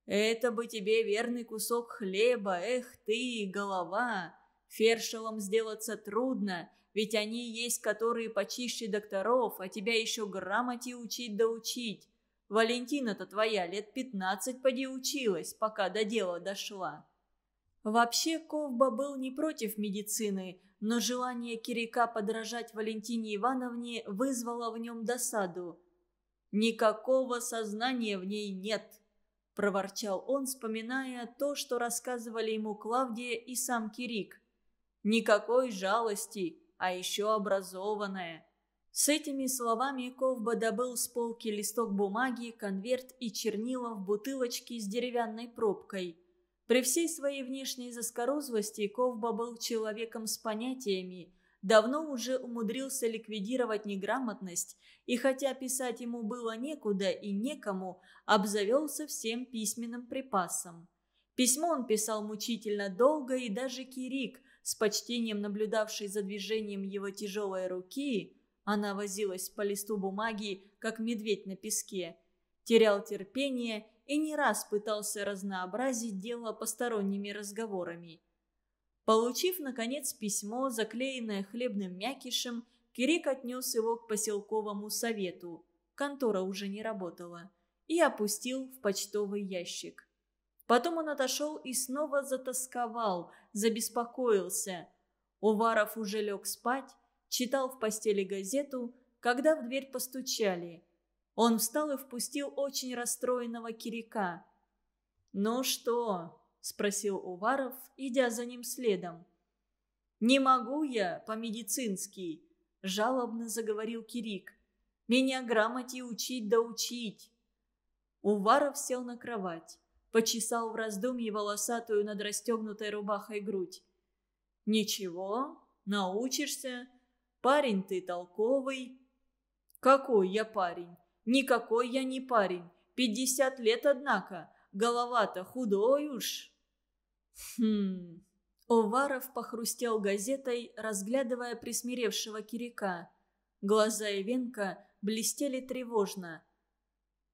«Это бы тебе верный кусок хлеба, эх ты, голова! Фершелом сделаться трудно, ведь они есть, которые почище докторов, а тебя еще грамоте учить да учить. Валентина-то твоя лет пятнадцать поди училась, пока до дела дошла». Вообще Ковба был не против медицины, но желание Кирика подражать Валентине Ивановне вызвало в нем досаду. «Никакого сознания в ней нет», – проворчал он, вспоминая то, что рассказывали ему Клавдия и сам Кирик. «Никакой жалости, а еще образованная». С этими словами Ковба добыл с полки листок бумаги, конверт и чернила в бутылочке с деревянной пробкой. При всей своей внешней заскорузлости Ковба был человеком с понятиями, давно уже умудрился ликвидировать неграмотность, и хотя писать ему было некуда и некому, обзавелся всем письменным припасом. Письмо он писал мучительно долго, и даже Кирик – с почтением наблюдавшей за движением его тяжелой руки, она возилась по листу бумаги, как медведь на песке. Терял терпение и не раз пытался разнообразить дело посторонними разговорами. Получив, наконец, письмо, заклеенное хлебным мякишем, Кирик отнес его к поселковому совету. Контора уже не работала. И опустил в почтовый ящик. Потом он отошел и снова затасковал, забеспокоился. Уваров уже лег спать, читал в постели газету, когда в дверь постучали. Он встал и впустил очень расстроенного Кирика. «Ну что?» – спросил Уваров, идя за ним следом. «Не могу я по-медицински», – жалобно заговорил Кирик. «Меня грамоте учить да учить». Уваров сел на кровать почесал в раздумье волосатую над расстегнутой рубахой грудь. «Ничего, научишься. Парень ты толковый». «Какой я парень? Никакой я не парень. Пятьдесят лет, однако. Голова-то худой уж». «Хм...» Оваров похрустел газетой, разглядывая присмиревшего кирика. Глаза Ивенко блестели тревожно.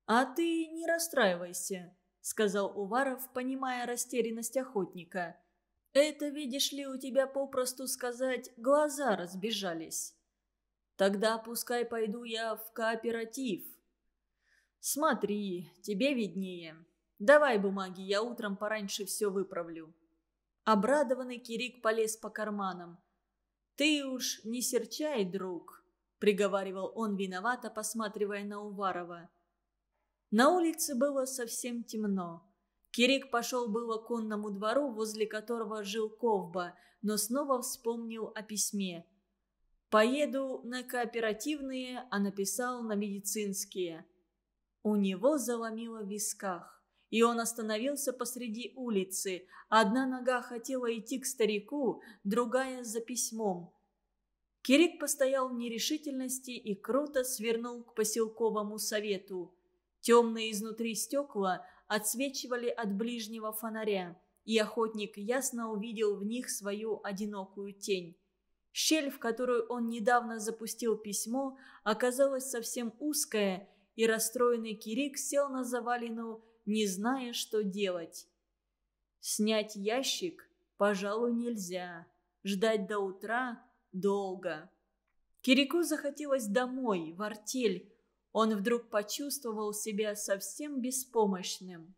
«А ты не расстраивайся», сказал Уваров, понимая растерянность охотника. «Это, видишь ли, у тебя попросту сказать, глаза разбежались». «Тогда пускай пойду я в кооператив». «Смотри, тебе виднее. Давай бумаги, я утром пораньше все выправлю». Обрадованный Кирик полез по карманам. «Ты уж не серчай, друг», — приговаривал он виновато, посматривая на Уварова. На улице было совсем темно. Кирик пошел было к конному двору, возле которого жил Ковба, но снова вспомнил о письме. «Поеду на кооперативные, а написал на медицинские». У него заломило в висках, и он остановился посреди улицы. Одна нога хотела идти к старику, другая за письмом. Кирик постоял в нерешительности и круто свернул к поселковому совету. Темные изнутри стекла отсвечивали от ближнего фонаря, и охотник ясно увидел в них свою одинокую тень. Щель, в которую он недавно запустил письмо, оказалась совсем узкая, и расстроенный Кирик сел на завалину, не зная, что делать. Снять ящик, пожалуй, нельзя. Ждать до утра долго. Кирику захотелось домой, в артель, он вдруг почувствовал себя совсем беспомощным.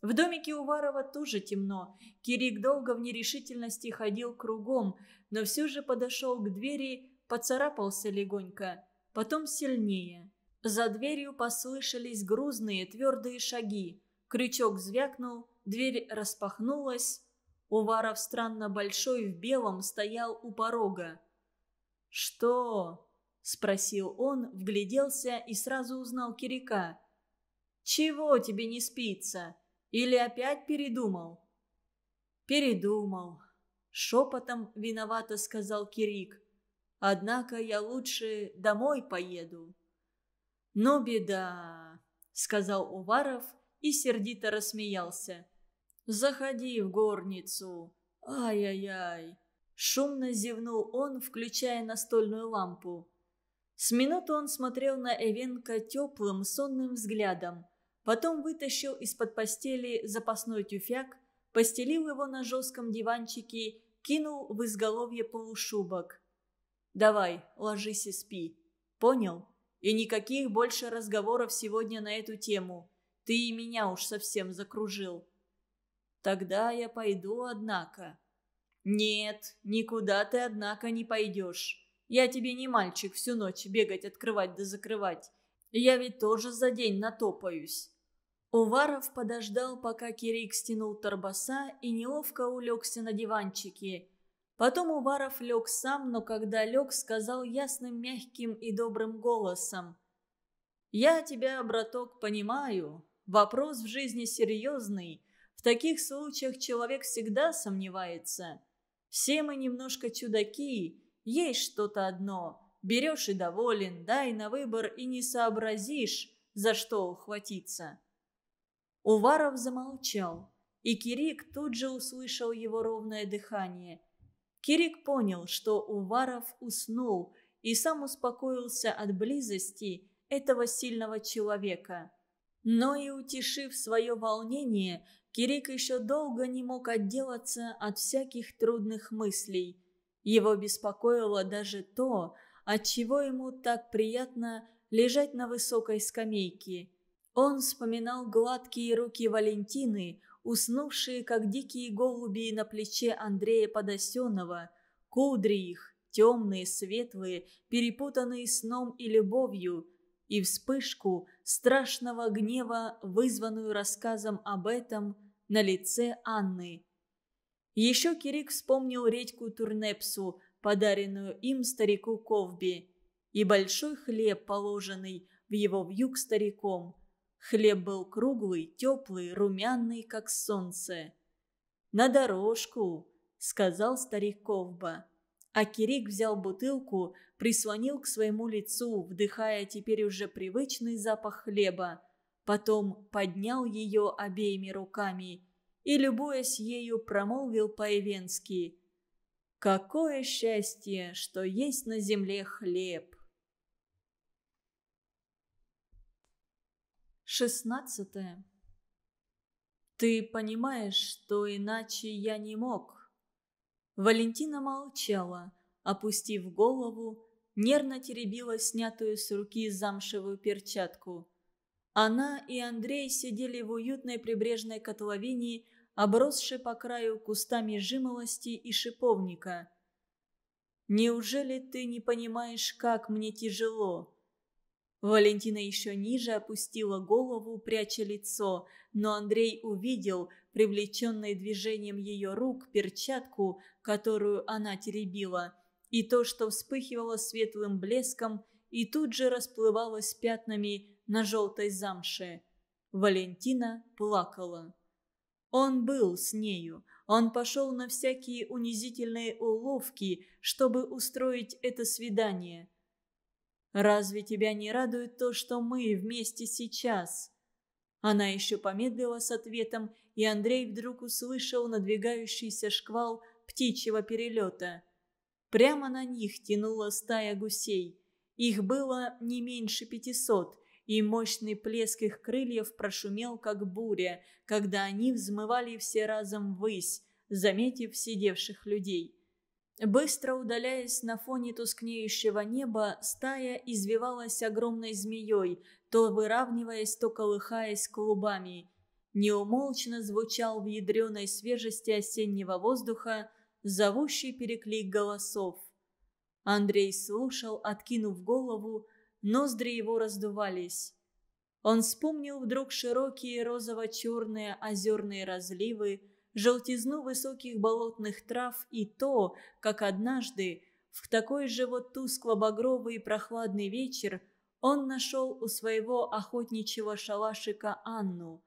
В домике Уварова тоже темно. Кирик долго в нерешительности ходил кругом, но все же подошел к двери, поцарапался легонько, потом сильнее. За дверью послышались грузные твердые шаги. Крючок звякнул, дверь распахнулась. Уваров странно большой в белом стоял у порога. «Что?» – спросил он, вгляделся и сразу узнал Кирика. «Чего тебе не спится? Или опять передумал?» «Передумал», – шепотом виновато сказал Кирик. «Однако я лучше домой поеду». Но «Ну, беда», – сказал Уваров и сердито рассмеялся. «Заходи в горницу. Ай-яй-яй». Шумно зевнул он, включая настольную лампу. С минуту он смотрел на Эвенка теплым, сонным взглядом. Потом вытащил из-под постели запасной тюфяк, постелил его на жестком диванчике, кинул в изголовье полушубок. «Давай, ложись и спи. Понял? И никаких больше разговоров сегодня на эту тему. Ты и меня уж совсем закружил». «Тогда я пойду, однако». «Нет, никуда ты, однако, не пойдешь». Я тебе не мальчик всю ночь бегать, открывать да закрывать. Я ведь тоже за день натопаюсь». Уваров подождал, пока Кирик стянул торбаса и неловко улегся на диванчике. Потом Уваров лег сам, но когда лег, сказал ясным, мягким и добрым голосом. «Я тебя, браток, понимаю. Вопрос в жизни серьезный. В таких случаях человек всегда сомневается. Все мы немножко чудаки, есть что-то одно. Берешь и доволен, дай на выбор и не сообразишь, за что ухватиться. Уваров замолчал, и Кирик тут же услышал его ровное дыхание. Кирик понял, что Уваров уснул и сам успокоился от близости этого сильного человека. Но и утешив свое волнение, Кирик еще долго не мог отделаться от всяких трудных мыслей – его беспокоило даже то, отчего ему так приятно лежать на высокой скамейке. Он вспоминал гладкие руки Валентины, уснувшие, как дикие голуби на плече Андрея Подосенова, кудри их, темные, светлые, перепутанные сном и любовью, и вспышку страшного гнева, вызванную рассказом об этом на лице Анны. Еще Кирик вспомнил редьку Турнепсу, подаренную им старику Ковби, и большой хлеб, положенный в его вьюг стариком. Хлеб был круглый, теплый, румяный, как солнце. «На дорожку!» — сказал старик Ковба. А Кирик взял бутылку, прислонил к своему лицу, вдыхая теперь уже привычный запах хлеба. Потом поднял ее обеими руками и, любуясь ею, промолвил по-ивенски «Какое счастье, что есть на земле хлеб!» Шестнадцатое. «Ты понимаешь, что иначе я не мог?» Валентина молчала, опустив голову, нервно теребила снятую с руки замшевую перчатку. Она и Андрей сидели в уютной прибрежной котловине, обросший по краю кустами жимолости и шиповника. «Неужели ты не понимаешь, как мне тяжело?» Валентина еще ниже опустила голову, пряча лицо, но Андрей увидел, привлеченный движением ее рук, перчатку, которую она теребила, и то, что вспыхивало светлым блеском и тут же расплывалось пятнами на желтой замше. Валентина плакала. Он был с нею, он пошел на всякие унизительные уловки, чтобы устроить это свидание. «Разве тебя не радует то, что мы вместе сейчас?» Она еще помедлила с ответом, и Андрей вдруг услышал надвигающийся шквал птичьего перелета. Прямо на них тянула стая гусей. Их было не меньше пятисот, и мощный плеск их крыльев прошумел, как буря, когда они взмывали все разом ввысь, заметив сидевших людей. Быстро удаляясь на фоне тускнеющего неба, стая извивалась огромной змеей, то выравниваясь, то колыхаясь клубами. Неумолчно звучал в ядреной свежести осеннего воздуха зовущий переклик голосов. Андрей слушал, откинув голову, ноздри его раздувались. Он вспомнил вдруг широкие розово-черные озерные разливы, желтизну высоких болотных трав и то, как однажды, в такой же вот тускло-багровый и прохладный вечер, он нашел у своего охотничьего шалашика Анну.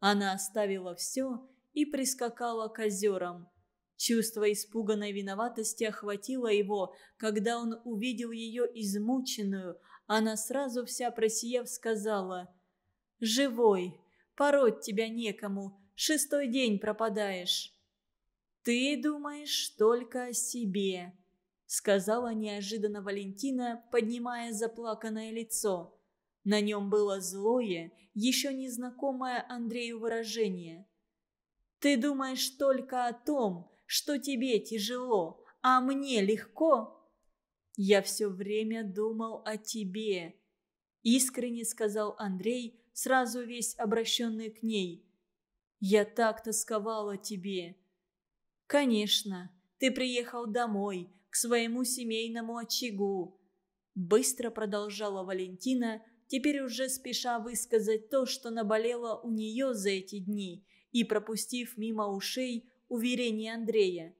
Она оставила все и прискакала к озерам. Чувство испуганной виноватости охватило его, когда он увидел ее измученную, она сразу вся просияв сказала. «Живой! Пороть тебя некому! Шестой день пропадаешь!» «Ты думаешь только о себе», — сказала неожиданно Валентина, поднимая заплаканное лицо. На нем было злое, еще незнакомое Андрею выражение. «Ты думаешь только о том, что тебе тяжело, а мне легко?» Я все время думал о тебе», — искренне сказал Андрей, сразу весь обращенный к ней. «Я так тосковал о тебе». «Конечно, ты приехал домой, к своему семейному очагу», — быстро продолжала Валентина, теперь уже спеша высказать то, что наболело у нее за эти дни, и пропустив мимо ушей уверение Андрея.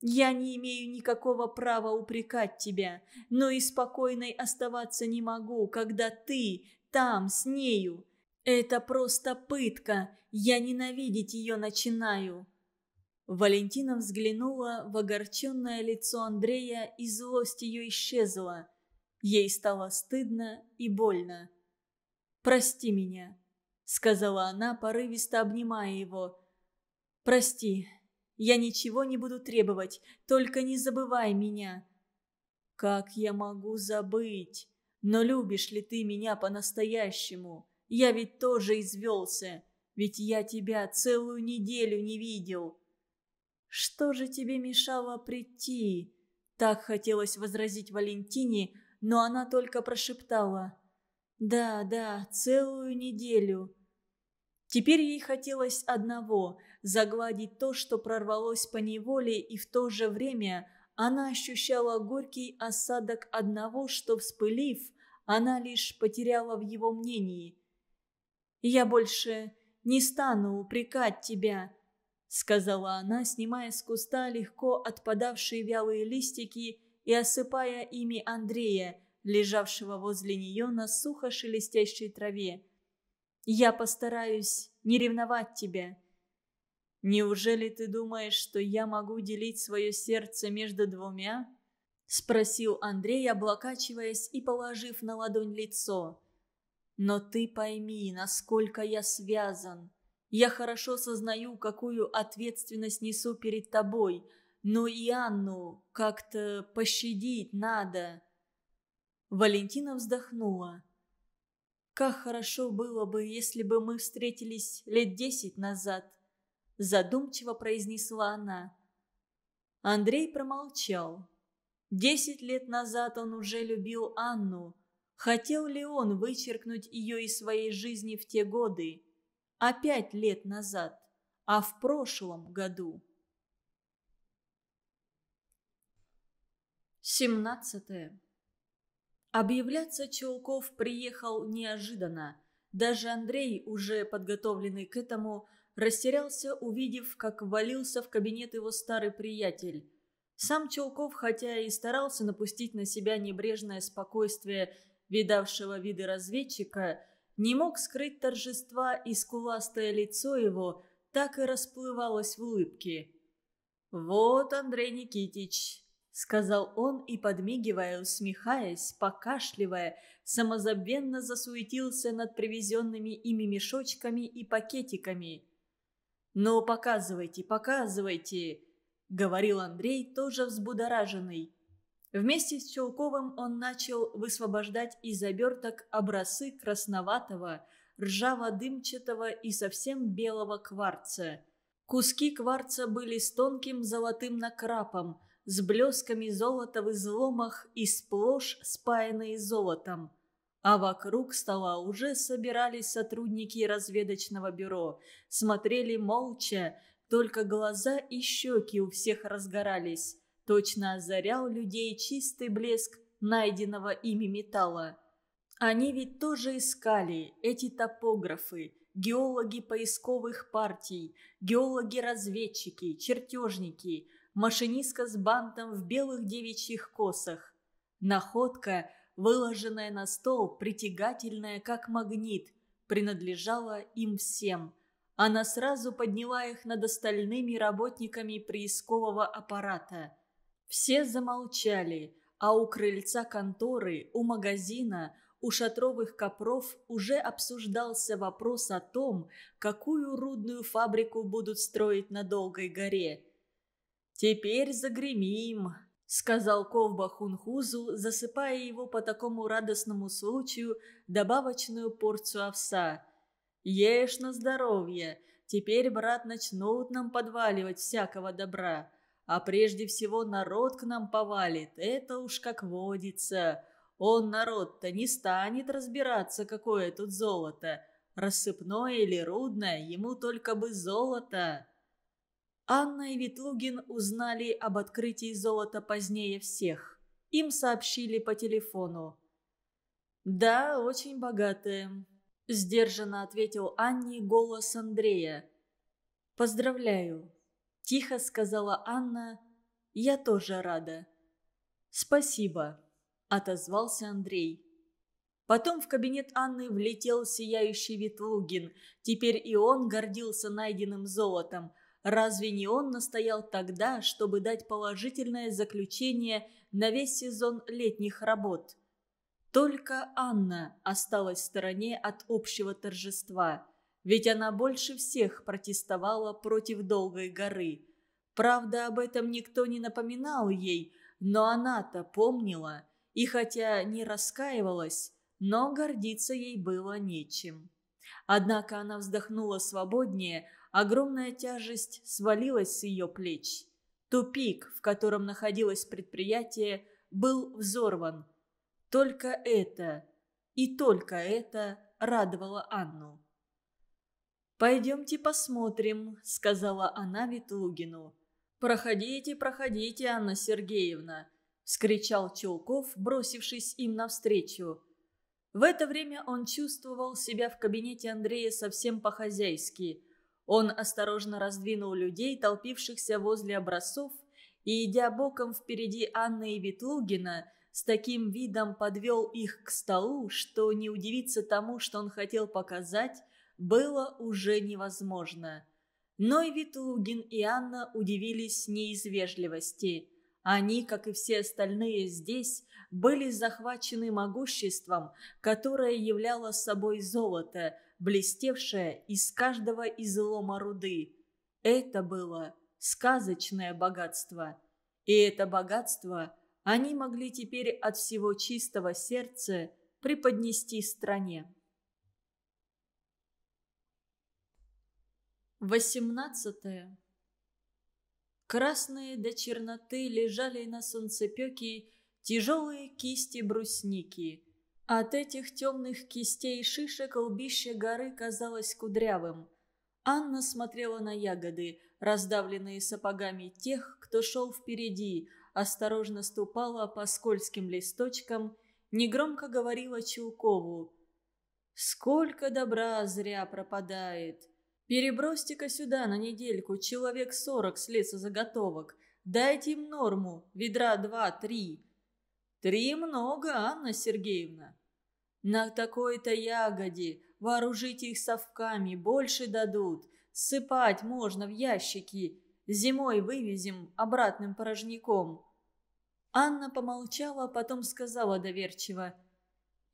Я не имею никакого права упрекать тебя, но и спокойной оставаться не могу, когда ты там с нею. Это просто пытка, я ненавидеть ее начинаю». Валентина взглянула в огорченное лицо Андрея, и злость ее исчезла. Ей стало стыдно и больно. «Прости меня», — сказала она, порывисто обнимая его. «Прости, я ничего не буду требовать, только не забывай меня». «Как я могу забыть? Но любишь ли ты меня по-настоящему? Я ведь тоже извелся, ведь я тебя целую неделю не видел». «Что же тебе мешало прийти?» Так хотелось возразить Валентине, но она только прошептала. «Да, да, целую неделю». Теперь ей хотелось одного загладить то, что прорвалось по неволе, и в то же время она ощущала горький осадок одного, что, вспылив, она лишь потеряла в его мнении. «Я больше не стану упрекать тебя», — сказала она, снимая с куста легко отпадавшие вялые листики и осыпая ими Андрея, лежавшего возле нее на сухо шелестящей траве. «Я постараюсь не ревновать тебя. «Неужели ты думаешь, что я могу делить свое сердце между двумя?» Спросил Андрей, облокачиваясь и положив на ладонь лицо. «Но ты пойми, насколько я связан. Я хорошо сознаю, какую ответственность несу перед тобой, но ну и Анну как-то пощадить надо». Валентина вздохнула. «Как хорошо было бы, если бы мы встретились лет десять назад задумчиво произнесла она. Андрей промолчал. Десять лет назад он уже любил Анну. Хотел ли он вычеркнуть ее из своей жизни в те годы? А пять лет назад? А в прошлом году? Семнадцатое. Объявляться Челков приехал неожиданно. Даже Андрей, уже подготовленный к этому, растерялся, увидев, как ввалился в кабинет его старый приятель. Сам Челков, хотя и старался напустить на себя небрежное спокойствие видавшего виды разведчика, не мог скрыть торжества, и скуластое лицо его так и расплывалось в улыбке. «Вот, Андрей Никитич», — сказал он и, подмигивая, усмехаясь, покашливая, самозабвенно засуетился над привезенными ими мешочками и пакетиками. «Ну, показывайте, показывайте!» — говорил Андрей, тоже взбудораженный. Вместе с Челковым он начал высвобождать из оберток образцы красноватого, ржаво-дымчатого и совсем белого кварца. Куски кварца были с тонким золотым накрапом, с блесками золота в изломах и сплошь спаянные золотом а вокруг стола уже собирались сотрудники разведочного бюро. Смотрели молча, только глаза и щеки у всех разгорались. Точно озарял людей чистый блеск найденного ими металла. Они ведь тоже искали, эти топографы, геологи поисковых партий, геологи-разведчики, чертежники, машинистка с бантом в белых девичьих косах. Находка выложенная на стол, притягательная, как магнит, принадлежала им всем. Она сразу подняла их над остальными работниками приискового аппарата. Все замолчали, а у крыльца конторы, у магазина, у шатровых копров уже обсуждался вопрос о том, какую рудную фабрику будут строить на Долгой горе. «Теперь загремим», сказал Ковба Хунхузу, засыпая его по такому радостному случаю добавочную порцию овса. «Ешь на здоровье. Теперь, брат, начнут нам подваливать всякого добра. А прежде всего народ к нам повалит, это уж как водится. Он, народ-то, не станет разбираться, какое тут золото. Рассыпное или рудное, ему только бы золото». Анна и Витлугин узнали об открытии золота позднее всех. Им сообщили по телефону. «Да, очень богатые», – сдержанно ответил Анне голос Андрея. «Поздравляю», – тихо сказала Анна. «Я тоже рада». «Спасибо», – отозвался Андрей. Потом в кабинет Анны влетел сияющий Витлугин. Теперь и он гордился найденным золотом. Разве не он настоял тогда, чтобы дать положительное заключение на весь сезон летних работ? Только Анна осталась в стороне от общего торжества, ведь она больше всех протестовала против Долгой горы. Правда, об этом никто не напоминал ей, но она-то помнила, и хотя не раскаивалась, но гордиться ей было нечем. Однако она вздохнула свободнее, Огромная тяжесть свалилась с ее плеч. Тупик, в котором находилось предприятие, был взорван. Только это и только это радовало Анну. «Пойдемте посмотрим», — сказала она Ветлугину. «Проходите, проходите, Анна Сергеевна», — скричал Челков, бросившись им навстречу. В это время он чувствовал себя в кабинете Андрея совсем по-хозяйски — он осторожно раздвинул людей, толпившихся возле образцов, и, идя боком впереди Анны и Ветлугина, с таким видом подвел их к столу, что не удивиться тому, что он хотел показать, было уже невозможно. Но и Витлугин и Анна удивились неизвежливости. Они, как и все остальные здесь, были захвачены могуществом, которое являло собой золото – блестевшая из каждого излома руды. Это было сказочное богатство. И это богатство они могли теперь от всего чистого сердца преподнести стране. 18. Красные до черноты лежали на солнцепеке тяжелые кисти брусники – от этих темных кистей шишек лбище горы казалось кудрявым. Анна смотрела на ягоды, раздавленные сапогами тех, кто шел впереди, осторожно ступала по скользким листочкам, негромко говорила Чулкову. «Сколько добра зря пропадает! Перебросьте-ка сюда на недельку человек сорок с заготовок. дайте им норму, ведра два-три». «Три много, Анна Сергеевна», «На такой-то ягоде! Вооружите их совками, больше дадут! Сыпать можно в ящики! Зимой вывезем обратным порожняком!» Анна помолчала, а потом сказала доверчиво.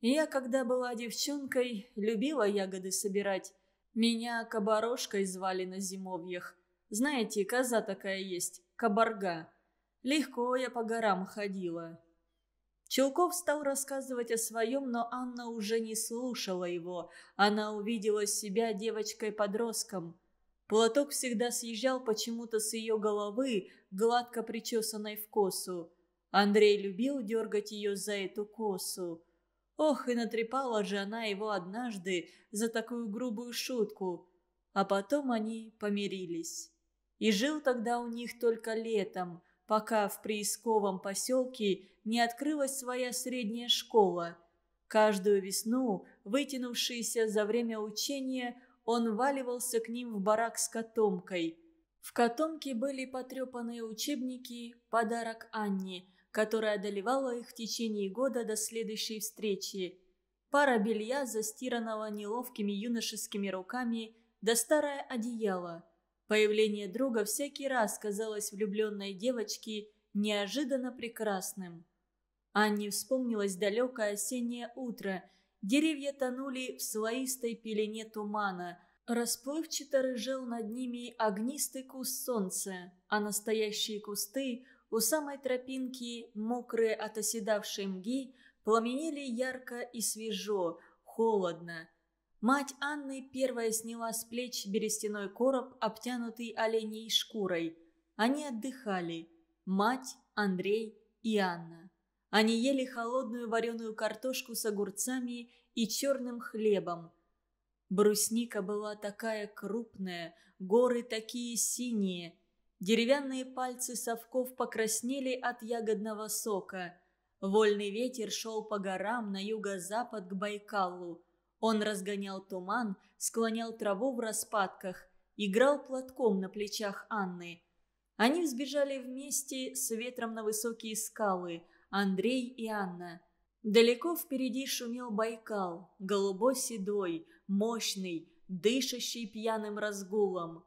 «Я, когда была девчонкой, любила ягоды собирать. Меня кабарошкой звали на зимовьях. Знаете, коза такая есть, кабарга. Легко я по горам ходила, Чулков стал рассказывать о своем, но Анна уже не слушала его. Она увидела себя девочкой-подростком. Платок всегда съезжал почему-то с ее головы, гладко причесанной в косу. Андрей любил дергать ее за эту косу. Ох, и натрепала же она его однажды за такую грубую шутку. А потом они помирились. И жил тогда у них только летом пока в приисковом поселке не открылась своя средняя школа. Каждую весну, вытянувшийся за время учения, он валивался к ним в барак с котомкой. В котомке были потрепанные учебники «Подарок Анне», которая одолевала их в течение года до следующей встречи. Пара белья, застиранного неловкими юношескими руками, да старое одеяло – Появление друга всякий раз казалось влюбленной девочке неожиданно прекрасным. Анне вспомнилось далекое осеннее утро. Деревья тонули в слоистой пелене тумана. Расплывчато рыжел над ними огнистый куст солнца, а настоящие кусты у самой тропинки, мокрые от оседавшей мги, пламенели ярко и свежо, холодно – Мать Анны первая сняла с плеч берестяной короб, обтянутый оленей шкурой. Они отдыхали. Мать, Андрей и Анна. Они ели холодную вареную картошку с огурцами и черным хлебом. Брусника была такая крупная, горы такие синие. Деревянные пальцы совков покраснели от ягодного сока. Вольный ветер шел по горам на юго-запад к Байкалу. Он разгонял туман, склонял траву в распадках, играл платком на плечах Анны. Они взбежали вместе с ветром на высокие скалы, Андрей и Анна. Далеко впереди шумел Байкал, голубо-седой, мощный, дышащий пьяным разгулом.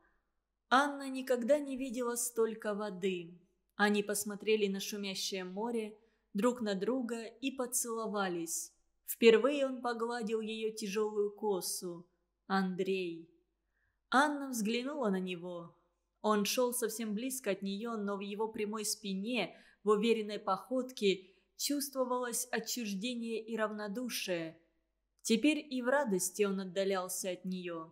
Анна никогда не видела столько воды. Они посмотрели на шумящее море, друг на друга и поцеловались. Впервые он погладил ее тяжелую косу. Андрей. Анна взглянула на него. Он шел совсем близко от нее, но в его прямой спине, в уверенной походке, чувствовалось отчуждение и равнодушие. Теперь и в радости он отдалялся от нее.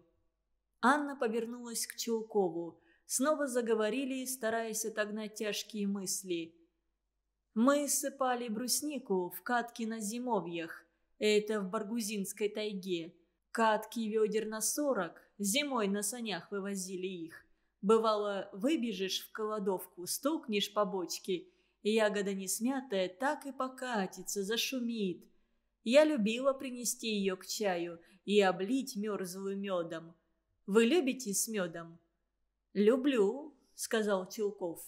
Анна повернулась к Чулкову. Снова заговорили, стараясь отогнать тяжкие мысли. «Мы сыпали бруснику в катки на зимовьях. Это в Баргузинской тайге. Катки ведер на сорок, зимой на санях вывозили их. Бывало, выбежишь в колодовку, стукнешь по бочке, ягода не смятая так и покатится, зашумит. Я любила принести ее к чаю и облить мерзлую медом. Вы любите с медом? «Люблю», — сказал Чулков.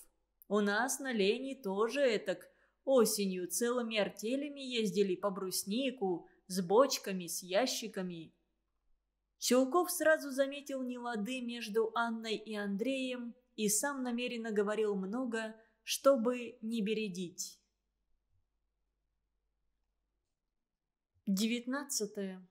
«У нас на лени тоже этак Осенью целыми артелями ездили по бруснику, с бочками, с ящиками. Чулков сразу заметил нелады между Анной и Андреем и сам намеренно говорил много, чтобы не бередить. Девятнадцатое.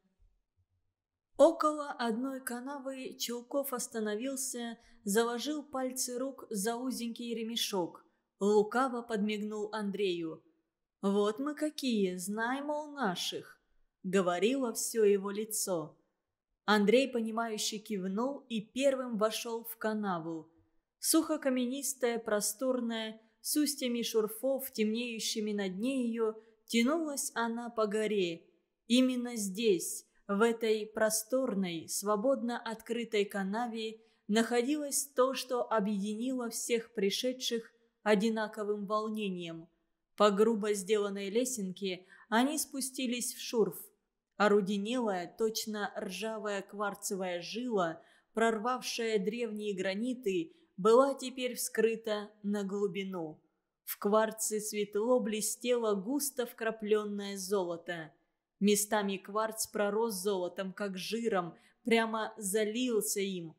Около одной канавы Чулков остановился, заложил пальцы рук за узенький ремешок. Лукаво подмигнул Андрею. «Вот мы какие, знай, мол, наших!» Говорило все его лицо. Андрей, понимающе кивнул и первым вошел в канаву. Сухокаменистая, просторная, с устьями шурфов, темнеющими на дне ее, тянулась она по горе. Именно здесь, в этой просторной, свободно открытой канаве, находилось то, что объединило всех пришедших одинаковым волнением. По грубо сделанной лесенке они спустились в шурф. Оруденелая, точно ржавая кварцевая жила, прорвавшая древние граниты, была теперь вскрыта на глубину. В кварце светло блестело густо вкрапленное золото. Местами кварц пророс золотом, как жиром, прямо залился им.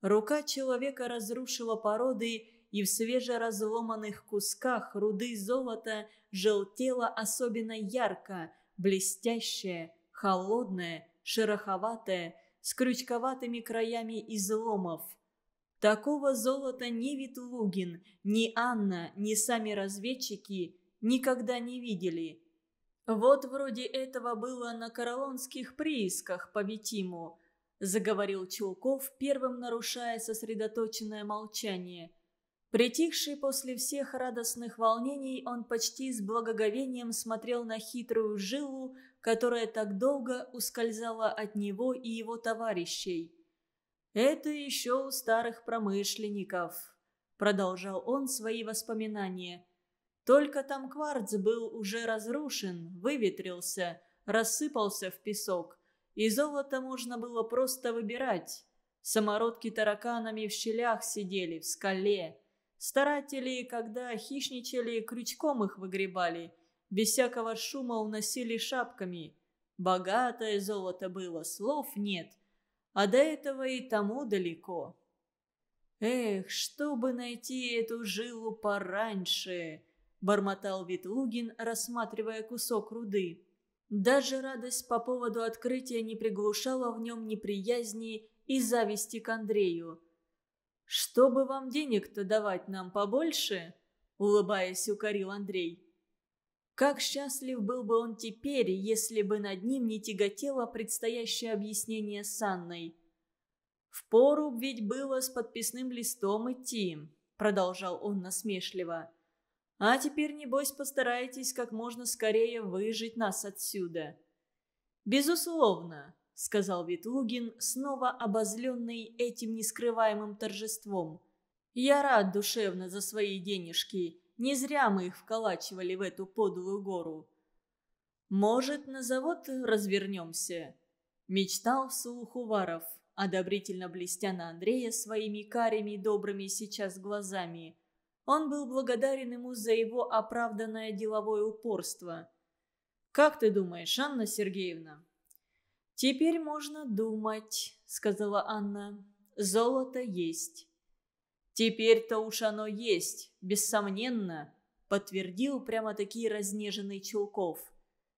Рука человека разрушила породы и в свежеразломанных кусках руды золота желтело особенно ярко, блестящее, холодное, шероховатое, с крючковатыми краями изломов. Такого золота ни Витлугин, ни Анна, ни сами разведчики никогда не видели. «Вот вроде этого было на Королонских приисках по Витиму», заговорил Чулков, первым нарушая сосредоточенное молчание – Притихший после всех радостных волнений, он почти с благоговением смотрел на хитрую жилу, которая так долго ускользала от него и его товарищей. «Это еще у старых промышленников», — продолжал он свои воспоминания. «Только там кварц был уже разрушен, выветрился, рассыпался в песок, и золото можно было просто выбирать. Самородки тараканами в щелях сидели, в скале». Старатели, когда хищничали, крючком их выгребали. Без всякого шума уносили шапками. Богатое золото было, слов нет. А до этого и тому далеко. «Эх, чтобы найти эту жилу пораньше!» – бормотал Ветлугин, рассматривая кусок руды. Даже радость по поводу открытия не приглушала в нем неприязни и зависти к Андрею. «Чтобы вам денег-то давать нам побольше?» – улыбаясь, укорил Андрей. Как счастлив был бы он теперь, если бы над ним не тяготело предстоящее объяснение с Анной. «Впору ведь было с подписным листом идти», – продолжал он насмешливо. «А теперь, небось, постарайтесь как можно скорее выжить нас отсюда». «Безусловно», сказал Ветлугин, снова обозленный этим нескрываемым торжеством. «Я рад душевно за свои денежки. Не зря мы их вколачивали в эту подлую гору». «Может, на завод развернемся?» – мечтал вслух Уваров, одобрительно блестя на Андрея своими карими добрыми сейчас глазами. Он был благодарен ему за его оправданное деловое упорство. «Как ты думаешь, Анна Сергеевна?» «Теперь можно думать», — сказала Анна. «Золото есть». «Теперь-то уж оно есть, бессомненно», — подтвердил прямо-таки разнеженный Чулков.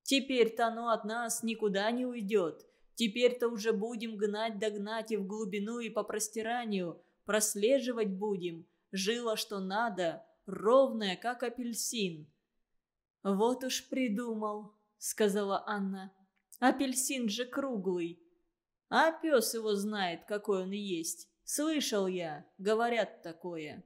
«Теперь-то оно от нас никуда не уйдет. Теперь-то уже будем гнать догнать и в глубину, и по простиранию. Прослеживать будем. Жила, что надо, ровная, как апельсин». «Вот уж придумал», — сказала Анна. Апельсин же круглый. А пес его знает, какой он есть. Слышал я, говорят такое.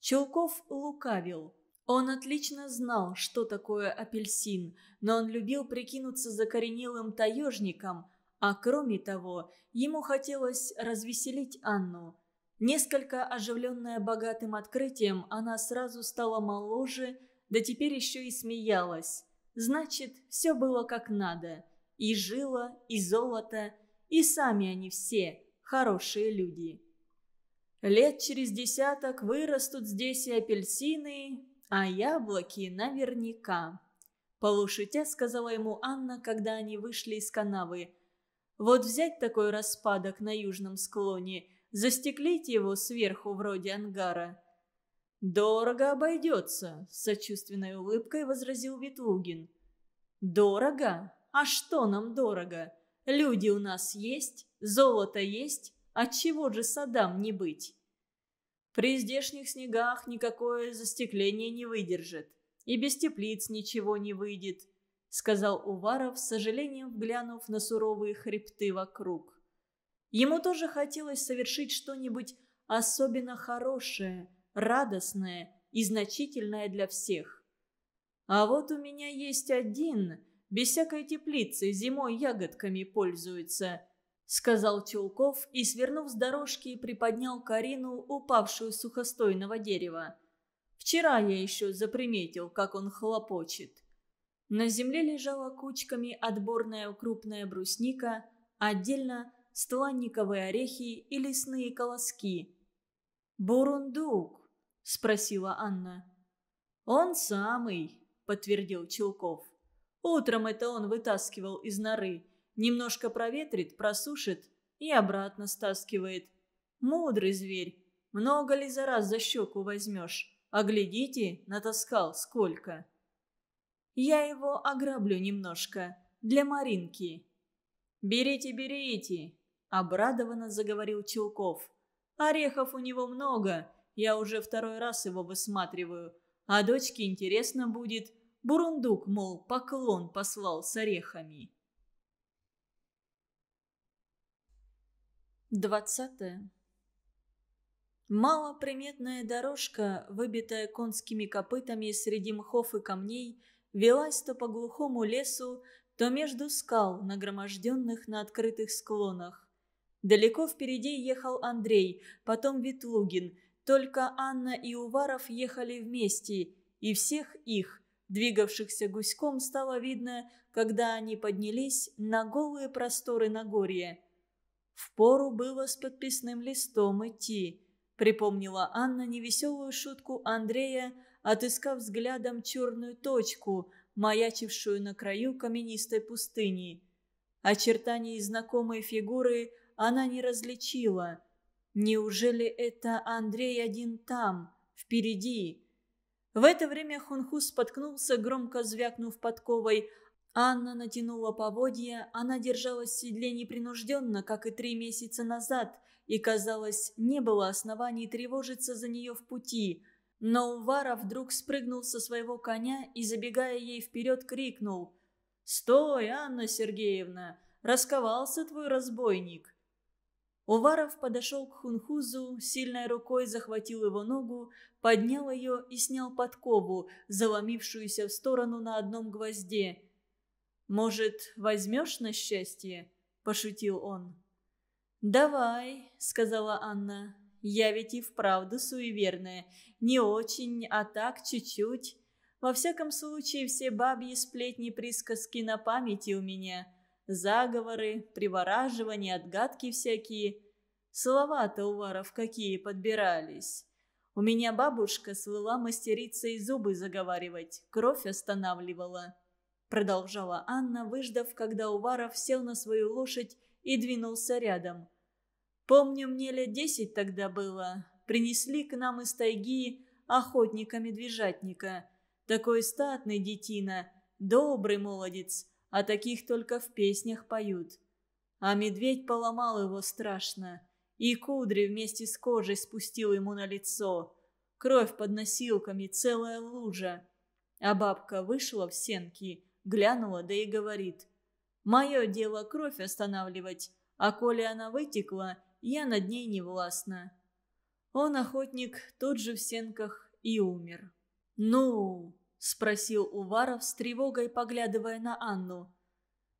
Чулков лукавил. Он отлично знал, что такое апельсин, но он любил прикинуться закоренелым таежником, а кроме того, ему хотелось развеселить Анну. Несколько оживленная богатым открытием, она сразу стала моложе, да теперь еще и смеялась. Значит, все было как надо. И жила, и золото, и сами они все хорошие люди. Лет через десяток вырастут здесь и апельсины, а яблоки наверняка. Полушутя сказала ему Анна, когда они вышли из канавы. Вот взять такой распадок на южном склоне, застеклить его сверху вроде ангара. «Дорого обойдется», — с сочувственной улыбкой возразил Ветлугин. «Дорого? А что нам дорого? Люди у нас есть, золото есть, от чего же садам не быть? При здешних снегах никакое застекление не выдержит. И без теплиц ничего не выйдет, сказал Уваров, с сожалением глянув на суровые хребты вокруг. Ему тоже хотелось совершить что-нибудь особенно хорошее, радостное и значительное для всех. А вот у меня есть один, без всякой теплицы зимой ягодками пользуется, сказал Тюлков и, свернув с дорожки, приподнял Карину, упавшую с сухостойного дерева. «Вчера я еще заприметил, как он хлопочет». На земле лежала кучками отборная крупная брусника, отдельно стланниковые орехи и лесные колоски. «Бурундук?» – спросила Анна. «Он самый», – подтвердил Челков. Утром это он вытаскивал из норы. Немножко проветрит, просушит и обратно стаскивает. Мудрый зверь. Много ли за раз за щеку возьмешь? А глядите, натаскал сколько. Я его ограблю немножко. Для Маринки. «Берите, берите!» – обрадованно заговорил Челков. «Орехов у него много. Я уже второй раз его высматриваю. А дочке интересно будет...» Бурундук, мол, поклон послал с орехами. Двадцатое. Малоприметная дорожка, выбитая конскими копытами среди мхов и камней, велась то по глухому лесу, то между скал, нагроможденных на открытых склонах. Далеко впереди ехал Андрей, потом Ветлугин. Только Анна и Уваров ехали вместе, и всех их двигавшихся гуськом, стало видно, когда они поднялись на голые просторы Нагорья. «Впору было с подписным листом идти», — припомнила Анна невеселую шутку Андрея, отыскав взглядом черную точку, маячившую на краю каменистой пустыни. Очертаний знакомой фигуры она не различила. Неужели это Андрей один там, впереди? В это время Хунху споткнулся, громко звякнув подковой. Анна натянула поводья, она держалась в седле непринужденно, как и три месяца назад, и, казалось, не было оснований тревожиться за нее в пути. Но Увара вдруг спрыгнул со своего коня и, забегая ей вперед, крикнул «Стой, Анна Сергеевна! Расковался твой разбойник!» Уваров подошел к Хунхузу, сильной рукой захватил его ногу, поднял ее и снял подкову, заломившуюся в сторону на одном гвозде. «Может, возьмешь на счастье?» – пошутил он. «Давай», – сказала Анна. «Я ведь и вправду суеверная. Не очень, а так чуть-чуть. Во всяком случае, все бабьи сплетни-присказки на памяти у меня» заговоры, привораживания, отгадки всякие. Слова-то уваров какие подбирались. У меня бабушка свела мастерицей зубы заговаривать, кровь останавливала. Продолжала Анна, выждав, когда Уваров сел на свою лошадь и двинулся рядом. Помню, мне лет десять тогда было. Принесли к нам из тайги охотника-медвежатника. Такой статный детина, добрый молодец – а таких только в песнях поют. А медведь поломал его страшно, и кудри вместе с кожей спустил ему на лицо. Кровь под носилками, целая лужа. А бабка вышла в сенки, глянула, да и говорит. «Мое дело кровь останавливать, а коли она вытекла, я над ней не властна». Он, охотник, тут же в сенках и умер. «Ну!» спросил Уваров с тревогой, поглядывая на Анну.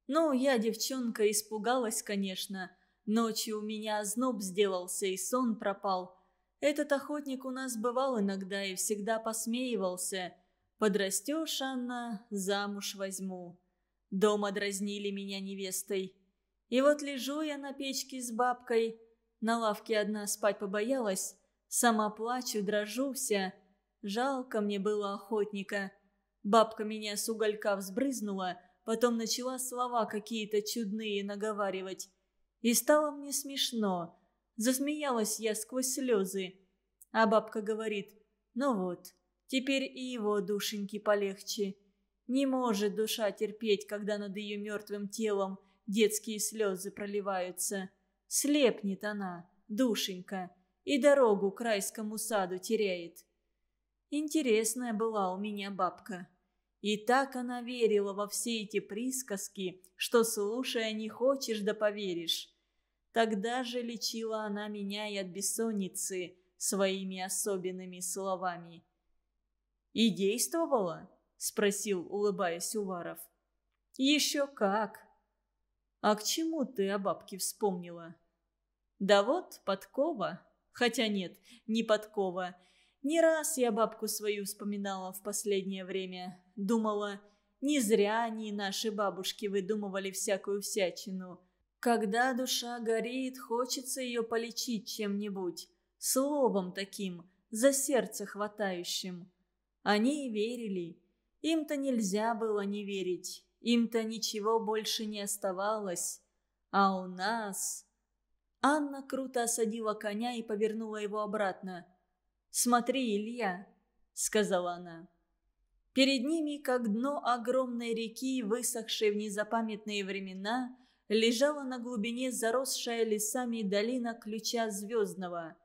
«Ну, я, девчонка, испугалась, конечно. Ночью у меня озноб сделался и сон пропал. Этот охотник у нас бывал иногда и всегда посмеивался. Подрастешь, Анна, замуж возьму. Дома дразнили меня невестой. И вот лежу я на печке с бабкой. На лавке одна спать побоялась. Сама плачу, дрожу вся». Жалко мне было охотника. Бабка меня с уголька взбрызнула, потом начала слова какие-то чудные наговаривать. И стало мне смешно. Засмеялась я сквозь слезы. А бабка говорит, ну вот, теперь и его душеньки полегче. Не может душа терпеть, когда над ее мертвым телом детские слезы проливаются. Слепнет она, душенька, и дорогу к райскому саду теряет. Интересная была у меня бабка. И так она верила во все эти присказки, что, слушая, не хочешь да поверишь. Тогда же лечила она меня и от бессонницы своими особенными словами. «И действовала?» – спросил, улыбаясь Уваров. «Еще как!» «А к чему ты о бабке вспомнила?» «Да вот, подкова. Хотя нет, не подкова. Не раз я бабку свою вспоминала в последнее время. Думала, не зря они, наши бабушки, выдумывали всякую всячину. Когда душа горит, хочется ее полечить чем-нибудь. Словом таким, за сердце хватающим. Они и верили. Им-то нельзя было не верить. Им-то ничего больше не оставалось. А у нас... Анна круто осадила коня и повернула его обратно. «Смотри, Илья», — сказала она. Перед ними, как дно огромной реки, высохшей в незапамятные времена, лежала на глубине заросшая лесами долина Ключа Звездного.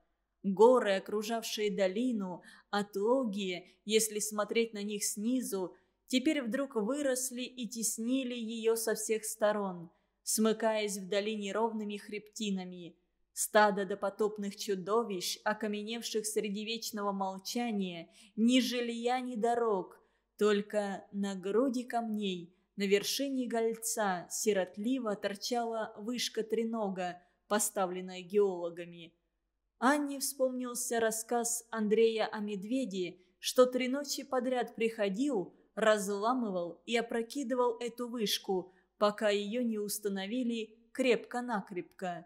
Горы, окружавшие долину, отлогие, если смотреть на них снизу, теперь вдруг выросли и теснили ее со всех сторон, смыкаясь в долине ровными хребтинами – Стадо допотопных чудовищ, окаменевших среди вечного молчания, ни жилья, ни дорог, только на груди камней, на вершине гольца сиротливо торчала вышка тренога, поставленная геологами. Анне вспомнился рассказ Андрея о медведе, что три ночи подряд приходил, разламывал и опрокидывал эту вышку, пока ее не установили крепко-накрепко.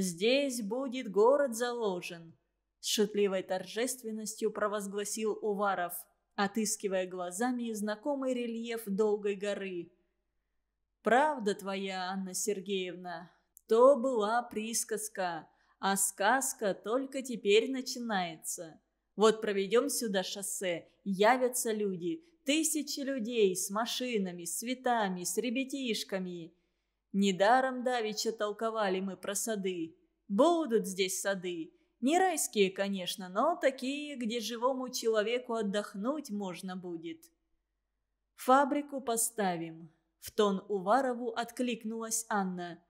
Здесь будет город заложен!» С шутливой торжественностью провозгласил Уваров, отыскивая глазами знакомый рельеф Долгой горы. «Правда твоя, Анна Сергеевна, то была присказка, а сказка только теперь начинается. Вот проведем сюда шоссе, явятся люди, тысячи людей с машинами, с цветами, с ребятишками. Недаром давеча толковали мы про сады. Будут здесь сады. Не райские, конечно, но такие, где живому человеку отдохнуть можно будет. «Фабрику поставим», — в тон Уварову откликнулась Анна.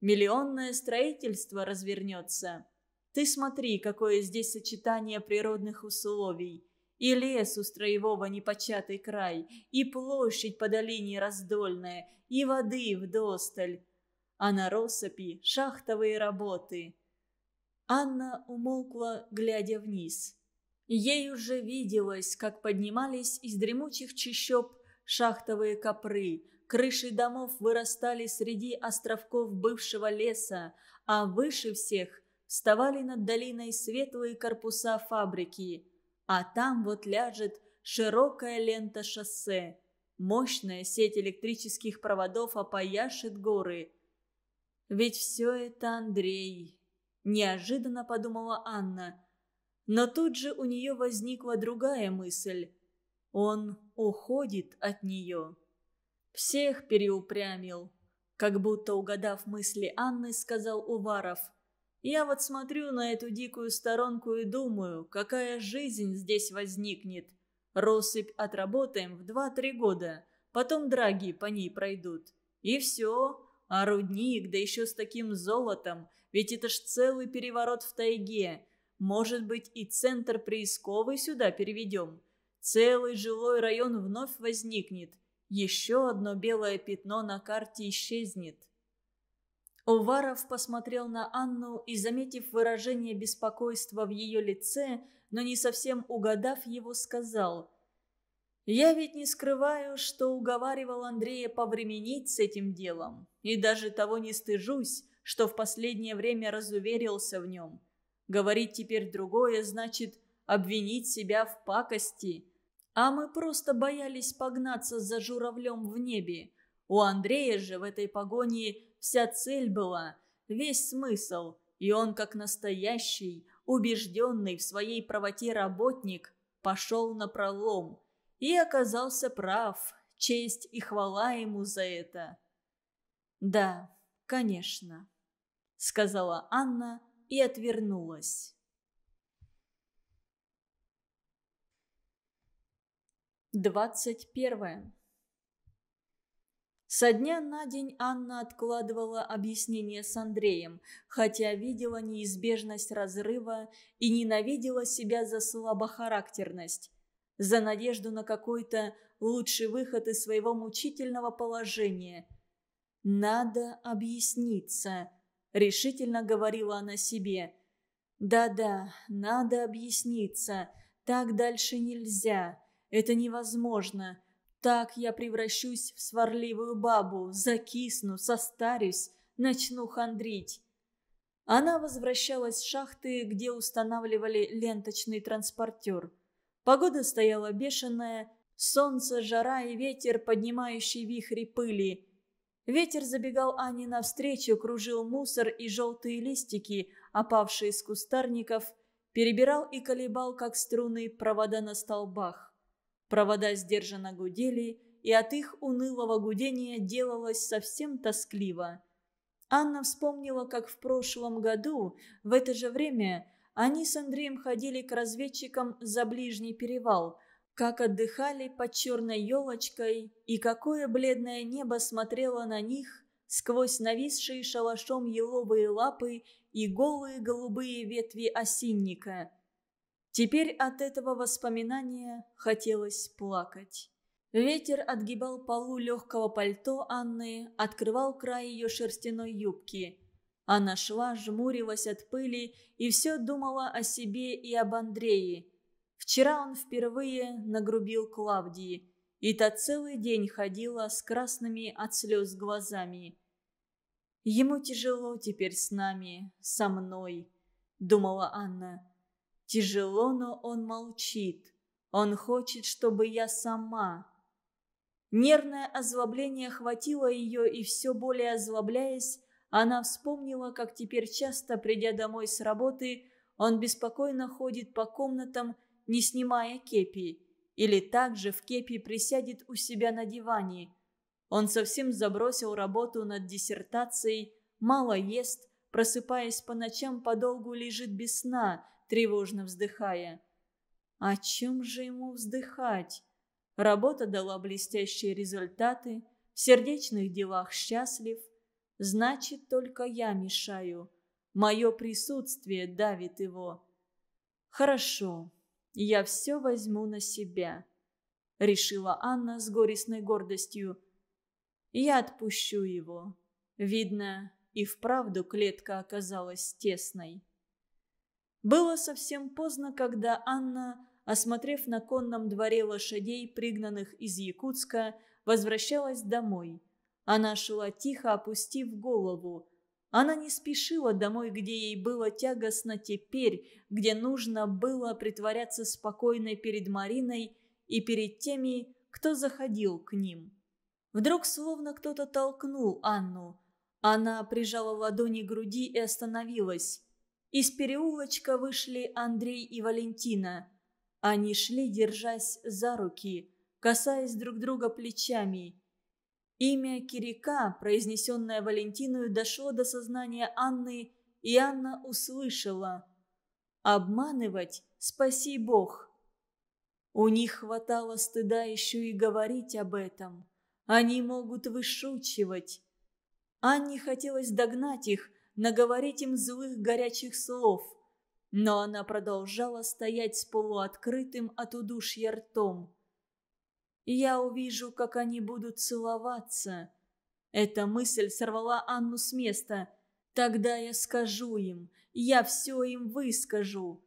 «Миллионное строительство развернется. Ты смотри, какое здесь сочетание природных условий. И лесу строевого непочатый край, и площадь по долине раздольная, и воды вдосталь, а на россыпи шахтовые работы. Анна умолкла, глядя вниз. Ей уже виделось, как поднимались из дремучих чащоб шахтовые копры, крыши домов вырастали среди островков бывшего леса, а выше всех вставали над долиной светлые корпуса фабрики – а там вот ляжет широкая лента шоссе. Мощная сеть электрических проводов опояшет горы. «Ведь все это Андрей», – неожиданно подумала Анна. Но тут же у нее возникла другая мысль. Он уходит от нее. Всех переупрямил. Как будто угадав мысли Анны, сказал Уваров – я вот смотрю на эту дикую сторонку и думаю, какая жизнь здесь возникнет. Россыпь отработаем в 2-3 года, потом драги по ней пройдут. И все, а рудник, да еще с таким золотом, ведь это ж целый переворот в тайге. Может быть, и центр приисковый сюда переведем. Целый жилой район вновь возникнет. Еще одно белое пятно на карте исчезнет. Уваров посмотрел на Анну и, заметив выражение беспокойства в ее лице, но не совсем угадав его, сказал «Я ведь не скрываю, что уговаривал Андрея повременить с этим делом, и даже того не стыжусь, что в последнее время разуверился в нем. Говорить теперь другое значит обвинить себя в пакости. А мы просто боялись погнаться за журавлем в небе. У Андрея же в этой погоне вся цель была, весь смысл, и он, как настоящий, убежденный в своей правоте работник, пошел на пролом и оказался прав, честь и хвала ему за это. «Да, конечно», — сказала Анна и отвернулась. Двадцать первое. Со дня на день Анна откладывала объяснение с Андреем, хотя видела неизбежность разрыва и ненавидела себя за слабохарактерность, за надежду на какой-то лучший выход из своего мучительного положения. «Надо объясниться», — решительно говорила она себе. «Да-да, надо объясниться. Так дальше нельзя. Это невозможно. Так я превращусь в сварливую бабу, закисну, состарюсь, начну хандрить. Она возвращалась с шахты, где устанавливали ленточный транспортер. Погода стояла бешеная, солнце, жара и ветер, поднимающий вихри пыли. Ветер забегал Ане навстречу, кружил мусор и желтые листики, опавшие из кустарников, перебирал и колебал, как струны, провода на столбах. Провода сдержанно гудели, и от их унылого гудения делалось совсем тоскливо. Анна вспомнила, как в прошлом году, в это же время, они с Андреем ходили к разведчикам за ближний перевал, как отдыхали под черной елочкой и какое бледное небо смотрело на них сквозь нависшие шалашом еловые лапы и голые голубые ветви осинника – Теперь от этого воспоминания хотелось плакать. Ветер отгибал полу легкого пальто Анны, открывал край ее шерстяной юбки. Она шла, жмурилась от пыли и все думала о себе и об Андрее. Вчера он впервые нагрубил Клавдии, и та целый день ходила с красными от слез глазами. «Ему тяжело теперь с нами, со мной», — думала Анна. Тяжело, но он молчит. Он хочет, чтобы я сама. Нервное озлобление охватило ее, и все более озлобляясь, она вспомнила, как теперь часто, придя домой с работы, он беспокойно ходит по комнатам, не снимая кепи. Или также в кепи присядет у себя на диване. Он совсем забросил работу над диссертацией, мало ест, просыпаясь по ночам, подолгу лежит без сна – тревожно вздыхая. О чем же ему вздыхать? Работа дала блестящие результаты, в сердечных делах счастлив. Значит, только я мешаю. Мое присутствие давит его. Хорошо, я все возьму на себя, решила Анна с горестной гордостью. Я отпущу его. Видно, и вправду клетка оказалась тесной. Было совсем поздно, когда Анна, осмотрев на конном дворе лошадей, пригнанных из Якутска, возвращалась домой. Она шла тихо, опустив голову. Она не спешила домой, где ей было тягостно теперь, где нужно было притворяться спокойной перед Мариной и перед теми, кто заходил к ним. Вдруг словно кто-то толкнул Анну. Она прижала ладони к груди и остановилась. Из переулочка вышли Андрей и Валентина. Они шли, держась за руки, касаясь друг друга плечами. Имя Кирика, произнесенное Валентиною, дошло до сознания Анны, и Анна услышала. «Обманывать? Спаси Бог!» У них хватало стыда еще и говорить об этом. Они могут вышучивать. Анне хотелось догнать их, наговорить им злых горячих слов. Но она продолжала стоять с полуоткрытым от удушья ртом. «Я увижу, как они будут целоваться». Эта мысль сорвала Анну с места. «Тогда я скажу им, я все им выскажу».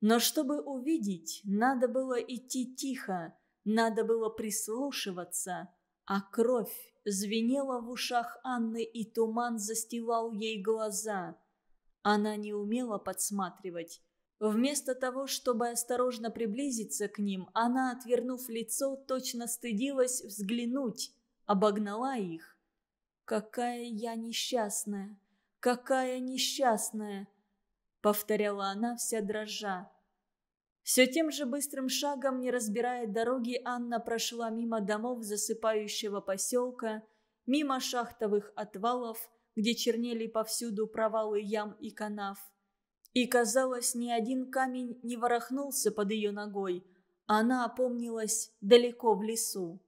Но чтобы увидеть, надо было идти тихо, надо было прислушиваться, а кровь звенело в ушах Анны, и туман застилал ей глаза. Она не умела подсматривать. Вместо того, чтобы осторожно приблизиться к ним, она, отвернув лицо, точно стыдилась взглянуть, обогнала их. «Какая я несчастная! Какая несчастная!» — повторяла она вся дрожа. Все тем же быстрым шагом, не разбирая дороги, Анна прошла мимо домов засыпающего поселка, мимо шахтовых отвалов, где чернели повсюду провалы ям и канав. И, казалось, ни один камень не ворохнулся под ее ногой. А она опомнилась далеко в лесу.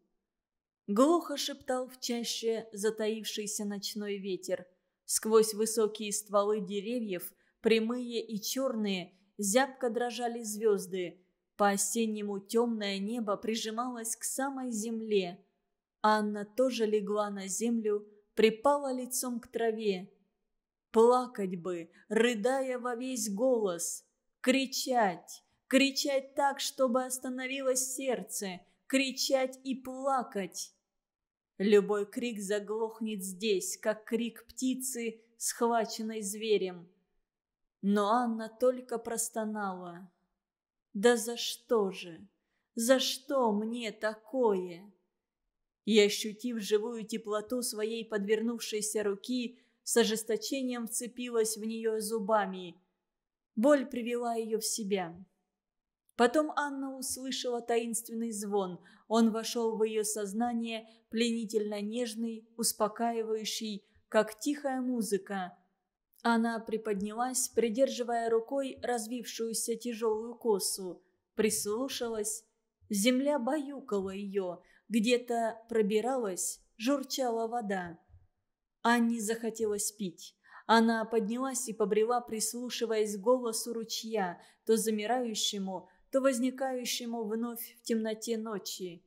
Глухо шептал в чаще затаившийся ночной ветер. Сквозь высокие стволы деревьев, прямые и черные, зябко дрожали звезды. По-осеннему темное небо прижималось к самой земле. Анна тоже легла на землю, припала лицом к траве. Плакать бы, рыдая во весь голос. Кричать, кричать так, чтобы остановилось сердце. Кричать и плакать. Любой крик заглохнет здесь, как крик птицы, схваченной зверем. Но Анна только простонала. «Да за что же? За что мне такое?» И, ощутив живую теплоту своей подвернувшейся руки, с ожесточением вцепилась в нее зубами. Боль привела ее в себя. Потом Анна услышала таинственный звон. Он вошел в ее сознание, пленительно нежный, успокаивающий, как тихая музыка – она приподнялась, придерживая рукой развившуюся тяжелую косу. Прислушалась. Земля баюкала ее. Где-то пробиралась, журчала вода. Анне захотелось пить. Она поднялась и побрела, прислушиваясь к голосу ручья, то замирающему, то возникающему вновь в темноте ночи.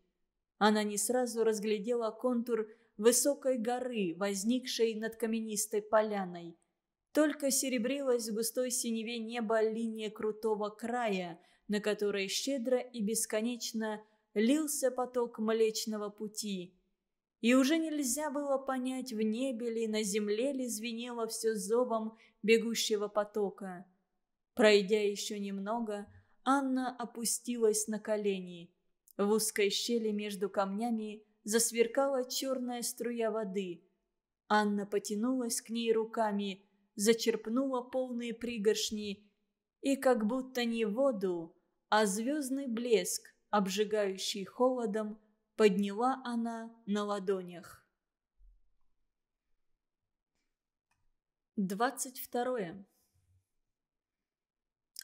Она не сразу разглядела контур высокой горы, возникшей над каменистой поляной – только серебрилась в густой синеве неба линия крутого края, на которой щедро и бесконечно лился поток Млечного Пути. И уже нельзя было понять, в небе ли, на земле ли звенело все зовом бегущего потока. Пройдя еще немного, Анна опустилась на колени. В узкой щели между камнями засверкала черная струя воды. Анна потянулась к ней руками – зачерпнула полные пригоршни, и как будто не воду, а звездный блеск, обжигающий холодом, подняла она на ладонях. 22.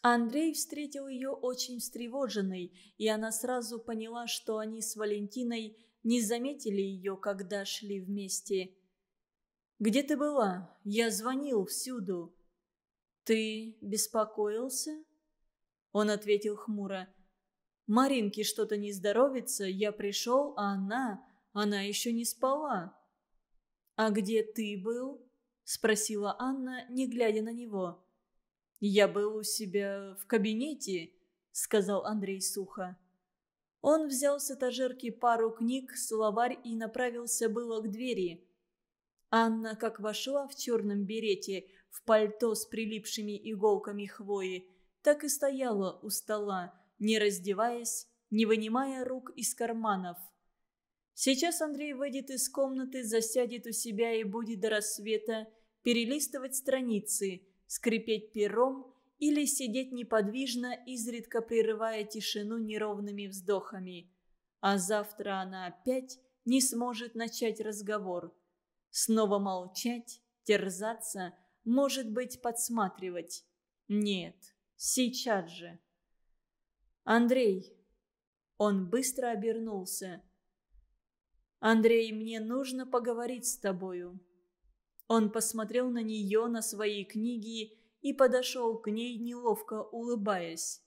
Андрей встретил ее очень встревоженной, и она сразу поняла, что они с Валентиной не заметили ее, когда шли вместе. Где ты была? Я звонил всюду». «Ты беспокоился?» Он ответил хмуро. «Маринке что-то не здоровится, я пришел, а она... она еще не спала». «А где ты был?» – спросила Анна, не глядя на него. «Я был у себя в кабинете», – сказал Андрей сухо. Он взял с этажерки пару книг, словарь и направился было к двери. Анна, как вошла в черном берете, в пальто с прилипшими иголками хвои, так и стояла у стола, не раздеваясь, не вынимая рук из карманов. Сейчас Андрей выйдет из комнаты, засядет у себя и будет до рассвета перелистывать страницы, скрипеть пером или сидеть неподвижно, изредка прерывая тишину неровными вздохами. А завтра она опять не сможет начать разговор. Снова молчать, терзаться, может быть, подсматривать. Нет, сейчас же. Андрей. Он быстро обернулся. «Андрей, мне нужно поговорить с тобою». Он посмотрел на нее, на свои книги и подошел к ней, неловко улыбаясь.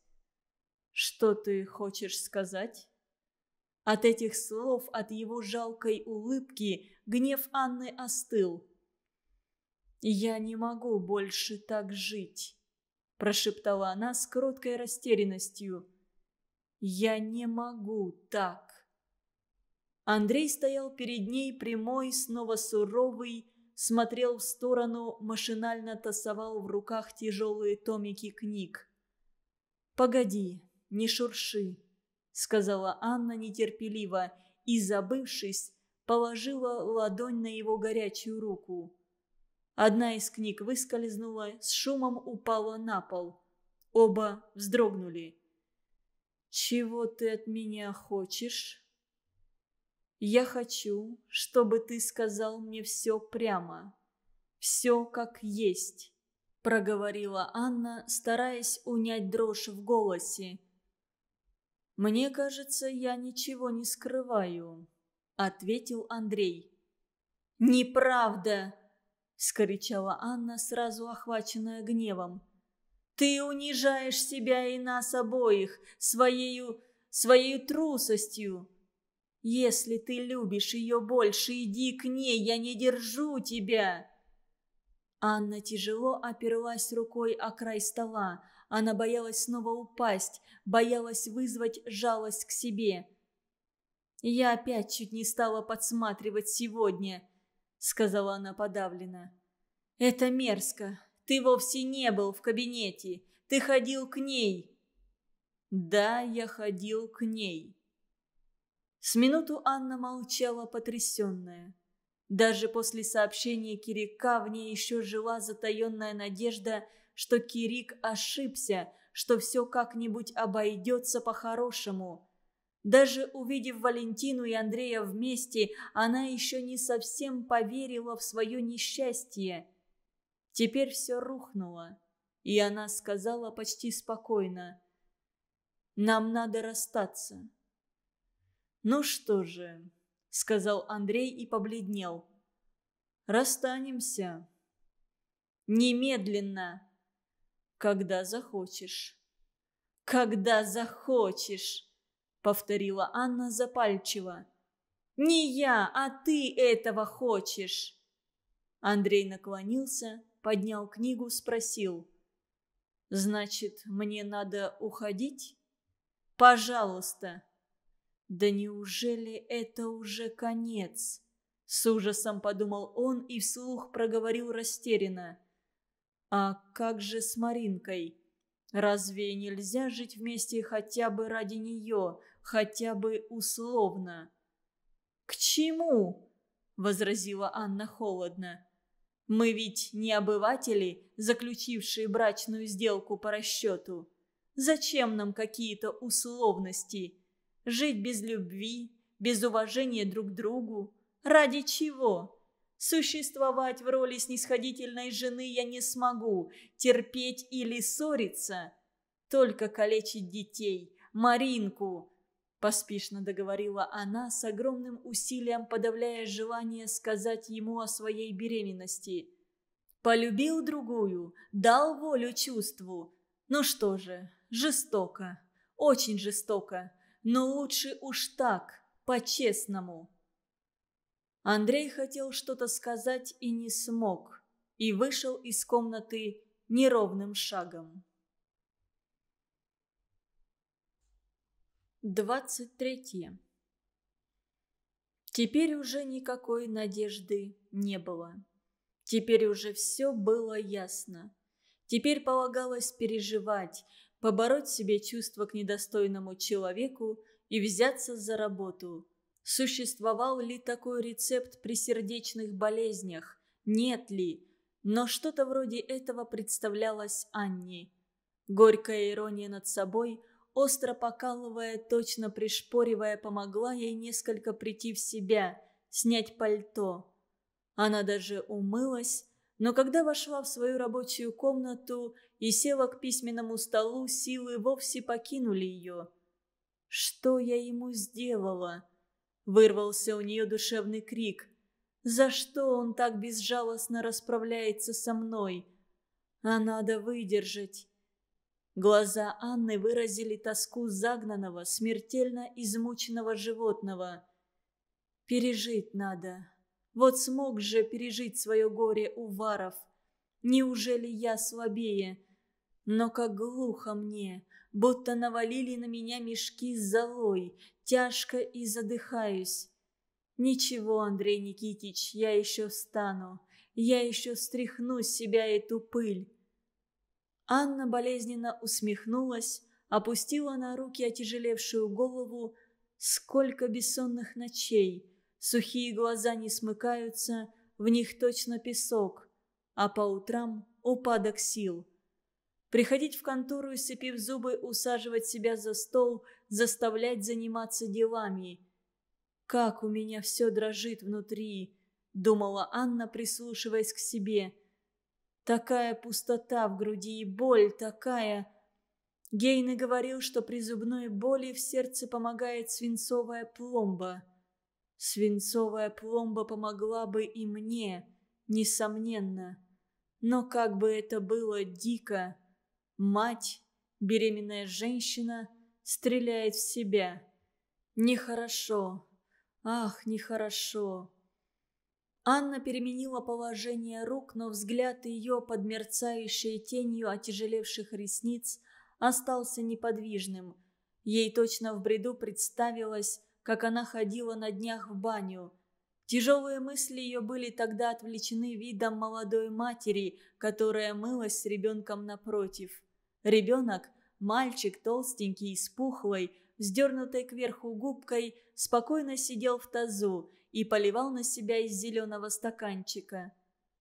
«Что ты хочешь сказать?» От этих слов, от его жалкой улыбки, гнев Анны остыл. «Я не могу больше так жить», – прошептала она с кроткой растерянностью. «Я не могу так». Андрей стоял перед ней прямой, снова суровый, смотрел в сторону, машинально тасовал в руках тяжелые томики книг. «Погоди, не шурши», сказала Анна нетерпеливо и, забывшись, положила ладонь на его горячую руку. Одна из книг выскользнула, с шумом упала на пол. Оба вздрогнули. «Чего ты от меня хочешь?» «Я хочу, чтобы ты сказал мне все прямо. Все как есть», — проговорила Анна, стараясь унять дрожь в голосе. «Мне кажется, я ничего не скрываю», — ответил Андрей. «Неправда!» — вскричала Анна, сразу охваченная гневом. «Ты унижаешь себя и нас обоих своею... своей трусостью. Если ты любишь ее больше, иди к ней, я не держу тебя!» Анна тяжело оперлась рукой о край стола, она боялась снова упасть, боялась вызвать жалость к себе. «Я опять чуть не стала подсматривать сегодня», — сказала она подавленно. «Это мерзко. Ты вовсе не был в кабинете. Ты ходил к ней». «Да, я ходил к ней». С минуту Анна молчала потрясенная. Даже после сообщения Кирика в ней еще жила затаенная надежда что Кирик ошибся, что все как-нибудь обойдется по-хорошему. Даже увидев Валентину и Андрея вместе, она еще не совсем поверила в свое несчастье. Теперь все рухнуло, и она сказала почти спокойно. «Нам надо расстаться». «Ну что же», — сказал Андрей и побледнел. «Расстанемся». «Немедленно!» когда захочешь». «Когда захочешь», — повторила Анна запальчиво. «Не я, а ты этого хочешь!» Андрей наклонился, поднял книгу, спросил. «Значит, мне надо уходить?» «Пожалуйста!» «Да неужели это уже конец?» С ужасом подумал он и вслух проговорил растерянно. А как же с Маринкой? Разве нельзя жить вместе хотя бы ради нее, хотя бы условно? «К чему?» – возразила Анна холодно. «Мы ведь не обыватели, заключившие брачную сделку по расчету. Зачем нам какие-то условности? Жить без любви, без уважения друг к другу? Ради чего?» Существовать в роли снисходительной жены я не смогу, терпеть или ссориться. Только калечить детей, Маринку, поспешно договорила она, с огромным усилием подавляя желание сказать ему о своей беременности. Полюбил другую, дал волю чувству. Ну что же, жестоко, очень жестоко, но лучше уж так, по-честному. Андрей хотел что-то сказать и не смог, и вышел из комнаты неровным шагом. 23. Теперь уже никакой надежды не было. Теперь уже все было ясно. Теперь полагалось переживать, побороть себе чувство к недостойному человеку и взяться за работу – Существовал ли такой рецепт при сердечных болезнях? Нет ли? Но что-то вроде этого представлялось Анне. Горькая ирония над собой, остро покалывая, точно пришпоривая, помогла ей несколько прийти в себя, снять пальто. Она даже умылась, но когда вошла в свою рабочую комнату и села к письменному столу, силы вовсе покинули ее. «Что я ему сделала?» Вырвался у нее душевный крик. «За что он так безжалостно расправляется со мной? А надо выдержать!» Глаза Анны выразили тоску загнанного, смертельно измученного животного. «Пережить надо. Вот смог же пережить свое горе Уваров. Неужели я слабее? Но как глухо мне, будто навалили на меня мешки с золой, тяжко и задыхаюсь. Ничего, Андрей Никитич, я еще встану. Я еще стряхну с себя эту пыль. Анна болезненно усмехнулась, опустила на руки отяжелевшую голову. Сколько бессонных ночей! Сухие глаза не смыкаются, в них точно песок. А по утрам упадок сил – Приходить в контору и, сцепив зубы, усаживать себя за стол, заставлять заниматься делами. «Как у меня все дрожит внутри!» — думала Анна, прислушиваясь к себе. «Такая пустота в груди и боль такая!» Гейне говорил, что при зубной боли в сердце помогает свинцовая пломба. Свинцовая пломба помогла бы и мне, несомненно. Но как бы это было дико... Мать, беременная женщина, стреляет в себя. Нехорошо. Ах, нехорошо. Анна переменила положение рук, но взгляд ее под мерцающей тенью отяжелевших ресниц остался неподвижным. Ей точно в бреду представилось, как она ходила на днях в баню. Тяжелые мысли ее были тогда отвлечены видом молодой матери, которая мылась с ребенком напротив. Ребенок, мальчик толстенький, с пухлой, вздернутой кверху губкой, спокойно сидел в тазу и поливал на себя из зеленого стаканчика.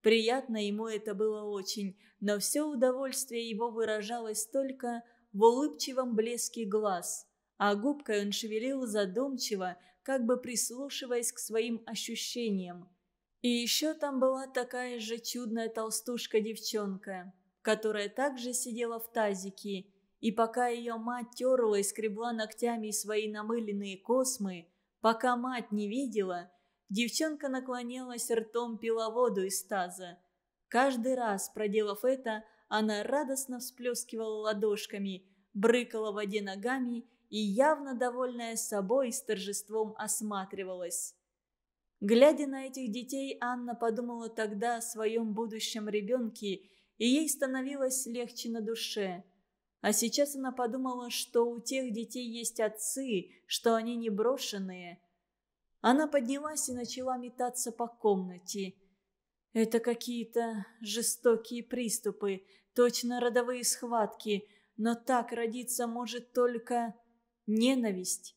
Приятно ему это было очень, но все удовольствие его выражалось только в улыбчивом блеске глаз, а губкой он шевелил задумчиво, как бы прислушиваясь к своим ощущениям. И еще там была такая же чудная толстушка-девчонка которая также сидела в тазике, и пока ее мать терла и скребла ногтями свои намыленные космы, пока мать не видела, девчонка наклонялась ртом пила воду из таза. Каждый раз, проделав это, она радостно всплескивала ладошками, брыкала в воде ногами и, явно довольная собой, с торжеством осматривалась. Глядя на этих детей, Анна подумала тогда о своем будущем ребенке – и ей становилось легче на душе. А сейчас она подумала, что у тех детей есть отцы, что они не брошенные. Она поднялась и начала метаться по комнате. Это какие-то жестокие приступы, точно родовые схватки, но так родиться может только ненависть.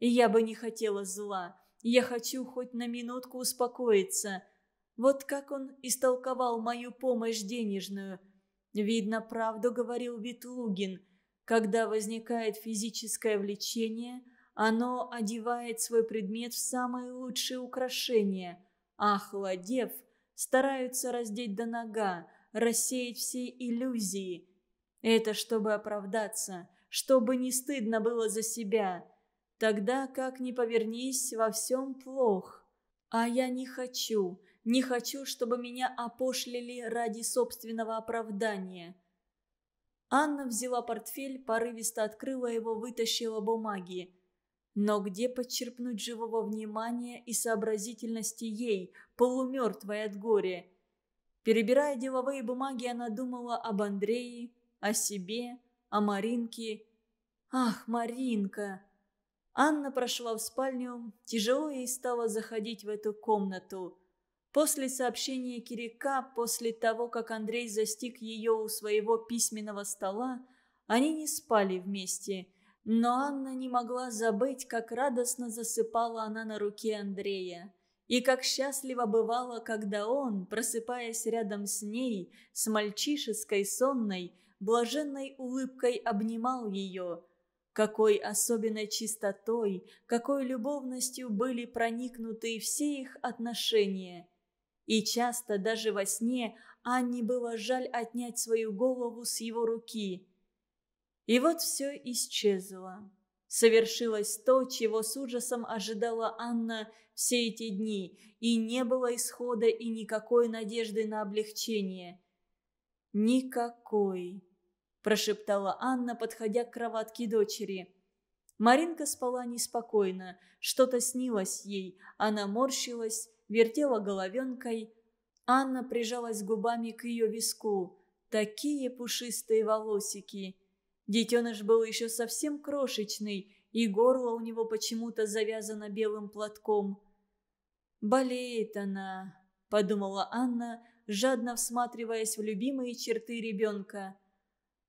И я бы не хотела зла. Я хочу хоть на минутку успокоиться. Вот как он истолковал мою помощь денежную. Видно, правду говорил Ветлугин. Когда возникает физическое влечение, оно одевает свой предмет в самые лучшие украшения. Ах, ладев, стараются раздеть до нога, рассеять все иллюзии. Это чтобы оправдаться, чтобы не стыдно было за себя. Тогда, как ни повернись, во всем плох. А я не хочу, не хочу, чтобы меня опошлили ради собственного оправдания». Анна взяла портфель, порывисто открыла его, вытащила бумаги. Но где подчерпнуть живого внимания и сообразительности ей, полумертвой от горя? Перебирая деловые бумаги, она думала об Андрее, о себе, о Маринке. «Ах, Маринка!» Анна прошла в спальню, тяжело ей стало заходить в эту комнату. После сообщения Кирика, после того, как Андрей застиг ее у своего письменного стола, они не спали вместе, но Анна не могла забыть, как радостно засыпала она на руке Андрея. И как счастливо бывало, когда он, просыпаясь рядом с ней, с мальчишеской сонной, блаженной улыбкой обнимал ее. Какой особенной чистотой, какой любовностью были проникнуты все их отношения – и часто даже во сне Анне было жаль отнять свою голову с его руки. И вот все исчезло. Совершилось то, чего с ужасом ожидала Анна все эти дни, и не было исхода и никакой надежды на облегчение. «Никакой», – прошептала Анна, подходя к кроватке дочери. Маринка спала неспокойно, что-то снилось ей, она морщилась вертела головенкой. Анна прижалась губами к ее виску. Такие пушистые волосики. Детеныш был еще совсем крошечный, и горло у него почему-то завязано белым платком. «Болеет она», — подумала Анна, жадно всматриваясь в любимые черты ребенка.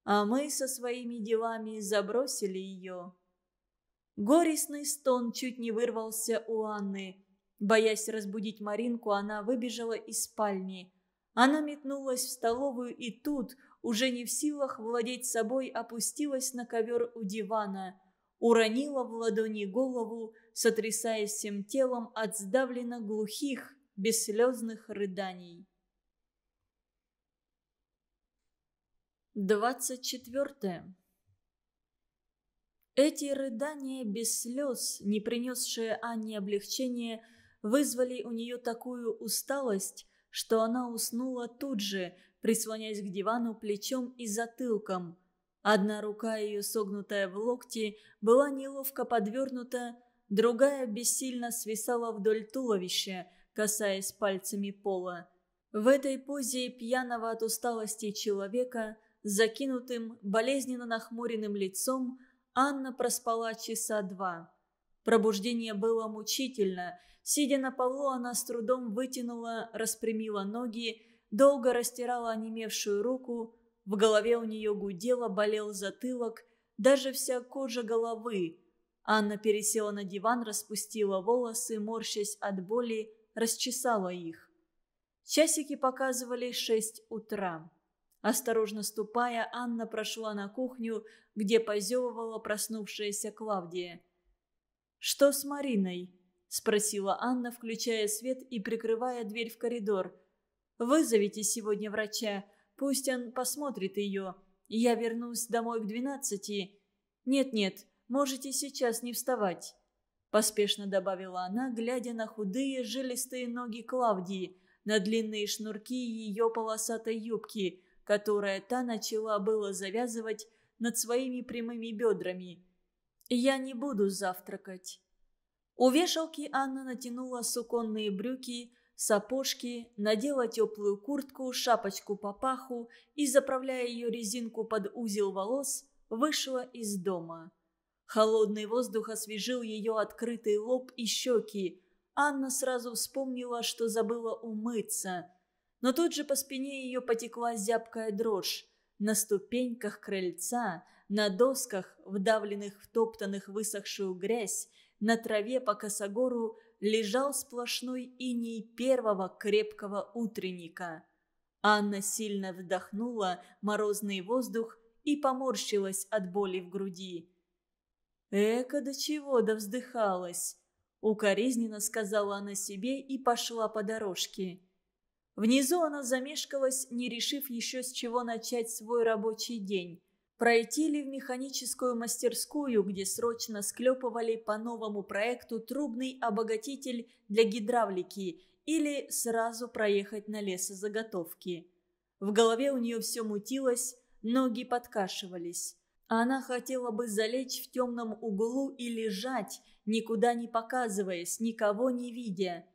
«А мы со своими делами забросили ее». Горестный стон чуть не вырвался у Анны. Боясь разбудить Маринку, она выбежала из спальни. Она метнулась в столовую и тут, уже не в силах владеть собой, опустилась на ковер у дивана. Уронила в ладони голову, сотрясаясь всем телом от сдавленно глухих, бесслезных рыданий. 24. Эти рыдания без слез, не принесшие Анне облегчения, вызвали у нее такую усталость, что она уснула тут же, прислоняясь к дивану плечом и затылком. Одна рука ее, согнутая в локте, была неловко подвернута, другая бессильно свисала вдоль туловища, касаясь пальцами пола. В этой позе пьяного от усталости человека, закинутым, болезненно нахмуренным лицом, Анна проспала часа два. Пробуждение было мучительно – Сидя на полу, она с трудом вытянула, распрямила ноги, долго растирала онемевшую руку. В голове у нее гудело, болел затылок, даже вся кожа головы. Анна пересела на диван, распустила волосы, морщась от боли, расчесала их. Часики показывали шесть утра. Осторожно ступая, Анна прошла на кухню, где позевывала проснувшаяся Клавдия. «Что с Мариной?» спросила Анна, включая свет и прикрывая дверь в коридор. «Вызовите сегодня врача. Пусть он посмотрит ее. Я вернусь домой к двенадцати». «Нет-нет, можете сейчас не вставать», – поспешно добавила она, глядя на худые, жилистые ноги Клавдии, на длинные шнурки ее полосатой юбки, которая та начала было завязывать над своими прямыми бедрами. «Я не буду завтракать». У вешалки Анна натянула суконные брюки, сапожки, надела теплую куртку, шапочку-папаху и, заправляя ее резинку под узел волос, вышла из дома. Холодный воздух освежил ее открытый лоб и щеки. Анна сразу вспомнила, что забыла умыться. Но тут же по спине ее потекла зябкая дрожь. На ступеньках крыльца, на досках, вдавленных в топтанных высохшую грязь, на траве по косогору лежал сплошной иней первого крепкого утренника. Анна сильно вдохнула морозный воздух и поморщилась от боли в груди. «Эка до чего да вздыхалась. укоризненно сказала она себе и пошла по дорожке. Внизу она замешкалась, не решив еще с чего начать свой рабочий день пройти ли в механическую мастерскую, где срочно склепывали по новому проекту трубный обогатитель для гидравлики или сразу проехать на лесозаготовки. В голове у нее все мутилось, ноги подкашивались. Она хотела бы залечь в темном углу и лежать, никуда не показываясь, никого не видя.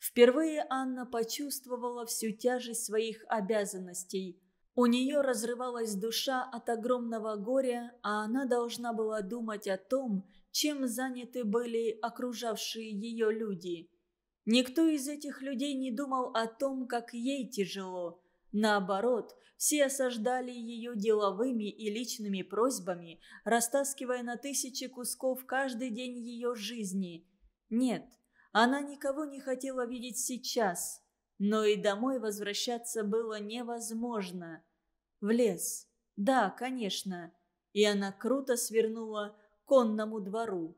Впервые Анна почувствовала всю тяжесть своих обязанностей – у нее разрывалась душа от огромного горя, а она должна была думать о том, чем заняты были окружавшие ее люди. Никто из этих людей не думал о том, как ей тяжело. Наоборот, все осаждали ее деловыми и личными просьбами, растаскивая на тысячи кусков каждый день ее жизни. Нет, она никого не хотела видеть сейчас – но и домой возвращаться было невозможно. В лес. Да, конечно. И она круто свернула к конному двору.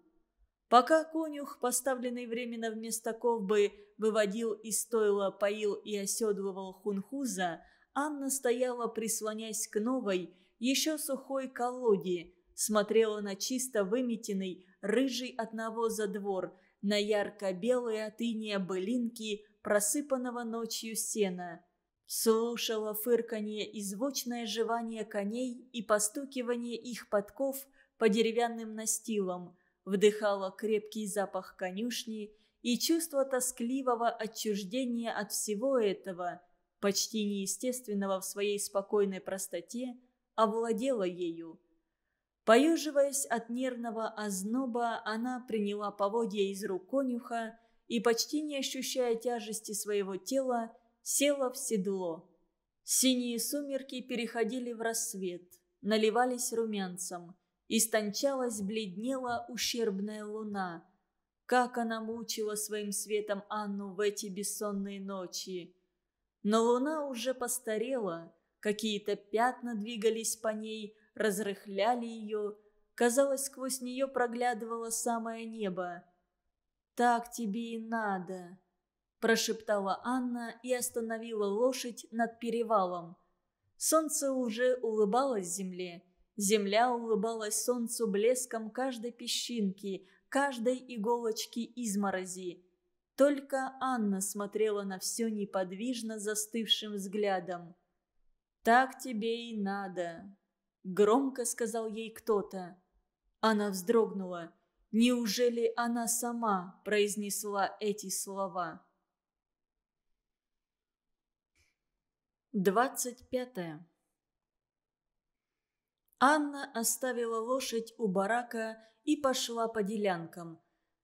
Пока конюх, поставленный временно вместо ковбы, выводил из стойла, поил и оседлывал хунхуза, Анна стояла, прислонясь к новой, еще сухой колоде, смотрела на чисто выметенный, рыжий от навоза двор, на ярко-белые от иния былинки, просыпанного ночью сена. Слушала фырканье и звучное жевание коней и постукивание их подков по деревянным настилам, вдыхала крепкий запах конюшни и чувство тоскливого отчуждения от всего этого, почти неестественного в своей спокойной простоте, овладело ею. Поеживаясь от нервного озноба, она приняла поводья из рук конюха и, почти не ощущая тяжести своего тела, села в седло. Синие сумерки переходили в рассвет, наливались румянцем. Истончалась, бледнела ущербная луна. Как она мучила своим светом Анну в эти бессонные ночи! Но луна уже постарела, какие-то пятна двигались по ней, разрыхляли ее. Казалось, сквозь нее проглядывало самое небо. «Так тебе и надо», – прошептала Анна и остановила лошадь над перевалом. Солнце уже улыбалось земле. Земля улыбалась солнцу блеском каждой песчинки, каждой иголочки изморози. Только Анна смотрела на все неподвижно застывшим взглядом. «Так тебе и надо», — громко сказал ей кто-то. Она вздрогнула. Неужели она сама произнесла эти слова? 25. Анна оставила лошадь у барака и пошла по делянкам.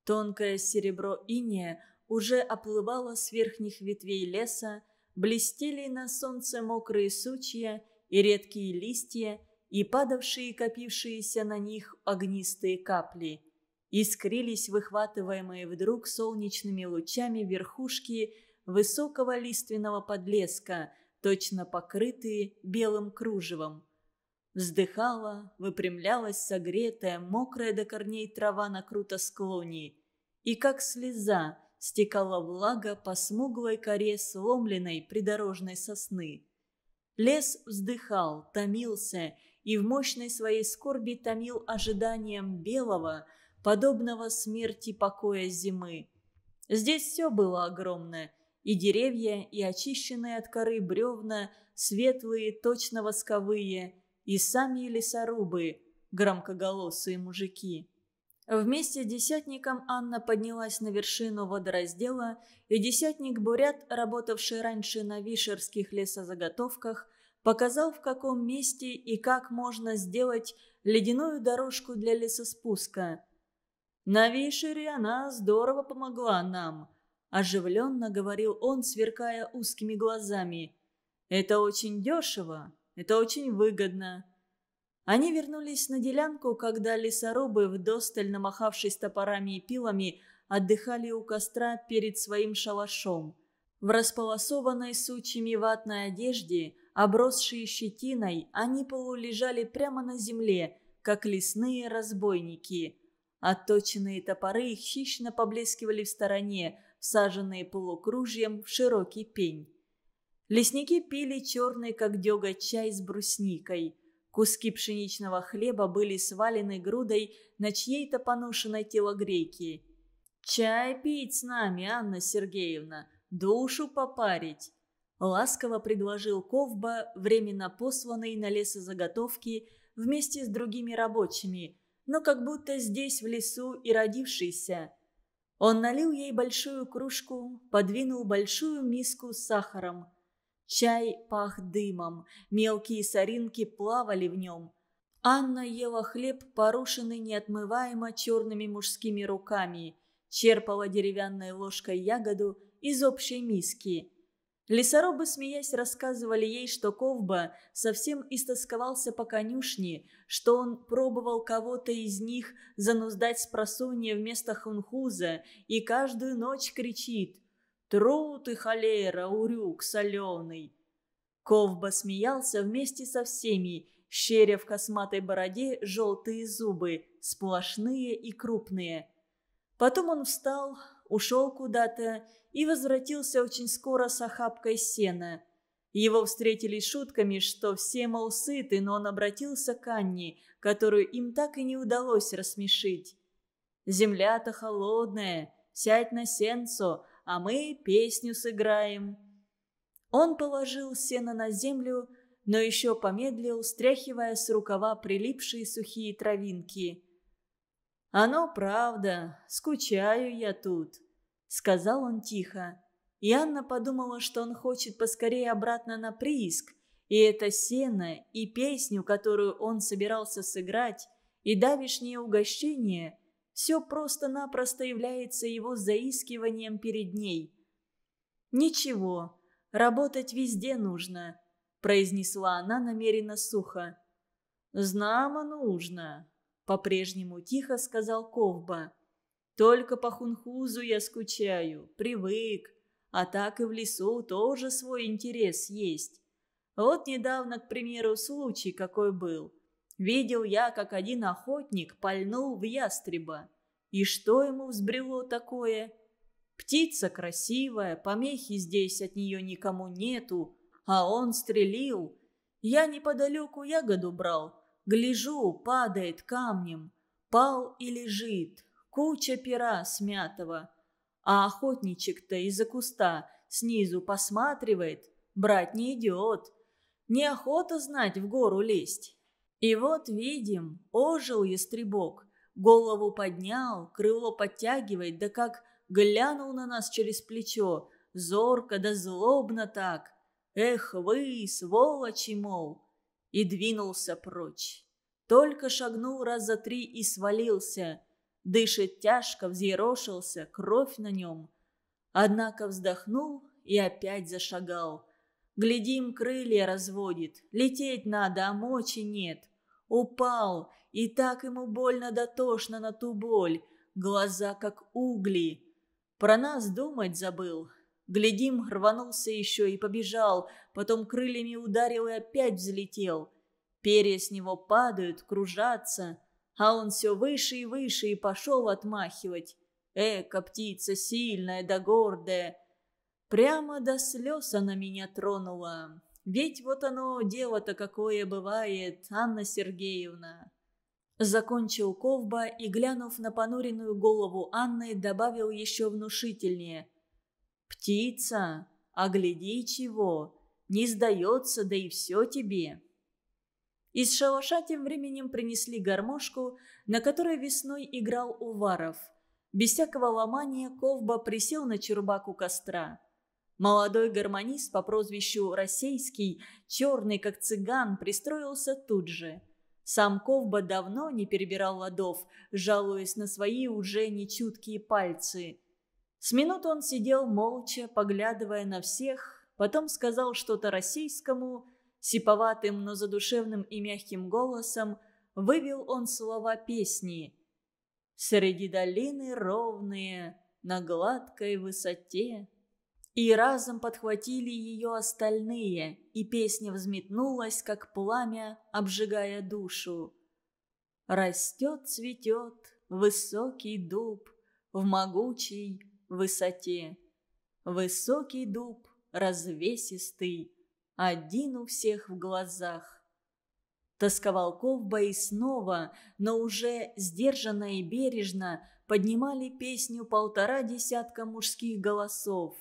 Тонкое серебро иния уже оплывало с верхних ветвей леса, блестели на солнце мокрые сучья и редкие листья, и падавшие копившиеся на них огнистые капли – искрились выхватываемые вдруг солнечными лучами верхушки высокого лиственного подлеска, точно покрытые белым кружевом. Вздыхала, выпрямлялась согретая, мокрая до корней трава на круто склоне. И как слеза стекала влага по смуглой коре сломленной придорожной сосны. Лес вздыхал, томился и в мощной своей скорби томил ожиданием белого – подобного смерти покоя зимы. Здесь все было огромное, и деревья, и очищенные от коры бревна, светлые, точно восковые, и сами лесорубы, громкоголосые мужики. Вместе с десятником Анна поднялась на вершину водораздела, и десятник Бурят, работавший раньше на вишерских лесозаготовках, показал, в каком месте и как можно сделать ледяную дорожку для лесоспуска – «На Вишере она здорово помогла нам», – оживленно говорил он, сверкая узкими глазами. «Это очень дешево, это очень выгодно». Они вернулись на делянку, когда лесорубы, вдосталь намахавшись топорами и пилами, отдыхали у костра перед своим шалашом. В располосованной сучьями ватной одежде, обросшие щетиной, они полулежали прямо на земле, как лесные разбойники – Отточенные топоры их хищно поблескивали в стороне, всаженные полукружьем в широкий пень. Лесники пили черный, как дега, чай с брусникой. Куски пшеничного хлеба были свалены грудой на чьей-то поношенной телогрейке. «Чай пить с нами, Анна Сергеевна, душу попарить!» Ласково предложил Ковба, временно посланный на лесозаготовки вместе с другими рабочими – но как будто здесь, в лесу, и родившийся. Он налил ей большую кружку, подвинул большую миску с сахаром. Чай пах дымом, мелкие соринки плавали в нем. Анна ела хлеб, порушенный неотмываемо черными мужскими руками, черпала деревянной ложкой ягоду из общей миски – Лесорубы, смеясь, рассказывали ей, что Ковба совсем истосковался по конюшне, что он пробовал кого-то из них зануздать с просунья вместо хунхуза и каждую ночь кричит «Труд и холера, урюк соленый!» Ковба смеялся вместе со всеми, щеря в косматой бороде желтые зубы, сплошные и крупные. Потом он встал, ушел куда-то и возвратился очень скоро с охапкой сена. Его встретили шутками, что все, мол, сыты, но он обратился к Анне, которую им так и не удалось рассмешить. «Земля-то холодная, сядь на сенцо, а мы песню сыграем». Он положил сено на землю, но еще помедлил, стряхивая с рукава прилипшие сухие травинки. «Оно правда, скучаю я тут», — сказал он тихо. И Анна подумала, что он хочет поскорее обратно на прииск, и это сено, и песню, которую он собирался сыграть, и давишнее угощение — все просто-напросто является его заискиванием перед ней. «Ничего, работать везде нужно», — произнесла она намеренно сухо. «Знамо нужно», — по-прежнему тихо сказал Ковба. «Только по хунхузу я скучаю, привык, а так и в лесу тоже свой интерес есть. Вот недавно, к примеру, случай какой был. Видел я, как один охотник пальнул в ястреба. И что ему взбрело такое? Птица красивая, помехи здесь от нее никому нету, а он стрелил. Я неподалеку ягоду брал, Гляжу, падает камнем. Пал и лежит. Куча пера смятого. А охотничек-то из-за куста снизу посматривает. Брать не идет. Неохота знать в гору лезть. И вот видим, ожил ястребок. Голову поднял, крыло подтягивает, да как глянул на нас через плечо. Зорко да злобно так. Эх вы, сволочи, мол и двинулся прочь. Только шагнул раз за три и свалился. Дышит тяжко, взъерошился, кровь на нем. Однако вздохнул и опять зашагал. Глядим, крылья разводит. Лететь надо, а мочи нет. Упал, и так ему больно да тошно на ту боль. Глаза как угли. Про нас думать забыл, Глядим, рванулся еще и побежал, потом крыльями ударил и опять взлетел. Перья с него падают, кружатся, а он все выше и выше и пошел отмахивать. Эка, птица сильная да гордая. Прямо до слез она меня тронула. Ведь вот оно дело-то какое бывает, Анна Сергеевна. Закончил Ковба и, глянув на понуренную голову Анны, добавил еще внушительнее – «Птица, огляди а чего! Не сдается, да и все тебе!» Из шалаша тем временем принесли гармошку, на которой весной играл Уваров. Без всякого ломания Ковба присел на чурбак у костра. Молодой гармонист по прозвищу Российский, черный как цыган, пристроился тут же. Сам Ковба давно не перебирал ладов, жалуясь на свои уже нечуткие пальцы. С минут он сидел молча, поглядывая на всех, потом сказал что-то российскому, сиповатым, но задушевным и мягким голосом вывел он слова песни «Среди долины ровные, на гладкой высоте». И разом подхватили ее остальные, и песня взметнулась, как пламя, обжигая душу. «Растет, цветет высокий дуб в могучий высоте. Высокий дуб, развесистый, один у всех в глазах. Тосковал Ковбой снова, но уже сдержанно и бережно поднимали песню полтора десятка мужских голосов.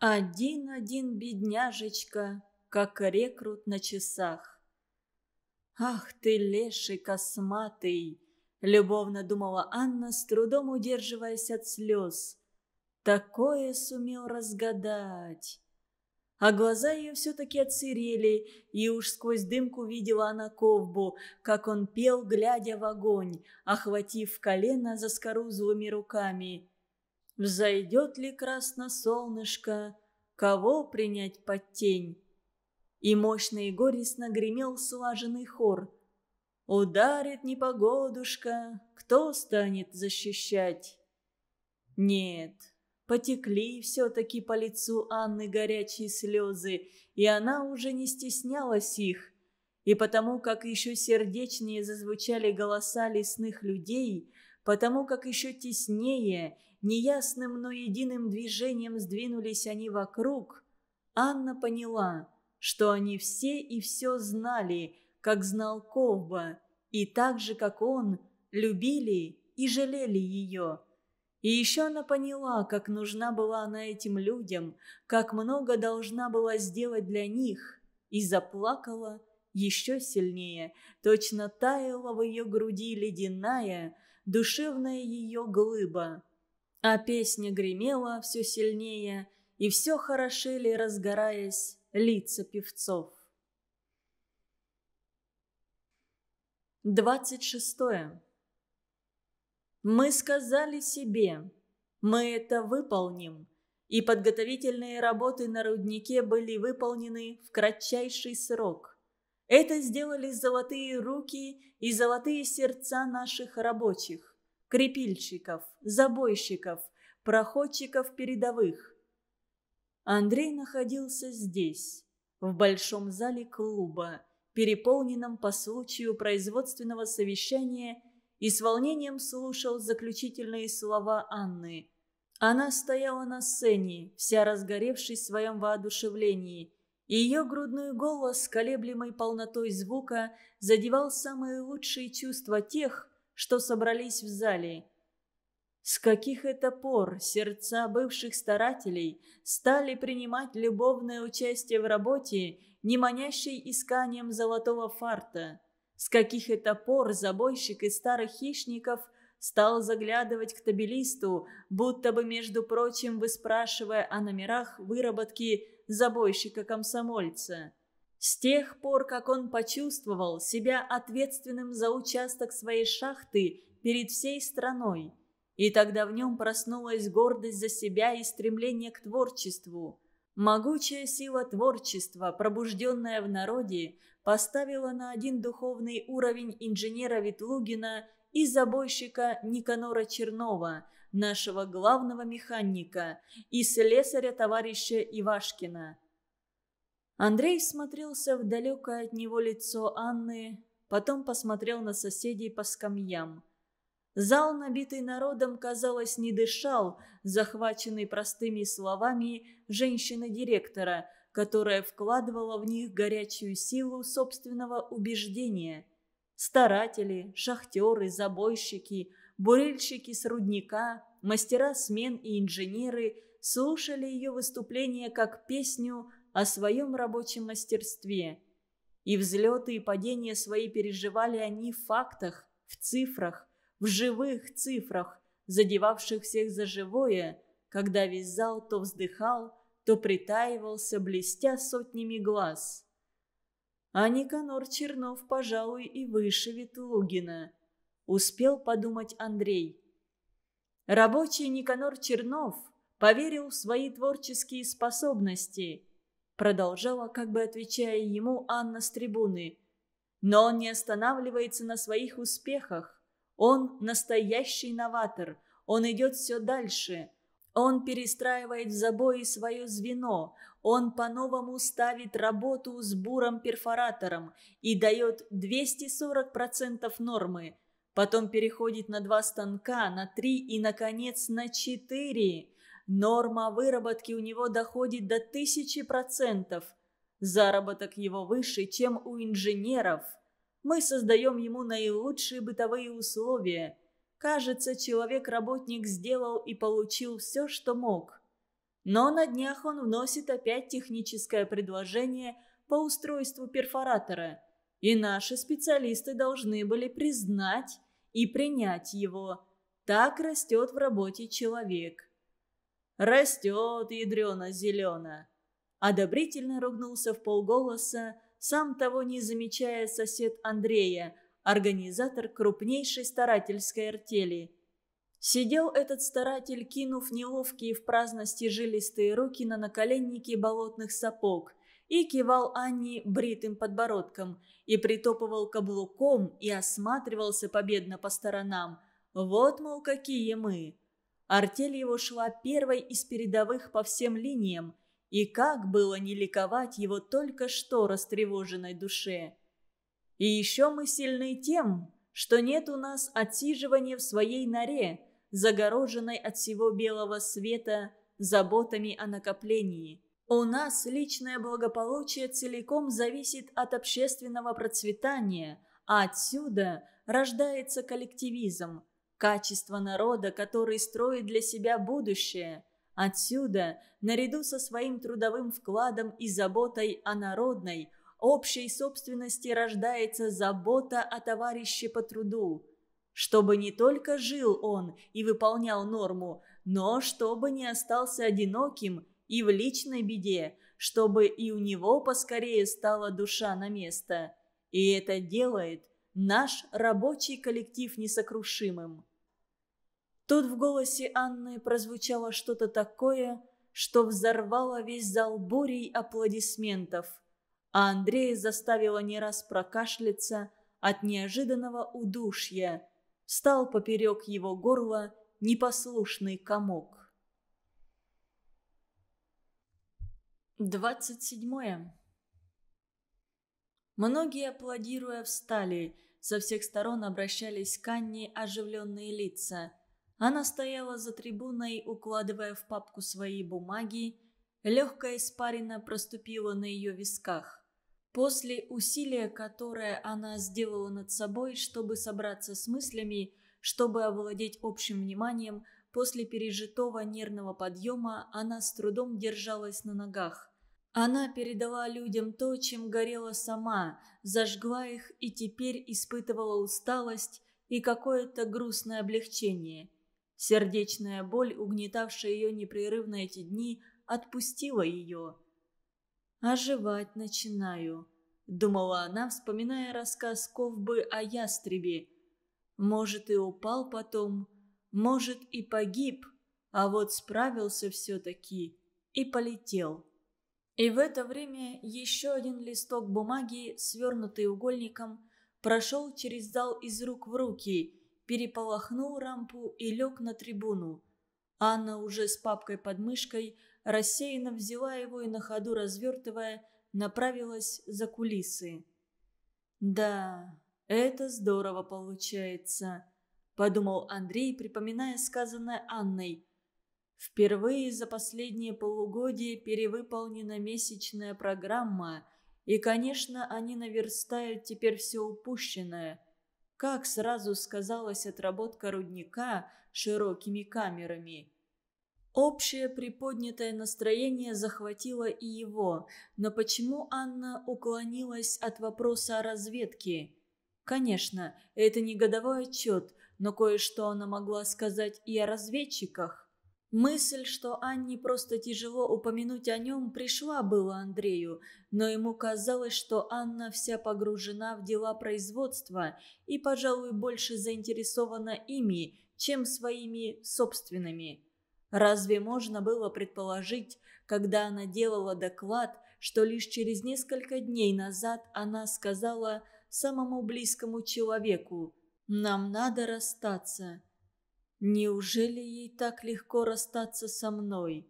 Один-один бедняжечка, как рекрут на часах. Ах ты, леший косматый, любовно думала Анна, с трудом удерживаясь от слез. Такое сумел разгадать. А глаза ее все-таки отсырели, и уж сквозь дымку видела она ковбу, как он пел, глядя в огонь, охватив колено за скорузлыми руками. «Взойдет ли красно солнышко? Кого принять под тень?» И мощно и горестно гремел слаженный хор. Ударит непогодушка, кто станет защищать? Нет, потекли все-таки по лицу Анны горячие слезы, и она уже не стеснялась их. И потому, как еще сердечнее зазвучали голоса лесных людей, потому как еще теснее, неясным, но единым движением сдвинулись они вокруг, Анна поняла, что они все и все знали – как знал Ковба, и так же, как он, любили и жалели ее. И еще она поняла, как нужна была она этим людям, как много должна была сделать для них, и заплакала еще сильнее, точно таяла в ее груди ледяная, душевная ее глыба. А песня гремела все сильнее, и все хорошели, разгораясь, лица певцов. двадцать шестое. Мы сказали себе, мы это выполним, и подготовительные работы на руднике были выполнены в кратчайший срок. Это сделали золотые руки и золотые сердца наших рабочих, крепильщиков, забойщиков, проходчиков передовых. Андрей находился здесь, в большом зале клуба, переполненном по случаю производственного совещания, и с волнением слушал заключительные слова Анны. Она стояла на сцене, вся разгоревшись в своем воодушевлении. и Ее грудной голос, колеблемой полнотой звука, задевал самые лучшие чувства тех, что собрались в зале. С каких это пор сердца бывших старателей стали принимать любовное участие в работе не манящей исканием золотого фарта. С каких это пор забойщик из старых хищников стал заглядывать к табелисту, будто бы, между прочим, выспрашивая о номерах выработки забойщика-комсомольца. С тех пор, как он почувствовал себя ответственным за участок своей шахты перед всей страной, и тогда в нем проснулась гордость за себя и стремление к творчеству. Могучая сила творчества, пробужденная в народе, поставила на один духовный уровень инженера Ветлугина и забойщика Никанора Чернова, нашего главного механика, и слесаря товарища Ивашкина. Андрей смотрелся в далекое от него лицо Анны, потом посмотрел на соседей по скамьям – Зал, набитый народом, казалось, не дышал, захваченный простыми словами женщины-директора, которая вкладывала в них горячую силу собственного убеждения. Старатели, шахтеры, забойщики, бурильщики с рудника, мастера смен и инженеры слушали ее выступление как песню о своем рабочем мастерстве. И взлеты и падения свои переживали они в фактах, в цифрах – в живых цифрах, задевавших всех за живое, когда вязал, то вздыхал, то притаивался, блестя сотнями глаз. А Никанор Чернов, пожалуй, и выше Ветлугина, успел подумать Андрей. Рабочий Никанор Чернов поверил в свои творческие способности, продолжала, как бы отвечая ему Анна с трибуны. Но он не останавливается на своих успехах. Он настоящий новатор. Он идет все дальше. Он перестраивает в забое свое звено. Он по-новому ставит работу с буром-перфоратором и дает 240% нормы. Потом переходит на два станка, на три и, наконец, на четыре. Норма выработки у него доходит до тысячи процентов. Заработок его выше, чем у инженеров мы создаем ему наилучшие бытовые условия. Кажется, человек-работник сделал и получил все, что мог. Но на днях он вносит опять техническое предложение по устройству перфоратора, и наши специалисты должны были признать и принять его. Так растет в работе человек. «Растет, ядрено-зелено!» Одобрительно ругнулся в полголоса сам того не замечая сосед Андрея, организатор крупнейшей старательской артели. Сидел этот старатель, кинув неловкие в праздности жилистые руки на наколенники болотных сапог, и кивал Анне бритым подбородком, и притопывал каблуком, и осматривался победно по сторонам. «Вот, мол, какие мы!» Артель его шла первой из передовых по всем линиям – и как было не ликовать его только что растревоженной душе. И еще мы сильны тем, что нет у нас отсиживания в своей норе, загороженной от всего белого света заботами о накоплении. У нас личное благополучие целиком зависит от общественного процветания, а отсюда рождается коллективизм, качество народа, который строит для себя будущее – Отсюда, наряду со своим трудовым вкладом и заботой о народной, общей собственности рождается забота о товарище по труду. Чтобы не только жил он и выполнял норму, но чтобы не остался одиноким и в личной беде, чтобы и у него поскорее стала душа на место. И это делает наш рабочий коллектив несокрушимым. Тут в голосе Анны прозвучало что-то такое, что взорвало весь зал бурей аплодисментов, а Андрея заставило не раз прокашляться от неожиданного удушья. Встал поперек его горла непослушный комок. 27. Многие, аплодируя, встали, со всех сторон обращались к Анне оживленные лица – она стояла за трибуной, укладывая в папку свои бумаги. Легкая испарина проступила на ее висках. После усилия, которое она сделала над собой, чтобы собраться с мыслями, чтобы овладеть общим вниманием, после пережитого нервного подъема она с трудом держалась на ногах. Она передала людям то, чем горела сама, зажгла их и теперь испытывала усталость и какое-то грустное облегчение. Сердечная боль, угнетавшая ее непрерывно эти дни, отпустила ее. «Оживать начинаю», — думала она, вспоминая рассказ Ковбы о ястребе. «Может, и упал потом, может, и погиб, а вот справился все-таки и полетел». И в это время еще один листок бумаги, свернутый угольником, прошел через зал из рук в руки — переполохнул рампу и лег на трибуну. Анна уже с папкой под мышкой рассеянно взяла его и на ходу развертывая, направилась за кулисы. «Да, это здорово получается», – подумал Андрей, припоминая сказанное Анной. Впервые за последние полугодия перевыполнена месячная программа, и, конечно, они наверстают теперь все упущенное. Как сразу сказалась отработка рудника широкими камерами. Общее приподнятое настроение захватило и его, но почему Анна уклонилась от вопроса о разведке? Конечно, это не годовой отчет, но кое-что она могла сказать и о разведчиках. Мысль, что Анне просто тяжело упомянуть о нем, пришла было Андрею, но ему казалось, что Анна вся погружена в дела производства и, пожалуй, больше заинтересована ими, чем своими собственными. Разве можно было предположить, когда она делала доклад, что лишь через несколько дней назад она сказала самому близкому человеку «Нам надо расстаться», Неужели ей так легко расстаться со мной?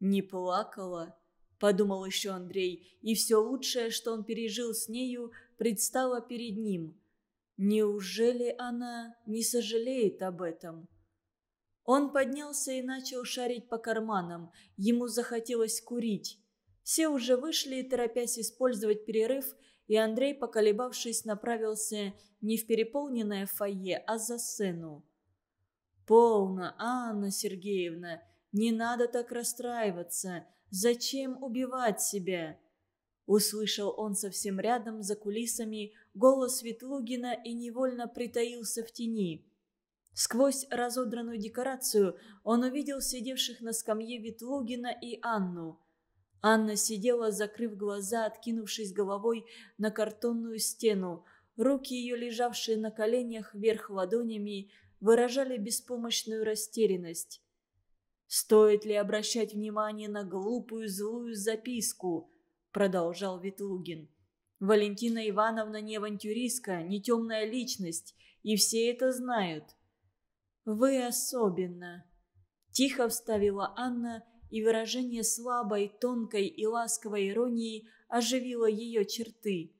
Не плакала? Подумал еще Андрей, и все лучшее, что он пережил с нею, предстало перед ним. Неужели она не сожалеет об этом? Он поднялся и начал шарить по карманам. Ему захотелось курить. Все уже вышли, торопясь использовать перерыв, и Андрей, поколебавшись, направился не в переполненное фойе, а за сцену. «Полно, Анна Сергеевна, не надо так расстраиваться. Зачем убивать себя?» Услышал он совсем рядом, за кулисами, голос Ветлугина и невольно притаился в тени. Сквозь разодранную декорацию он увидел сидевших на скамье Ветлугина и Анну. Анна сидела, закрыв глаза, откинувшись головой на картонную стену. Руки ее, лежавшие на коленях вверх ладонями, выражали беспомощную растерянность. «Стоит ли обращать внимание на глупую злую записку?» – продолжал Ветлугин. «Валентина Ивановна не авантюристка, не темная личность, и все это знают». «Вы особенно», – тихо вставила Анна, и выражение слабой, тонкой и ласковой иронии оживило ее черты.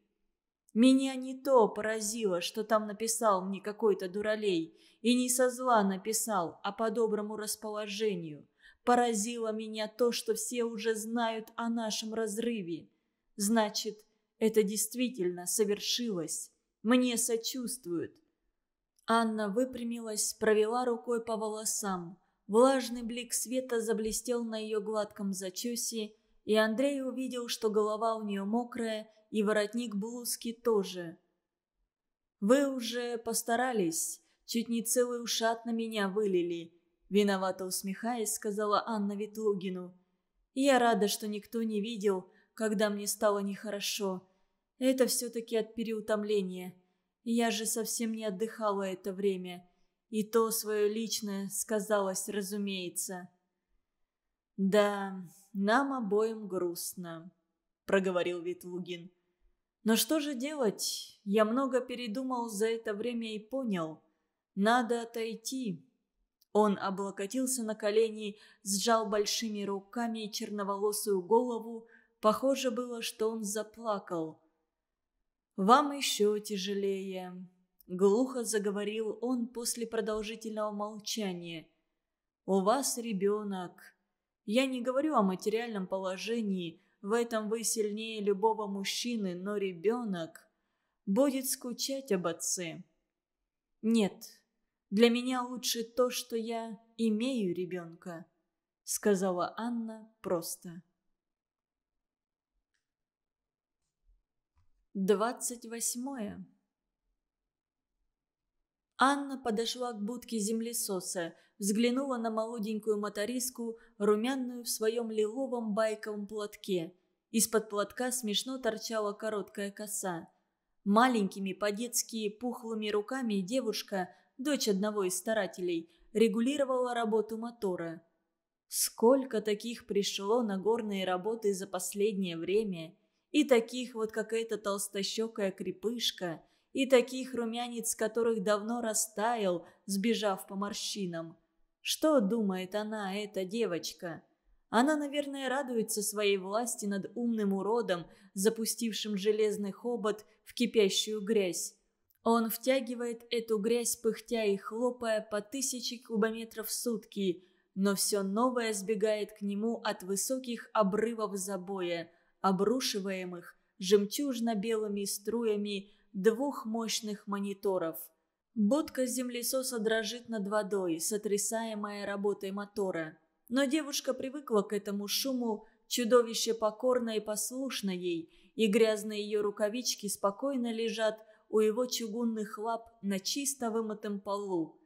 Меня не то поразило, что там написал мне какой-то дуралей. И не со зла написал, а по доброму расположению. Поразило меня то, что все уже знают о нашем разрыве. Значит, это действительно совершилось. Мне сочувствуют. Анна выпрямилась, провела рукой по волосам. Влажный блик света заблестел на ее гладком зачесе, и Андрей увидел, что голова у нее мокрая, и воротник блузки тоже. «Вы уже постарались, чуть не целый ушат на меня вылили», — виновато усмехаясь, сказала Анна Ветлугину. «Я рада, что никто не видел, когда мне стало нехорошо. Это все-таки от переутомления. Я же совсем не отдыхала это время. И то свое личное сказалось, разумеется». «Да, нам обоим грустно», — проговорил Ветлугин. Но что же делать? Я много передумал за это время и понял. Надо отойти. Он облокотился на колени, сжал большими руками черноволосую голову. Похоже было, что он заплакал. «Вам еще тяжелее», — глухо заговорил он после продолжительного молчания. «У вас ребенок. Я не говорю о материальном положении, в этом вы сильнее любого мужчины, но ребенок будет скучать об отце. Нет, для меня лучше то, что я имею ребенка, сказала Анна просто. 28. Анна подошла к будке землесоса, взглянула на молоденькую мотористку, румяную в своем лиловом байковом платке. Из-под платка смешно торчала короткая коса. Маленькими по-детски пухлыми руками девушка, дочь одного из старателей, регулировала работу мотора. Сколько таких пришло на горные работы за последнее время. И таких вот как эта толстощекая крепышка – и таких румянец, которых давно растаял, сбежав по морщинам. Что думает она, эта девочка? Она, наверное, радуется своей власти над умным уродом, запустившим железный хобот в кипящую грязь. Он втягивает эту грязь, пыхтя и хлопая по тысяче кубометров в сутки, но все новое сбегает к нему от высоких обрывов забоя, обрушиваемых жемчужно-белыми струями двух мощных мониторов. Будка землесоса дрожит над водой, сотрясаемая работой мотора. Но девушка привыкла к этому шуму, чудовище покорно и послушно ей, и грязные ее рукавички спокойно лежат у его чугунных лап на чисто вымытом полу.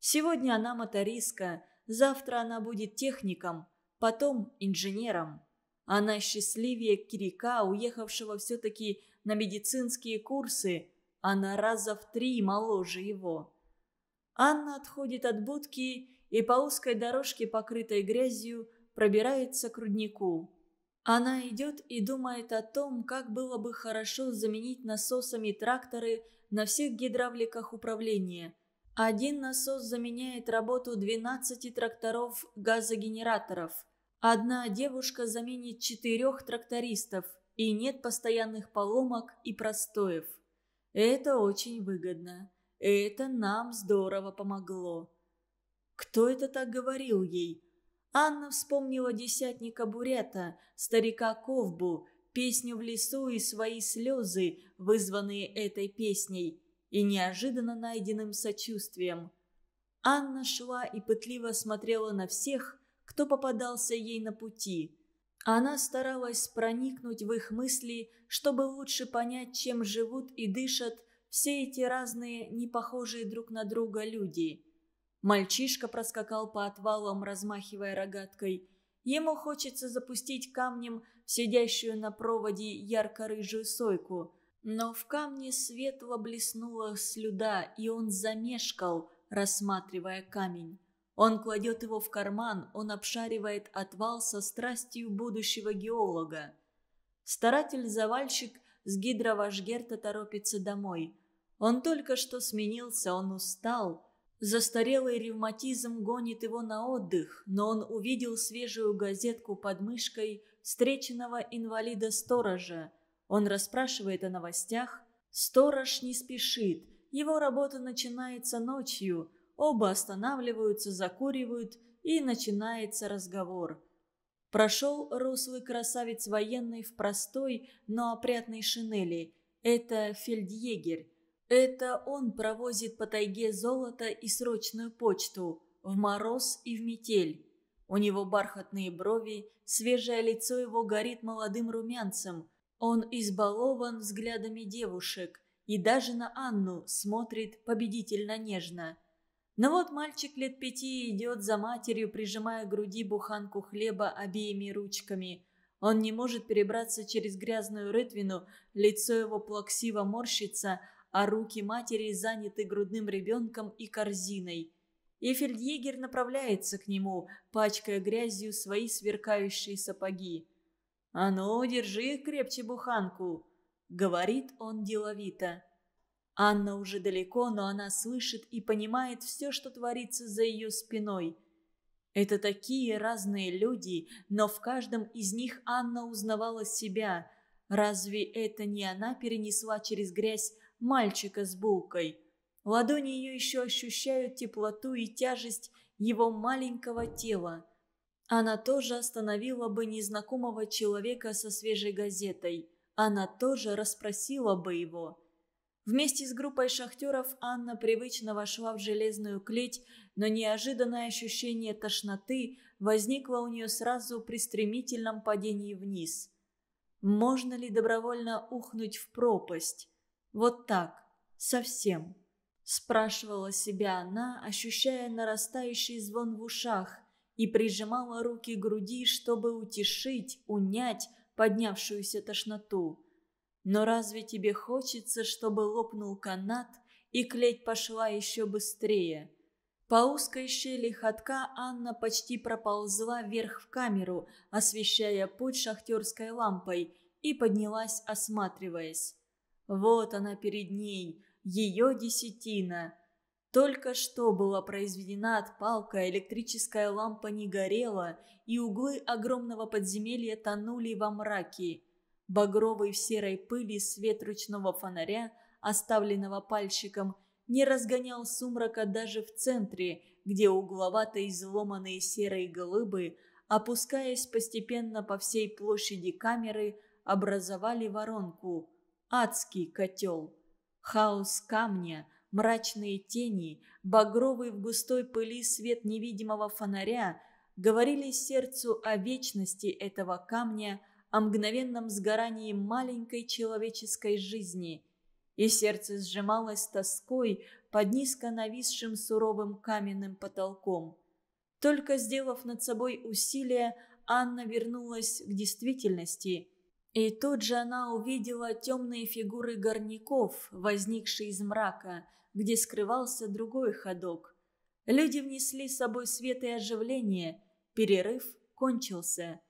Сегодня она мотористка, завтра она будет техником, потом инженером. Она счастливее Кирика, уехавшего все-таки на медицинские курсы. Она а раза в три моложе его. Анна отходит от будки и по узкой дорожке, покрытой грязью, пробирается к руднику. Она идет и думает о том, как было бы хорошо заменить насосами тракторы на всех гидравликах управления. Один насос заменяет работу 12 тракторов газогенераторов. Одна девушка заменит четырех трактористов – и нет постоянных поломок и простоев. Это очень выгодно. Это нам здорово помогло. Кто это так говорил ей? Анна вспомнила десятника Бурята, старика Ковбу, песню в лесу и свои слезы, вызванные этой песней, и неожиданно найденным сочувствием. Анна шла и пытливо смотрела на всех, кто попадался ей на пути – она старалась проникнуть в их мысли, чтобы лучше понять, чем живут и дышат все эти разные, непохожие друг на друга люди. Мальчишка проскакал по отвалам, размахивая рогаткой. Ему хочется запустить камнем сидящую на проводе ярко-рыжую сойку. Но в камне светло блеснула слюда, и он замешкал, рассматривая камень. Он кладет его в карман, он обшаривает отвал со страстью будущего геолога. Старатель-завальщик с гидровашгерта торопится домой. Он только что сменился, он устал. Застарелый ревматизм гонит его на отдых, но он увидел свежую газетку под мышкой встреченного инвалида-сторожа. Он расспрашивает о новостях. Сторож не спешит, его работа начинается ночью – Оба останавливаются, закуривают, и начинается разговор. Прошел рослый красавец военный в простой, но опрятной шинели. Это фельдъегер. Это он провозит по тайге золото и срочную почту, в мороз и в метель. У него бархатные брови, свежее лицо его горит молодым румянцем. Он избалован взглядами девушек и даже на Анну смотрит победительно нежно – но вот мальчик лет пяти идет за матерью, прижимая к груди буханку хлеба обеими ручками. Он не может перебраться через грязную рытвину, лицо его плаксиво морщится, а руки матери заняты грудным ребенком и корзиной. И фельдъегер направляется к нему, пачкая грязью свои сверкающие сапоги. «А ну, держи крепче буханку!» — говорит он деловито. Анна уже далеко, но она слышит и понимает все, что творится за ее спиной. Это такие разные люди, но в каждом из них Анна узнавала себя. Разве это не она перенесла через грязь мальчика с булкой? Ладони ее еще ощущают теплоту и тяжесть его маленького тела. Она тоже остановила бы незнакомого человека со свежей газетой. Она тоже расспросила бы его. Вместе с группой шахтеров Анна привычно вошла в железную клеть, но неожиданное ощущение тошноты возникло у нее сразу при стремительном падении вниз. Можно ли добровольно ухнуть в пропасть? Вот так, совсем. Спрашивала себя она, ощущая нарастающий звон в ушах, и прижимала руки к груди, чтобы утешить, унять поднявшуюся тошноту. Но разве тебе хочется, чтобы лопнул канат, и клеть пошла еще быстрее? По узкой щели ходка Анна почти проползла вверх в камеру, освещая путь шахтерской лампой, и поднялась, осматриваясь. Вот она перед ней, ее десятина. Только что была произведена отпалка, электрическая лампа не горела, и углы огромного подземелья тонули во мраке багровый в серой пыли свет ручного фонаря, оставленного пальчиком, не разгонял сумрака даже в центре, где угловато изломанные серые глыбы, опускаясь постепенно по всей площади камеры, образовали воронку. Адский котел. Хаос камня, мрачные тени, багровый в густой пыли свет невидимого фонаря говорили сердцу о вечности этого камня – о мгновенном сгорании маленькой человеческой жизни. И сердце сжималось тоской под низко нависшим суровым каменным потолком. Только сделав над собой усилие, Анна вернулась к действительности. И тут же она увидела темные фигуры горняков, возникшие из мрака, где скрывался другой ходок. Люди внесли с собой свет и оживление. Перерыв кончился.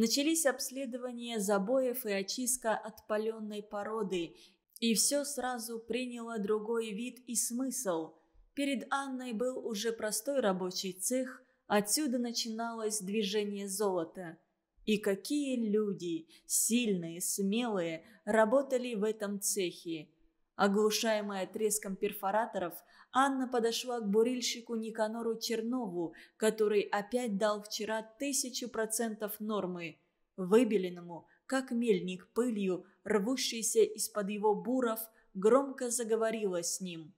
Начались обследования забоев и очистка отпаленной породы, и все сразу приняло другой вид и смысл. Перед Анной был уже простой рабочий цех, отсюда начиналось движение золота. И какие люди, сильные, смелые, работали в этом цехе. Оглушаемая треском перфораторов, Анна подошла к бурильщику Никанору Чернову, который опять дал вчера тысячу процентов нормы. Выбеленному, как мельник пылью, рвущийся из-под его буров, громко заговорила с ним.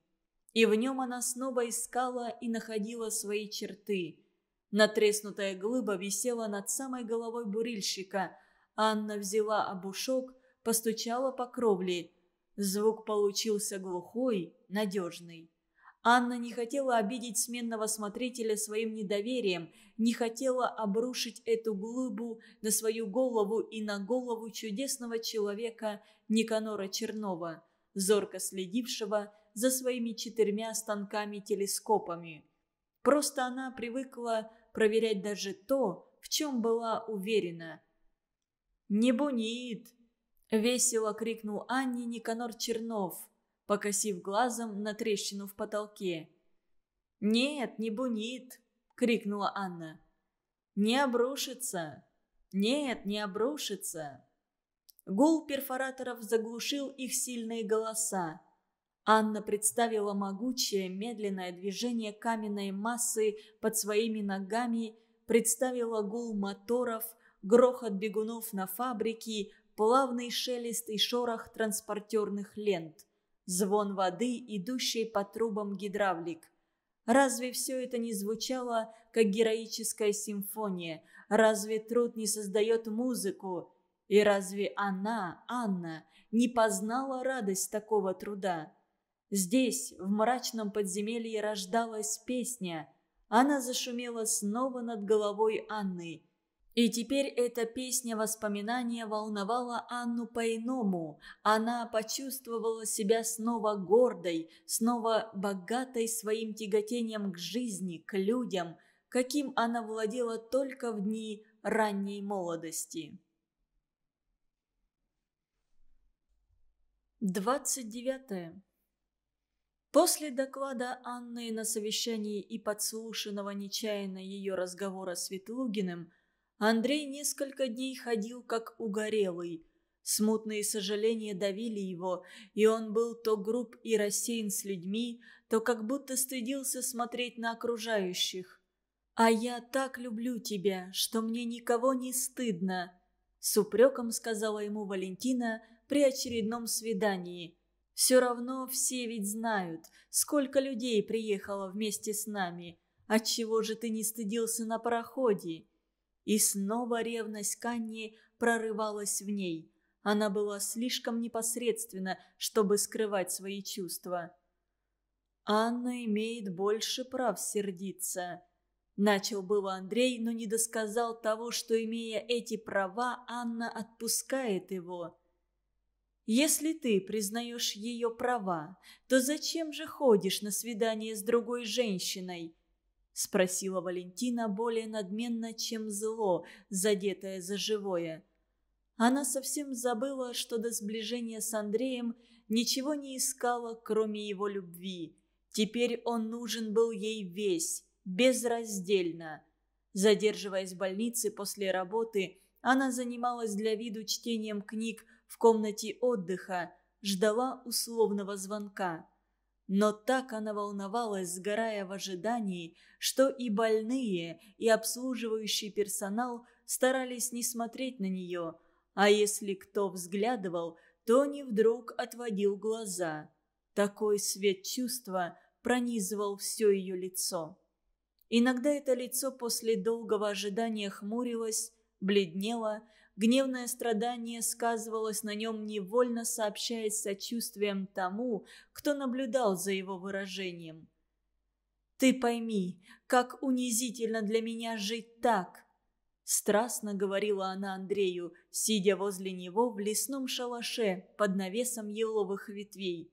И в нем она снова искала и находила свои черты. Натреснутая глыба висела над самой головой бурильщика. Анна взяла обушок, постучала по кровле – Звук получился глухой, надежный. Анна не хотела обидеть сменного смотрителя своим недоверием, не хотела обрушить эту глыбу на свою голову и на голову чудесного человека Никанора Чернова, зорко следившего за своими четырьмя станками-телескопами. Просто она привыкла проверять даже то, в чем была уверена. «Не бунит!» Весело крикнул Анне Никанор Чернов, покосив глазом на трещину в потолке. «Нет, не бунит!» — крикнула Анна. «Не обрушится! Нет, не обрушится!» Гул перфораторов заглушил их сильные голоса. Анна представила могучее, медленное движение каменной массы под своими ногами, представила гул моторов, грохот бегунов на фабрике, плавный шелест и шорох транспортерных лент, звон воды, идущей по трубам гидравлик. Разве все это не звучало, как героическая симфония? Разве труд не создает музыку? И разве она, Анна, не познала радость такого труда? Здесь, в мрачном подземелье, рождалась песня. Она зашумела снова над головой Анны – и теперь эта песня воспоминания волновала Анну по-иному. Она почувствовала себя снова гордой, снова богатой своим тяготением к жизни, к людям, каким она владела только в дни ранней молодости. 29. После доклада Анны на совещании и подслушанного нечаянно ее разговора с Ветлугиным – Андрей несколько дней ходил как угорелый. Смутные сожаления давили его, и он был то груб и рассеян с людьми, то как будто стыдился смотреть на окружающих. «А я так люблю тебя, что мне никого не стыдно», — с упреком сказала ему Валентина при очередном свидании. «Все равно все ведь знают, сколько людей приехало вместе с нами. Отчего же ты не стыдился на пароходе?» И снова ревность Канни прорывалась в ней. Она была слишком непосредственна, чтобы скрывать свои чувства. «Анна имеет больше прав сердиться», Начал было Андрей, но не досказал того, что, имея эти права, Анна отпускает его. «Если ты признаешь ее права, то зачем же ходишь на свидание с другой женщиной? — спросила Валентина более надменно, чем зло, задетое за живое. Она совсем забыла, что до сближения с Андреем ничего не искала, кроме его любви. Теперь он нужен был ей весь, безраздельно. Задерживаясь в больнице после работы, она занималась для виду чтением книг в комнате отдыха, ждала условного звонка. Но так она волновалась, сгорая в ожидании, что и больные, и обслуживающий персонал старались не смотреть на нее, а если кто взглядывал, то не вдруг отводил глаза. Такой свет чувства пронизывал все ее лицо. Иногда это лицо после долгого ожидания хмурилось, бледнело, гневное страдание сказывалось на нем невольно сообщаясь сочувствием тому, кто наблюдал за его выражением. «Ты пойми, как унизительно для меня жить так!» Страстно говорила она Андрею, сидя возле него в лесном шалаше под навесом еловых ветвей.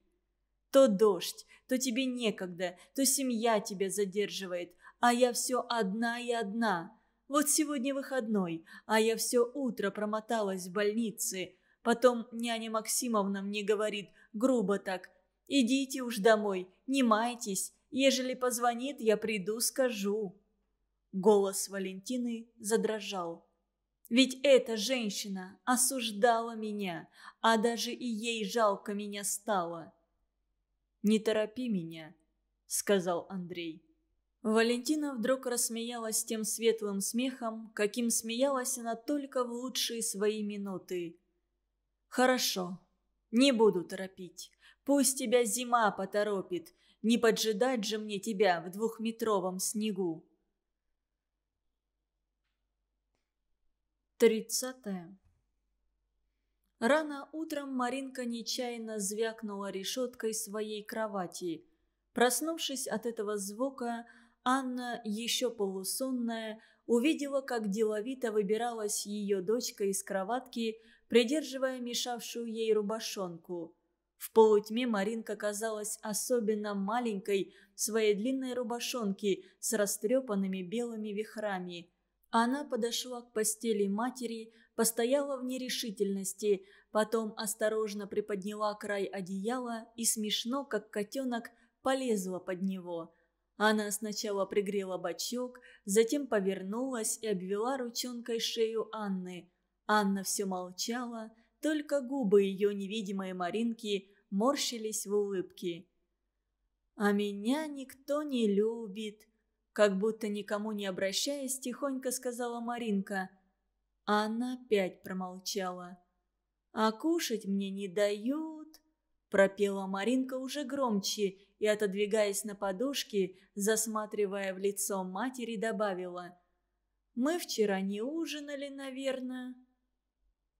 «То дождь, то тебе некогда, то семья тебя задерживает, а я все одна и одна. Вот сегодня выходной, а я все утро промоталась в больнице. Потом няня Максимовна мне говорит грубо так. «Идите уж домой, не майтесь. Ежели позвонит, я приду, скажу». Голос Валентины задрожал. «Ведь эта женщина осуждала меня, а даже и ей жалко меня стало». «Не торопи меня», — сказал Андрей. Валентина вдруг рассмеялась тем светлым смехом, каким смеялась она только в лучшие свои минуты. «Хорошо. Не буду торопить. Пусть тебя зима поторопит. Не поджидать же мне тебя в двухметровом снегу». Тридцатое. Рано утром Маринка нечаянно звякнула решеткой своей кровати. Проснувшись от этого звука, Анна, еще полусонная, увидела, как деловито выбиралась ее дочка из кроватки, придерживая мешавшую ей рубашонку. В полутьме Маринка казалась особенно маленькой в своей длинной рубашонке с растрепанными белыми вихрами. Она подошла к постели матери, постояла в нерешительности, потом осторожно приподняла край одеяла и смешно, как котенок, полезла под него – она сначала пригрела бачок, затем повернулась и обвела ручонкой шею Анны. Анна все молчала, только губы ее невидимой Маринки морщились в улыбке. «А меня никто не любит», — как будто никому не обращаясь, тихонько сказала Маринка. Анна опять промолчала. «А кушать мне не дают», — пропела Маринка уже громче и, отодвигаясь на подушке, засматривая в лицо матери, добавила. «Мы вчера не ужинали, наверное».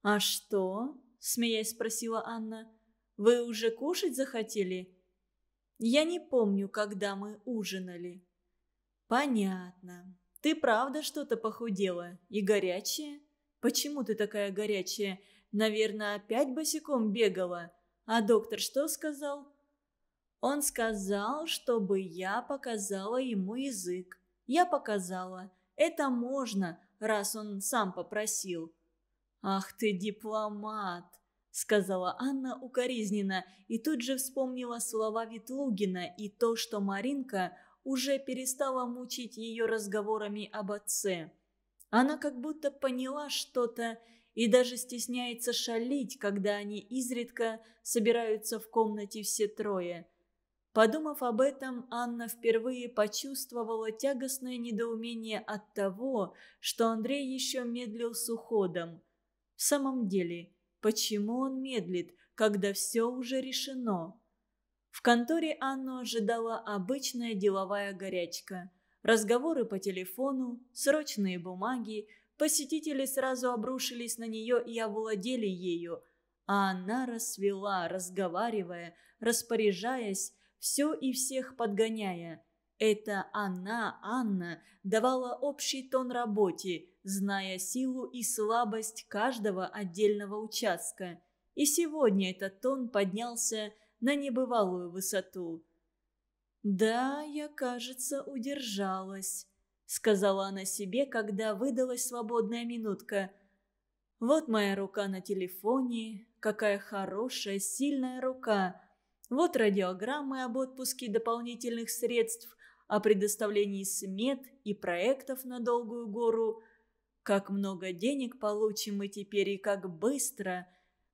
«А что?» – смеясь спросила Анна. «Вы уже кушать захотели?» «Я не помню, когда мы ужинали». «Понятно. Ты правда что-то похудела? И горячая? Почему ты такая горячая? Наверное, опять босиком бегала? А доктор что сказал?» Он сказал, чтобы я показала ему язык. Я показала. Это можно, раз он сам попросил. «Ах ты, дипломат!» — сказала Анна укоризненно и тут же вспомнила слова Ветлугина и то, что Маринка уже перестала мучить ее разговорами об отце. Она как будто поняла что-то и даже стесняется шалить, когда они изредка собираются в комнате все трое – Подумав об этом, Анна впервые почувствовала тягостное недоумение от того, что Андрей еще медлил с уходом. В самом деле, почему он медлит, когда все уже решено? В конторе Анну ожидала обычная деловая горячка. Разговоры по телефону, срочные бумаги, посетители сразу обрушились на нее и овладели ею. А она расвела, разговаривая, распоряжаясь, все и всех подгоняя. Это она, Анна, давала общий тон работе, зная силу и слабость каждого отдельного участка. И сегодня этот тон поднялся на небывалую высоту. «Да, я, кажется, удержалась», — сказала она себе, когда выдалась свободная минутка. «Вот моя рука на телефоне, какая хорошая, сильная рука. Вот радиограммы об отпуске дополнительных средств, о предоставлении смет и проектов на долгую гору. Как много денег получим мы теперь и как быстро.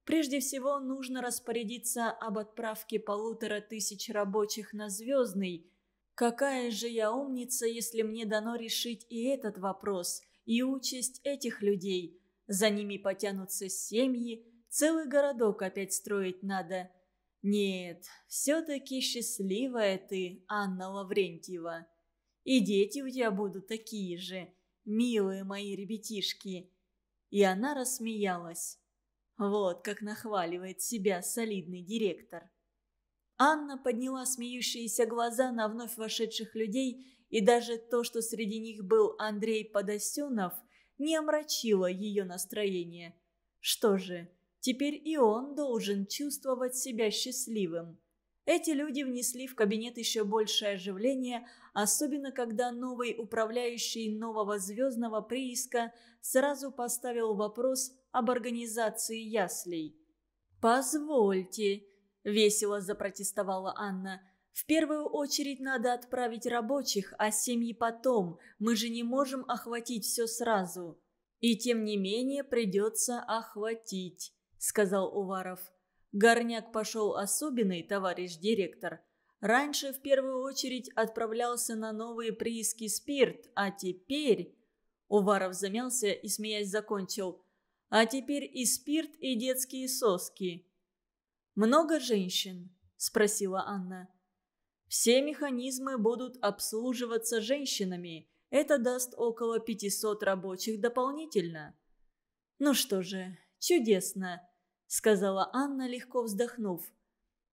Прежде всего нужно распорядиться об отправке полутора тысяч рабочих на Звездный. Какая же я умница, если мне дано решить и этот вопрос, и участь этих людей. За ними потянутся семьи, целый городок опять строить надо – нет, все-таки счастливая ты, Анна Лаврентьева. И дети у тебя будут такие же, милые мои ребятишки. И она рассмеялась. Вот как нахваливает себя солидный директор. Анна подняла смеющиеся глаза на вновь вошедших людей, и даже то, что среди них был Андрей Подосюнов, не омрачило ее настроение. Что же, Теперь и он должен чувствовать себя счастливым. Эти люди внесли в кабинет еще большее оживление, особенно когда новый управляющий нового звездного прииска сразу поставил вопрос об организации яслей. «Позвольте», – весело запротестовала Анна, – «в первую очередь надо отправить рабочих, а семьи потом, мы же не можем охватить все сразу». И тем не менее придется охватить сказал Уваров. Горняк пошел особенный, товарищ директор. Раньше в первую очередь отправлялся на новые прииски спирт, а теперь... Уваров замялся и, смеясь, закончил. А теперь и спирт, и детские соски. «Много женщин?» – спросила Анна. «Все механизмы будут обслуживаться женщинами. Это даст около 500 рабочих дополнительно». «Ну что же, чудесно!» – сказала Анна, легко вздохнув.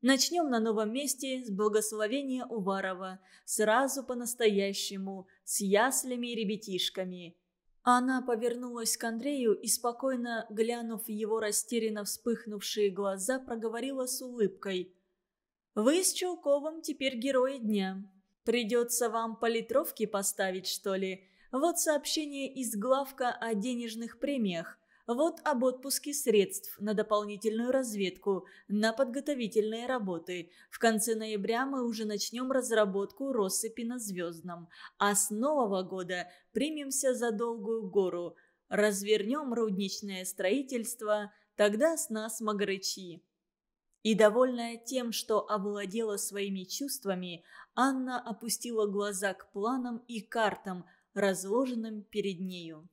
«Начнем на новом месте с благословения Уварова, сразу по-настоящему, с яслями и ребятишками». Она повернулась к Андрею и, спокойно глянув в его растерянно вспыхнувшие глаза, проговорила с улыбкой. «Вы с Челковым теперь герои дня. Придется вам политровки поставить, что ли? Вот сообщение из главка о денежных премиях. Вот об отпуске средств на дополнительную разведку, на подготовительные работы. В конце ноября мы уже начнем разработку россыпи на звездном. А с нового года примемся за долгую гору. Развернем рудничное строительство, тогда с нас магрычи. И, довольная тем, что овладела своими чувствами, Анна опустила глаза к планам и картам, разложенным перед нею.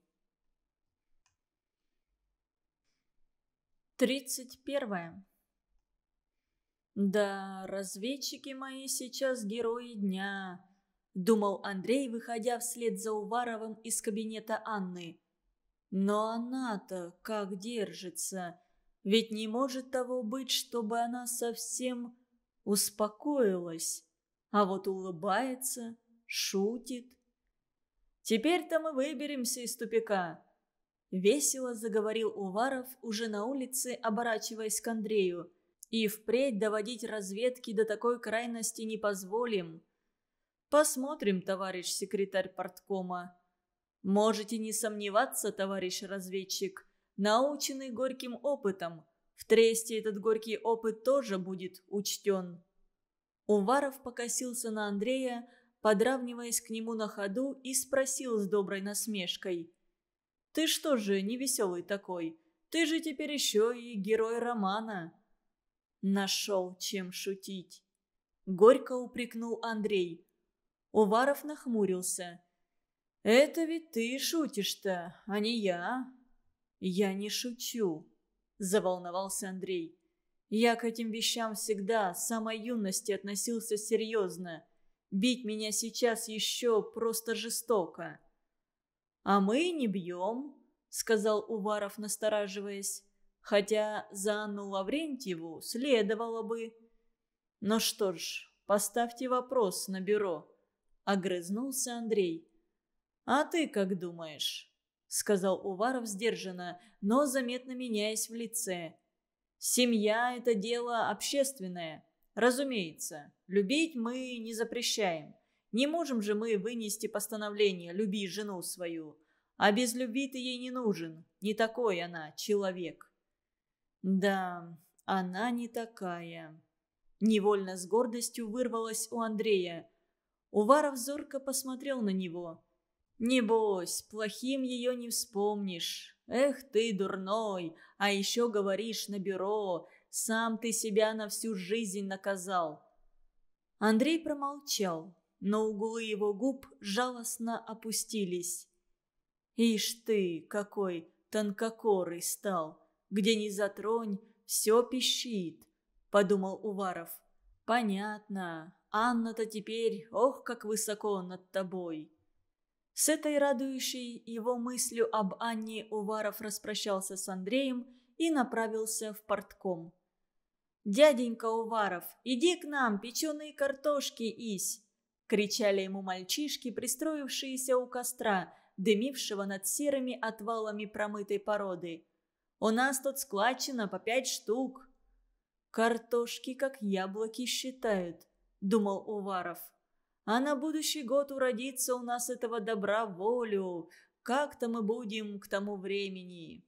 Тридцать первое. «Да, разведчики мои сейчас герои дня», — думал Андрей, выходя вслед за Уваровым из кабинета Анны. «Но она-то как держится? Ведь не может того быть, чтобы она совсем успокоилась, а вот улыбается, шутит». «Теперь-то мы выберемся из тупика», – весело заговорил Уваров уже на улице, оборачиваясь к Андрею. «И впредь доводить разведки до такой крайности не позволим». «Посмотрим, товарищ секретарь порткома». «Можете не сомневаться, товарищ разведчик, наученный горьким опытом. В Тресте этот горький опыт тоже будет учтен». Уваров покосился на Андрея, подравниваясь к нему на ходу, и спросил с доброй насмешкой. Ты что же не веселый такой? Ты же теперь еще и герой романа». Нашел, чем шутить. Горько упрекнул Андрей. Уваров нахмурился. «Это ведь ты шутишь-то, а не я». «Я не шучу», — заволновался Андрей. «Я к этим вещам всегда, с самой юности относился серьезно. Бить меня сейчас еще просто жестоко». «А мы не бьем», — сказал Уваров, настораживаясь. «Хотя за Анну Лаврентьеву следовало бы...» «Ну что ж, поставьте вопрос на бюро», — огрызнулся Андрей. «А ты как думаешь?» — сказал Уваров сдержанно, но заметно меняясь в лице. «Семья — это дело общественное. Разумеется, любить мы не запрещаем. Не можем же мы вынести постановление «люби жену свою», а без любви ты ей не нужен. Не такой она, человек. Да, она не такая. Невольно с гордостью вырвалась у Андрея. Уваров зорко посмотрел на него. «Небось, плохим ее не вспомнишь. Эх ты, дурной, а еще говоришь на бюро. Сам ты себя на всю жизнь наказал». Андрей промолчал, но углы его губ жалостно опустились. «Ишь ты, какой тонкокорый стал! Где ни затронь, все пищит!» — подумал Уваров. «Понятно. Анна-то теперь, ох, как высоко над тобой!» С этой радующей его мыслью об Анне Уваров распрощался с Андреем и направился в портком. «Дяденька Уваров, иди к нам, печеные картошки ись!» кричали ему мальчишки, пристроившиеся у костра, дымившего над серыми отвалами промытой породы. «У нас тут складчина по пять штук!» «Картошки, как яблоки, считают», — думал Уваров. «А на будущий год уродится у нас этого добра волю. Как-то мы будем к тому времени».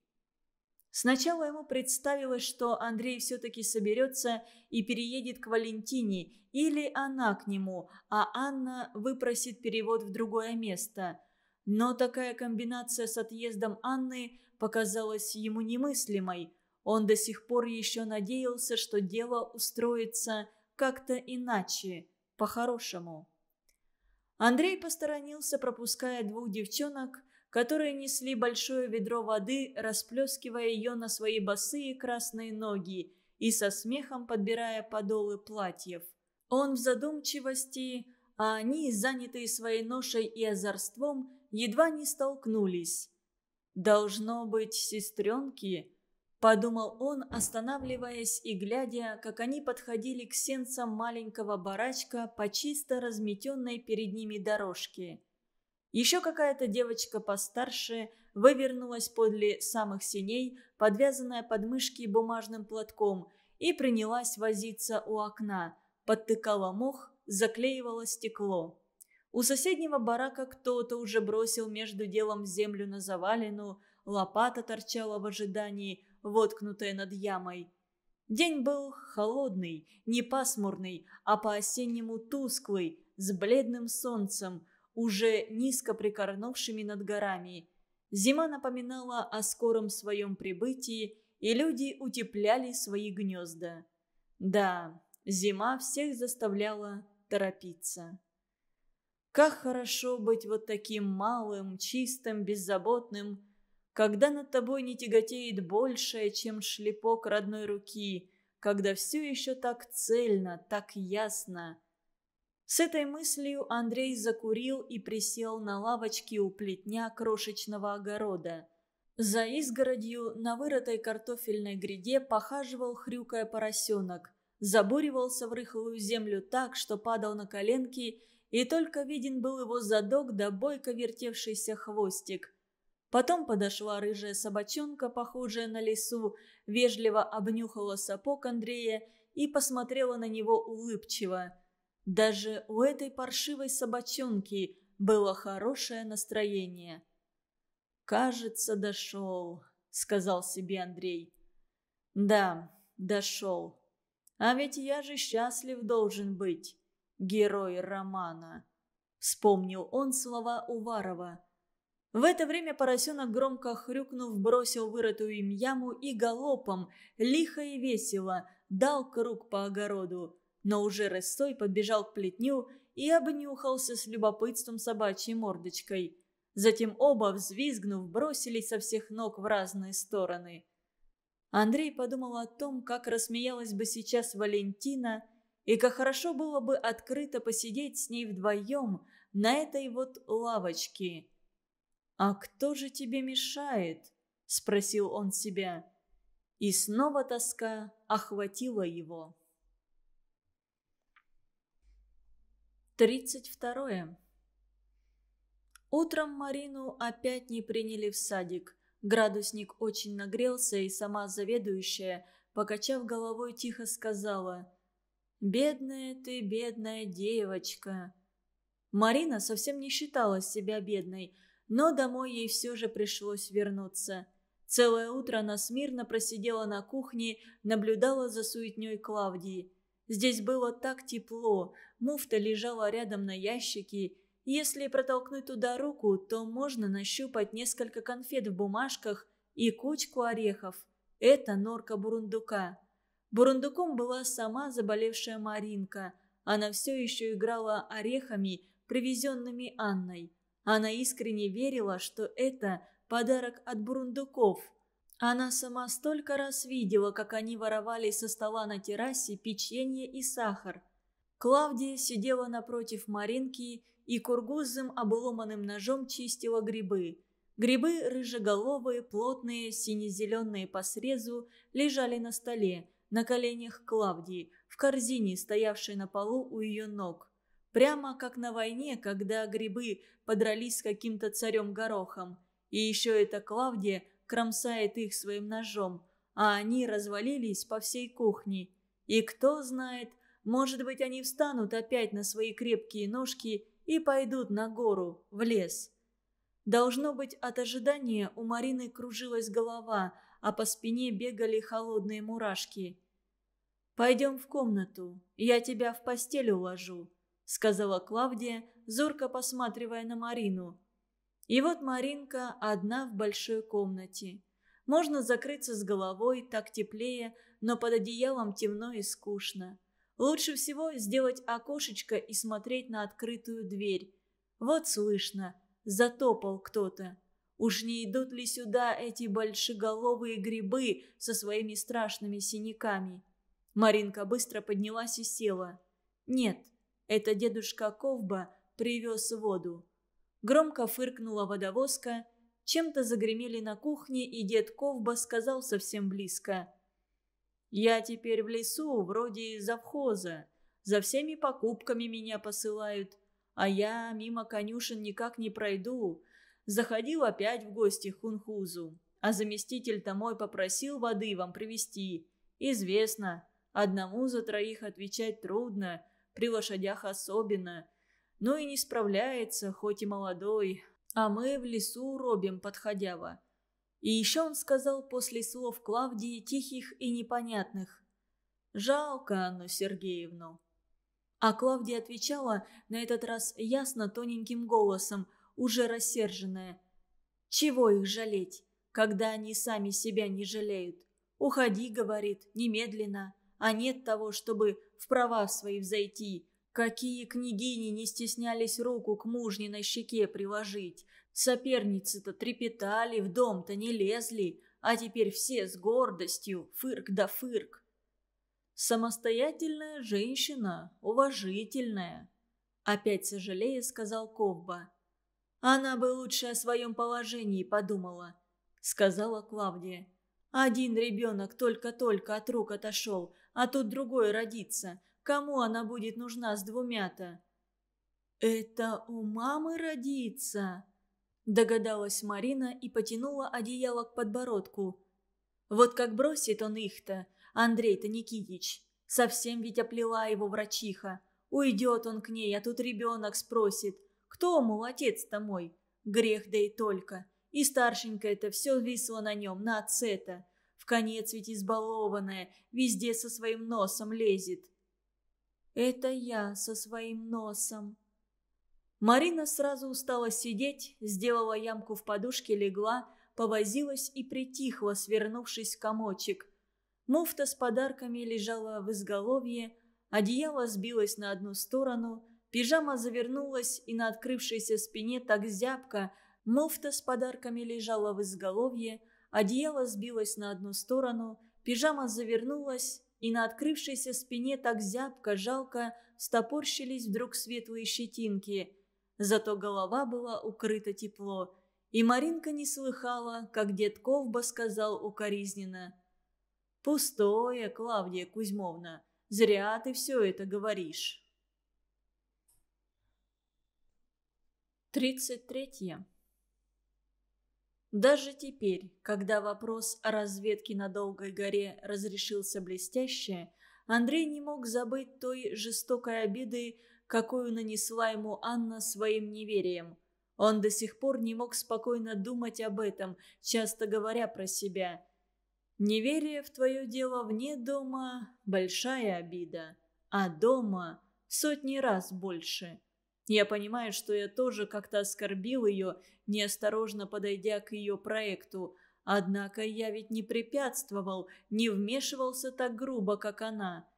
Сначала ему представилось, что Андрей все-таки соберется и переедет к Валентине, или она к нему, а Анна выпросит перевод в другое место. Но такая комбинация с отъездом Анны показалась ему немыслимой. Он до сих пор еще надеялся, что дело устроится как-то иначе, по-хорошему. Андрей посторонился, пропуская двух девчонок, которые несли большое ведро воды, расплескивая ее на свои босые красные ноги и со смехом подбирая подолы платьев. Он в задумчивости, а они, занятые своей ношей и озорством, едва не столкнулись. «Должно быть, сестренки», — подумал он, останавливаясь и глядя, как они подходили к сенцам маленького барачка по чисто разметенной перед ними дорожке. Еще какая-то девочка постарше вывернулась подле самых синей, подвязанная под мышки бумажным платком, и принялась возиться у окна, подтыкала мох, заклеивала стекло. У соседнего барака кто-то уже бросил между делом землю на завалину, лопата торчала в ожидании, воткнутая над ямой. День был холодный, не пасмурный, а по-осеннему тусклый, с бледным солнцем – уже низко прикорнувшими над горами. Зима напоминала о скором своем прибытии, и люди утепляли свои гнезда. Да, зима всех заставляла торопиться. Как хорошо быть вот таким малым, чистым, беззаботным, когда над тобой не тяготеет большее, чем шлепок родной руки, когда все еще так цельно, так ясно – с этой мыслью Андрей закурил и присел на лавочке у плетня крошечного огорода. За изгородью на вырытой картофельной гряде похаживал хрюкая поросенок. Забуривался в рыхлую землю так, что падал на коленки, и только виден был его задок да бойко вертевшийся хвостик. Потом подошла рыжая собачонка, похожая на лису, вежливо обнюхала сапог Андрея и посмотрела на него улыбчиво – даже у этой паршивой собачонки было хорошее настроение. «Кажется, дошел», — сказал себе Андрей. «Да, дошел. А ведь я же счастлив должен быть, герой романа», — вспомнил он слова Уварова. В это время поросенок, громко хрюкнув, бросил вырытую им яму и галопом, лихо и весело, дал круг по огороду но уже рысой подбежал к плетню и обнюхался с любопытством собачьей мордочкой. Затем оба, взвизгнув, бросились со всех ног в разные стороны. Андрей подумал о том, как рассмеялась бы сейчас Валентина, и как хорошо было бы открыто посидеть с ней вдвоем на этой вот лавочке. «А кто же тебе мешает?» – спросил он себя. И снова тоска охватила его. Тридцать второе. Утром Марину опять не приняли в садик. Градусник очень нагрелся, и сама заведующая, покачав головой, тихо сказала «Бедная ты, бедная девочка». Марина совсем не считала себя бедной, но домой ей все же пришлось вернуться. Целое утро она смирно просидела на кухне, наблюдала за суетней Клавдии – Здесь было так тепло, муфта лежала рядом на ящике. Если протолкнуть туда руку, то можно нащупать несколько конфет в бумажках и кучку орехов. Это норка бурундука. Бурундуком была сама заболевшая Маринка. Она все еще играла орехами, привезенными Анной. Она искренне верила, что это подарок от бурундуков – она сама столько раз видела, как они воровали со стола на террасе печенье и сахар. Клавдия сидела напротив Маринки и кургузым обломанным ножом чистила грибы. Грибы рыжеголовые, плотные, сине-зеленые по срезу, лежали на столе, на коленях Клавдии, в корзине, стоявшей на полу у ее ног. Прямо как на войне, когда грибы подрались с каким-то царем-горохом. И еще эта Клавдия – кромсает их своим ножом, а они развалились по всей кухне. И кто знает, может быть, они встанут опять на свои крепкие ножки и пойдут на гору, в лес. Должно быть, от ожидания у Марины кружилась голова, а по спине бегали холодные мурашки. «Пойдем в комнату, я тебя в постель уложу», — сказала Клавдия, зорко посматривая на Марину. И вот Маринка одна в большой комнате. Можно закрыться с головой, так теплее, но под одеялом темно и скучно. Лучше всего сделать окошечко и смотреть на открытую дверь. Вот слышно, затопал кто-то. Уж не идут ли сюда эти большеголовые грибы со своими страшными синяками? Маринка быстро поднялась и села. Нет, это дедушка Ковба привез воду. Громко фыркнула водовозка. Чем-то загремели на кухне, и дед Ковба сказал совсем близко. «Я теперь в лесу, вроде завхоза. За всеми покупками меня посылают. А я мимо конюшен никак не пройду. Заходил опять в гости к Хунхузу. А заместитель-то мой попросил воды вам привезти. Известно, одному за троих отвечать трудно, при лошадях особенно». Но и не справляется, хоть и молодой. А мы в лесу робим подходява. И еще он сказал после слов Клавдии тихих и непонятных. «Жалко Анну Сергеевну». А Клавдия отвечала на этот раз ясно тоненьким голосом, уже рассерженная. «Чего их жалеть, когда они сами себя не жалеют? Уходи, — говорит, — немедленно, а нет того, чтобы в права свои взойти. Какие княгини не стеснялись руку к мужниной щеке приложить. Соперницы-то трепетали, в дом-то не лезли, а теперь все с гордостью, фырк да фырк. «Самостоятельная женщина, уважительная», — опять сожалея сказал Кобба. «Она бы лучше о своем положении подумала», — сказала Клавдия. «Один ребенок только-только от рук отошел, а тут другой родится. Кому она будет нужна с двумя-то?» «Это у мамы родится», – догадалась Марина и потянула одеяло к подбородку. «Вот как бросит он их-то, Андрей-то Никитич. Совсем ведь оплела его врачиха. Уйдет он к ней, а тут ребенок спросит. Кто, мол, отец-то мой? Грех да и только. И старшенькая-то все висло на нем, на отце-то. В конец ведь избалованная, везде со своим носом лезет. Это я со своим носом. Марина сразу устала сидеть, сделала ямку в подушке, легла, повозилась и притихла, свернувшись в комочек. Муфта с подарками лежала в изголовье, одеяло сбилось на одну сторону, пижама завернулась и на открывшейся спине так зябко, муфта с подарками лежала в изголовье, одеяло сбилось на одну сторону, пижама завернулась и на открывшейся спине так зябко, жалко стопорщились вдруг светлые щетинки. Зато голова была укрыта тепло, и Маринка не слыхала, как дед Ковба сказал укоризненно. «Пустое, Клавдия Кузьмовна, зря ты все это говоришь». Тридцать третье. Даже теперь, когда вопрос о разведке на Долгой горе разрешился блестяще, Андрей не мог забыть той жестокой обиды, какую нанесла ему Анна своим неверием. Он до сих пор не мог спокойно думать об этом, часто говоря про себя. «Неверие в твое дело вне дома – большая обида, а дома – сотни раз больше». Я понимаю, что я тоже как-то оскорбил ее, неосторожно подойдя к ее проекту. Однако я ведь не препятствовал, не вмешивался так грубо, как она.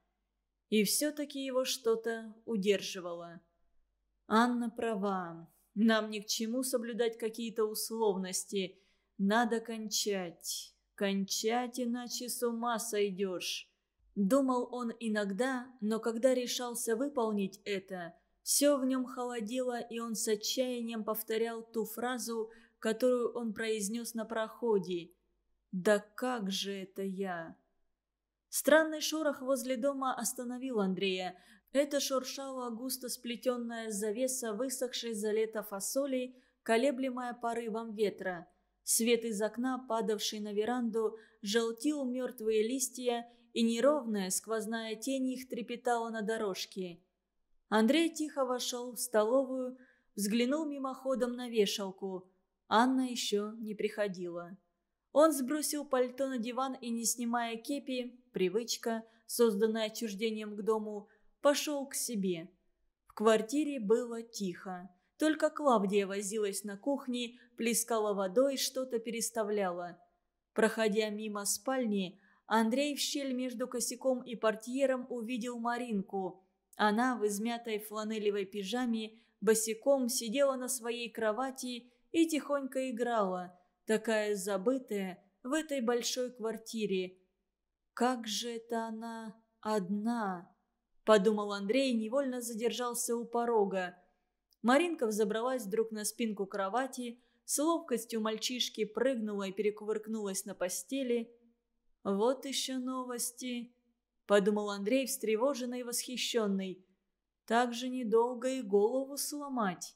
И все-таки его что-то удерживало. Анна права. Нам ни к чему соблюдать какие-то условности. Надо кончать. Кончать, иначе с ума сойдешь. Думал он иногда, но когда решался выполнить это – все в нем холодело, и он с отчаянием повторял ту фразу, которую он произнес на проходе. «Да как же это я?» Странный шорох возле дома остановил Андрея. Это шуршала густо сплетенная завеса высохшей за лето фасолей, колеблемая порывом ветра. Свет из окна, падавший на веранду, желтил мертвые листья, и неровная сквозная тень их трепетала на дорожке. Андрей тихо вошел в столовую, взглянул мимоходом на вешалку. Анна еще не приходила. Он сбросил пальто на диван и, не снимая кепи, привычка, созданная отчуждением к дому, пошел к себе. В квартире было тихо. Только Клавдия возилась на кухне, плескала водой, что-то переставляла. Проходя мимо спальни, Андрей в щель между косяком и портьером увидел Маринку. Она в измятой фланелевой пижаме босиком сидела на своей кровати и тихонько играла, такая забытая в этой большой квартире. «Как же это она одна?» – подумал Андрей и невольно задержался у порога. Маринка взобралась вдруг на спинку кровати, с ловкостью мальчишки прыгнула и перекувыркнулась на постели. «Вот еще новости!» подумал Андрей, встревоженный и восхищенный. Так же недолго и голову сломать.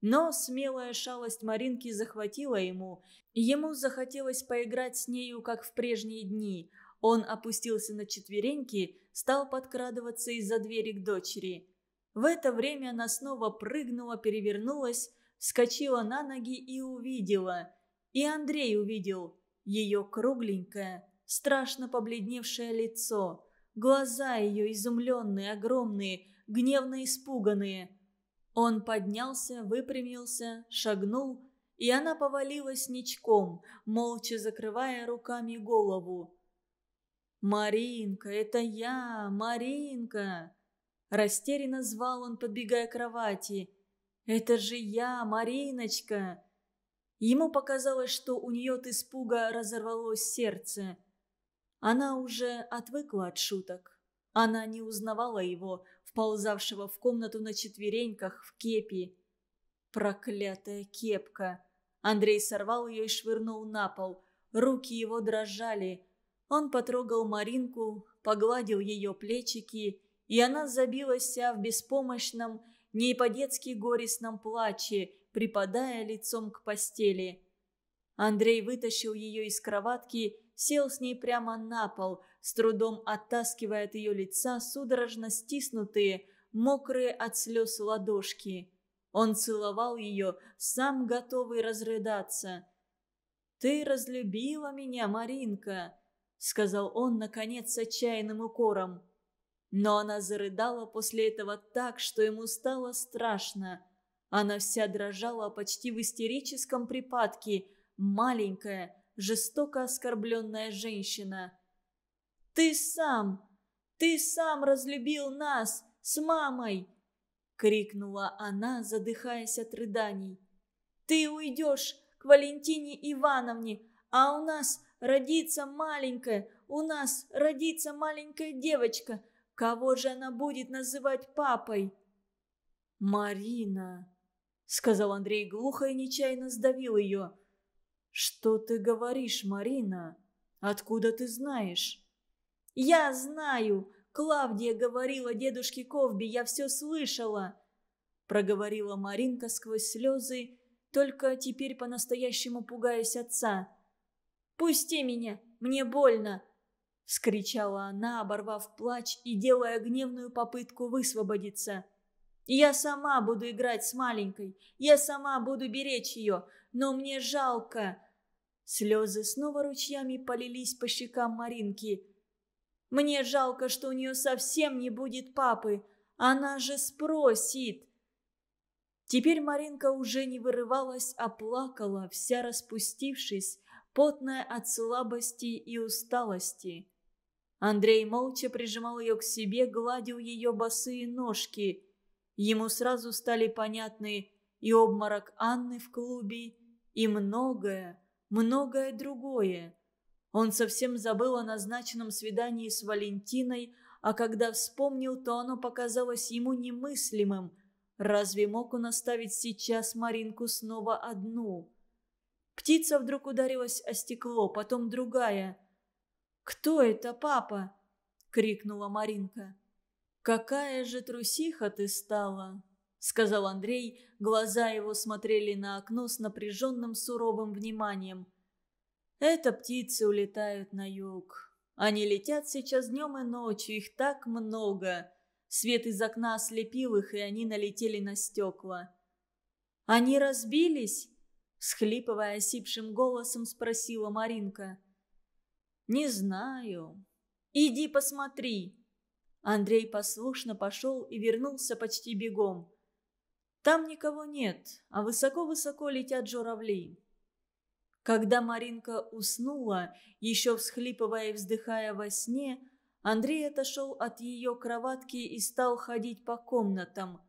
Но смелая шалость Маринки захватила ему. Ему захотелось поиграть с нею, как в прежние дни. Он опустился на четвереньки, стал подкрадываться из-за двери к дочери. В это время она снова прыгнула, перевернулась, вскочила на ноги и увидела. И Андрей увидел ее кругленькое, страшно побледневшее лицо – Глаза ее изумленные, огромные, гневно испуганные. Он поднялся, выпрямился, шагнул, и она повалилась ничком, молча закрывая руками голову. «Маринка, это я, Маринка!» Растерянно звал он, подбегая к кровати. «Это же я, Мариночка!» Ему показалось, что у нее от испуга разорвалось сердце. Она уже отвыкла от шуток. Она не узнавала его, вползавшего в комнату на четвереньках в кепи. Проклятая кепка! Андрей сорвал ее и швырнул на пол. Руки его дрожали. Он потрогал Маринку, погладил ее плечики, и она забилась в беспомощном, не по-детски горестном плаче, припадая лицом к постели. Андрей вытащил ее из кроватки сел с ней прямо на пол, с трудом оттаскивая от ее лица судорожно стиснутые, мокрые от слез ладошки. Он целовал ее, сам готовый разрыдаться. «Ты разлюбила меня, Маринка», — сказал он, наконец, с отчаянным укором. Но она зарыдала после этого так, что ему стало страшно. Она вся дрожала почти в истерическом припадке, маленькая, жестоко оскорбленная женщина. «Ты сам! Ты сам разлюбил нас с мамой!» — крикнула она, задыхаясь от рыданий. «Ты уйдешь к Валентине Ивановне, а у нас родится маленькая, у нас родится маленькая девочка. Кого же она будет называть папой?» «Марина», — сказал Андрей глухо и нечаянно сдавил ее, — «Что ты говоришь, Марина? Откуда ты знаешь?» «Я знаю! Клавдия говорила дедушке Ковби, я все слышала!» Проговорила Маринка сквозь слезы, только теперь по-настоящему пугаясь отца. «Пусти меня! Мне больно!» Вскричала она, оборвав плач и делая гневную попытку высвободиться. «Я сама буду играть с маленькой, я сама буду беречь ее, но мне жалко!» Слезы снова ручьями полились по щекам Маринки. «Мне жалко, что у нее совсем не будет папы. Она же спросит!» Теперь Маринка уже не вырывалась, а плакала, вся распустившись, потная от слабости и усталости. Андрей молча прижимал ее к себе, гладил ее босые ножки. Ему сразу стали понятны и обморок Анны в клубе, и многое, многое другое. Он совсем забыл о назначенном свидании с Валентиной, а когда вспомнил, то оно показалось ему немыслимым. Разве мог он оставить сейчас Маринку снова одну? Птица вдруг ударилась о стекло, потом другая. «Кто это, папа?» — крикнула Маринка. «Какая же трусиха ты стала!» сказал Андрей. Глаза его смотрели на окно с напряженным суровым вниманием. «Это птицы улетают на юг. Они летят сейчас днем и ночью, их так много. Свет из окна ослепил их, и они налетели на стекла». «Они разбились?» – схлипывая осипшим голосом, спросила Маринка. «Не знаю. Иди посмотри». Андрей послушно пошел и вернулся почти бегом. Там никого нет, а высоко-высоко летят журавли. Когда Маринка уснула, еще всхлипывая и вздыхая во сне, Андрей отошел от ее кроватки и стал ходить по комнатам.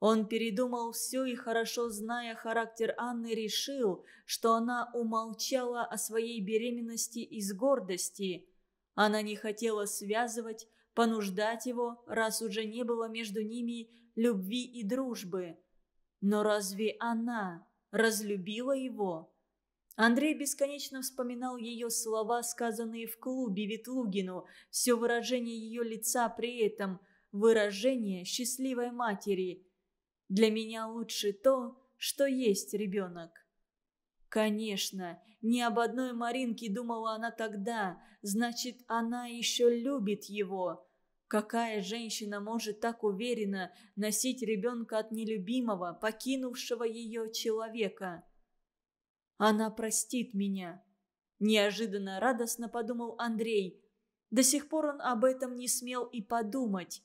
Он передумал все и, хорошо зная характер Анны, решил, что она умолчала о своей беременности из гордости. Она не хотела связывать, понуждать его, раз уже не было между ними любви и дружбы. Но разве она разлюбила его? Андрей бесконечно вспоминал ее слова, сказанные в клубе Ветлугину, все выражение ее лица при этом, выражение счастливой матери. «Для меня лучше то, что есть ребенок». Конечно, ни об одной Маринке думала она тогда, значит, она еще любит его. Какая женщина может так уверенно носить ребенка от нелюбимого, покинувшего ее человека? «Она простит меня», – неожиданно радостно подумал Андрей. До сих пор он об этом не смел и подумать.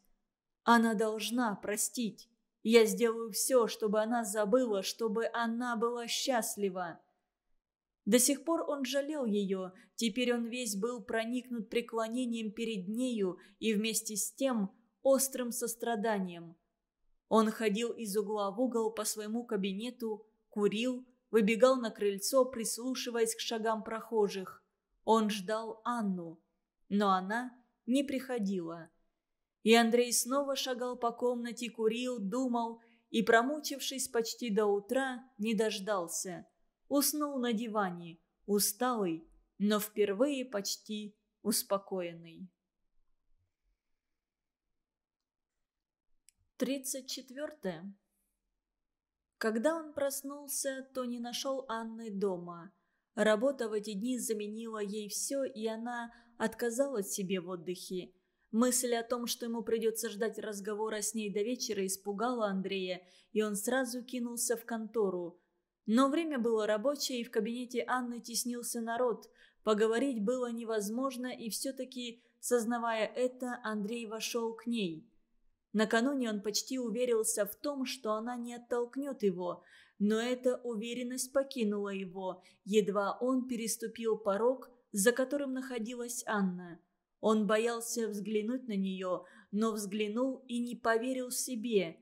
«Она должна простить. Я сделаю все, чтобы она забыла, чтобы она была счастлива». До сих пор он жалел ее, теперь он весь был проникнут преклонением перед нею и вместе с тем острым состраданием. Он ходил из угла в угол по своему кабинету, курил, выбегал на крыльцо, прислушиваясь к шагам прохожих. Он ждал Анну, но она не приходила. И Андрей снова шагал по комнате, курил, думал и, промучившись почти до утра, не дождался – уснул на диване, усталый, но впервые почти успокоенный. 34. Когда он проснулся, то не нашел Анны дома. Работа в эти дни заменила ей все, и она отказалась себе в отдыхе. Мысль о том, что ему придется ждать разговора с ней до вечера, испугала Андрея, и он сразу кинулся в контору. Но время было рабочее, и в кабинете Анны теснился народ. Поговорить было невозможно, и все-таки, сознавая это, Андрей вошел к ней. Накануне он почти уверился в том, что она не оттолкнет его, но эта уверенность покинула его, едва он переступил порог, за которым находилась Анна. Он боялся взглянуть на нее, но взглянул и не поверил себе.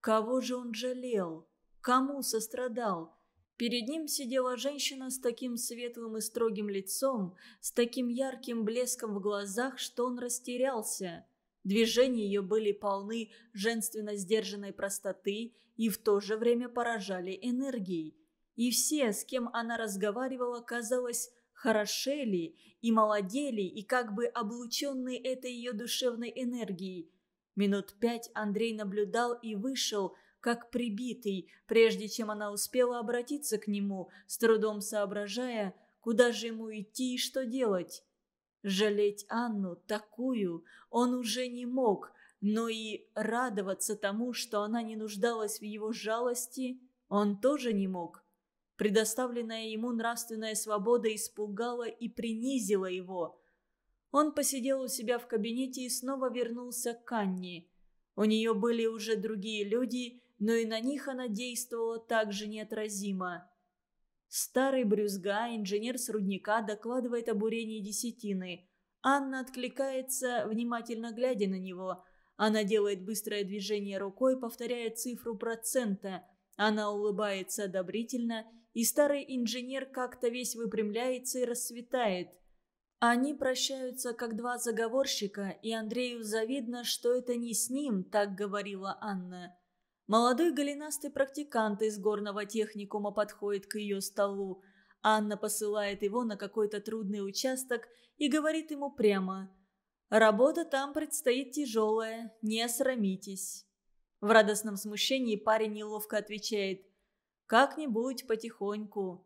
Кого же он жалел? Кому сострадал? Перед ним сидела женщина с таким светлым и строгим лицом, с таким ярким блеском в глазах, что он растерялся. Движения ее были полны женственно сдержанной простоты и в то же время поражали энергией. И все, с кем она разговаривала, казалось, хорошели и молодели, и как бы облученные этой ее душевной энергией. Минут пять Андрей наблюдал и вышел, как прибитый, прежде чем она успела обратиться к нему, с трудом соображая, куда же ему идти и что делать. Жалеть Анну такую он уже не мог, но и радоваться тому, что она не нуждалась в его жалости, он тоже не мог. Предоставленная ему нравственная свобода испугала и принизила его. Он посидел у себя в кабинете и снова вернулся к Анне. У нее были уже другие люди, но и на них она действовала так же неотразимо. Старый брюзга, инженер с рудника, докладывает о бурении десятины. Анна откликается, внимательно глядя на него. Она делает быстрое движение рукой, повторяя цифру процента. Она улыбается одобрительно, и старый инженер как-то весь выпрямляется и расцветает. Они прощаются, как два заговорщика, и Андрею завидно, что это не с ним, так говорила Анна. Молодой голенастый практикант из горного техникума подходит к ее столу. Анна посылает его на какой-то трудный участок и говорит ему прямо «Работа там предстоит тяжелая, не осрамитесь». В радостном смущении парень неловко отвечает «Как-нибудь потихоньку».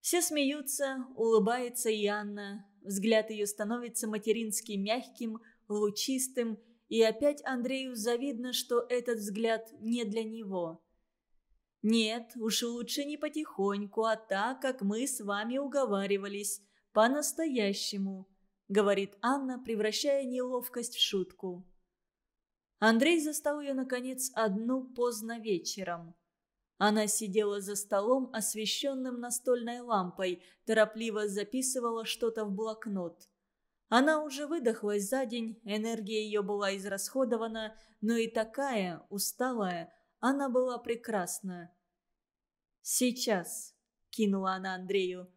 Все смеются, улыбается и Анна. Взгляд ее становится матерински мягким, лучистым – и опять Андрею завидно, что этот взгляд не для него. «Нет, уж лучше не потихоньку, а так, как мы с вами уговаривались, по-настоящему», — говорит Анна, превращая неловкость в шутку. Андрей застал ее, наконец, одну поздно вечером. Она сидела за столом, освещенным настольной лампой, торопливо записывала что-то в блокнот. Она уже выдохлась за день, энергия ее была израсходована, но и такая, усталая, она была прекрасна. «Сейчас», — кинула она Андрею.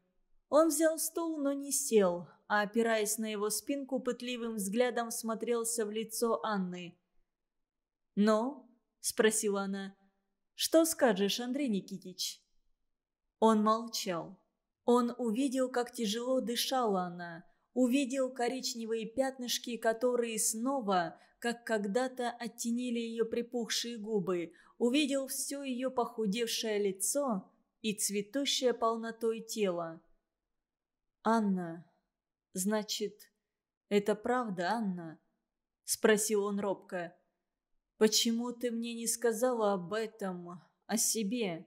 Он взял стул, но не сел, а, опираясь на его спинку, пытливым взглядом смотрелся в лицо Анны. Но, «Ну?» спросила она. «Что скажешь, Андрей Никитич?» Он молчал. Он увидел, как тяжело дышала она, увидел коричневые пятнышки, которые снова, как когда-то, оттенили ее припухшие губы, увидел все ее похудевшее лицо и цветущее полнотой тело. «Анна, значит, это правда, Анна?» – спросил он робко. «Почему ты мне не сказала об этом, о себе?»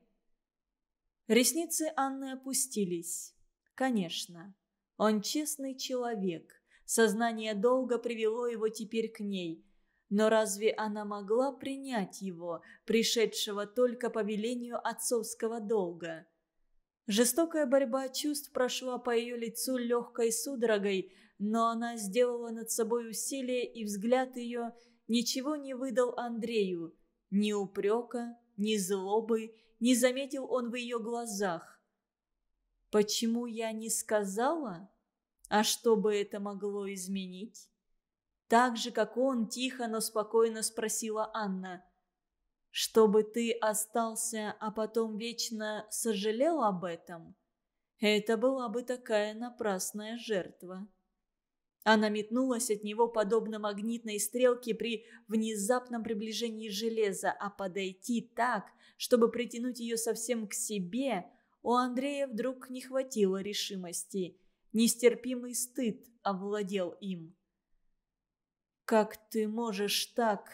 Ресницы Анны опустились. «Конечно». Он честный человек. Сознание долго привело его теперь к ней. Но разве она могла принять его, пришедшего только по велению отцовского долга? Жестокая борьба чувств прошла по ее лицу легкой судорогой, но она сделала над собой усилие, и взгляд ее ничего не выдал Андрею. Ни упрека, ни злобы, не заметил он в ее глазах. «Почему я не сказала?» А что бы это могло изменить? Так же, как он, тихо, но спокойно спросила Анна. «Чтобы ты остался, а потом вечно сожалел об этом?» Это была бы такая напрасная жертва. Она метнулась от него подобно магнитной стрелке при внезапном приближении железа, а подойти так, чтобы притянуть ее совсем к себе, у Андрея вдруг не хватило решимости. Нестерпимый стыд овладел им. «Как ты можешь так,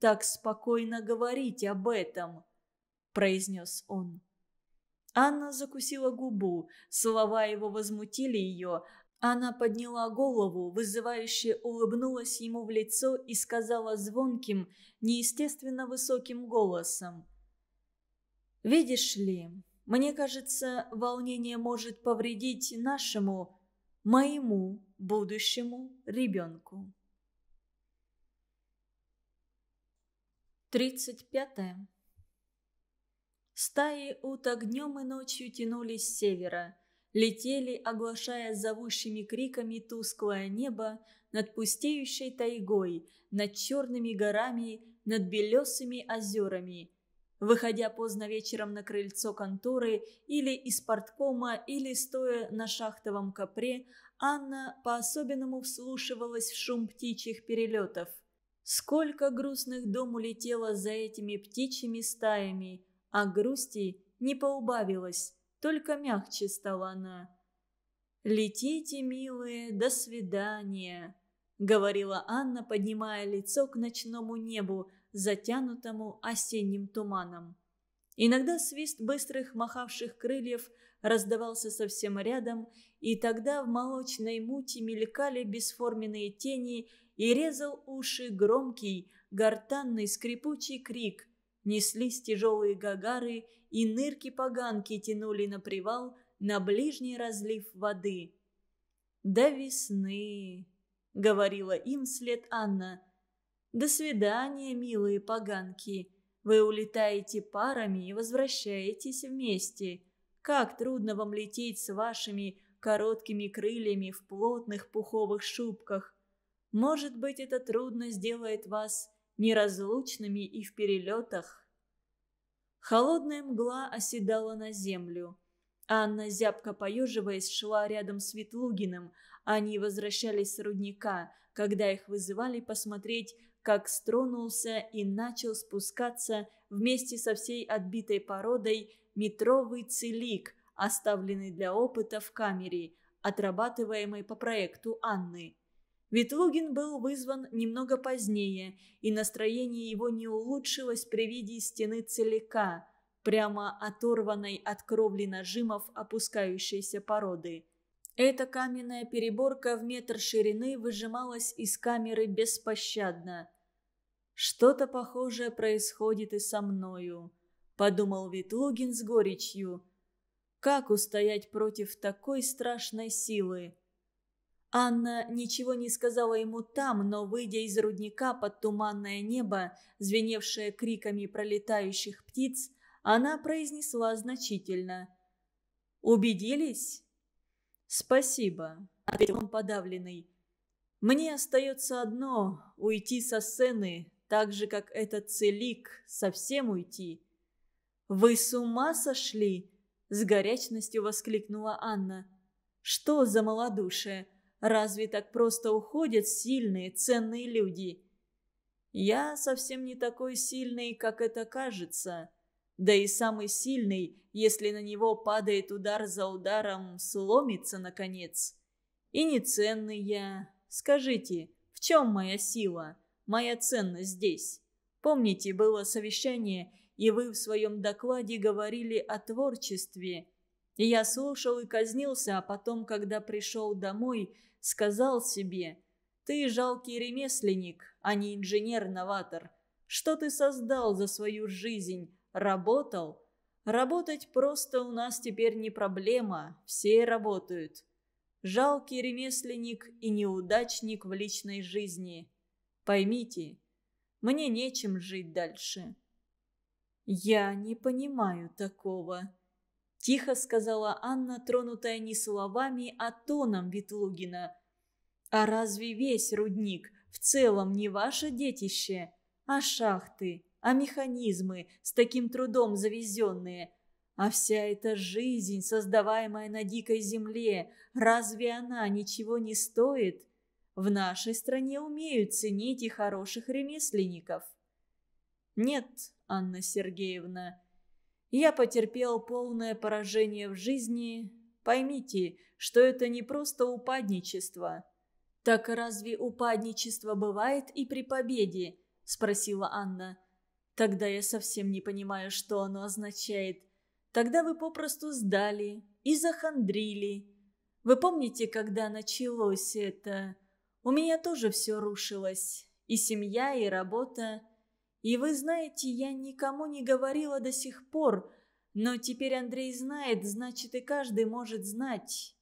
так спокойно говорить об этом?» – произнес он. Анна закусила губу, слова его возмутили ее. Она подняла голову, вызывающе улыбнулась ему в лицо и сказала звонким, неестественно высоким голосом. «Видишь ли, мне кажется, волнение может повредить нашему моему будущему ребенку. 35. Стаи уток днем и ночью тянулись с севера, летели, оглашая зовущими криками тусклое небо над пустеющей тайгой, над черными горами, над белесыми озерами – Выходя поздно вечером на крыльцо конторы или из порткома, или стоя на шахтовом капре, Анна по-особенному вслушивалась в шум птичьих перелетов. Сколько грустных дом улетело за этими птичьими стаями, а грусти не поубавилось, только мягче стала она. «Летите, милые, до свидания», — говорила Анна, поднимая лицо к ночному небу, — затянутому осенним туманом. Иногда свист быстрых махавших крыльев раздавался совсем рядом, и тогда в молочной мути мелькали бесформенные тени и резал уши громкий, гортанный, скрипучий крик. Неслись тяжелые гагары, и нырки-поганки тянули на привал на ближний разлив воды. «До весны!» — говорила им след Анна — до свидания, милые поганки. Вы улетаете парами и возвращаетесь вместе. Как трудно вам лететь с вашими короткими крыльями в плотных пуховых шубках. Может быть, это трудно сделает вас неразлучными и в перелетах. Холодная мгла оседала на землю. Анна, зябко поеживаясь, шла рядом с Ветлугиным. Они возвращались с рудника, когда их вызывали посмотреть как стронулся и начал спускаться вместе со всей отбитой породой метровый целик, оставленный для опыта в камере, отрабатываемой по проекту Анны. Ветлугин был вызван немного позднее, и настроение его не улучшилось при виде стены целика, прямо оторванной от кровли нажимов опускающейся породы. Эта каменная переборка в метр ширины выжималась из камеры беспощадно. «Что-то похожее происходит и со мною», — подумал Витлугин с горечью. «Как устоять против такой страшной силы?» Анна ничего не сказала ему там, но, выйдя из рудника под туманное небо, звеневшее криками пролетающих птиц, она произнесла значительно. «Убедились?» «Спасибо», — ответил он подавленный. «Мне остается одно — уйти со сцены, так же, как этот целик, совсем уйти». «Вы с ума сошли?» — с горячностью воскликнула Анна. «Что за малодушие? Разве так просто уходят сильные, ценные люди?» «Я совсем не такой сильный, как это кажется», да и самый сильный, если на него падает удар за ударом, сломится, наконец. И неценный я. Скажите, в чем моя сила? Моя ценность здесь? Помните, было совещание, и вы в своем докладе говорили о творчестве. я слушал и казнился, а потом, когда пришел домой, сказал себе, «Ты жалкий ремесленник, а не инженер-новатор. Что ты создал за свою жизнь? работал. Работать просто у нас теперь не проблема, все работают. Жалкий ремесленник и неудачник в личной жизни. Поймите, мне нечем жить дальше». «Я не понимаю такого», – тихо сказала Анна, тронутая не словами, а тоном Ветлугина. «А разве весь рудник в целом не ваше детище, а шахты?» а механизмы, с таким трудом завезенные. А вся эта жизнь, создаваемая на дикой земле, разве она ничего не стоит? В нашей стране умеют ценить и хороших ремесленников. Нет, Анна Сергеевна, я потерпел полное поражение в жизни. Поймите, что это не просто упадничество. Так разве упадничество бывает и при победе? Спросила Анна. Тогда я совсем не понимаю, что оно означает. Тогда вы попросту сдали и захандрили. Вы помните, когда началось это? У меня тоже все рушилось. И семья, и работа. И вы знаете, я никому не говорила до сих пор, но теперь Андрей знает, значит и каждый может знать.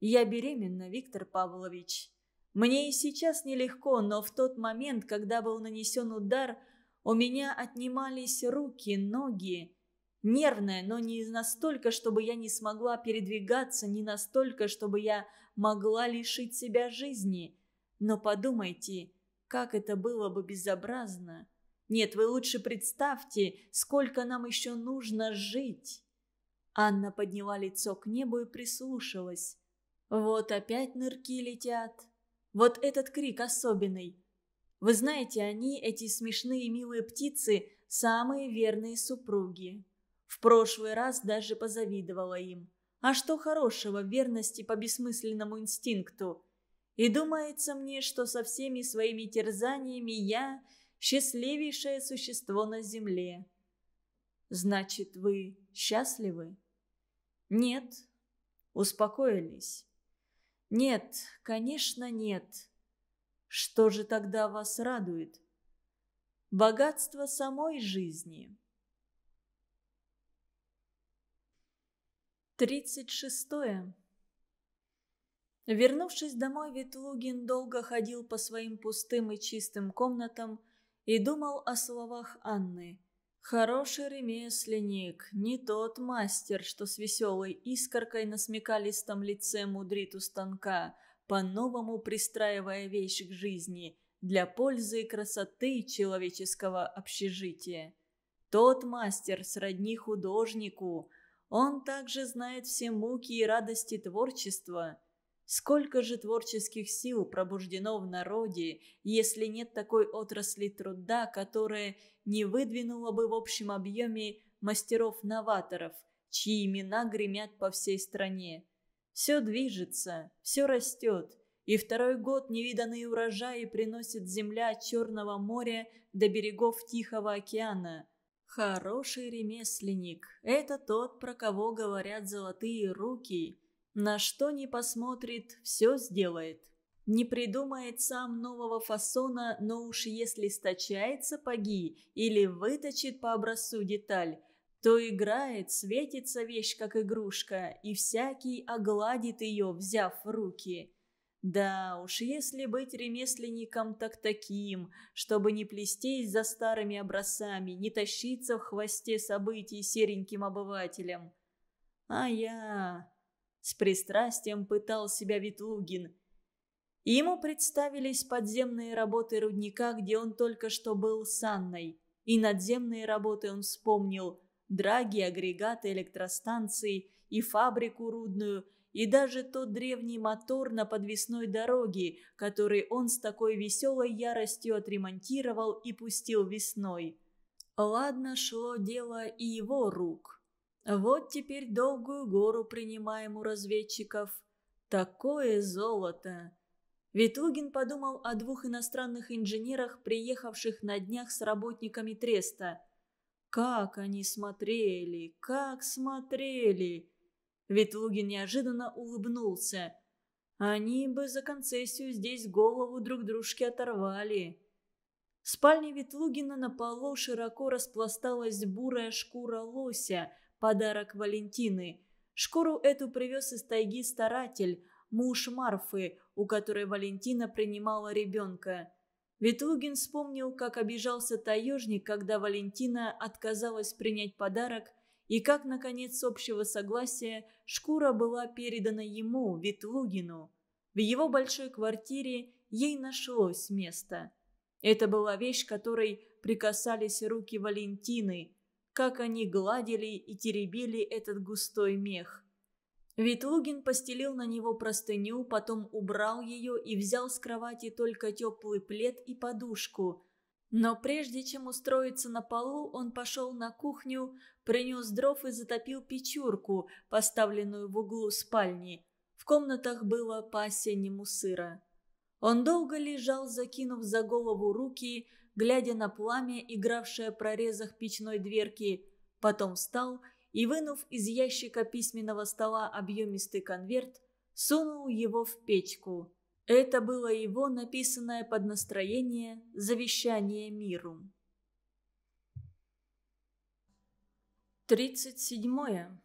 Я беременна, Виктор Павлович. Мне и сейчас нелегко, но в тот момент, когда был нанесен удар – у меня отнимались руки, ноги. Нервная, но не настолько, чтобы я не смогла передвигаться, не настолько, чтобы я могла лишить себя жизни. Но подумайте, как это было бы безобразно. Нет, вы лучше представьте, сколько нам еще нужно жить. Анна подняла лицо к небу и прислушалась. Вот опять нырки летят. Вот этот крик особенный. Вы знаете, они, эти смешные милые птицы, самые верные супруги. В прошлый раз даже позавидовала им. А что хорошего в верности по бессмысленному инстинкту? И думается мне, что со всеми своими терзаниями я счастливейшее существо на земле. Значит, вы счастливы? Нет. Успокоились? Нет, конечно, нет. Что же тогда вас радует? Богатство самой жизни. 36. Вернувшись домой, Ветлугин долго ходил по своим пустым и чистым комнатам и думал о словах Анны. «Хороший ремесленник, не тот мастер, что с веселой искоркой на смекалистом лице мудрит у станка, по-новому пристраивая вещь к жизни для пользы и красоты человеческого общежития. Тот мастер сродни художнику. Он также знает все муки и радости творчества. Сколько же творческих сил пробуждено в народе, если нет такой отрасли труда, которая не выдвинула бы в общем объеме мастеров-новаторов, чьи имена гремят по всей стране. Все движется, все растет, и второй год невиданные урожаи приносит земля Черного моря до берегов Тихого океана. Хороший ремесленник – это тот, про кого говорят золотые руки. На что не посмотрит, все сделает. Не придумает сам нового фасона, но уж если стачает сапоги или выточит по образцу деталь – то играет, светится вещь, как игрушка, и всякий огладит ее, взяв в руки. Да уж, если быть ремесленником так таким, чтобы не плестись за старыми образцами, не тащиться в хвосте событий сереньким обывателем. А я... С пристрастием пытал себя Ветлугин. Ему представились подземные работы рудника, где он только что был с Анной. И надземные работы он вспомнил – драги, агрегаты электростанций и фабрику рудную, и даже тот древний мотор на подвесной дороге, который он с такой веселой яростью отремонтировал и пустил весной. Ладно шло дело и его рук. Вот теперь долгую гору принимаем у разведчиков. Такое золото! Витугин подумал о двух иностранных инженерах, приехавших на днях с работниками Треста – как они смотрели, как смотрели! Ветлугин неожиданно улыбнулся. Они бы за концессию здесь голову друг дружке оторвали. В спальне Ветлугина на полу широко распласталась бурая шкура лося, подарок Валентины. Шкуру эту привез из тайги старатель, муж Марфы, у которой Валентина принимала ребенка. Ветлугин вспомнил, как обижался таежник, когда Валентина отказалась принять подарок, и как, наконец, общего согласия шкура была передана ему, Ветлугину. В его большой квартире ей нашлось место. Это была вещь, которой прикасались руки Валентины, как они гладили и теребили этот густой мех. Витлугин постелил на него простыню, потом убрал ее и взял с кровати только теплый плед и подушку. Но прежде чем устроиться на полу, он пошел на кухню, принес дров и затопил печурку, поставленную в углу спальни. В комнатах было по-осеннему сыро. Он долго лежал, закинув за голову руки, глядя на пламя, игравшее в прорезах печной дверки. Потом встал и и, вынув из ящика письменного стола объемистый конверт, сунул его в печку. Это было его написанное под настроение завещание миру. 37.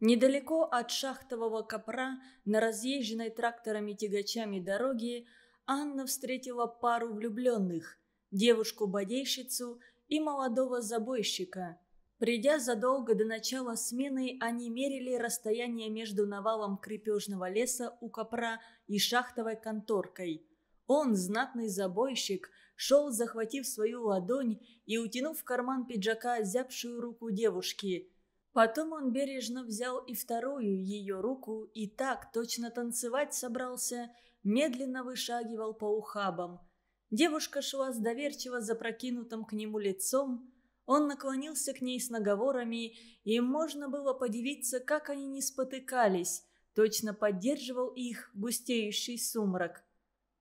Недалеко от шахтового копра на разъезженной тракторами-тягачами дороге Анна встретила пару влюбленных – девушку-бодейщицу и молодого забойщика – Придя задолго до начала смены, они мерили расстояние между навалом крепежного леса у копра и шахтовой конторкой. Он, знатный забойщик, шел, захватив свою ладонь и утянув в карман пиджака зябшую руку девушки. Потом он бережно взял и вторую ее руку и так точно танцевать собрался, медленно вышагивал по ухабам. Девушка шла с доверчиво запрокинутым к нему лицом, он наклонился к ней с наговорами, и можно было подивиться, как они не спотыкались. Точно поддерживал их густеющий сумрак.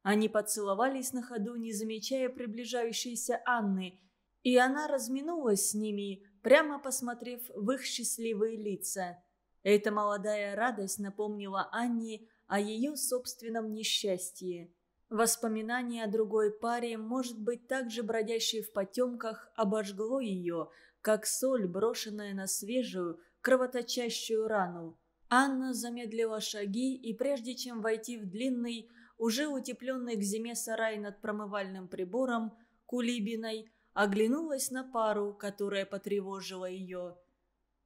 Они поцеловались на ходу, не замечая приближающейся Анны, и она разминулась с ними, прямо посмотрев в их счастливые лица. Эта молодая радость напомнила Анне о ее собственном несчастье. Воспоминание о другой паре, может быть, также бродящей в потемках, обожгло ее, как соль, брошенная на свежую, кровоточащую рану. Анна замедлила шаги, и прежде чем войти в длинный, уже утепленный к зиме сарай над промывальным прибором, кулибиной, оглянулась на пару, которая потревожила ее.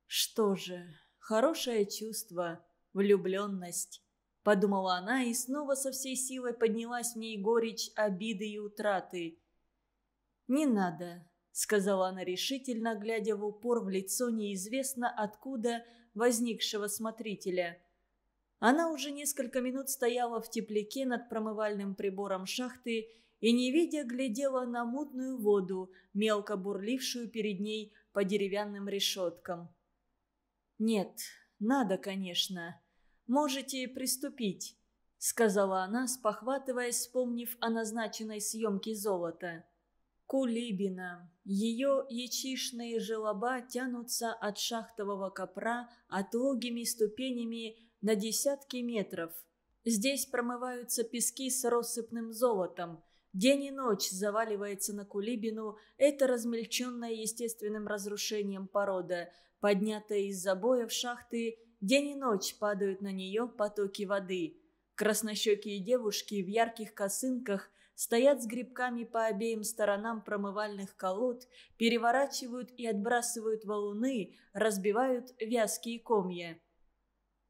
Что же, хорошее чувство, влюбленность. – подумала она и снова со всей силой поднялась в ней горечь обиды и утраты. «Не надо», – сказала она решительно, глядя в упор в лицо неизвестно откуда возникшего смотрителя. Она уже несколько минут стояла в тепляке над промывальным прибором шахты и, не видя, глядела на мутную воду, мелко бурлившую перед ней по деревянным решеткам. «Нет, надо, конечно», Можете приступить», — сказала она, спохватываясь, вспомнив о назначенной съемке золота. Кулибина. Ее ячишные желоба тянутся от шахтового копра отлогими ступенями на десятки метров. Здесь промываются пески с россыпным золотом. День и ночь заваливается на Кулибину это размельченное естественным разрушением порода, поднятая из забоев шахты День и ночь падают на нее потоки воды. Краснощекие девушки в ярких косынках стоят с грибками по обеим сторонам промывальных колод, переворачивают и отбрасывают валуны, разбивают вязкие комья.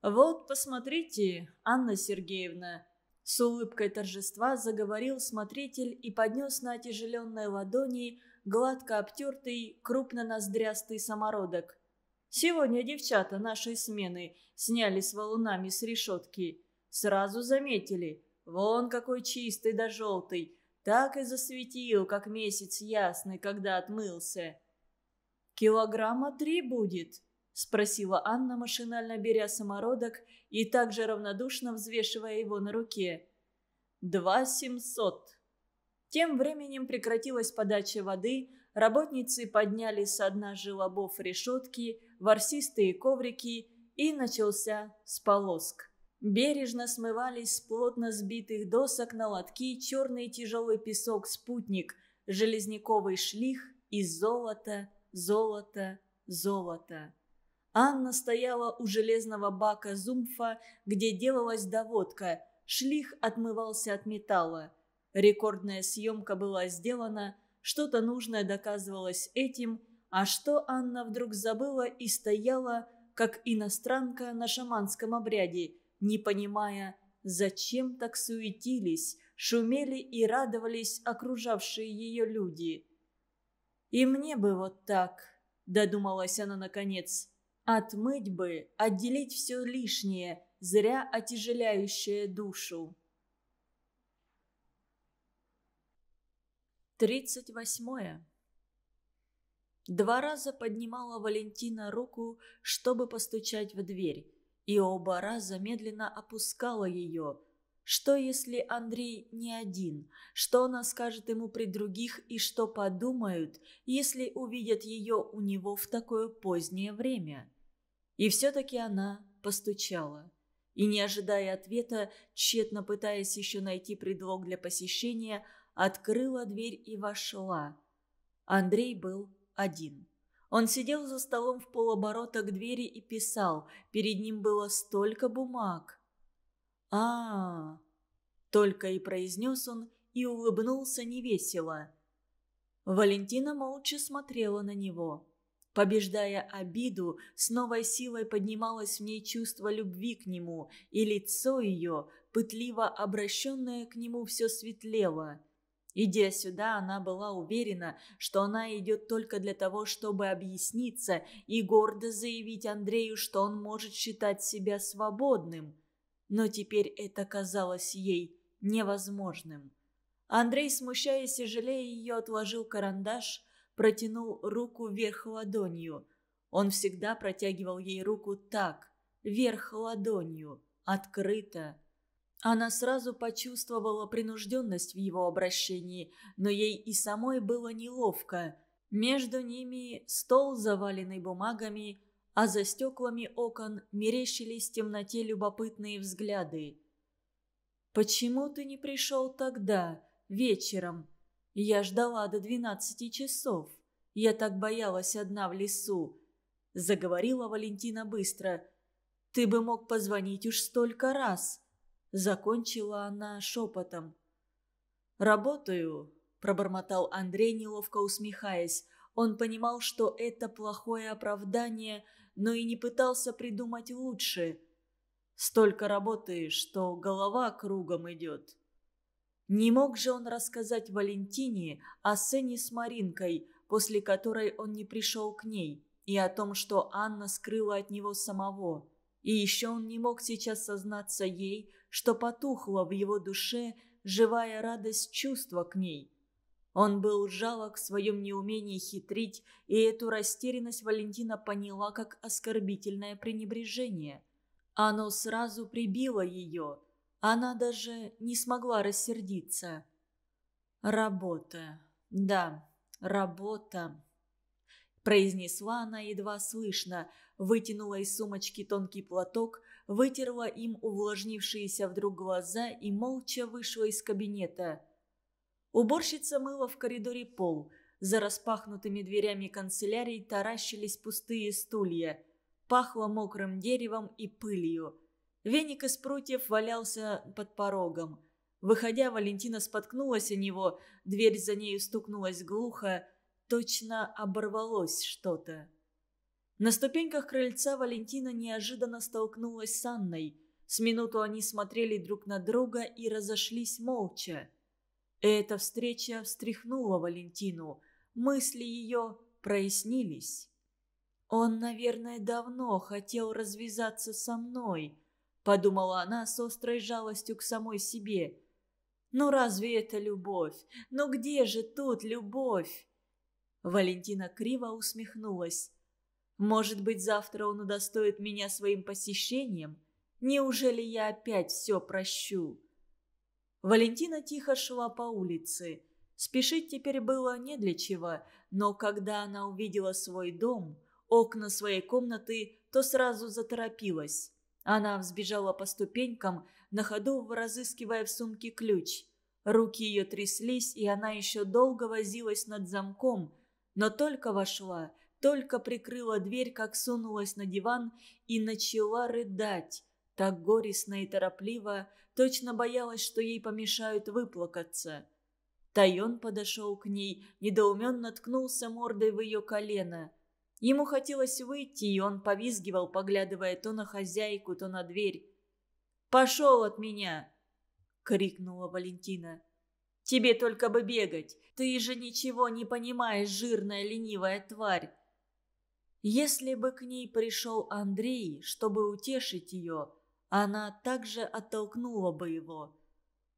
«Вот, посмотрите, Анна Сергеевна!» С улыбкой торжества заговорил смотритель и поднес на отяжеленной ладони гладко обтертый, крупно ноздрястый самородок. Сегодня девчата нашей смены сняли с валунами с решетки. Сразу заметили. Вон какой чистый да желтый. Так и засветил, как месяц ясный, когда отмылся. «Килограмма три будет», — спросила Анна, машинально беря самородок и также равнодушно взвешивая его на руке. «Два семьсот». Тем временем прекратилась подача воды, работницы подняли со дна желобов решетки, ворсистые коврики, и начался сполоск. Бережно смывались с плотно сбитых досок на лотки черный тяжелый песок «Спутник», железняковый шлих и золото, золото, золото. Анна стояла у железного бака «Зумфа», где делалась доводка. Шлих отмывался от металла. Рекордная съемка была сделана, что-то нужное доказывалось этим – а что Анна вдруг забыла и стояла, как иностранка на шаманском обряде, не понимая, зачем так суетились, шумели и радовались окружавшие ее люди. «И мне бы вот так», — додумалась она наконец, — «отмыть бы, отделить все лишнее, зря отяжеляющее душу». Тридцать восьмое. Два раза поднимала Валентина руку, чтобы постучать в дверь, и оба раза медленно опускала ее. Что, если Андрей не один? Что она скажет ему при других и что подумают, если увидят ее у него в такое позднее время? И все-таки она постучала. И, не ожидая ответа, тщетно пытаясь еще найти предлог для посещения, открыла дверь и вошла. Андрей был один. Он сидел за столом в полоборота к двери и писал. Перед ним было столько бумаг. а, -а, -а Только и произнес он и улыбнулся невесело. Валентина молча смотрела на него. Побеждая обиду, с новой силой поднималось в ней чувство любви к нему, и лицо ее, пытливо обращенное к нему, все светлело – Идя сюда, она была уверена, что она идет только для того, чтобы объясниться и гордо заявить Андрею, что он может считать себя свободным. Но теперь это казалось ей невозможным. Андрей, смущаясь и жалея ее, отложил карандаш, протянул руку вверх ладонью. Он всегда протягивал ей руку так, вверх ладонью, открыто, она сразу почувствовала принужденность в его обращении, но ей и самой было неловко. Между ними стол, заваленный бумагами, а за стеклами окон мерещились в темноте любопытные взгляды. «Почему ты не пришел тогда, вечером? Я ждала до двенадцати часов. Я так боялась одна в лесу», — заговорила Валентина быстро. «Ты бы мог позвонить уж столько раз». Закончила она шепотом. «Работаю», – пробормотал Андрей, неловко усмехаясь. Он понимал, что это плохое оправдание, но и не пытался придумать лучше. «Столько работы, что голова кругом идет». Не мог же он рассказать Валентине о сцене с Маринкой, после которой он не пришел к ней, и о том, что Анна скрыла от него самого. И еще он не мог сейчас сознаться ей, что потухла в его душе живая радость чувства к ней. Он был жалок в своем неумении хитрить, и эту растерянность Валентина поняла как оскорбительное пренебрежение. Оно сразу прибило ее. Она даже не смогла рассердиться. «Работа. Да, работа», – произнесла она едва слышно – вытянула из сумочки тонкий платок, вытерла им увлажнившиеся вдруг глаза и молча вышла из кабинета. Уборщица мыла в коридоре пол. За распахнутыми дверями канцелярии таращились пустые стулья. Пахло мокрым деревом и пылью. Веник из прутьев валялся под порогом. Выходя, Валентина споткнулась о него, дверь за нею стукнулась глухо, точно оборвалось что-то. На ступеньках крыльца Валентина неожиданно столкнулась с Анной. С минуту они смотрели друг на друга и разошлись молча. Эта встреча встряхнула Валентину. Мысли ее прояснились. «Он, наверное, давно хотел развязаться со мной», — подумала она с острой жалостью к самой себе. «Ну разве это любовь? Ну где же тут любовь?» Валентина криво усмехнулась. Может быть, завтра он удостоит меня своим посещением? Неужели я опять все прощу?» Валентина тихо шла по улице. Спешить теперь было не для чего, но когда она увидела свой дом, окна своей комнаты, то сразу заторопилась. Она взбежала по ступенькам, на ходу разыскивая в сумке ключ. Руки ее тряслись, и она еще долго возилась над замком, но только вошла – только прикрыла дверь, как сунулась на диван и начала рыдать. Так горестно и торопливо, точно боялась, что ей помешают выплакаться. Тайон подошел к ней, недоуменно ткнулся мордой в ее колено. Ему хотелось выйти, и он повизгивал, поглядывая то на хозяйку, то на дверь. «Пошел от меня!» — крикнула Валентина. «Тебе только бы бегать! Ты же ничего не понимаешь, жирная ленивая тварь! Если бы к ней пришел Андрей, чтобы утешить ее, она также оттолкнула бы его.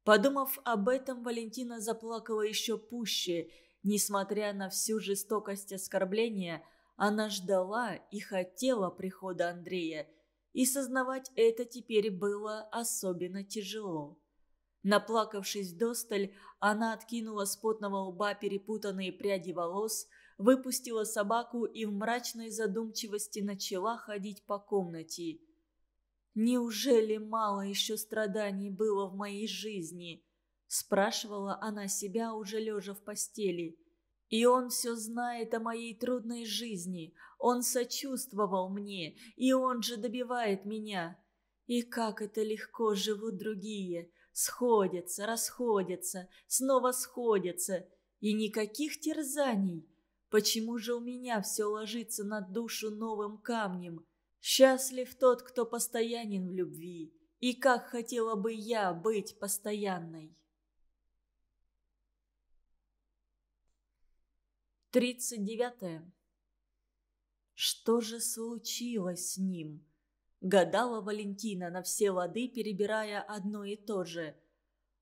Подумав об этом, Валентина заплакала еще пуще. Несмотря на всю жестокость оскорбления, она ждала и хотела прихода Андрея, и сознавать это теперь было особенно тяжело. Наплакавшись досталь, она откинула с потного лба перепутанные пряди волос – выпустила собаку и в мрачной задумчивости начала ходить по комнате. «Неужели мало еще страданий было в моей жизни?» – спрашивала она себя, уже лежа в постели. «И он все знает о моей трудной жизни, он сочувствовал мне, и он же добивает меня. И как это легко живут другие, сходятся, расходятся, снова сходятся, и никаких терзаний». Почему же у меня все ложится на душу новым камнем? Счастлив тот, кто постоянен в любви. И как хотела бы я быть постоянной. 39. Что же случилось с ним? Гадала Валентина на все лады, перебирая одно и то же.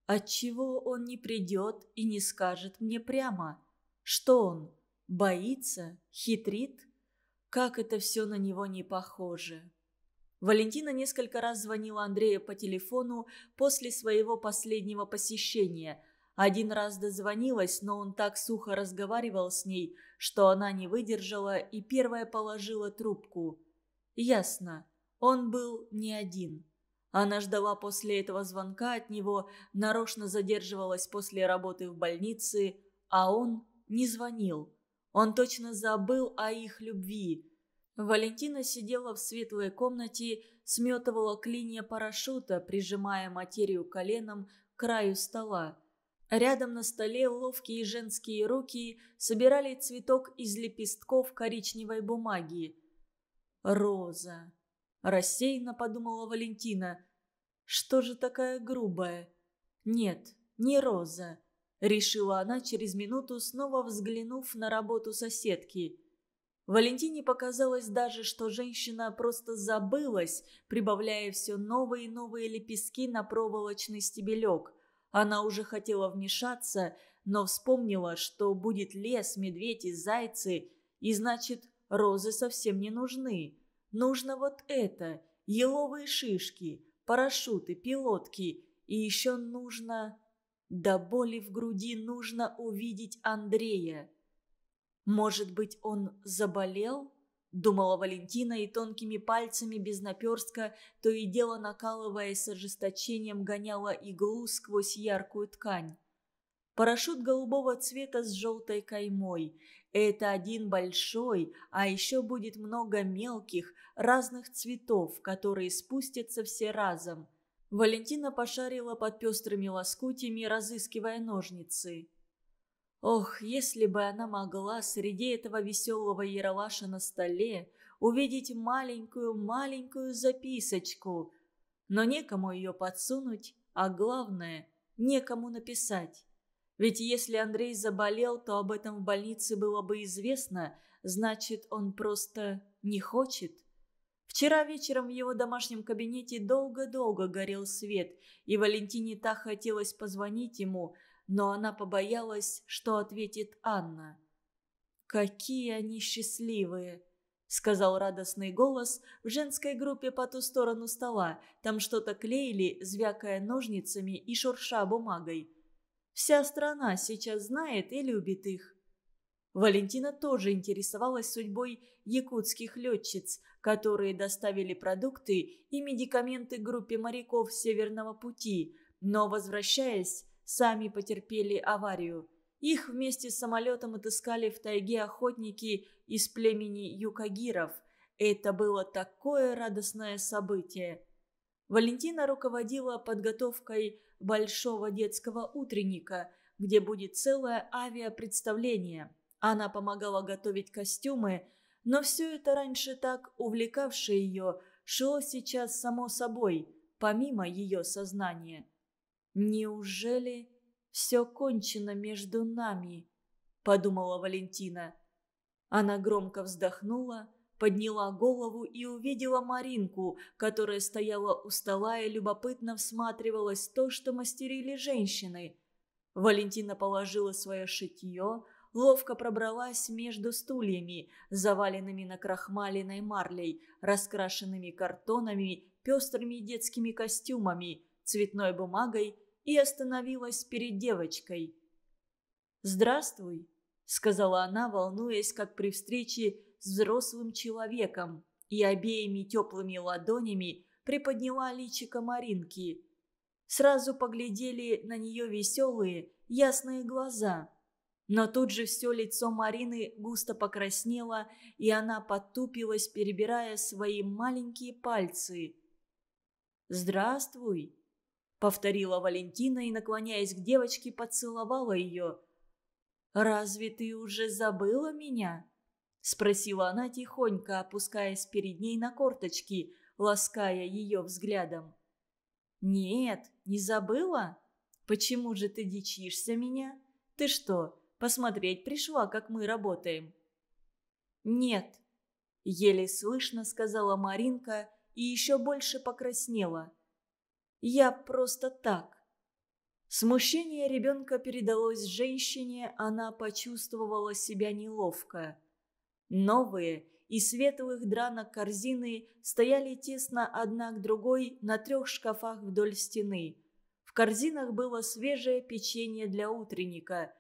Отчего он не придет и не скажет мне прямо? Что он? боится, хитрит. Как это все на него не похоже. Валентина несколько раз звонила Андрею по телефону после своего последнего посещения. Один раз дозвонилась, но он так сухо разговаривал с ней, что она не выдержала и первая положила трубку. Ясно, он был не один. Она ждала после этого звонка от него, нарочно задерживалась после работы в больнице, а он не звонил. Он точно забыл о их любви. Валентина сидела в светлой комнате, сметывала клинья парашюта, прижимая материю коленом к краю стола. Рядом на столе ловкие женские руки собирали цветок из лепестков коричневой бумаги. «Роза!» – рассеянно подумала Валентина. «Что же такая грубая?» «Нет, не роза решила она через минуту, снова взглянув на работу соседки. Валентине показалось даже, что женщина просто забылась, прибавляя все новые и новые лепестки на проволочный стебелек. Она уже хотела вмешаться, но вспомнила, что будет лес, медведь и зайцы, и значит, розы совсем не нужны. Нужно вот это, еловые шишки, парашюты, пилотки, и еще нужно до боли в груди нужно увидеть Андрея. «Может быть, он заболел?» – думала Валентина и тонкими пальцами без наперстка, то и дело накалывая, с ожесточением, гоняла иглу сквозь яркую ткань. Парашют голубого цвета с желтой каймой. Это один большой, а еще будет много мелких, разных цветов, которые спустятся все разом – Валентина пошарила под пестрыми лоскутьями, разыскивая ножницы. Ох, если бы она могла среди этого веселого яроваша на столе увидеть маленькую-маленькую записочку, но некому ее подсунуть, а главное, некому написать. Ведь если Андрей заболел, то об этом в больнице было бы известно, значит, он просто не хочет. Вчера вечером в его домашнем кабинете долго-долго горел свет, и Валентине так хотелось позвонить ему, но она побоялась, что ответит Анна. «Какие они счастливые!» — сказал радостный голос в женской группе по ту сторону стола. Там что-то клеили, звякая ножницами и шурша бумагой. «Вся страна сейчас знает и любит их». Валентина тоже интересовалась судьбой якутских летчиц, которые доставили продукты и медикаменты группе моряков Северного пути, но, возвращаясь, сами потерпели аварию. Их вместе с самолетом отыскали в тайге охотники из племени Юкагиров. Это было такое радостное событие. Валентина руководила подготовкой большого детского утренника, где будет целое авиапредставление – она помогала готовить костюмы, но все это раньше так увлекавшее ее шло сейчас само собой, помимо ее сознания. «Неужели все кончено между нами?» – подумала Валентина. Она громко вздохнула, подняла голову и увидела Маринку, которая стояла у стола и любопытно всматривалась в то, что мастерили женщины. Валентина положила свое шитье, ловко пробралась между стульями, заваленными на крахмалиной марлей, раскрашенными картонами, пестрыми детскими костюмами, цветной бумагой и остановилась перед девочкой. «Здравствуй», — сказала она, волнуясь, как при встрече с взрослым человеком, и обеими теплыми ладонями приподняла личико Маринки. Сразу поглядели на нее веселые, ясные глаза — но тут же все лицо Марины густо покраснело, и она потупилась, перебирая свои маленькие пальцы. «Здравствуй», — повторила Валентина и, наклоняясь к девочке, поцеловала ее. «Разве ты уже забыла меня?» — спросила она тихонько, опускаясь перед ней на корточки, лаская ее взглядом. «Нет, не забыла? Почему же ты дичишься меня? Ты что, Посмотреть пришла, как мы работаем». «Нет», — еле слышно сказала Маринка и еще больше покраснела. «Я просто так». Смущение ребенка передалось женщине, она почувствовала себя неловко. Новые и светлых дранок корзины стояли тесно одна к другой на трех шкафах вдоль стены. В корзинах было свежее печенье для утренника,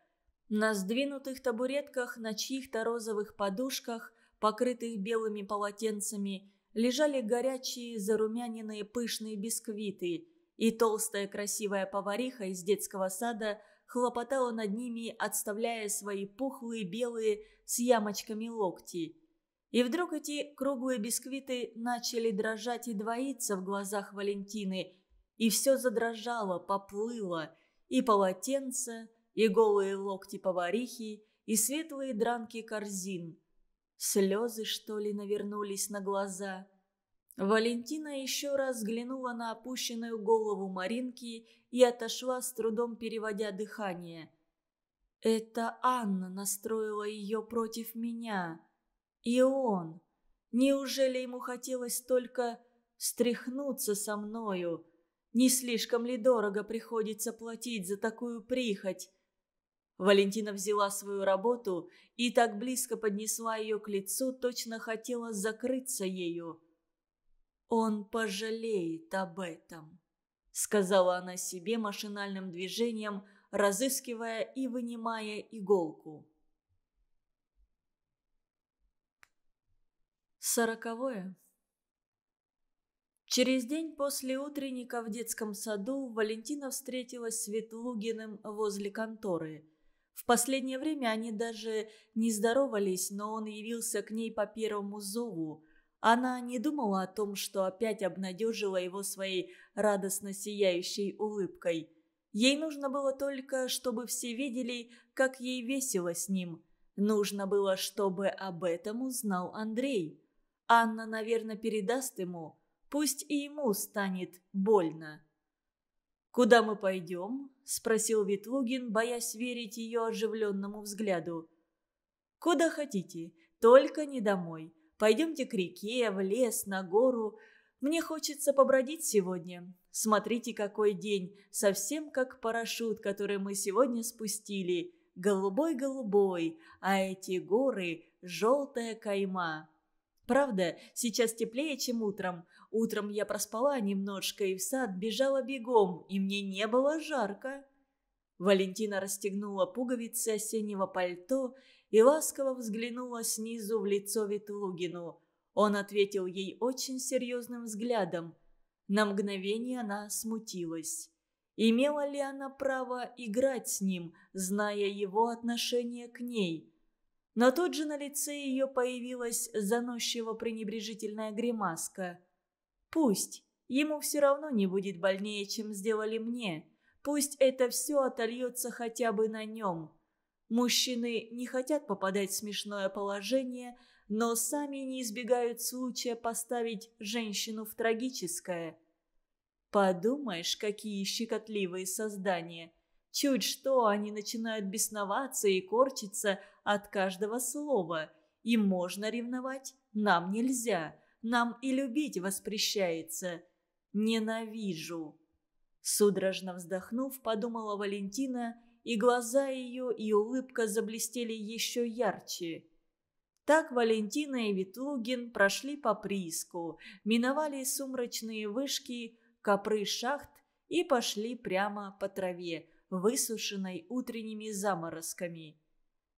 на сдвинутых табуретках, на чьих-то розовых подушках, покрытых белыми полотенцами, лежали горячие, зарумяненные пышные бисквиты, и толстая красивая повариха из детского сада хлопотала над ними, отставляя свои пухлые белые с ямочками локти. И вдруг эти круглые бисквиты начали дрожать и двоиться в глазах Валентины, и все задрожало, поплыло, и полотенце, и голые локти поварихи, и светлые дранки корзин. Слезы, что ли, навернулись на глаза. Валентина еще раз взглянула на опущенную голову Маринки и отошла, с трудом переводя дыхание. «Это Анна настроила ее против меня. И он. Неужели ему хотелось только стряхнуться со мною? Не слишком ли дорого приходится платить за такую прихоть?» Валентина взяла свою работу и так близко поднесла ее к лицу, точно хотела закрыться ею. «Он пожалеет об этом», — сказала она себе машинальным движением, разыскивая и вынимая иголку. Сороковое. Через день после утренника в детском саду Валентина встретилась с Светлугиным возле конторы — в последнее время они даже не здоровались, но он явился к ней по первому зову. Она не думала о том, что опять обнадежила его своей радостно сияющей улыбкой. Ей нужно было только, чтобы все видели, как ей весело с ним. Нужно было, чтобы об этом узнал Андрей. Анна, наверное, передаст ему. Пусть и ему станет больно. «Куда мы пойдем?» — спросил Ветлугин, боясь верить ее оживленному взгляду. «Куда хотите, только не домой. Пойдемте к реке, в лес, на гору. Мне хочется побродить сегодня. Смотрите, какой день, совсем как парашют, который мы сегодня спустили. Голубой-голубой, а эти горы — желтая кайма». Правда, сейчас теплее, чем утром. Утром я проспала немножко и в сад бежала бегом, и мне не было жарко. Валентина расстегнула пуговицы осеннего пальто и ласково взглянула снизу в лицо Ветлугину. Он ответил ей очень серьезным взглядом. На мгновение она смутилась. Имела ли она право играть с ним, зная его отношение к ней? Но тут же на лице ее появилась заносчиво-пренебрежительная гримаска. «Пусть. Ему все равно не будет больнее, чем сделали мне. Пусть это все отольется хотя бы на нем». Мужчины не хотят попадать в смешное положение, но сами не избегают случая поставить женщину в трагическое. Подумаешь, какие щекотливые создания – Чуть что, они начинают бесноваться и корчиться от каждого слова. Им можно ревновать, нам нельзя. Нам и любить воспрещается. Ненавижу. Судорожно вздохнув, подумала Валентина, и глаза ее и улыбка заблестели еще ярче. Так Валентина и Витлугин прошли по прииску, миновали сумрачные вышки, копры шахт и пошли прямо по траве, высушенной утренними заморозками.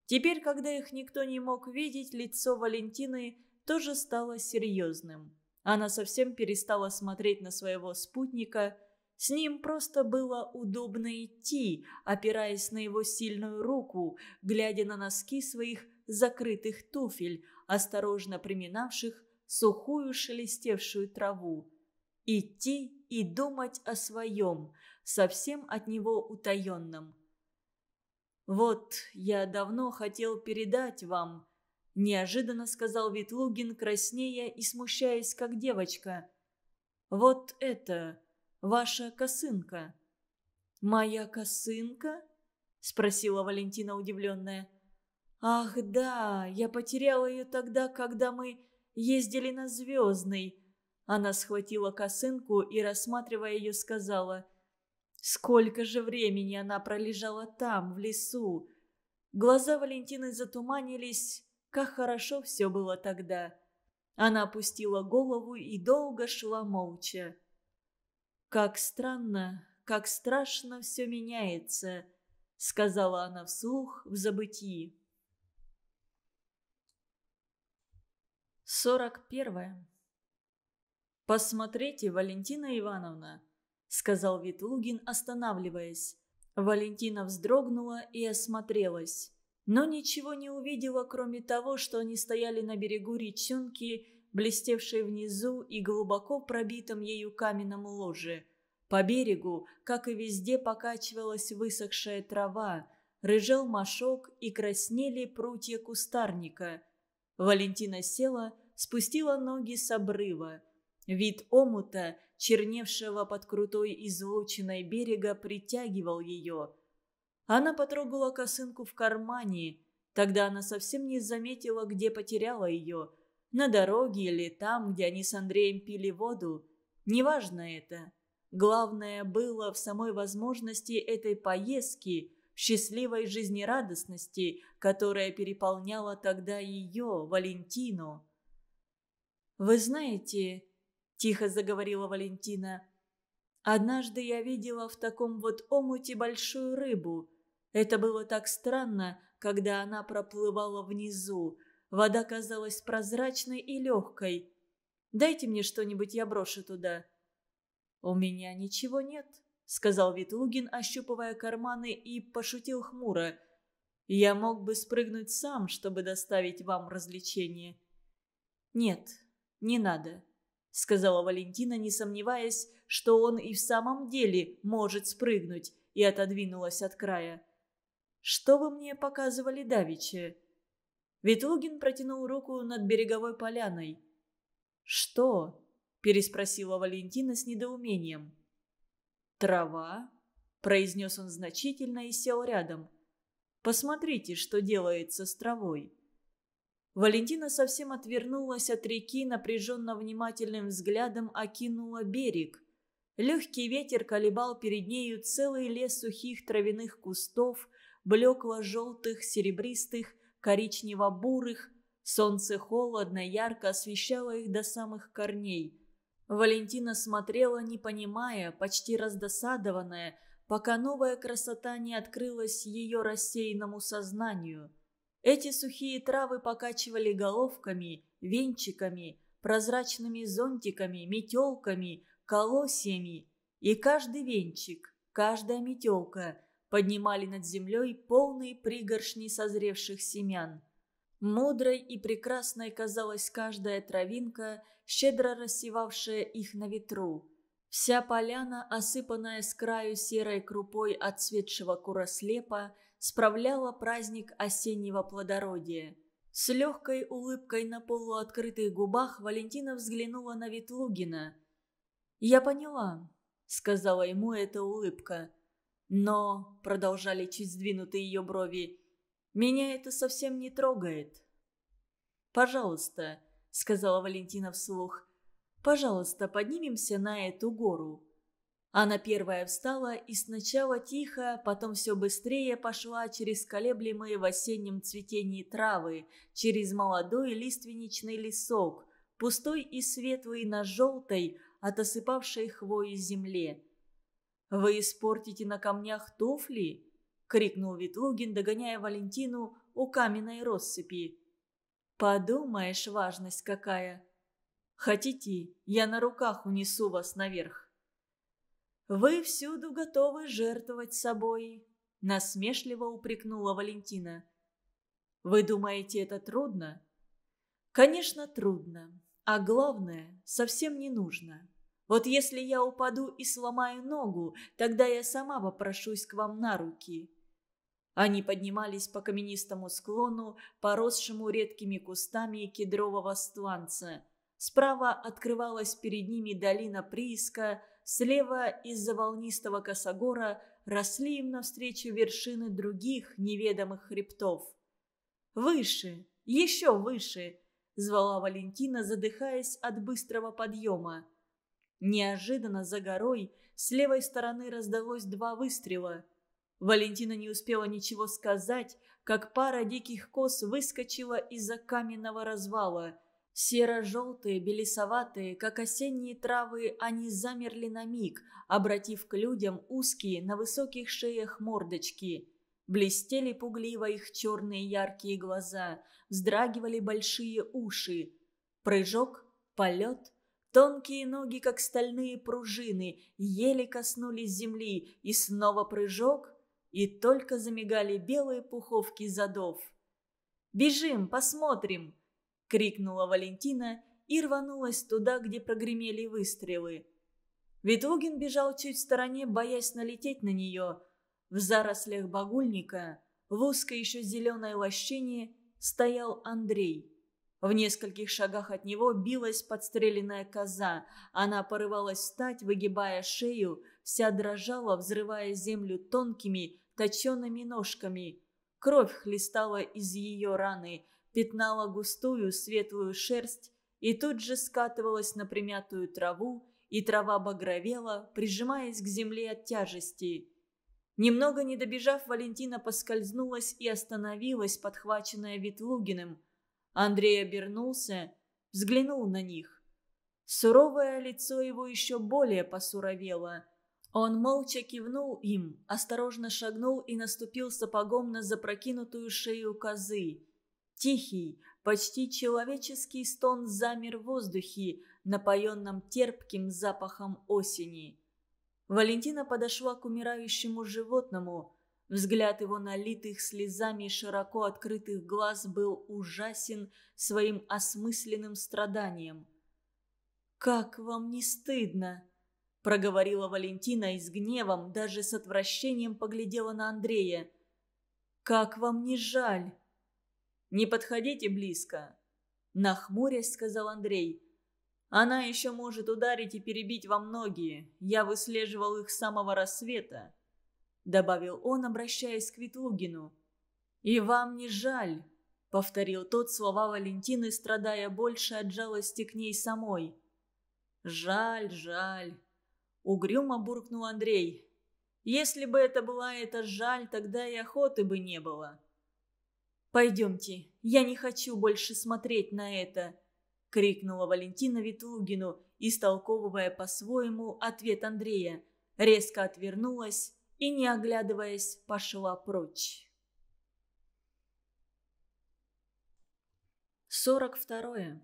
Теперь, когда их никто не мог видеть, лицо Валентины тоже стало серьезным. Она совсем перестала смотреть на своего спутника. С ним просто было удобно идти, опираясь на его сильную руку, глядя на носки своих закрытых туфель, осторожно приминавших сухую шелестевшую траву. Идти и думать о своем – совсем от него утаенным. «Вот, я давно хотел передать вам», – неожиданно сказал Ветлугин, краснея и смущаясь, как девочка. «Вот это, ваша косынка». «Моя косынка?» – спросила Валентина удивленная. «Ах, да, я потеряла ее тогда, когда мы ездили на Звездный». Она схватила косынку и, рассматривая ее, сказала – Сколько же времени она пролежала там, в лесу? Глаза Валентины затуманились, как хорошо все было тогда. Она опустила голову и долго шла молча. «Как странно, как страшно все меняется», — сказала она вслух в забытии. Сорок первое. «Посмотрите, Валентина Ивановна», сказал Витулгин, останавливаясь. Валентина вздрогнула и осмотрелась. Но ничего не увидела, кроме того, что они стояли на берегу речонки, блестевшей внизу и глубоко пробитом ею каменном ложе. По берегу, как и везде, покачивалась высохшая трава, рыжел мошок и краснели прутья кустарника. Валентина села, спустила ноги с обрыва – Вид омута, черневшего под крутой излучиной берега, притягивал ее. Она потрогала косынку в кармане. Тогда она совсем не заметила, где потеряла ее. На дороге или там, где они с Андреем пили воду. Неважно это. Главное было в самой возможности этой поездки, счастливой жизнерадостности, которая переполняла тогда ее, Валентину. «Вы знаете, – тихо заговорила Валентина. «Однажды я видела в таком вот омуте большую рыбу. Это было так странно, когда она проплывала внизу. Вода казалась прозрачной и легкой. Дайте мне что-нибудь, я брошу туда». «У меня ничего нет», – сказал Ветлугин, ощупывая карманы, и пошутил хмуро. «Я мог бы спрыгнуть сам, чтобы доставить вам развлечение». «Нет, не надо», — сказала Валентина, не сомневаясь, что он и в самом деле может спрыгнуть, и отодвинулась от края. «Что вы мне показывали давеча?» Ветлугин протянул руку над береговой поляной. «Что?» – переспросила Валентина с недоумением. «Трава?» – произнес он значительно и сел рядом. «Посмотрите, что делается с травой». Валентина совсем отвернулась от реки, напряженно внимательным взглядом окинула берег. Легкий ветер колебал перед нею целый лес сухих травяных кустов, блекло-желтых, серебристых, коричнево-бурых. Солнце холодно, ярко освещало их до самых корней. Валентина смотрела, не понимая, почти раздосадованная, пока новая красота не открылась ее рассеянному сознанию – эти сухие травы покачивали головками, венчиками, прозрачными зонтиками, метелками, колосьями. И каждый венчик, каждая метелка поднимали над землей полные пригоршни созревших семян. Мудрой и прекрасной казалась каждая травинка, щедро рассевавшая их на ветру. Вся поляна, осыпанная с краю серой крупой отцветшего курослепа, справляла праздник осеннего плодородия. С легкой улыбкой на полуоткрытых губах Валентина взглянула на Ветлугина. «Я поняла», — сказала ему эта улыбка. «Но», — продолжали чуть сдвинутые ее брови, — «меня это совсем не трогает». «Пожалуйста», — сказала Валентина вслух, — «пожалуйста, поднимемся на эту гору». Она первая встала и сначала тихо, потом все быстрее пошла через колеблемые в осеннем цветении травы, через молодой лиственничный лесок, пустой и светлый на желтой, от осыпавшей хвои земле. «Вы испортите на камнях туфли?» — крикнул Ветлугин, догоняя Валентину у каменной россыпи. «Подумаешь, важность какая! Хотите, я на руках унесу вас наверх?» «Вы всюду готовы жертвовать собой», — насмешливо упрекнула Валентина. «Вы думаете, это трудно?» «Конечно, трудно. А главное, совсем не нужно. Вот если я упаду и сломаю ногу, тогда я сама попрошусь к вам на руки». Они поднимались по каменистому склону, поросшему редкими кустами кедрового стванца. Справа открывалась перед ними долина прииска – слева из-за волнистого косогора росли им навстречу вершины других неведомых хребтов. «Выше! Еще выше!» – звала Валентина, задыхаясь от быстрого подъема. Неожиданно за горой с левой стороны раздалось два выстрела. Валентина не успела ничего сказать, как пара диких кос выскочила из-за каменного развала – Серо-желтые, белесоватые, как осенние травы, они замерли на миг, обратив к людям узкие на высоких шеях мордочки. Блестели пугливо их черные яркие глаза, вздрагивали большие уши. Прыжок, полет, тонкие ноги, как стальные пружины, еле коснулись земли, и снова прыжок, и только замигали белые пуховки задов. «Бежим, посмотрим!» крикнула Валентина и рванулась туда, где прогремели выстрелы. Ветлугин бежал чуть в стороне, боясь налететь на нее. В зарослях багульника, в узкой еще зеленой лощине, стоял Андрей. В нескольких шагах от него билась подстреленная коза. Она порывалась встать, выгибая шею, вся дрожала, взрывая землю тонкими, точеными ножками. Кровь хлестала из ее раны, пятнала густую светлую шерсть и тут же скатывалась на примятую траву, и трава багровела, прижимаясь к земле от тяжести. Немного не добежав, Валентина поскользнулась и остановилась, подхваченная Ветлугиным. Андрей обернулся, взглянул на них. Суровое лицо его еще более посуровело. Он молча кивнул им, осторожно шагнул и наступил сапогом на запрокинутую шею козы. Тихий, почти человеческий стон замер в воздухе, напоенном терпким запахом осени. Валентина подошла к умирающему животному. Взгляд его налитых слезами широко открытых глаз был ужасен своим осмысленным страданием. «Как вам не стыдно?» – проговорила Валентина и с гневом, даже с отвращением поглядела на Андрея. «Как вам не жаль?» Не подходите близко!» Нахмурясь, сказал Андрей. «Она еще может ударить и перебить вам ноги. Я выслеживал их с самого рассвета», — добавил он, обращаясь к Ветлугину. «И вам не жаль», — повторил тот слова Валентины, страдая больше от жалости к ней самой. «Жаль, жаль», — угрюмо буркнул Андрей. «Если бы это была эта жаль, тогда и охоты бы не было». «Пойдемте, я не хочу больше смотреть на это!» — крикнула Валентина Ветлугину, истолковывая по-своему ответ Андрея. Резко отвернулась и, не оглядываясь, пошла прочь. Сорок второе.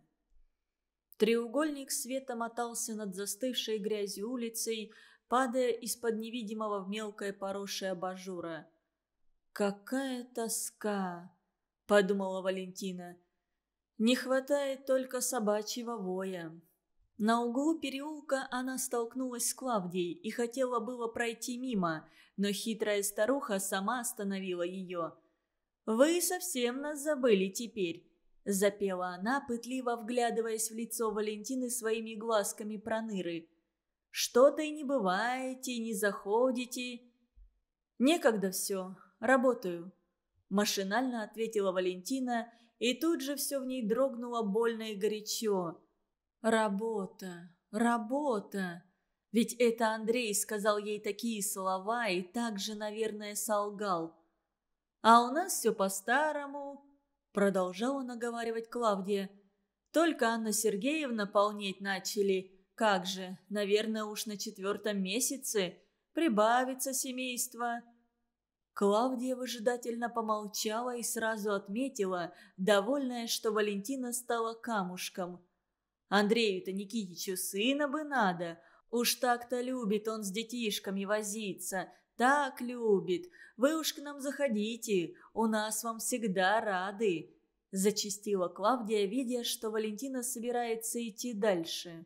Треугольник света мотался над застывшей грязью улицей, падая из-под невидимого в мелкое поросшее абажура. «Какая тоска!» подумала Валентина. Не хватает только собачьего воя. На углу переулка она столкнулась с Клавдией и хотела было пройти мимо, но хитрая старуха сама остановила ее. «Вы совсем нас забыли теперь», – запела она, пытливо вглядываясь в лицо Валентины своими глазками проныры. «Что-то и не бываете, не заходите». «Некогда все, работаю», машинально ответила Валентина, и тут же все в ней дрогнуло больно и горячо. «Работа, работа!» Ведь это Андрей сказал ей такие слова и так же, наверное, солгал. «А у нас все по-старому», — продолжала наговаривать Клавдия. «Только Анна Сергеевна полнеть начали. Как же, наверное, уж на четвертом месяце. Прибавится семейство». Клавдия выжидательно помолчала и сразу отметила, довольная, что Валентина стала камушком. «Андрею-то Никитичу сына бы надо. Уж так-то любит он с детишками возиться. Так любит. Вы уж к нам заходите. У нас вам всегда рады». Зачистила Клавдия, видя, что Валентина собирается идти дальше.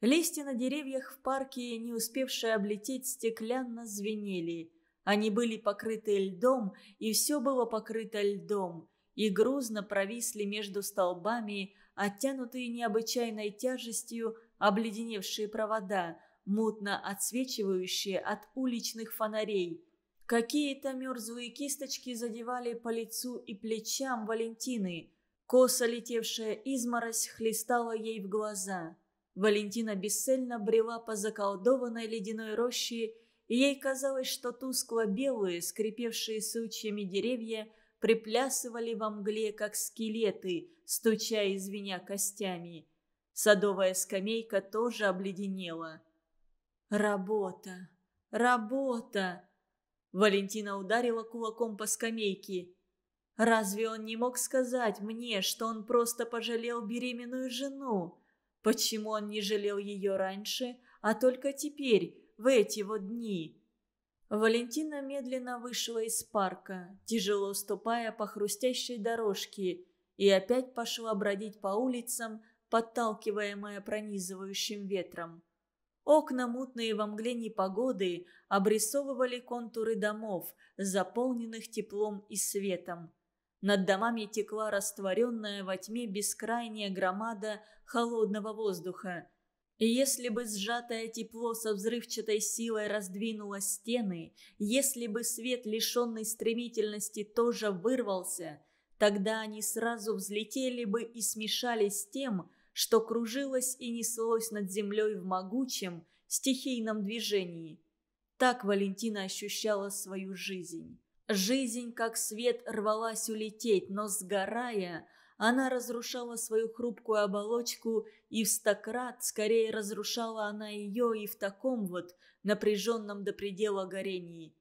Листья на деревьях в парке, не успевшие облететь, стеклянно звенели – они были покрыты льдом, и все было покрыто льдом, и грузно провисли между столбами, оттянутые необычайной тяжестью обледеневшие провода, мутно отсвечивающие от уличных фонарей. Какие-то мерзлые кисточки задевали по лицу и плечам Валентины. Косо летевшая изморозь хлестала ей в глаза. Валентина бесцельно брела по заколдованной ледяной роще ей казалось, что тускло-белые, скрипевшие сучьями деревья приплясывали во мгле, как скелеты, стуча и звеня костями. Садовая скамейка тоже обледенела. «Работа! Работа!» Валентина ударила кулаком по скамейке. «Разве он не мог сказать мне, что он просто пожалел беременную жену? Почему он не жалел ее раньше, а только теперь, в эти вот дни?» Валентина медленно вышла из парка, тяжело ступая по хрустящей дорожке, и опять пошла бродить по улицам, подталкиваемая пронизывающим ветром. Окна, мутные во мгле непогоды, обрисовывали контуры домов, заполненных теплом и светом. Над домами текла растворенная во тьме бескрайняя громада холодного воздуха, и если бы сжатое тепло со взрывчатой силой раздвинуло стены, если бы свет, лишенный стремительности, тоже вырвался, тогда они сразу взлетели бы и смешались с тем, что кружилось и неслось над землей в могучем, стихийном движении. Так Валентина ощущала свою жизнь. Жизнь, как свет, рвалась улететь, но, сгорая, она разрушала свою хрупкую оболочку, и в стократ скорее разрушала она ее и в таком вот напряженном до предела горении.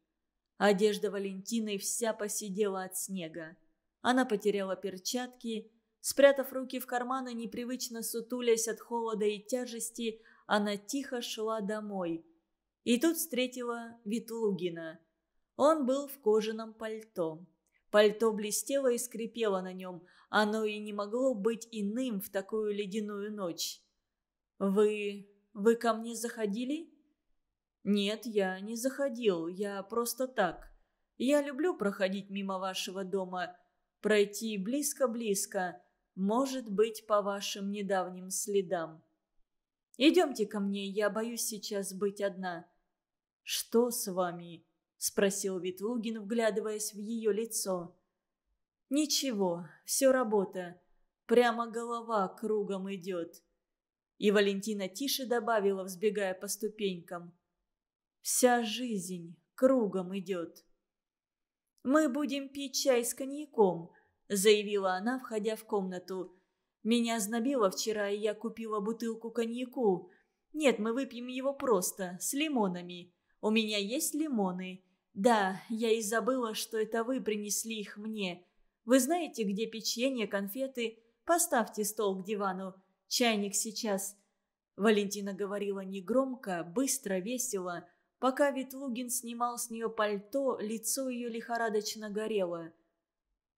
Одежда Валентины вся посидела от снега. Она потеряла перчатки. Спрятав руки в карманы, непривычно сутулясь от холода и тяжести, она тихо шла домой. И тут встретила Ветлугина. Он был в кожаном пальто. Пальто блестело и скрипело на нем. Оно и не могло быть иным в такую ледяную ночь. «Вы... вы ко мне заходили?» «Нет, я не заходил. Я просто так. Я люблю проходить мимо вашего дома. Пройти близко-близко. Может быть, по вашим недавним следам». «Идемте ко мне, я боюсь сейчас быть одна». «Что с вами?» спросил Ветлугин, вглядываясь в ее лицо. «Ничего, все работа. Прямо голова кругом идет». И Валентина тише добавила, взбегая по ступенькам. «Вся жизнь кругом идет». «Мы будем пить чай с коньяком», — заявила она, входя в комнату. «Меня знобило вчера, и я купила бутылку коньяку. Нет, мы выпьем его просто, с лимонами. У меня есть лимоны. «Да, я и забыла, что это вы принесли их мне. Вы знаете, где печенье, конфеты? Поставьте стол к дивану. Чайник сейчас». Валентина говорила негромко, быстро, весело. Пока Ветлугин снимал с нее пальто, лицо ее лихорадочно горело.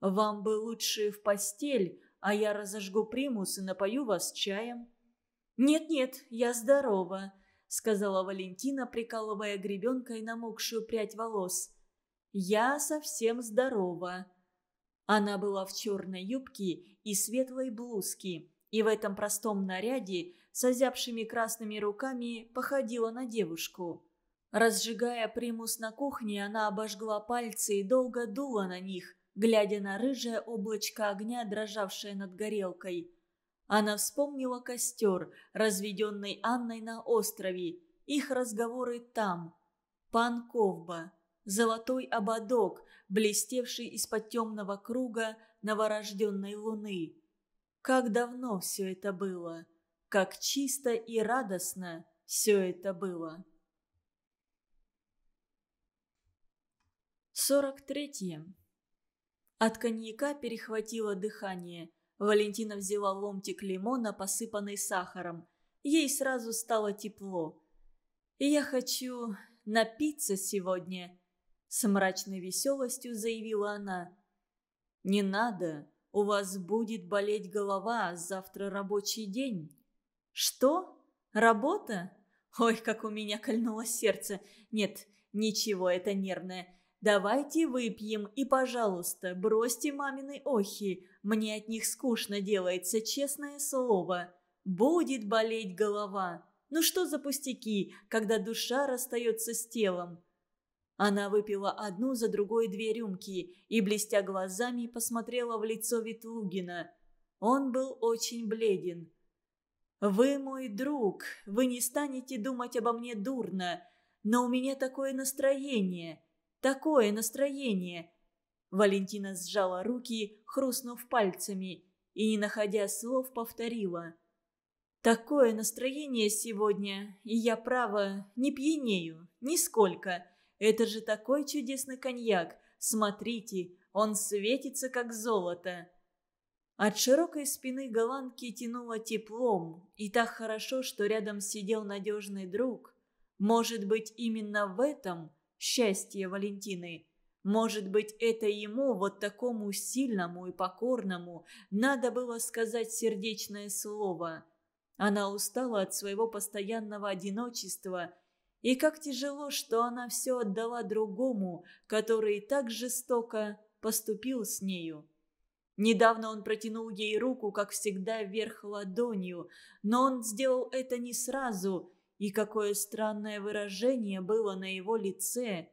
«Вам бы лучше в постель, а я разожгу примус и напою вас чаем». «Нет-нет, я здорова сказала Валентина, прикалывая гребенкой намокшую прядь волос. «Я совсем здорова». Она была в черной юбке и светлой блузке, и в этом простом наряде с озябшими красными руками походила на девушку. Разжигая примус на кухне, она обожгла пальцы и долго дула на них, глядя на рыжее облачко огня, дрожавшее над горелкой – она вспомнила костер, разведенный Анной на острове, их разговоры там. Пан Ковба, золотой ободок, блестевший из-под темного круга новорожденной луны. Как давно все это было, как чисто и радостно все это было. 43. От коньяка перехватило дыхание – Валентина взяла ломтик лимона, посыпанный сахаром. Ей сразу стало тепло. «Я хочу напиться сегодня», — с мрачной веселостью заявила она. «Не надо, у вас будет болеть голова, завтра рабочий день». «Что? Работа? Ой, как у меня кольнуло сердце. Нет, ничего, это нервное. Давайте выпьем и, пожалуйста, бросьте мамины охи. Мне от них скучно делается, честное слово. Будет болеть голова. Ну что за пустяки, когда душа расстается с телом? Она выпила одну за другой две рюмки и, блестя глазами, посмотрела в лицо Ветлугина. Он был очень бледен. «Вы мой друг, вы не станете думать обо мне дурно, но у меня такое настроение, такое настроение. Валентина сжала руки, хрустнув пальцами, и, не находя слов, повторила. «Такое настроение сегодня, и я, право, не пьянею, нисколько. Это же такой чудесный коньяк. Смотрите, он светится, как золото». От широкой спины голландки тянуло теплом, и так хорошо, что рядом сидел надежный друг. Может быть, именно в этом счастье Валентины – может быть, это ему, вот такому сильному и покорному, надо было сказать сердечное слово. Она устала от своего постоянного одиночества. И как тяжело, что она все отдала другому, который так жестоко поступил с нею. Недавно он протянул ей руку, как всегда, вверх ладонью, но он сделал это не сразу, и какое странное выражение было на его лице –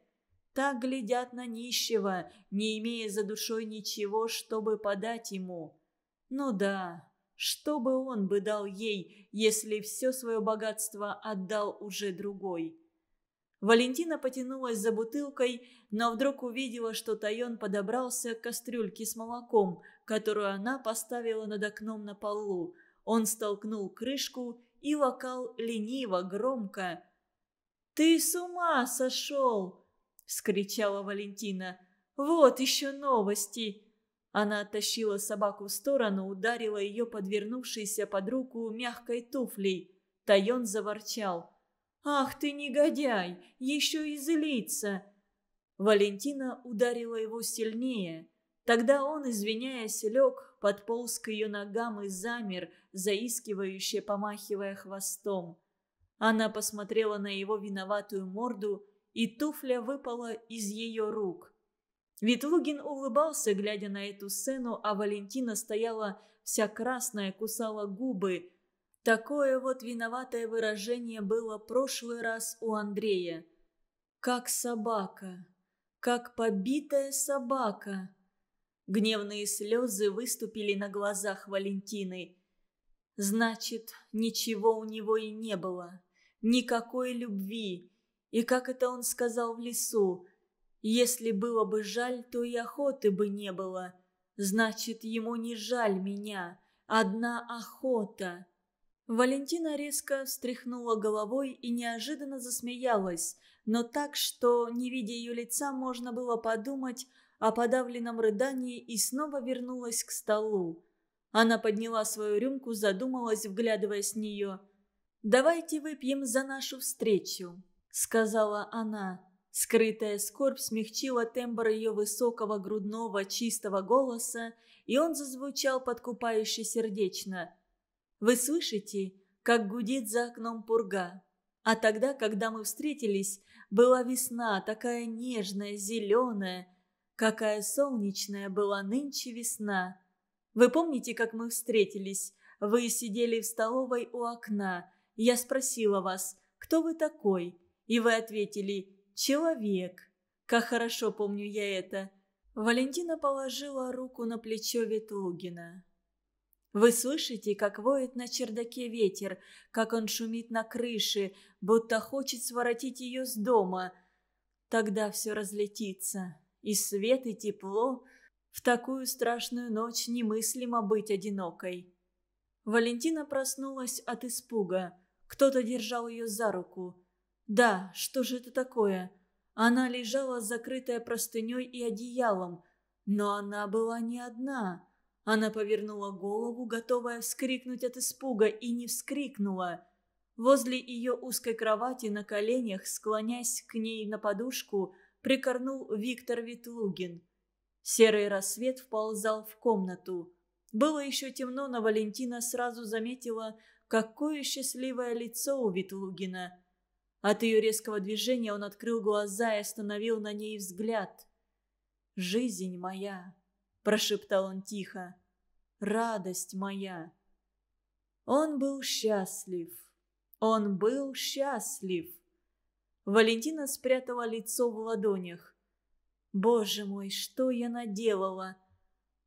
так глядят на нищего, не имея за душой ничего, чтобы подать ему. Ну да, что бы он бы дал ей, если все свое богатство отдал уже другой? Валентина потянулась за бутылкой, но вдруг увидела, что Тайон подобрался к кастрюльке с молоком, которую она поставила над окном на полу. Он столкнул крышку и локал лениво, громко. «Ты с ума сошел!» скричала Валентина. «Вот еще новости!» Она оттащила собаку в сторону, ударила ее подвернувшейся под руку мягкой туфлей. Тайон заворчал. «Ах ты негодяй! Еще и злится!» Валентина ударила его сильнее. Тогда он, извиняясь, лег, подполз к ее ногам и замер, заискивающе помахивая хвостом. Она посмотрела на его виноватую морду и туфля выпала из ее рук. Ветлугин улыбался, глядя на эту сцену, а Валентина стояла вся красная, кусала губы. Такое вот виноватое выражение было прошлый раз у Андрея. «Как собака! Как побитая собака!» Гневные слезы выступили на глазах Валентины. «Значит, ничего у него и не было. Никакой любви, и как это он сказал в лесу? Если было бы жаль, то и охоты бы не было. Значит, ему не жаль меня. Одна охота. Валентина резко встряхнула головой и неожиданно засмеялась, но так, что, не видя ее лица, можно было подумать о подавленном рыдании и снова вернулась к столу. Она подняла свою рюмку, задумалась, вглядываясь в нее. «Давайте выпьем за нашу встречу», сказала она. Скрытая скорбь смягчила тембр ее высокого грудного чистого голоса, и он зазвучал подкупающе сердечно. «Вы слышите, как гудит за окном пурга? А тогда, когда мы встретились, была весна, такая нежная, зеленая. Какая солнечная была нынче весна. Вы помните, как мы встретились? Вы сидели в столовой у окна. Я спросила вас, кто вы такой?» И вы ответили «Человек». Как хорошо помню я это. Валентина положила руку на плечо Ветлугина. Вы слышите, как воет на чердаке ветер, как он шумит на крыше, будто хочет своротить ее с дома. Тогда все разлетится. И свет, и тепло. В такую страшную ночь немыслимо быть одинокой. Валентина проснулась от испуга. Кто-то держал ее за руку. Да, что же это такое? Она лежала закрытая простыней и одеялом, но она была не одна. Она повернула голову, готовая вскрикнуть от испуга, и не вскрикнула. Возле ее узкой кровати на коленях, склонясь к ней на подушку, прикорнул Виктор Ветлугин. Серый рассвет вползал в комнату. Было еще темно, но Валентина сразу заметила, какое счастливое лицо у Ветлугина – от ее резкого движения он открыл глаза и остановил на ней взгляд. «Жизнь моя!» – прошептал он тихо. «Радость моя!» Он был счастлив. Он был счастлив. Валентина спрятала лицо в ладонях. «Боже мой, что я наделала!»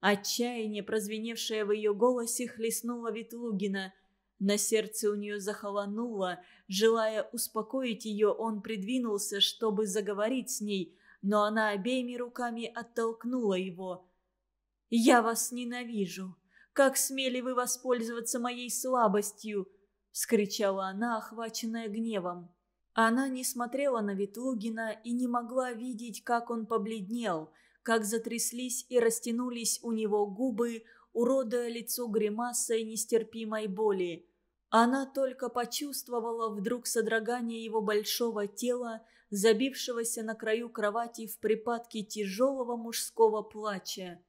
Отчаяние, прозвеневшее в ее голосе, хлестнуло Ветлугина – на сердце у нее захолонуло. Желая успокоить ее, он придвинулся, чтобы заговорить с ней, но она обеими руками оттолкнула его. «Я вас ненавижу! Как смели вы воспользоваться моей слабостью!» — скричала она, охваченная гневом. Она не смотрела на Ветлугина и не могла видеть, как он побледнел, как затряслись и растянулись у него губы, уродуя лицо гримасой нестерпимой боли. Она только почувствовала вдруг содрогание его большого тела, забившегося на краю кровати в припадке тяжелого мужского плача.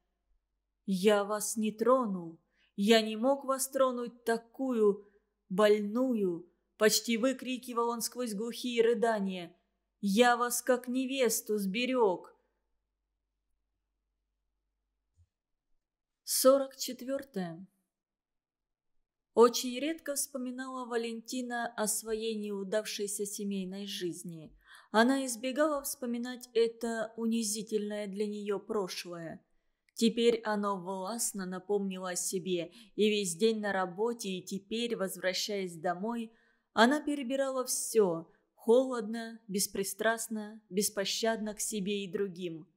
«Я вас не трону. Я не мог вас тронуть такую, больную!» Почти выкрикивал он сквозь глухие рыдания. «Я вас как невесту сберег!» Сорок четвертое. Очень редко вспоминала Валентина о своей неудавшейся семейной жизни. Она избегала вспоминать это унизительное для нее прошлое. Теперь оно властно напомнило о себе, и весь день на работе, и теперь, возвращаясь домой, она перебирала все – холодно, беспристрастно, беспощадно к себе и другим –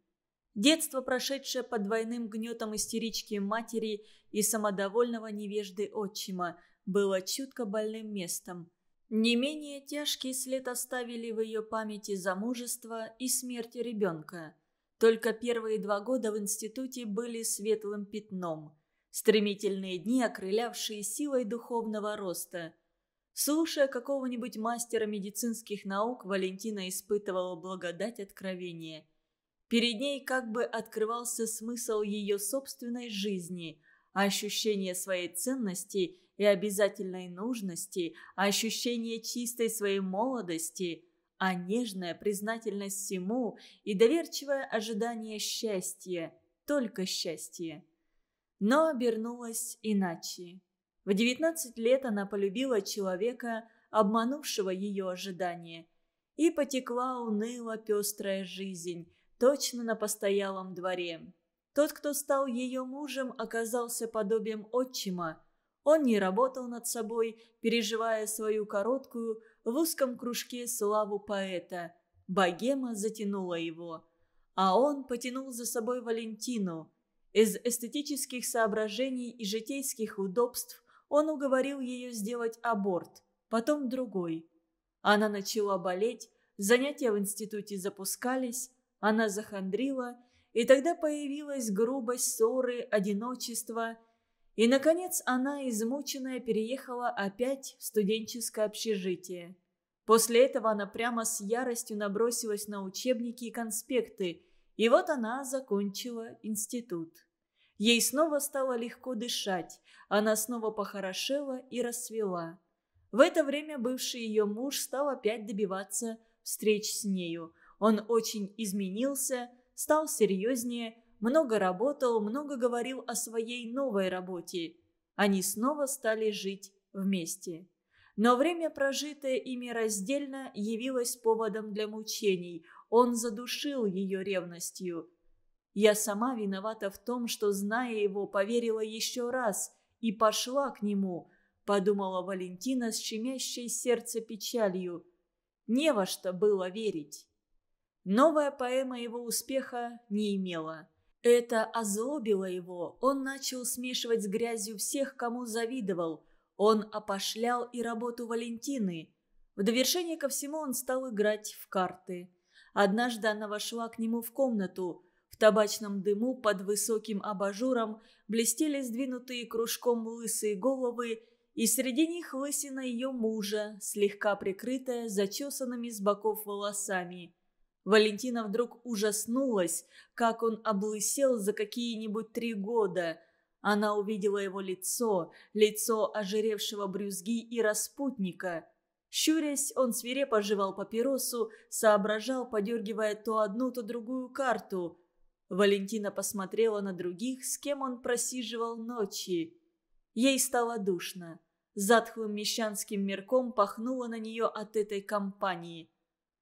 Детство, прошедшее под двойным гнетом истерички матери и самодовольного невежды отчима, было чутко больным местом. Не менее тяжкий след оставили в ее памяти замужество и смерть ребенка. Только первые два года в институте были светлым пятном. Стремительные дни, окрылявшие силой духовного роста. Слушая какого-нибудь мастера медицинских наук, Валентина испытывала благодать откровения – Перед ней как бы открывался смысл ее собственной жизни, ощущение своей ценности и обязательной нужности, ощущение чистой своей молодости, а нежная признательность всему и доверчивое ожидание счастья, только счастья. Но обернулось иначе. В 19 лет она полюбила человека, обманувшего ее ожидания, и потекла уныло пестрая жизнь, точно на постоялом дворе. Тот, кто стал ее мужем, оказался подобием отчима. Он не работал над собой, переживая свою короткую, в узком кружке славу поэта. Богема затянула его. А он потянул за собой Валентину. Из эстетических соображений и житейских удобств он уговорил ее сделать аборт, потом другой. Она начала болеть, занятия в институте запускались, она захандрила, и тогда появилась грубость, ссоры, одиночество. И, наконец, она, измученная, переехала опять в студенческое общежитие. После этого она прямо с яростью набросилась на учебники и конспекты, и вот она закончила институт. Ей снова стало легко дышать, она снова похорошела и расцвела. В это время бывший ее муж стал опять добиваться встреч с нею – он очень изменился, стал серьезнее, много работал, много говорил о своей новой работе. Они снова стали жить вместе. Но время, прожитое ими раздельно, явилось поводом для мучений. Он задушил ее ревностью. «Я сама виновата в том, что, зная его, поверила еще раз и пошла к нему», — подумала Валентина с щемящей сердце печалью. «Не во что было верить». Новая поэма его успеха не имела. Это озлобило его, он начал смешивать с грязью всех, кому завидовал. Он опошлял и работу Валентины. В довершение ко всему он стал играть в карты. Однажды она вошла к нему в комнату. В табачном дыму под высоким абажуром блестели сдвинутые кружком лысые головы, и среди них лысина ее мужа, слегка прикрытая зачесанными с боков волосами – Валентина вдруг ужаснулась, как он облысел за какие-нибудь три года. Она увидела его лицо, лицо ожиревшего брюзги и распутника. Щурясь, он свирепо жевал папиросу, соображал, подергивая то одну, то другую карту. Валентина посмотрела на других, с кем он просиживал ночи. Ей стало душно. Затхлым мещанским мирком пахнуло на нее от этой компании –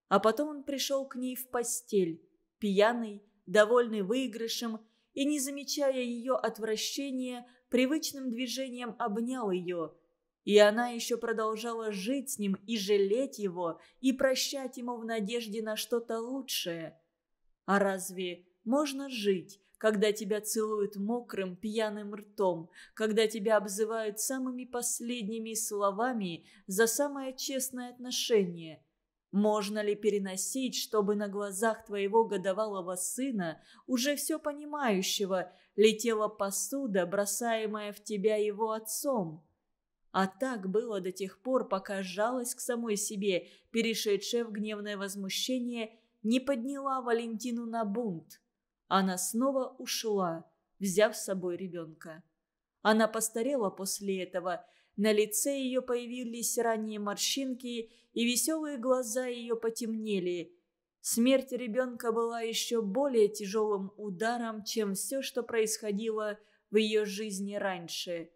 а потом он пришел к ней в постель, пьяный, довольный выигрышем, и, не замечая ее отвращения, привычным движением обнял ее. И она еще продолжала жить с ним и жалеть его, и прощать ему в надежде на что-то лучшее. А разве можно жить, когда тебя целуют мокрым пьяным ртом, когда тебя обзывают самыми последними словами за самое честное отношение – можно ли переносить, чтобы на глазах твоего годовалого сына, уже все понимающего, летела посуда, бросаемая в тебя его отцом? А так было до тех пор, пока жалость к самой себе, перешедшая в гневное возмущение, не подняла Валентину на бунт. Она снова ушла, взяв с собой ребенка. Она постарела после этого – на лице ее появились ранние морщинки, и веселые глаза ее потемнели. Смерть ребенка была еще более тяжелым ударом, чем все, что происходило в ее жизни раньше.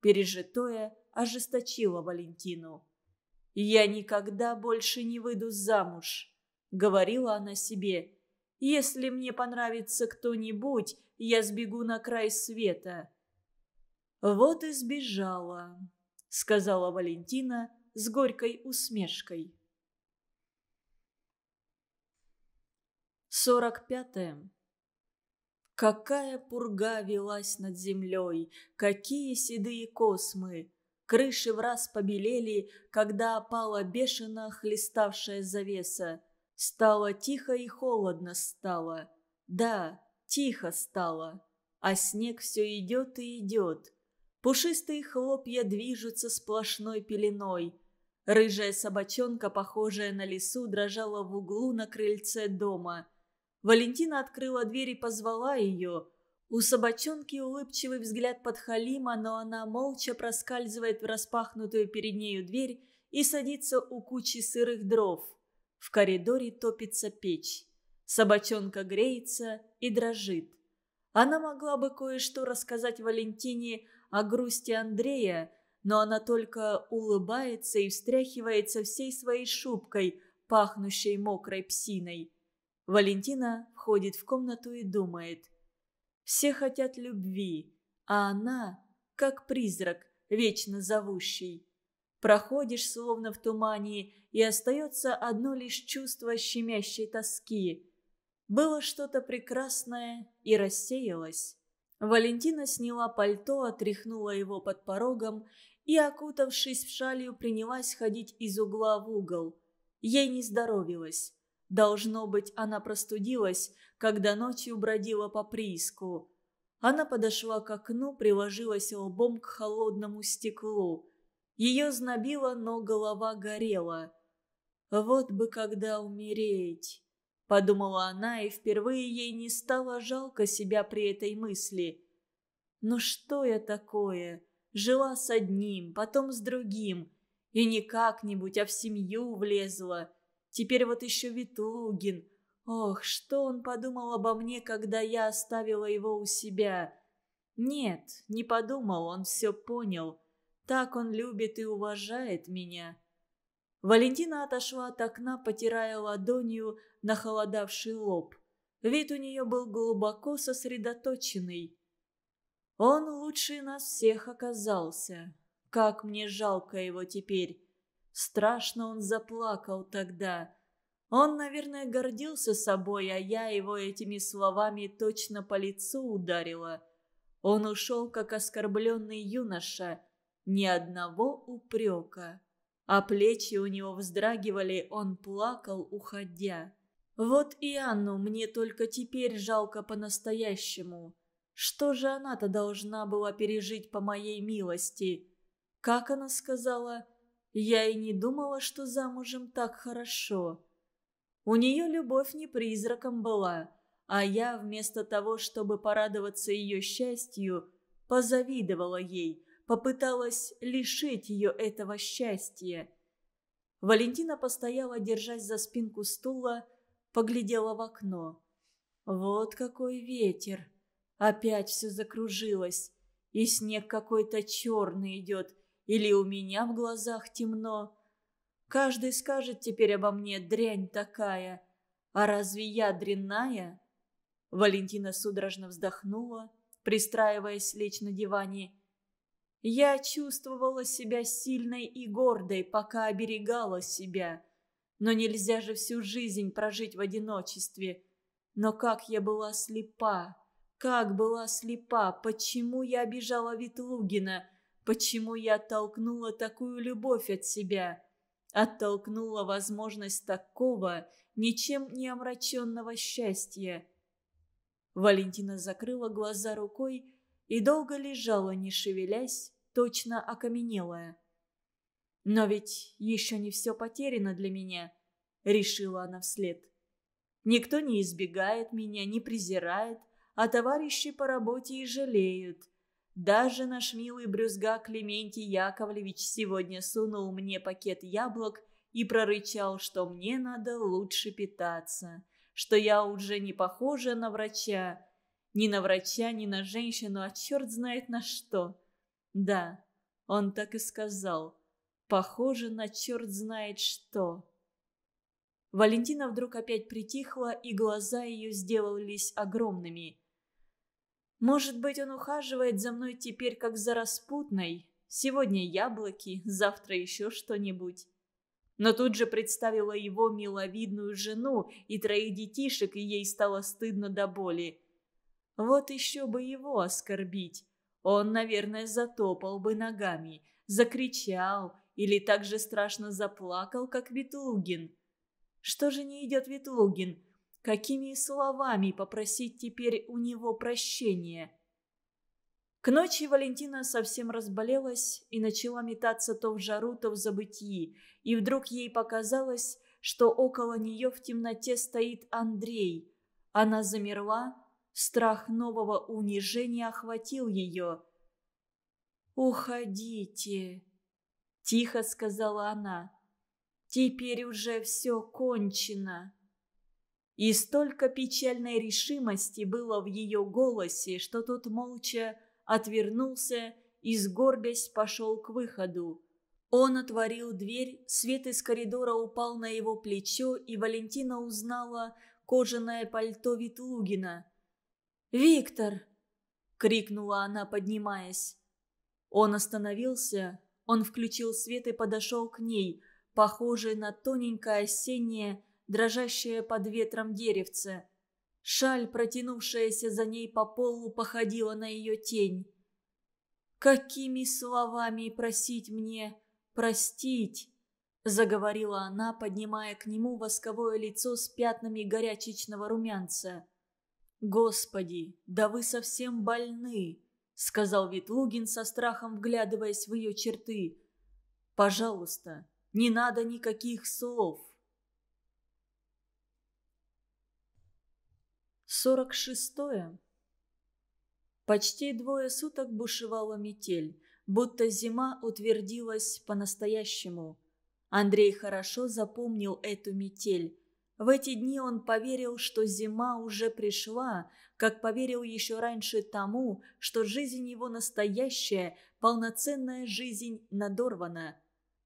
Пережитое ожесточило Валентину. «Я никогда больше не выйду замуж», — говорила она себе. «Если мне понравится кто-нибудь, я сбегу на край света». Вот и сбежала сказала Валентина с горькой усмешкой. Сорок пятое. Какая пурга велась над землей, какие седые космы! Крыши в раз побелели, когда опала бешено хлеставшая завеса. Стало тихо и холодно стало. Да, тихо стало. А снег все идет и идет. Пушистые хлопья движутся сплошной пеленой. Рыжая собачонка, похожая на лису, дрожала в углу на крыльце дома. Валентина открыла дверь и позвала ее. У собачонки улыбчивый взгляд подхалима, но она молча проскальзывает в распахнутую перед нею дверь и садится у кучи сырых дров. В коридоре топится печь. Собачонка греется и дрожит. Она могла бы кое-что рассказать Валентине о грусти Андрея, но она только улыбается и встряхивается всей своей шубкой, пахнущей мокрой псиной. Валентина входит в комнату и думает. Все хотят любви, а она, как призрак, вечно зовущий. Проходишь, словно в тумане, и остается одно лишь чувство щемящей тоски. Было что-то прекрасное и рассеялось. Валентина сняла пальто, отряхнула его под порогом и, окутавшись в шалью, принялась ходить из угла в угол. Ей не здоровилось. Должно быть, она простудилась, когда ночью бродила по прииску. Она подошла к окну, приложилась лбом к холодному стеклу. Ее знобило, но голова горела. Вот бы когда умереть! – подумала она, и впервые ей не стало жалко себя при этой мысли. «Ну что я такое? Жила с одним, потом с другим, и не как-нибудь, а в семью влезла. Теперь вот еще Витулугин. Ох, что он подумал обо мне, когда я оставила его у себя?» «Нет, не подумал, он все понял. Так он любит и уважает меня». Валентина отошла от окна, потирая ладонью на холодавший лоб. Вид у нее был глубоко сосредоточенный. «Он лучше нас всех оказался. Как мне жалко его теперь. Страшно он заплакал тогда. Он, наверное, гордился собой, а я его этими словами точно по лицу ударила. Он ушел, как оскорбленный юноша. Ни одного упрека» а плечи у него вздрагивали, он плакал, уходя. Вот и Анну мне только теперь жалко по-настоящему. Что же она-то должна была пережить по моей милости? Как она сказала, я и не думала, что замужем так хорошо. У нее любовь не призраком была, а я вместо того, чтобы порадоваться ее счастью, позавидовала ей – попыталась лишить ее этого счастья. Валентина постояла, держась за спинку стула, поглядела в окно. Вот какой ветер! Опять все закружилось, и снег какой-то черный идет, или у меня в глазах темно. Каждый скажет теперь обо мне дрянь такая, а разве я дрянная? Валентина судорожно вздохнула, пристраиваясь лечь на диване, я чувствовала себя сильной и гордой, пока оберегала себя. Но нельзя же всю жизнь прожить в одиночестве. Но как я была слепа! Как была слепа! Почему я обижала Ветлугина? Почему я оттолкнула такую любовь от себя? Оттолкнула возможность такого, ничем не омраченного счастья. Валентина закрыла глаза рукой и долго лежала, не шевелясь, точно окаменелая. «Но ведь еще не все потеряно для меня», — решила она вслед. «Никто не избегает меня, не презирает, а товарищи по работе и жалеют. Даже наш милый брюзга Клементий Яковлевич сегодня сунул мне пакет яблок и прорычал, что мне надо лучше питаться, что я уже не похожа на врача, ни на врача, ни на женщину, а черт знает на что. Да, он так и сказал. Похоже на черт знает что. Валентина вдруг опять притихла, и глаза ее сделались огромными. «Может быть, он ухаживает за мной теперь как за распутной? Сегодня яблоки, завтра еще что-нибудь». Но тут же представила его миловидную жену и троих детишек, и ей стало стыдно до боли. Вот еще бы его оскорбить он, наверное, затопал бы ногами, закричал или так же страшно заплакал, как Ветлугин. Что же не идет Ветлугин? Какими словами попросить теперь у него прощения? К ночи Валентина совсем разболелась и начала метаться то в жару, то в забытии. И вдруг ей показалось, что около нее в темноте стоит Андрей. Она замерла, Страх нового унижения охватил ее. «Уходите», – тихо сказала она. «Теперь уже все кончено». И столько печальной решимости было в ее голосе, что тот молча отвернулся и, с сгорбясь, пошел к выходу. Он отворил дверь, свет из коридора упал на его плечо, и Валентина узнала кожаное пальто Витлугина. «Виктор!» — крикнула она, поднимаясь. Он остановился, он включил свет и подошел к ней, похожий на тоненькое осеннее, дрожащее под ветром деревце. Шаль, протянувшаяся за ней по полу, походила на ее тень. «Какими словами просить мне простить?» – заговорила она, поднимая к нему восковое лицо с пятнами горячечного румянца. «Господи, да вы совсем больны!» — сказал Ветлугин со страхом, вглядываясь в ее черты. «Пожалуйста, не надо никаких слов!» 46. -е. Почти двое суток бушевала метель, будто зима утвердилась по-настоящему. Андрей хорошо запомнил эту метель. В эти дни он поверил, что зима уже пришла, как поверил еще раньше тому, что жизнь его настоящая, полноценная жизнь надорвана.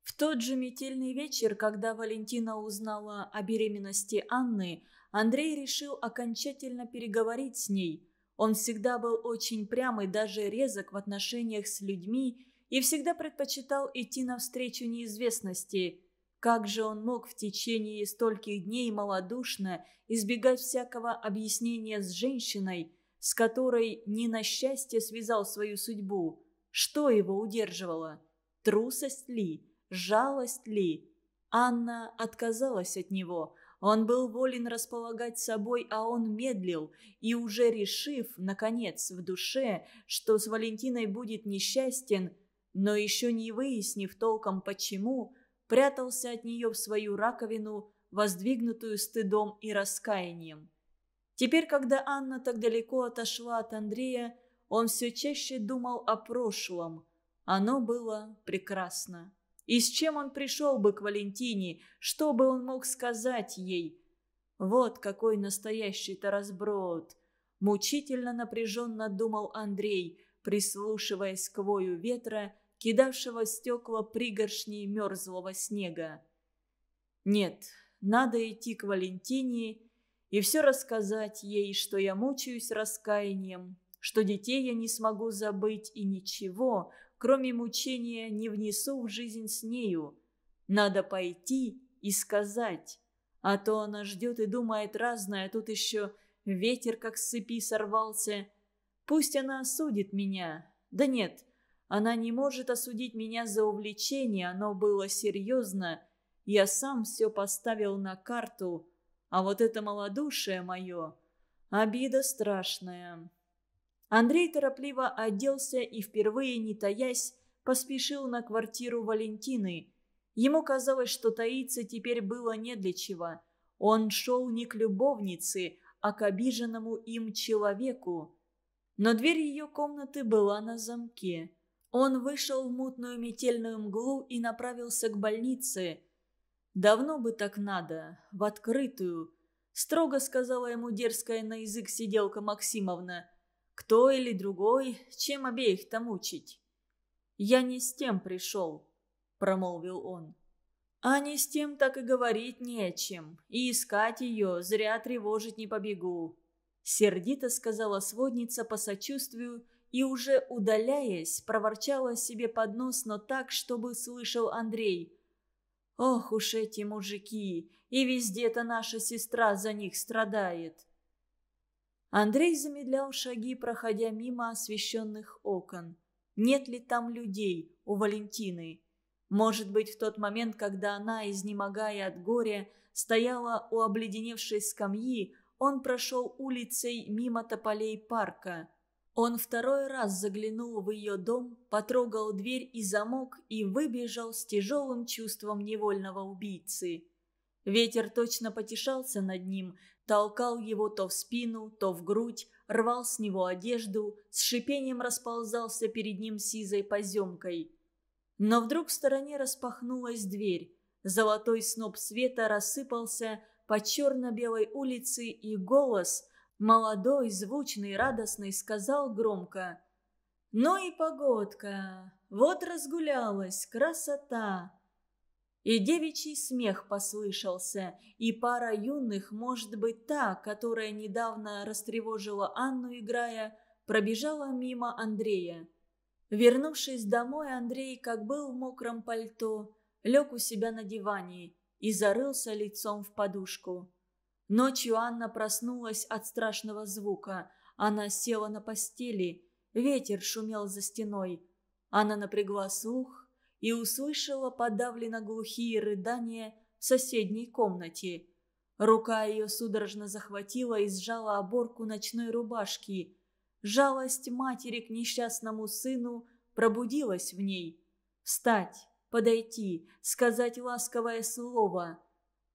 В тот же метельный вечер, когда Валентина узнала о беременности Анны, Андрей решил окончательно переговорить с ней. Он всегда был очень прям и даже резок в отношениях с людьми и всегда предпочитал идти навстречу неизвестности – как же он мог в течение стольких дней малодушно избегать всякого объяснения с женщиной, с которой не на счастье связал свою судьбу? Что его удерживало? Трусость ли? Жалость ли? Анна отказалась от него. Он был волен располагать собой, а он медлил, и уже решив, наконец, в душе, что с Валентиной будет несчастен, но еще не выяснив толком почему, прятался от нее в свою раковину, воздвигнутую стыдом и раскаянием. Теперь, когда Анна так далеко отошла от Андрея, он все чаще думал о прошлом. Оно было прекрасно. И с чем он пришел бы к Валентине, что бы он мог сказать ей? Вот какой настоящий-то разброд. Мучительно напряженно думал Андрей, прислушиваясь к вою ветра кидавшего стекла пригоршни мерзлого снега. Нет, надо идти к Валентине и все рассказать ей, что я мучаюсь раскаянием, что детей я не смогу забыть и ничего, кроме мучения, не внесу в жизнь с нею. Надо пойти и сказать. А то она ждет и думает разное, а тут еще ветер как с цепи сорвался. Пусть она осудит меня. Да нет, она не может осудить меня за увлечение, оно было серьезно. Я сам все поставил на карту. А вот это малодушие мое... Обида страшная. Андрей торопливо оделся и, впервые не таясь, поспешил на квартиру Валентины. Ему казалось, что таиться теперь было не для чего. Он шел не к любовнице, а к обиженному им человеку. Но дверь ее комнаты была на замке. Он вышел в мутную метельную мглу и направился к больнице. «Давно бы так надо, в открытую», — строго сказала ему дерзкая на язык сиделка Максимовна. «Кто или другой, чем обеих там учить?» «Я не с тем пришел», — промолвил он. «А не с тем так и говорить нечем, и искать ее зря тревожить не побегу», — сердито сказала сводница по сочувствию, — и уже удаляясь, проворчала себе под нос, но так, чтобы слышал Андрей. «Ох уж эти мужики! И везде-то наша сестра за них страдает!» Андрей замедлял шаги, проходя мимо освещенных окон. Нет ли там людей у Валентины? Может быть, в тот момент, когда она, изнемогая от горя, стояла у обледеневшей скамьи, он прошел улицей мимо тополей парка – он второй раз заглянул в ее дом, потрогал дверь и замок и выбежал с тяжелым чувством невольного убийцы. Ветер точно потешался над ним, толкал его то в спину, то в грудь, рвал с него одежду, с шипением расползался перед ним сизой поземкой. Но вдруг в стороне распахнулась дверь. Золотой сноп света рассыпался по черно-белой улице, и голос, молодой, звучный, радостный, сказал громко. «Ну и погодка! Вот разгулялась, красота!» И девичий смех послышался, и пара юных, может быть, та, которая недавно растревожила Анну, играя, пробежала мимо Андрея. Вернувшись домой, Андрей, как был в мокром пальто, лег у себя на диване и зарылся лицом в подушку. Ночью Анна проснулась от страшного звука. Она села на постели. Ветер шумел за стеной. Она напрягла слух и услышала подавленно глухие рыдания в соседней комнате. Рука ее судорожно захватила и сжала оборку ночной рубашки. Жалость матери к несчастному сыну пробудилась в ней. Встать, подойти, сказать ласковое слово –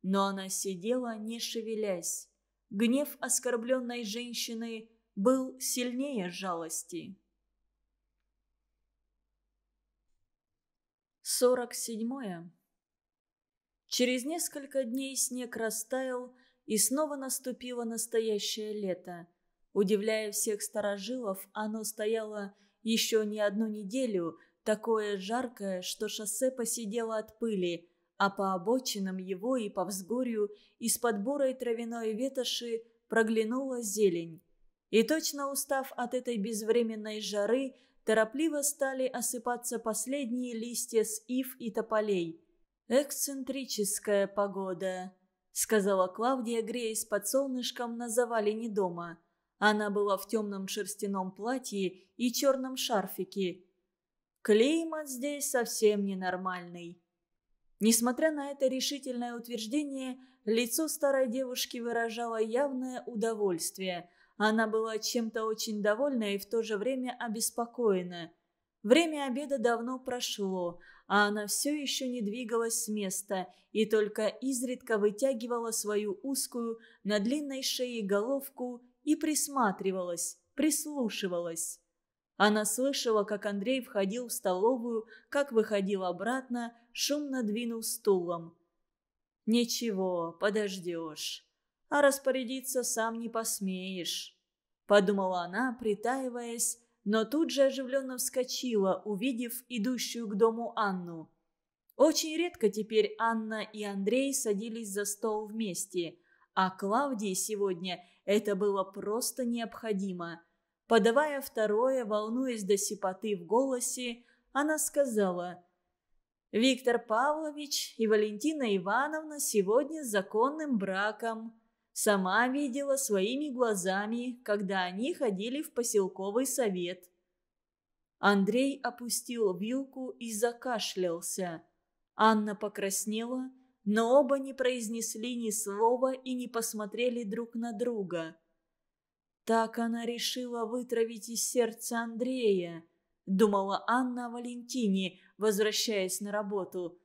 но она сидела, не шевелясь. Гнев оскорбленной женщины был сильнее жалости. 47. Через несколько дней снег растаял, и снова наступило настоящее лето. Удивляя всех старожилов, оно стояло еще не одну неделю, такое жаркое, что шоссе посидело от пыли – а по обочинам его и по взгорью из-под бурой травяной ветоши проглянула зелень. И точно устав от этой безвременной жары, торопливо стали осыпаться последние листья с ив и тополей. «Эксцентрическая погода», — сказала Клавдия, греясь под солнышком на завалине дома. Она была в темном шерстяном платье и черном шарфике. «Климат здесь совсем ненормальный». Несмотря на это решительное утверждение, лицо старой девушки выражало явное удовольствие. Она была чем-то очень довольна и в то же время обеспокоена. Время обеда давно прошло, а она все еще не двигалась с места и только изредка вытягивала свою узкую на длинной шее головку и присматривалась, прислушивалась. Она слышала, как Андрей входил в столовую, как выходил обратно, шумно двинул стулом. «Ничего, подождешь. А распорядиться сам не посмеешь», — подумала она, притаиваясь, но тут же оживленно вскочила, увидев идущую к дому Анну. Очень редко теперь Анна и Андрей садились за стол вместе, а Клавдии сегодня это было просто необходимо. Подавая второе, волнуясь до сипоты в голосе, она сказала «Виктор Павлович и Валентина Ивановна сегодня с законным браком. Сама видела своими глазами, когда они ходили в поселковый совет». Андрей опустил вилку и закашлялся. Анна покраснела, но оба не произнесли ни слова и не посмотрели друг на друга – так она решила вытравить из сердца Андрея, думала Анна о Валентине, возвращаясь на работу.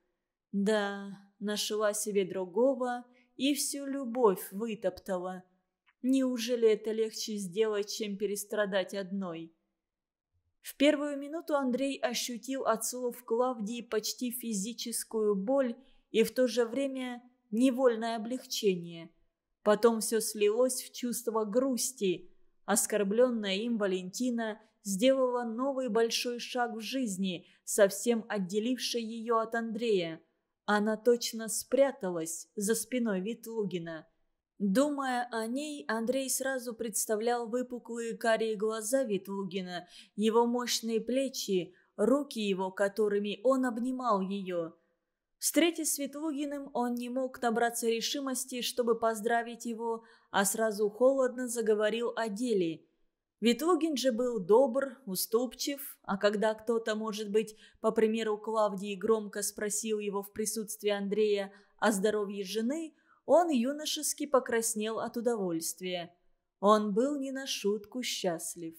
Да, нашла себе другого и всю любовь вытоптала. Неужели это легче сделать, чем перестрадать одной? В первую минуту Андрей ощутил от слов Клавдии почти физическую боль и в то же время невольное облегчение – Потом все слилось в чувство грусти. Оскорбленная им Валентина сделала новый большой шаг в жизни, совсем отделивший ее от Андрея. Она точно спряталась за спиной Витлугина. Думая о ней, Андрей сразу представлял выпуклые карие глаза Витлугина, его мощные плечи, руки его, которыми он обнимал ее. Встретясь с Светлугиным, он не мог набраться решимости, чтобы поздравить его, а сразу холодно заговорил о деле. Ветлугин же был добр, уступчив, а когда кто-то, может быть, по примеру Клавдии, громко спросил его в присутствии Андрея о здоровье жены, он юношески покраснел от удовольствия. Он был не на шутку счастлив.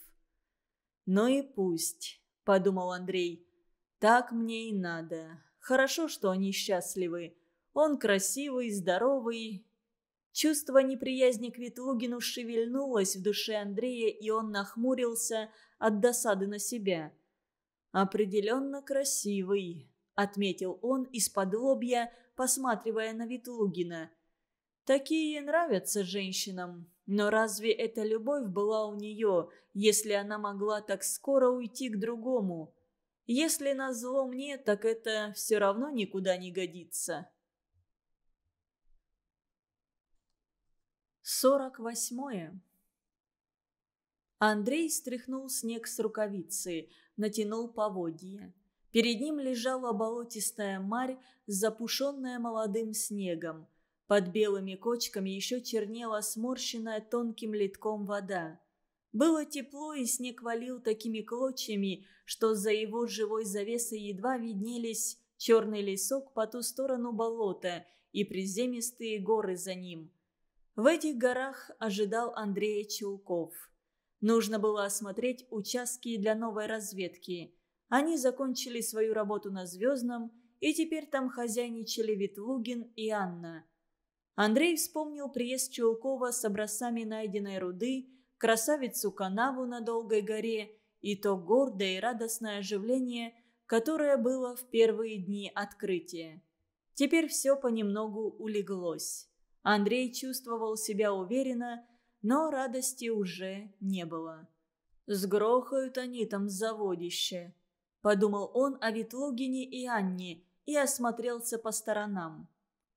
«Ну и пусть», — подумал Андрей, — «так мне и надо». Хорошо, что они счастливы. Он красивый, здоровый. Чувство неприязни к Ветлугину шевельнулось в душе Андрея, и он нахмурился от досады на себя. «Определенно красивый», — отметил он из-под лобья, посматривая на Ветлугина. «Такие нравятся женщинам, но разве эта любовь была у нее, если она могла так скоро уйти к другому?» Если зло мне, так это все равно никуда не годится. 48. Андрей стряхнул снег с рукавицы, натянул поводья. Перед ним лежала болотистая марь, запушенная молодым снегом. Под белыми кочками еще чернела сморщенная тонким литком вода. Было тепло, и снег валил такими клочьями, что за его живой завесой едва виднелись черный лесок по ту сторону болота и приземистые горы за ним. В этих горах ожидал Андрея Челков. Нужно было осмотреть участки для новой разведки. Они закончили свою работу на Звездном, и теперь там хозяйничали Ветлугин и Анна. Андрей вспомнил приезд Челкова с образцами найденной руды, красавицу канаву на Долгой горе и то гордое и радостное оживление, которое было в первые дни открытия. Теперь все понемногу улеглось. Андрей чувствовал себя уверенно, но радости уже не было. «Сгрохают они там заводище», – подумал он о Ветлугине и Анне и осмотрелся по сторонам.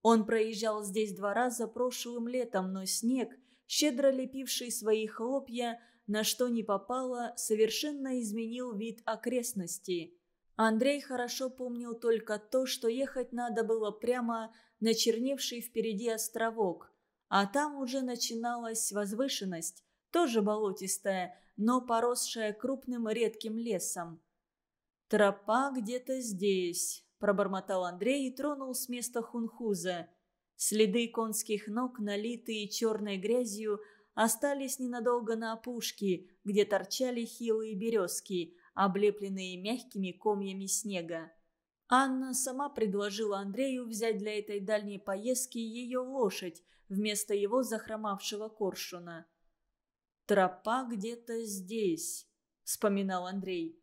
Он проезжал здесь два раза прошлым летом, но снег – щедро лепивший свои хлопья, на что не попало, совершенно изменил вид окрестностей. Андрей хорошо помнил только то, что ехать надо было прямо на черневший впереди островок. А там уже начиналась возвышенность, тоже болотистая, но поросшая крупным редким лесом. «Тропа где-то здесь», – пробормотал Андрей и тронул с места хунхуза – Следы конских ног, налитые черной грязью, остались ненадолго на опушке, где торчали хилые березки, облепленные мягкими комьями снега. Анна сама предложила Андрею взять для этой дальней поездки ее лошадь вместо его захромавшего коршуна. «Тропа где-то здесь», — вспоминал Андрей.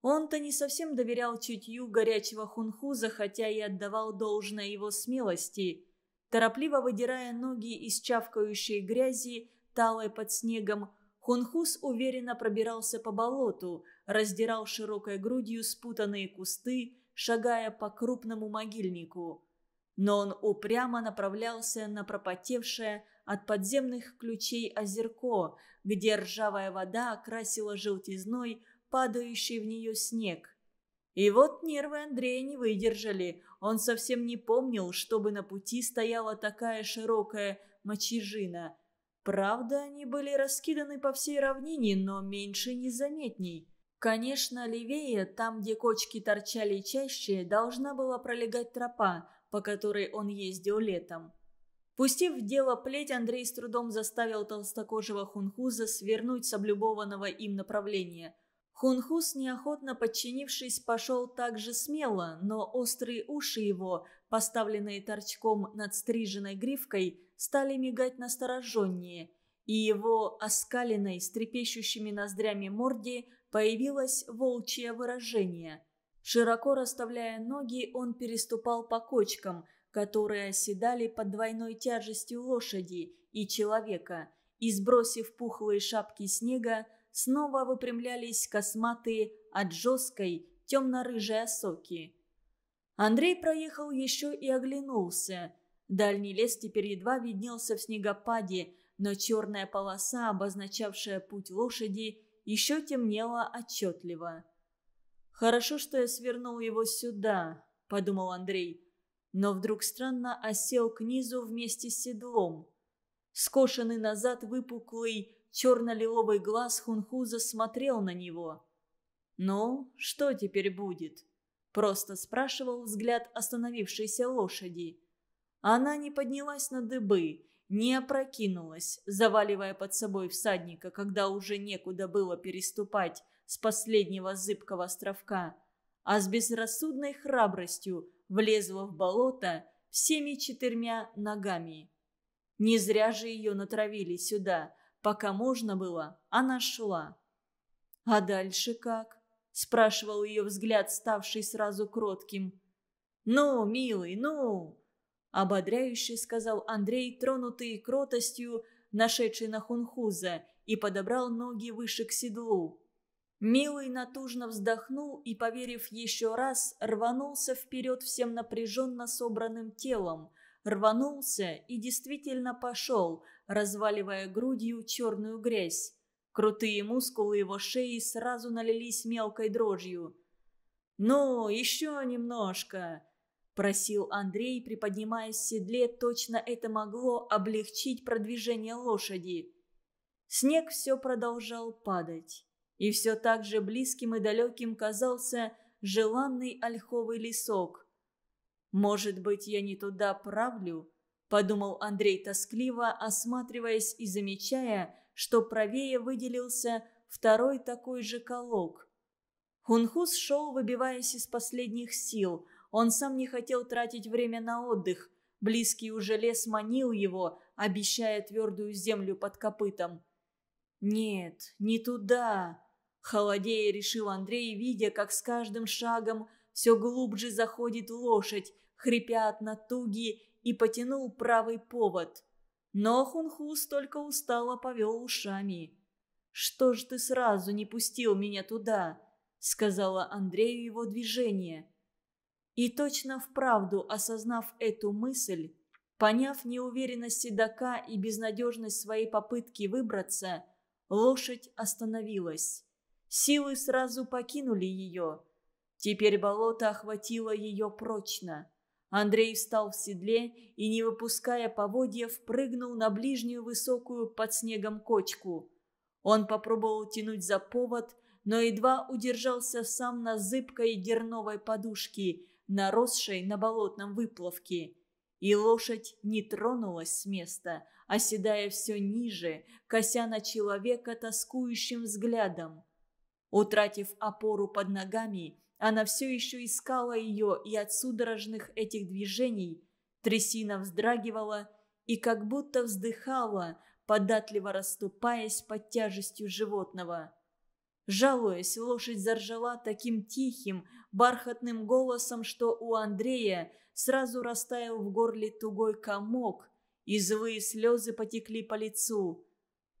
Он-то не совсем доверял чутью горячего хунхуза, хотя и отдавал должное его смелости. Торопливо выдирая ноги из чавкающей грязи, талой под снегом, Хунхус уверенно пробирался по болоту, раздирал широкой грудью спутанные кусты, шагая по крупному могильнику. Но он упрямо направлялся на пропотевшее от подземных ключей озерко, где ржавая вода окрасила желтизной падающий в нее снег – и вот нервы Андрея не выдержали. Он совсем не помнил, чтобы на пути стояла такая широкая мочежина. Правда, они были раскиданы по всей равнине, но меньше незаметней. Конечно, левее, там, где кочки торчали чаще, должна была пролегать тропа, по которой он ездил летом. Пустив в дело плеть, Андрей с трудом заставил толстокожего хунхуза свернуть с облюбованного им направления – Хунхус, неохотно подчинившись, пошел так же смело, но острые уши его, поставленные торчком над стриженной гривкой, стали мигать настороженнее, и его оскаленной, с трепещущими ноздрями морде появилось волчье выражение. Широко расставляя ноги, он переступал по кочкам, которые оседали под двойной тяжестью лошади и человека, и, сбросив пухлые шапки снега, снова выпрямлялись косматые от жесткой темно-рыжей осоки. Андрей проехал еще и оглянулся. Дальний лес теперь едва виднелся в снегопаде, но черная полоса, обозначавшая путь лошади, еще темнела отчетливо. «Хорошо, что я свернул его сюда», — подумал Андрей, но вдруг странно осел к низу вместе с седлом. Скошенный назад выпуклый черно-лиловый глаз Хунхуза смотрел на него. «Ну, что теперь будет?» – просто спрашивал взгляд остановившейся лошади. Она не поднялась на дыбы, не опрокинулась, заваливая под собой всадника, когда уже некуда было переступать с последнего зыбкого островка, а с безрассудной храбростью влезла в болото всеми четырьмя ногами. Не зря же ее натравили сюда, Пока можно было, она а шла. «А дальше как?» – спрашивал ее взгляд, ставший сразу кротким. «Ну, милый, ну!» – ободряюще сказал Андрей, тронутый кротостью, нашедший на Хунхуза, и подобрал ноги выше к седлу. Милый натужно вздохнул и, поверив еще раз, рванулся вперед всем напряженно собранным телом, рванулся и действительно пошел, разваливая грудью черную грязь. Крутые мускулы его шеи сразу налились мелкой дрожью. «Ну, еще немножко!» – просил Андрей, приподнимаясь в седле, точно это могло облегчить продвижение лошади. Снег все продолжал падать. И все так же близким и далеким казался желанный ольховый лесок – «Может быть, я не туда правлю?» – подумал Андрей тоскливо, осматриваясь и замечая, что правее выделился второй такой же колок. Хунхус шел, выбиваясь из последних сил. Он сам не хотел тратить время на отдых. Близкий уже лес манил его, обещая твердую землю под копытом. «Нет, не туда!» – холодея решил Андрей, видя, как с каждым шагом – все глубже заходит лошадь, хрипя от натуги, и потянул правый повод. Но Хунхус только устало повел ушами. «Что ж ты сразу не пустил меня туда?» — сказала Андрею его движение. И точно вправду осознав эту мысль, поняв неуверенность седока и безнадежность своей попытки выбраться, лошадь остановилась. Силы сразу покинули ее — Теперь болото охватило ее прочно. Андрей встал в седле и, не выпуская поводья, впрыгнул на ближнюю высокую под снегом кочку. Он попробовал тянуть за повод, но едва удержался сам на зыбкой дерновой подушке, наросшей на болотном выплавке. И лошадь не тронулась с места, оседая все ниже, кося на человека тоскующим взглядом. Утратив опору под ногами, она все еще искала ее, и от судорожных этих движений трясина вздрагивала и как будто вздыхала, податливо расступаясь под тяжестью животного. Жалуясь, лошадь заржала таким тихим, бархатным голосом, что у Андрея сразу растаял в горле тугой комок, и злые слезы потекли по лицу.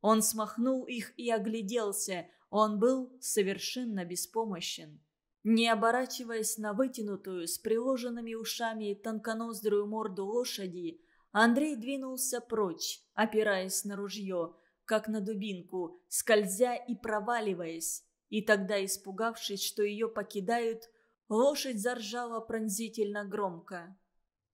Он смахнул их и огляделся, он был совершенно беспомощен. Не оборачиваясь на вытянутую, с приложенными ушами тонконоздрую морду лошади, Андрей двинулся прочь, опираясь на ружье, как на дубинку, скользя и проваливаясь. И тогда, испугавшись, что ее покидают, лошадь заржала пронзительно громко.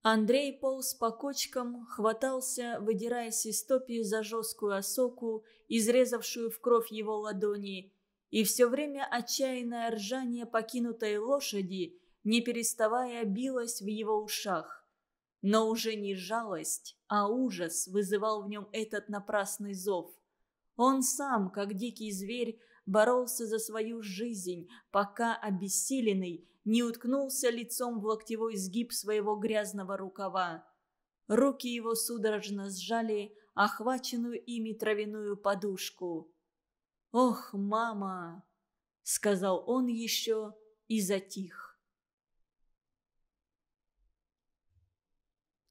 Андрей полз по кочкам, хватался, выдираясь из топи за жесткую осоку, изрезавшую в кровь его ладони, и все время отчаянное ржание покинутой лошади, не переставая, билось в его ушах. Но уже не жалость, а ужас вызывал в нем этот напрасный зов. Он сам, как дикий зверь, боролся за свою жизнь, пока обессиленный не уткнулся лицом в локтевой сгиб своего грязного рукава. Руки его судорожно сжали охваченную ими травяную подушку. «Ох, мама!» – сказал он еще и затих.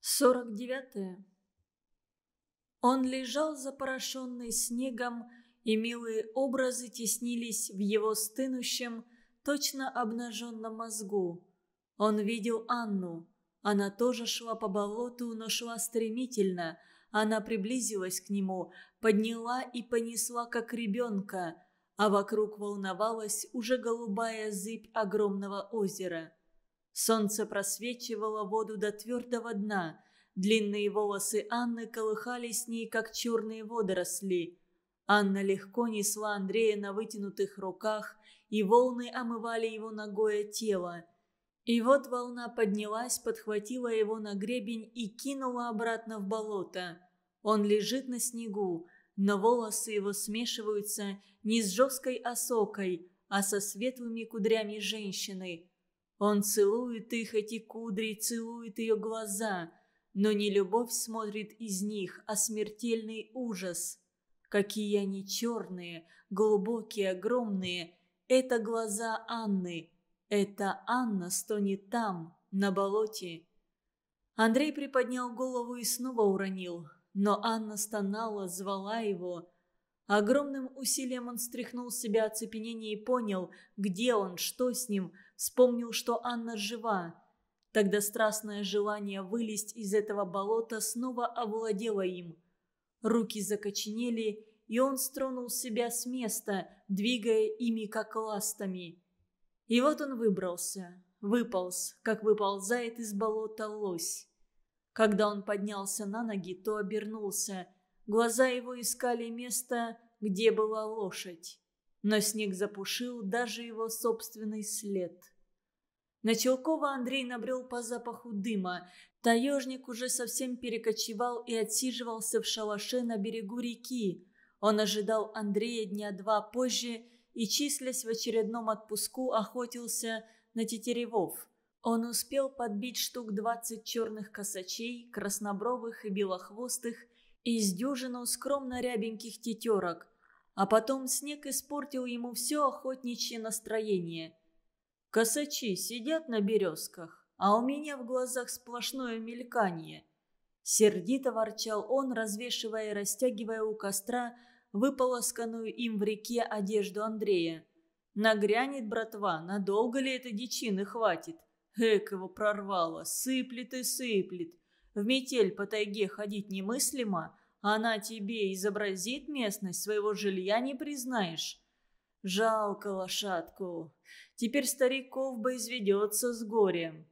49. -е. Он лежал запорошенный снегом, и милые образы теснились в его стынущем, точно обнаженном мозгу. Он видел Анну. Она тоже шла по болоту, но шла стремительно. Она приблизилась к нему, подняла и понесла, как ребенка, а вокруг волновалась уже голубая зыбь огромного озера. Солнце просвечивало воду до твердого дна, длинные волосы Анны колыхались с ней, как черные водоросли. Анна легко несла Андрея на вытянутых руках, и волны омывали его ногое тело. И вот волна поднялась, подхватила его на гребень и кинула обратно в болото. Он лежит на снегу, но волосы его смешиваются не с жесткой осокой, а со светлыми кудрями женщины. Он целует их, эти кудри, целует ее глаза, но не любовь смотрит из них, а смертельный ужас. Какие они черные, глубокие, огромные. Это глаза Анны. Это Анна стонет там, на болоте. Андрей приподнял голову и снова уронил но Анна стонала, звала его. Огромным усилием он стряхнул с себя оцепенение и понял, где он, что с ним, вспомнил, что Анна жива. Тогда страстное желание вылезть из этого болота снова овладело им. Руки закоченели, и он стронул себя с места, двигая ими как ластами. И вот он выбрался, выполз, как выползает из болота лось. Когда он поднялся на ноги, то обернулся. Глаза его искали место, где была лошадь. Но снег запушил даже его собственный след. На Челкова Андрей набрел по запаху дыма. Таежник уже совсем перекочевал и отсиживался в шалаше на берегу реки. Он ожидал Андрея дня два позже и, числясь в очередном отпуску, охотился на тетеревов. Он успел подбить штук двадцать черных косачей, краснобровых и белохвостых, и с дюжину скромно рябеньких тетерок. А потом снег испортил ему все охотничье настроение. Косачи сидят на березках, а у меня в глазах сплошное мелькание. Сердито ворчал он, развешивая и растягивая у костра выполосканную им в реке одежду Андрея. «Нагрянет, братва, надолго ли это дичины хватит?» Эк его прорвало, сыплет и сыплет. В метель по тайге ходить немыслимо, а она тебе изобразит местность, своего жилья не признаешь. Жалко лошадку. Теперь стариков бы изведется с горем.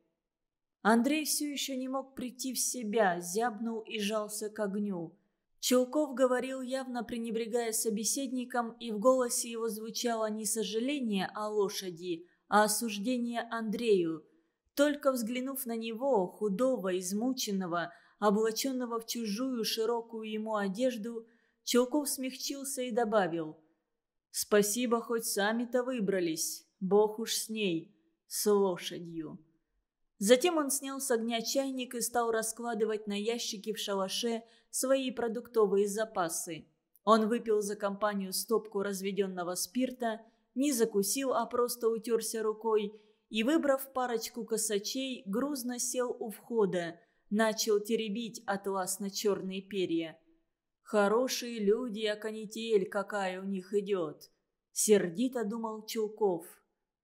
Андрей все еще не мог прийти в себя, зябнул и жался к огню. Челков говорил, явно пренебрегая собеседником, и в голосе его звучало не сожаление о лошади, а осуждение Андрею – только взглянув на него, худого, измученного, облаченного в чужую широкую ему одежду, Челков смягчился и добавил. «Спасибо, хоть сами-то выбрались. Бог уж с ней, с лошадью». Затем он снял с огня чайник и стал раскладывать на ящики в шалаше свои продуктовые запасы. Он выпил за компанию стопку разведенного спирта, не закусил, а просто утерся рукой – и, выбрав парочку косачей, грузно сел у входа, начал теребить атласно-черные перья. «Хорошие люди, а канитель какая у них идет!» Сердито думал Чулков.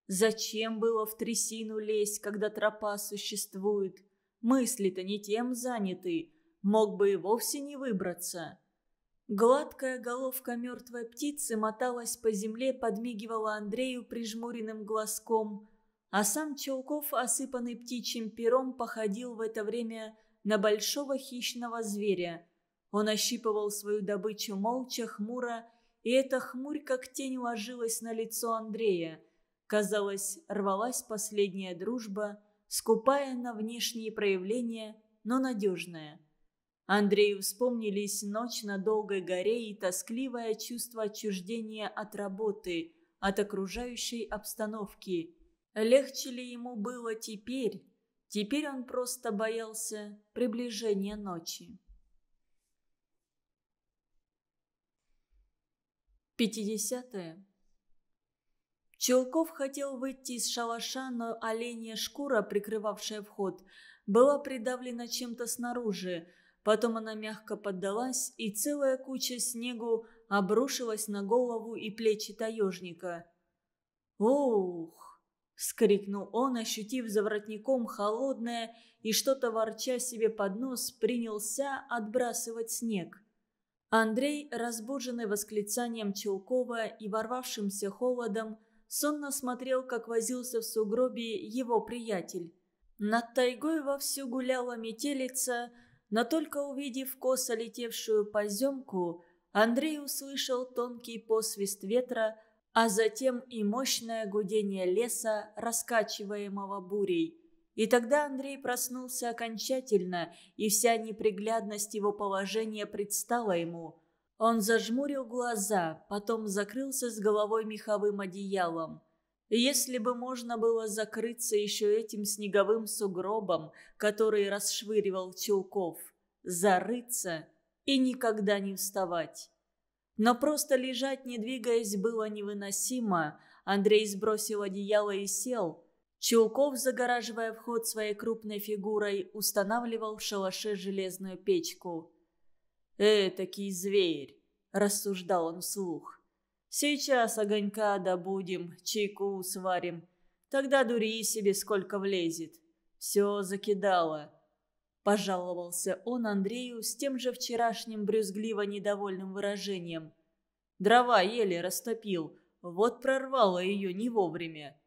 «Зачем было в трясину лезть, когда тропа существует? Мысли-то не тем заняты, мог бы и вовсе не выбраться». Гладкая головка мертвой птицы моталась по земле, подмигивала Андрею прижмуренным глазком – а сам Челков, осыпанный птичьим пером, походил в это время на большого хищного зверя. Он ощипывал свою добычу молча, хмуро, и эта хмурь как тень ложилась на лицо Андрея. Казалось, рвалась последняя дружба, скупая на внешние проявления, но надежная. Андрею вспомнились ночь на долгой горе и тоскливое чувство отчуждения от работы, от окружающей обстановки – Легче ли ему было теперь? Теперь он просто боялся приближения ночи. 50. -е. Челков хотел выйти из шалаша, но оленья шкура, прикрывавшая вход, была придавлена чем-то снаружи. Потом она мягко поддалась, и целая куча снегу обрушилась на голову и плечи таежника. «Ох!» — вскрикнул он, ощутив за воротником холодное и что-то ворча себе под нос, принялся отбрасывать снег. Андрей, разбуженный восклицанием Челкова и ворвавшимся холодом, сонно смотрел, как возился в сугробе его приятель. Над тайгой вовсю гуляла метелица, но только увидев косо летевшую поземку, Андрей услышал тонкий посвист ветра, а затем и мощное гудение леса, раскачиваемого бурей. И тогда Андрей проснулся окончательно, и вся неприглядность его положения предстала ему. Он зажмурил глаза, потом закрылся с головой меховым одеялом. Если бы можно было закрыться еще этим снеговым сугробом, который расшвыривал Чулков, зарыться и никогда не вставать. Но просто лежать, не двигаясь, было невыносимо. Андрей сбросил одеяло и сел. Чулков, загораживая вход своей крупной фигурой, устанавливал в шалаше железную печку. «Этакий зверь!» – рассуждал он вслух. «Сейчас огонька добудем, чайку сварим. Тогда дури себе, сколько влезет. Все закидало пожаловался он Андрею с тем же вчерашним брюзгливо недовольным выражением. Дрова еле растопил, вот прорвало ее не вовремя.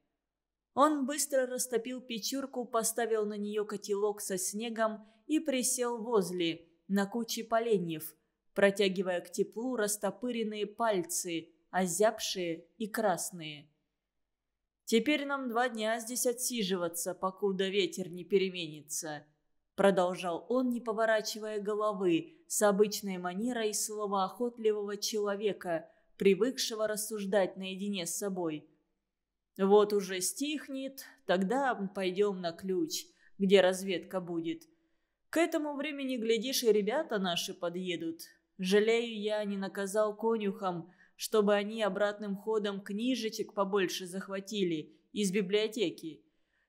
Он быстро растопил печурку, поставил на нее котелок со снегом и присел возле, на куче поленьев, протягивая к теплу растопыренные пальцы, озябшие и красные. «Теперь нам два дня здесь отсиживаться, покуда ветер не переменится», продолжал он, не поворачивая головы, с обычной манерой слова охотливого человека, привыкшего рассуждать наедине с собой. «Вот уже стихнет, тогда пойдем на ключ, где разведка будет. К этому времени, глядишь, и ребята наши подъедут. Жалею я, не наказал конюхам, чтобы они обратным ходом книжечек побольше захватили из библиотеки.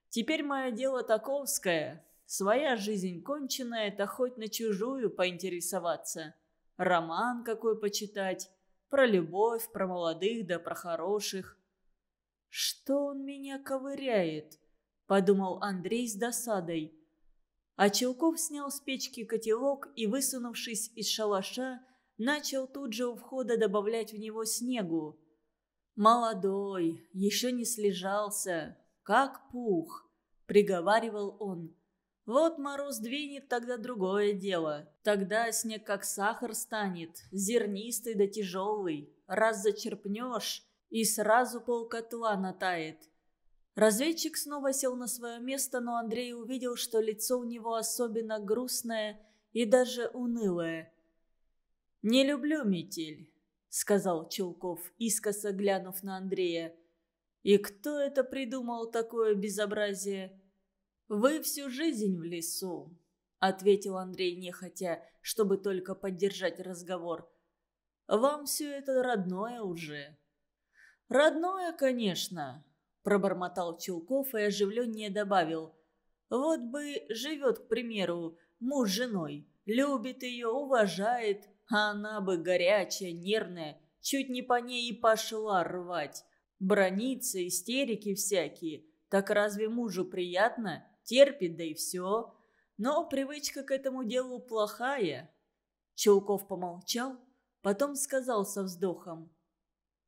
Теперь мое дело таковское Своя жизнь кончена, это хоть на чужую поинтересоваться. Роман какой почитать, про любовь, про молодых да про хороших. «Что он меня ковыряет?» – подумал Андрей с досадой. А Челков снял с печки котелок и, высунувшись из шалаша, начал тут же у входа добавлять в него снегу. «Молодой, еще не слежался, как пух», – приговаривал он. Вот мороз двинет, тогда другое дело. Тогда снег как сахар станет, зернистый да тяжелый. Раз зачерпнешь, и сразу полкотла натает. Разведчик снова сел на свое место, но Андрей увидел, что лицо у него особенно грустное и даже унылое. «Не люблю метель», — сказал Челков, искоса глянув на Андрея. «И кто это придумал такое безобразие?» «Вы всю жизнь в лесу», — ответил Андрей нехотя, чтобы только поддержать разговор. «Вам все это родное уже». «Родное, конечно», — пробормотал Чулков и оживленнее добавил. «Вот бы живет, к примеру, муж с женой, любит ее, уважает, а она бы горячая, нервная, чуть не по ней и пошла рвать. Бронится, истерики всякие. Так разве мужу приятно?» терпит, да и все. Но привычка к этому делу плохая. Челков помолчал, потом сказал со вздохом.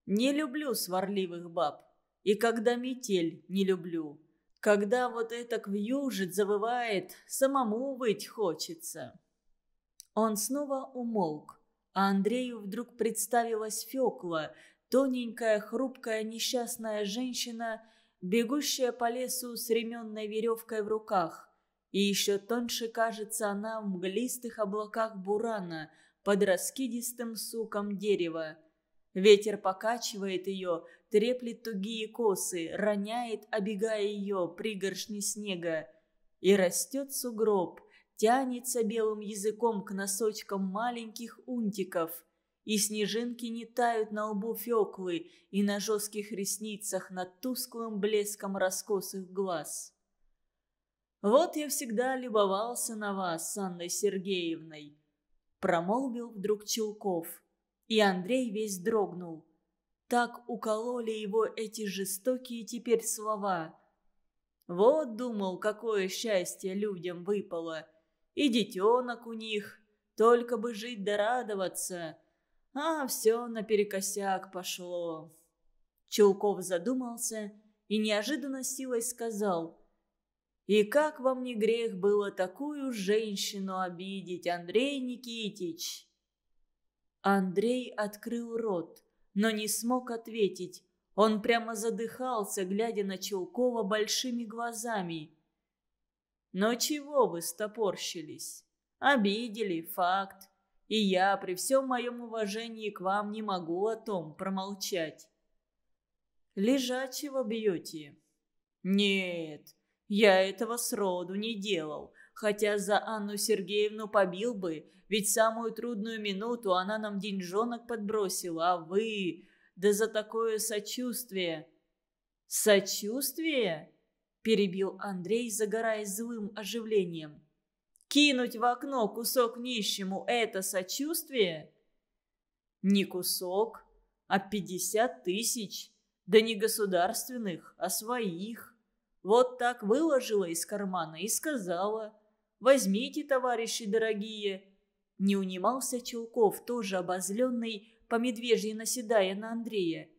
«Не люблю сварливых баб. И когда метель, не люблю. Когда вот это вьюжит, завывает, самому быть хочется». Он снова умолк, а Андрею вдруг представилась Фёкла, тоненькая, хрупкая, несчастная женщина – бегущая по лесу с ременной веревкой в руках. И еще тоньше кажется она в мглистых облаках бурана под раскидистым суком дерева. Ветер покачивает ее, треплет тугие косы, роняет, обегая ее, пригоршни снега. И растет сугроб, тянется белым языком к носочкам маленьких унтиков и снежинки не тают на лбу Феклы и на жестких ресницах над тусклым блеском раскосых глаз. «Вот я всегда любовался на вас с Анной Сергеевной», — промолвил вдруг Челков. И Андрей весь дрогнул. Так укололи его эти жестокие теперь слова. «Вот, — думал, — какое счастье людям выпало. И детенок у них, только бы жить да радоваться». А все наперекосяк пошло. Челков задумался и неожиданно силой сказал. «И как вам не грех было такую женщину обидеть, Андрей Никитич?» Андрей открыл рот, но не смог ответить. Он прямо задыхался, глядя на Челкова большими глазами. «Но чего вы стопорщились? Обидели, факт. И я при всем моем уважении к вам не могу о том промолчать. Лежачего бьете? Нет, я этого сроду не делал, хотя за Анну Сергеевну побил бы, ведь самую трудную минуту она нам деньжонок подбросила, а вы... Да за такое сочувствие!» «Сочувствие?» – перебил Андрей, загораясь злым оживлением. Кинуть в окно кусок нищему – это сочувствие? Не кусок, а пятьдесят тысяч. Да не государственных, а своих. Вот так выложила из кармана и сказала. «Возьмите, товарищи дорогие». Не унимался Челков тоже обозленный, по медвежьей наседая на Андрея.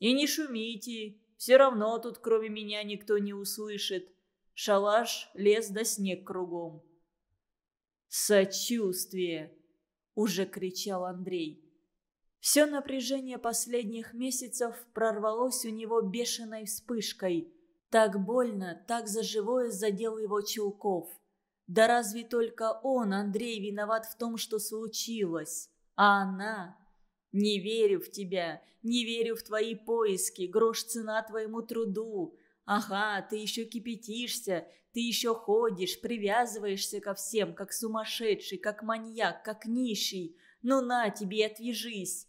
«И не шумите, все равно тут кроме меня никто не услышит. Шалаш, лес да снег кругом». «Сочувствие!» – уже кричал Андрей. Все напряжение последних месяцев прорвалось у него бешеной вспышкой. Так больно, так за живое задел его Чулков. Да разве только он, Андрей, виноват в том, что случилось? А она? Не верю в тебя, не верю в твои поиски, грош цена твоему труду. Ага, ты еще кипятишься, ты еще ходишь, привязываешься ко всем, как сумасшедший, как маньяк, как нищий. Ну на тебе отвяжись.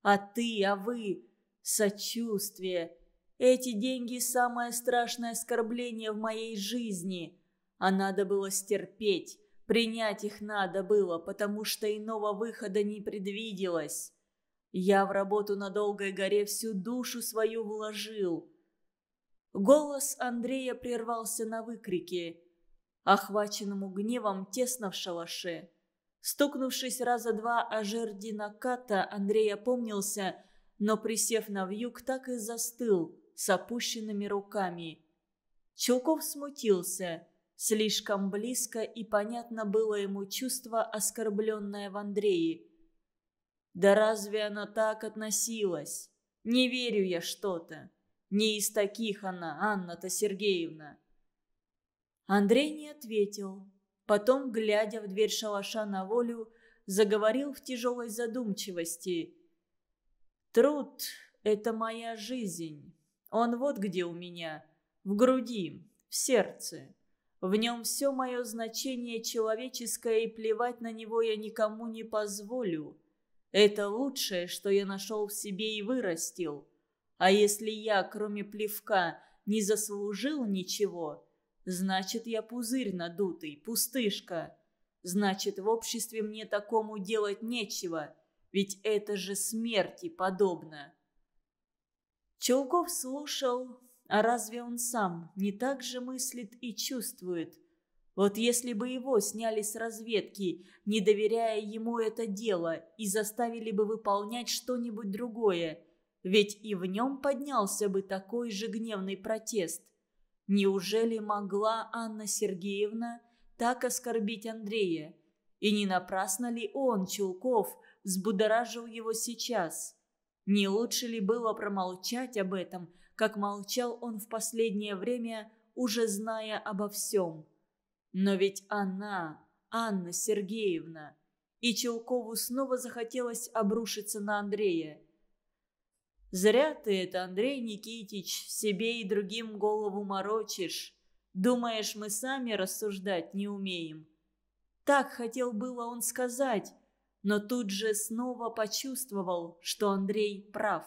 А ты, а вы... Сочувствие. Эти деньги – самое страшное оскорбление в моей жизни. А надо было стерпеть. Принять их надо было, потому что иного выхода не предвиделось. Я в работу на Долгой горе всю душу свою вложил – Голос Андрея прервался на выкрике. Охваченному гневом тесно в Стукнувшись раза два о жерди наката, Андрей опомнился, но, присев на вьюг, так и застыл с опущенными руками. Чулков смутился. Слишком близко и понятно было ему чувство, оскорбленное в Андрее. «Да разве она так относилась? Не верю я что-то. Не из таких она, Анна-то Сергеевна. Андрей не ответил. Потом, глядя в дверь шалаша на волю, заговорил в тяжелой задумчивости. «Труд — это моя жизнь. Он вот где у меня, в груди, в сердце. В нем все мое значение человеческое, и плевать на него я никому не позволю. Это лучшее, что я нашел в себе и вырастил. А если я, кроме плевка, не заслужил ничего, значит, я пузырь надутый, пустышка. Значит, в обществе мне такому делать нечего, ведь это же смерти подобно. Челков слушал, а разве он сам не так же мыслит и чувствует? Вот если бы его сняли с разведки, не доверяя ему это дело, и заставили бы выполнять что-нибудь другое – ведь и в нем поднялся бы такой же гневный протест. Неужели могла Анна Сергеевна так оскорбить Андрея? И не напрасно ли он, Чулков, взбудоражил его сейчас? Не лучше ли было промолчать об этом, как молчал он в последнее время, уже зная обо всем? Но ведь она, Анна Сергеевна, и Челкову снова захотелось обрушиться на Андрея – Зря ты это, Андрей Никитич, себе и другим голову морочишь. Думаешь, мы сами рассуждать не умеем. Так хотел было он сказать, но тут же снова почувствовал, что Андрей прав.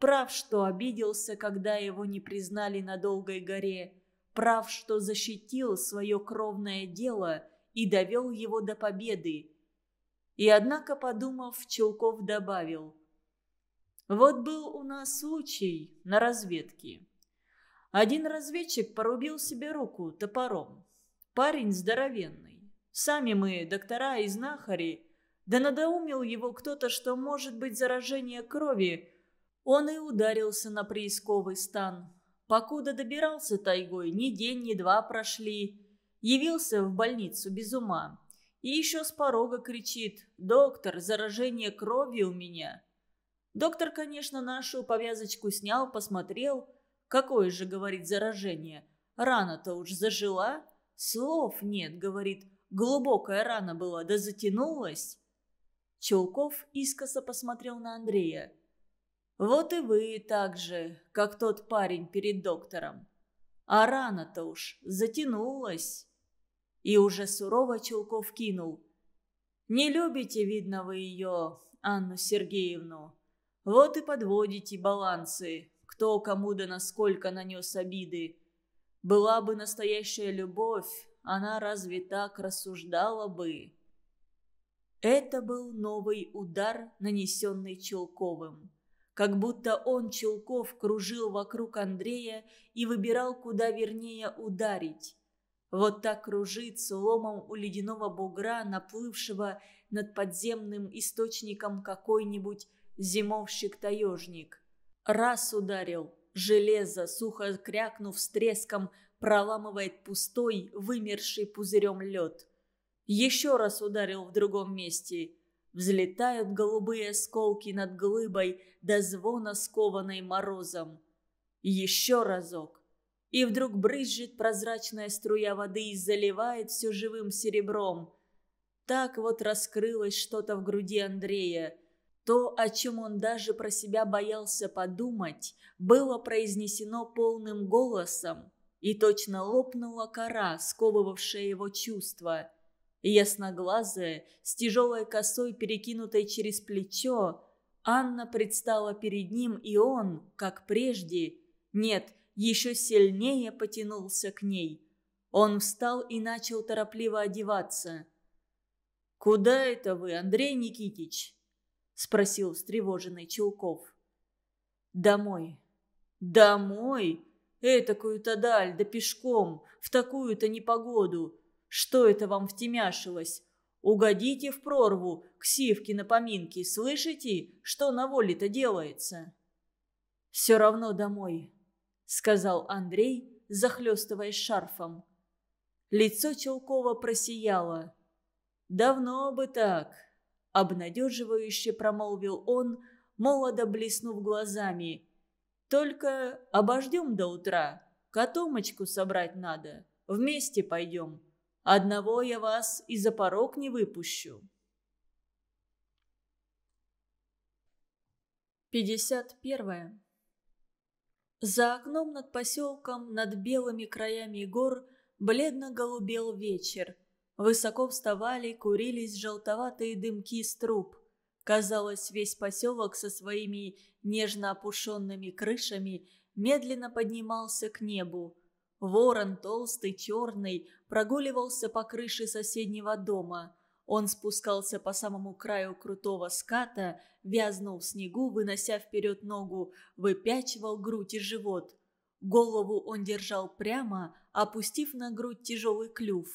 Прав, что обиделся, когда его не признали на Долгой горе. Прав, что защитил свое кровное дело и довел его до победы. И однако, подумав, Челков добавил – вот был у нас случай на разведке. Один разведчик порубил себе руку топором. Парень здоровенный. Сами мы, доктора и знахари, да надоумил его кто-то, что может быть заражение крови. Он и ударился на приисковый стан. Покуда добирался тайгой, ни день, ни два прошли. Явился в больницу без ума. И еще с порога кричит «Доктор, заражение крови у меня!» Доктор, конечно, нашу повязочку снял, посмотрел. Какое же, говорит, заражение. Рана-то уж зажила. Слов нет, говорит. Глубокая рана была, да затянулась. Челков искоса посмотрел на Андрея. «Вот и вы так же, как тот парень перед доктором. А рана-то уж затянулась». И уже сурово Челков кинул. «Не любите, видно, вы ее, Анну Сергеевну. Вот и подводите балансы, кто кому да насколько нанес обиды. Была бы настоящая любовь, она разве так рассуждала бы? Это был новый удар, нанесенный Челковым. Как будто он, Челков, кружил вокруг Андрея и выбирал, куда вернее ударить. Вот так кружит с ломом у ледяного бугра, наплывшего над подземным источником какой-нибудь зимовщик-таежник. Раз ударил, железо, сухо крякнув с треском, проламывает пустой, вымерший пузырем лед. Еще раз ударил в другом месте. Взлетают голубые осколки над глыбой до звона, скованной морозом. Еще разок. И вдруг брызжет прозрачная струя воды и заливает все живым серебром. Так вот раскрылось что-то в груди Андрея. То, о чем он даже про себя боялся подумать, было произнесено полным голосом, и точно лопнула кора, сковывавшая его чувства. Ясноглазая, с тяжелой косой, перекинутой через плечо, Анна предстала перед ним, и он, как прежде, нет, еще сильнее потянулся к ней. Он встал и начал торопливо одеваться. «Куда это вы, Андрей Никитич?» спросил встревоженный Челков. «Домой. Домой? Этакую-то даль, да пешком, в такую-то непогоду. Что это вам втемяшилось? Угодите в прорву, к сивке на поминки слышите, что на воле-то делается?» «Все равно домой», — сказал Андрей, захлестываясь шарфом. Лицо Челкова просияло. «Давно бы так», — обнадеживающе промолвил он, молодо блеснув глазами. «Только обождем до утра. Котомочку собрать надо. Вместе пойдем. Одного я вас и за порог не выпущу». 51. За окном над поселком, над белыми краями гор, бледно голубел вечер – Высоко вставали, курились желтоватые дымки с труб. Казалось, весь поселок со своими нежно опушенными крышами медленно поднимался к небу. Ворон, толстый, черный, прогуливался по крыше соседнего дома. Он спускался по самому краю крутого ската, вязнул в снегу, вынося вперед ногу, выпячивал грудь и живот. Голову он держал прямо, опустив на грудь тяжелый клюв.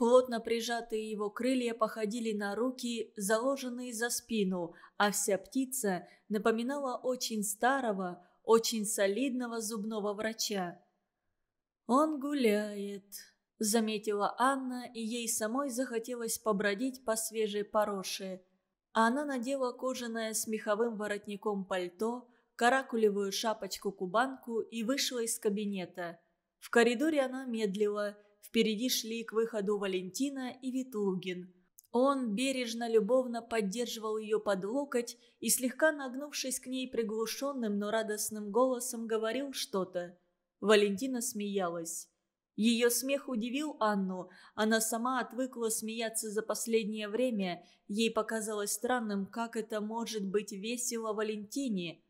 Плотно прижатые его крылья походили на руки, заложенные за спину, а вся птица напоминала очень старого, очень солидного зубного врача. «Он гуляет», — заметила Анна, и ей самой захотелось побродить по свежей пороше. Она надела кожаное с меховым воротником пальто, каракулевую шапочку-кубанку и вышла из кабинета. В коридоре она медлила — Впереди шли к выходу Валентина и Витулгин. Он бережно-любовно поддерживал ее под локоть и, слегка нагнувшись к ней приглушенным, но радостным голосом, говорил что-то. Валентина смеялась. Ее смех удивил Анну. Она сама отвыкла смеяться за последнее время. Ей показалось странным, как это может быть весело Валентине.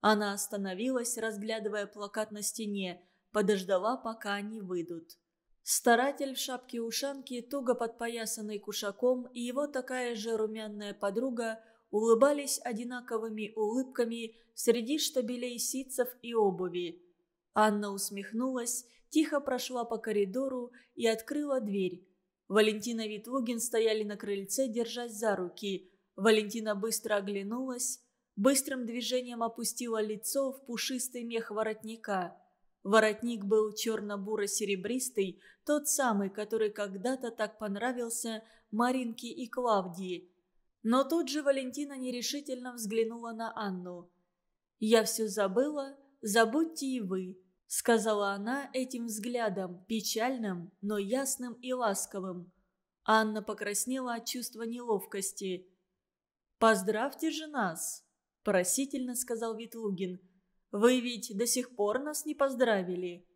Она остановилась, разглядывая плакат на стене, подождала, пока они выйдут. Старатель в шапке-ушанке, туго подпоясанный кушаком, и его такая же румяная подруга улыбались одинаковыми улыбками среди штабелей ситцев и обуви. Анна усмехнулась, тихо прошла по коридору и открыла дверь. Валентина и Ветлугин стояли на крыльце, держась за руки. Валентина быстро оглянулась, быстрым движением опустила лицо в пушистый мех воротника. Воротник был черно-буро-серебристый, тот самый, который когда-то так понравился Маринке и Клавдии. Но тут же Валентина нерешительно взглянула на Анну. «Я все забыла, забудьте и вы», — сказала она этим взглядом, печальным, но ясным и ласковым. Анна покраснела от чувства неловкости. «Поздравьте же нас!» – просительно сказал Ветлугин – вы ведь до сих пор нас не поздравили».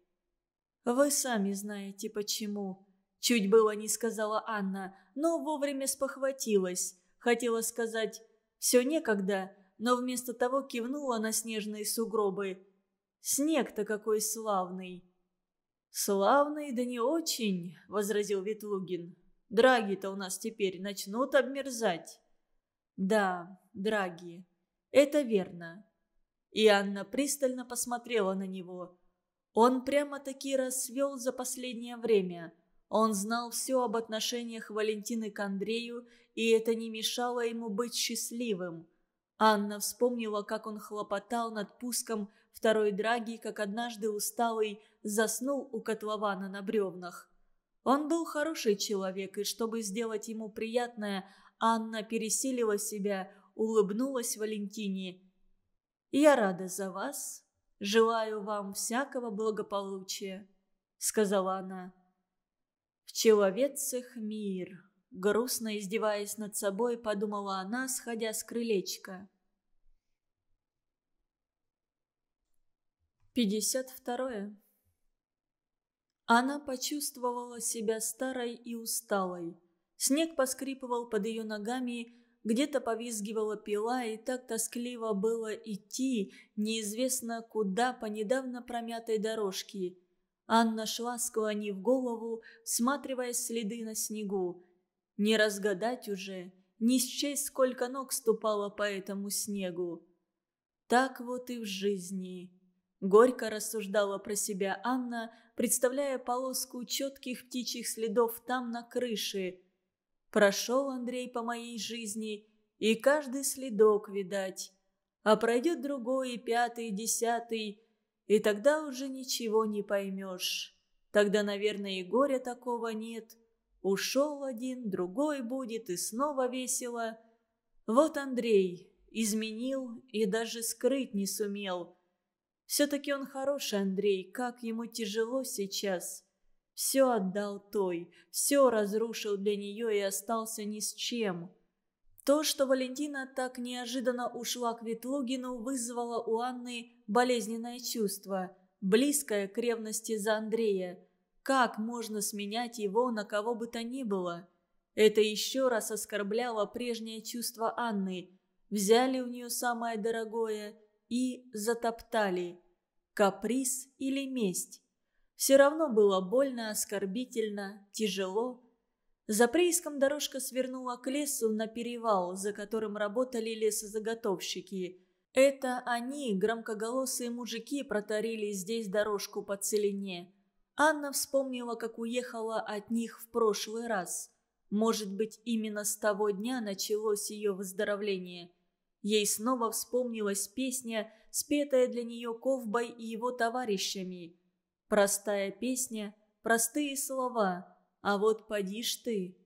«Вы сами знаете, почему». Чуть было не сказала Анна, но вовремя спохватилась. Хотела сказать «все некогда», но вместо того кивнула на снежные сугробы. «Снег-то какой славный!» «Славный, да не очень», — возразил Ветлугин. «Драги-то у нас теперь начнут обмерзать». «Да, драги. Это верно и Анна пристально посмотрела на него. Он прямо-таки расцвел за последнее время. Он знал все об отношениях Валентины к Андрею, и это не мешало ему быть счастливым. Анна вспомнила, как он хлопотал над пуском второй драги, как однажды усталый заснул у котлована на бревнах. Он был хороший человек, и чтобы сделать ему приятное, Анна пересилила себя, улыбнулась Валентине – я рада за вас. Желаю вам всякого благополучия», — сказала она. «В человецах мир», — грустно издеваясь над собой, подумала она, сходя с крылечка. 52. Она почувствовала себя старой и усталой. Снег поскрипывал под ее ногами, где-то повизгивала пила, и так тоскливо было идти, неизвестно куда, по недавно промятой дорожке. Анна шла, склонив голову, всматривая следы на снегу. Не разгадать уже, не счесть, сколько ног ступало по этому снегу. Так вот и в жизни. Горько рассуждала про себя Анна, представляя полоску четких птичьих следов там, на крыше – Прошел Андрей по моей жизни, и каждый следок видать. А пройдет другой, и пятый, и десятый, и тогда уже ничего не поймешь. Тогда, наверное, и горя такого нет. Ушел один, другой будет, и снова весело. Вот Андрей изменил и даже скрыть не сумел. Все-таки он хороший, Андрей, как ему тяжело сейчас. Все отдал той, все разрушил для нее и остался ни с чем. То, что Валентина так неожиданно ушла к Ветлугину, вызвало у Анны болезненное чувство, близкое к ревности за Андрея. Как можно сменять его на кого бы то ни было? Это еще раз оскорбляло прежнее чувство Анны. Взяли у нее самое дорогое и затоптали. Каприз или месть? Все равно было больно, оскорбительно, тяжело. За прииском дорожка свернула к лесу на перевал, за которым работали лесозаготовщики. Это они, громкоголосые мужики, протарили здесь дорожку по целине. Анна вспомнила, как уехала от них в прошлый раз. Может быть, именно с того дня началось ее выздоровление. Ей снова вспомнилась песня, спетая для нее ковбой и его товарищами – Простая песня, простые слова, а вот поди ж ты,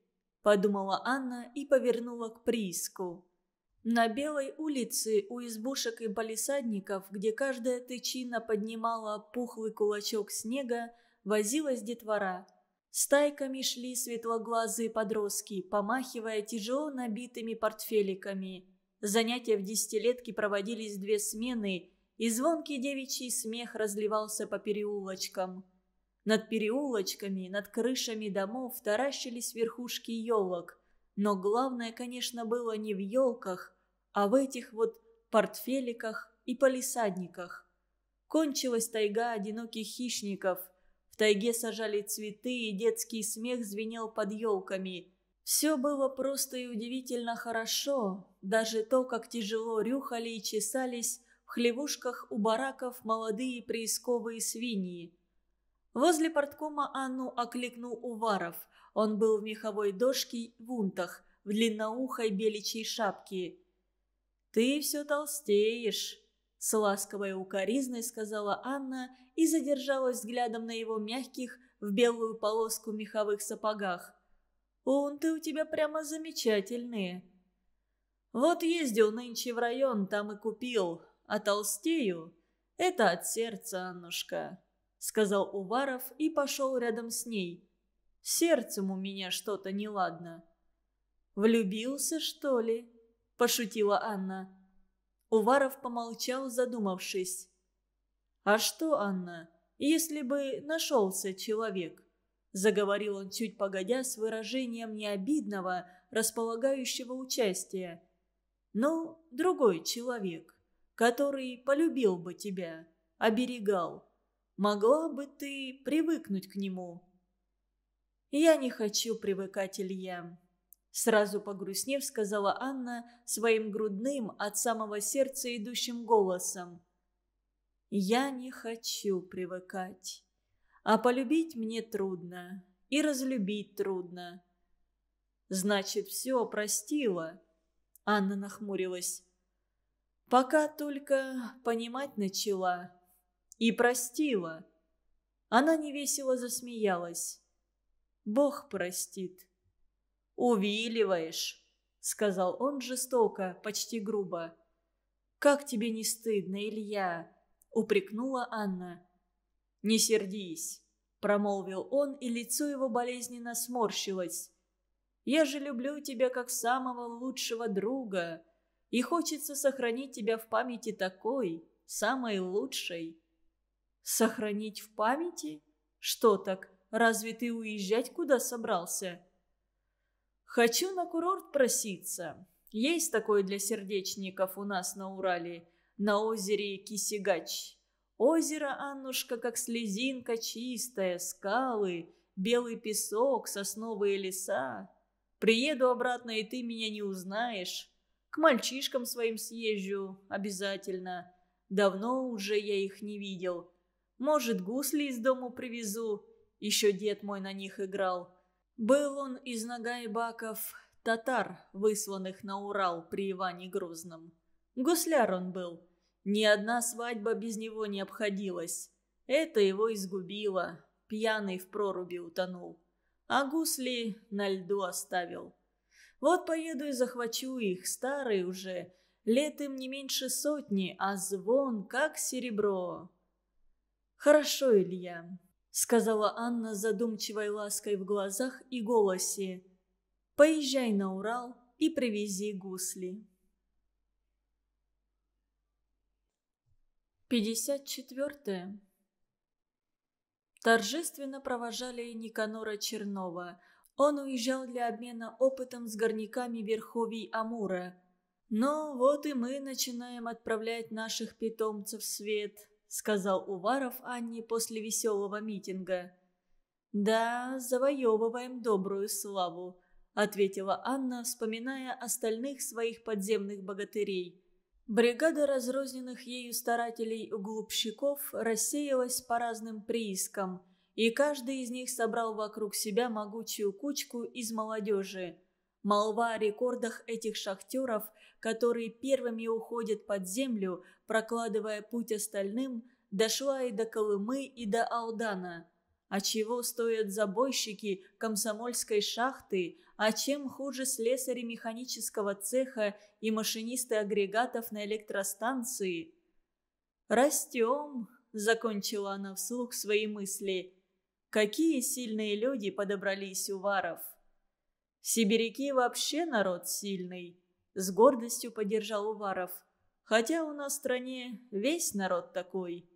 подумала Анна и повернула к прииску. На Белой улице у избушек и палисадников, где каждая тычина поднимала пухлый кулачок снега, возилась детвора. Стайками шли светлоглазые подростки, помахивая тяжело набитыми портфеликами. Занятия в десятилетке проводились две смены – и звонкий девичий смех разливался по переулочкам. Над переулочками, над крышами домов таращились верхушки елок. Но главное, конечно, было не в елках, а в этих вот портфеликах и палисадниках. Кончилась тайга одиноких хищников. В тайге сажали цветы, и детский смех звенел под елками. Все было просто и удивительно хорошо. Даже то, как тяжело рюхали и чесались в хлевушках у бараков молодые приисковые свиньи. Возле порткома Анну окликнул Уваров. Он был в меховой дошке в унтах, в длинноухой беличьей шапке. «Ты все толстеешь», — с ласковой укоризной сказала Анна и задержалась взглядом на его мягких, в белую полоску меховых сапогах. «Унты у тебя прямо замечательные». «Вот ездил нынче в район, там и купил а толстею. Это от сердца, Аннушка», — сказал Уваров и пошел рядом с ней. «Сердцем у меня что-то неладно». «Влюбился, что ли?» – пошутила Анна. Уваров помолчал, задумавшись. «А что, Анна, если бы нашелся человек?» – заговорил он чуть погодя с выражением необидного, располагающего участия. «Ну, другой человек» который полюбил бы тебя, оберегал. Могла бы ты привыкнуть к нему». «Я не хочу привыкать, Илья», — сразу погрустнев сказала Анна своим грудным от самого сердца идущим голосом. «Я не хочу привыкать. А полюбить мне трудно, и разлюбить трудно». «Значит, все простила?» Анна нахмурилась. Пока только понимать начала и простила. Она невесело засмеялась. Бог простит. «Увиливаешь», — сказал он жестоко, почти грубо. «Как тебе не стыдно, Илья?» — упрекнула Анна. «Не сердись», — промолвил он, и лицо его болезненно сморщилось. «Я же люблю тебя как самого лучшего друга. И хочется сохранить тебя в памяти такой, самой лучшей. Сохранить в памяти? Что так? Разве ты уезжать куда собрался? Хочу на курорт проситься. Есть такой для сердечников у нас на Урале, на озере Кисигач. Озеро, Аннушка, как слезинка чистая, скалы, белый песок, сосновые леса. Приеду обратно, и ты меня не узнаешь мальчишкам своим съезжу обязательно. Давно уже я их не видел. Может, гусли из дому привезу. Еще дед мой на них играл. Был он из Нагайбаков татар, высланных на Урал при Иване Грозном. Гусляр он был. Ни одна свадьба без него не обходилась. Это его изгубило. Пьяный в проруби утонул. А гусли на льду оставил. Вот поеду и захвачу их, старые уже. Лет им не меньше сотни, а звон как серебро». «Хорошо, Илья», — сказала Анна задумчивой лаской в глазах и голосе. «Поезжай на Урал и привези гусли». 54. Торжественно провожали Никанора Чернова — он уезжал для обмена опытом с горняками верховий Амура. «Ну вот и мы начинаем отправлять наших питомцев в свет», — сказал Уваров Анне после веселого митинга. «Да, завоевываем добрую славу», — ответила Анна, вспоминая остальных своих подземных богатырей. Бригада разрозненных ею старателей-углубщиков рассеялась по разным приискам — и каждый из них собрал вокруг себя могучую кучку из молодежи. Молва о рекордах этих шахтеров, которые первыми уходят под землю, прокладывая путь остальным, дошла и до Колымы, и до Алдана. А чего стоят забойщики комсомольской шахты, а чем хуже слесари механического цеха и машинисты агрегатов на электростанции? «Растем», — закончила она вслух свои мысли, — Какие сильные люди подобрались у варов. Сибиряки вообще народ сильный, с гордостью поддержал Уваров. Хотя у нас в стране весь народ такой.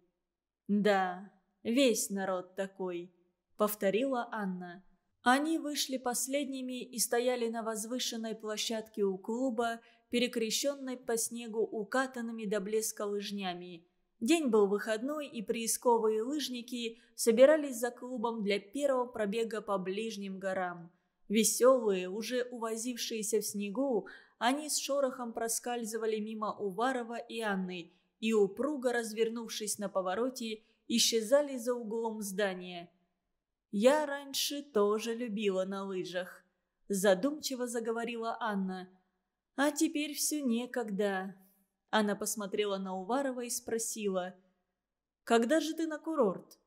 Да, весь народ такой, повторила Анна. Они вышли последними и стояли на возвышенной площадке у клуба, перекрещенной по снегу укатанными до блеска лыжнями. День был выходной, и приисковые лыжники собирались за клубом для первого пробега по ближним горам. Веселые, уже увозившиеся в снегу, они с шорохом проскальзывали мимо Уварова и Анны и, упруго развернувшись на повороте, исчезали за углом здания. «Я раньше тоже любила на лыжах», – задумчиво заговорила Анна. «А теперь все некогда, она посмотрела на Уварова и спросила. «Когда же ты на курорт?»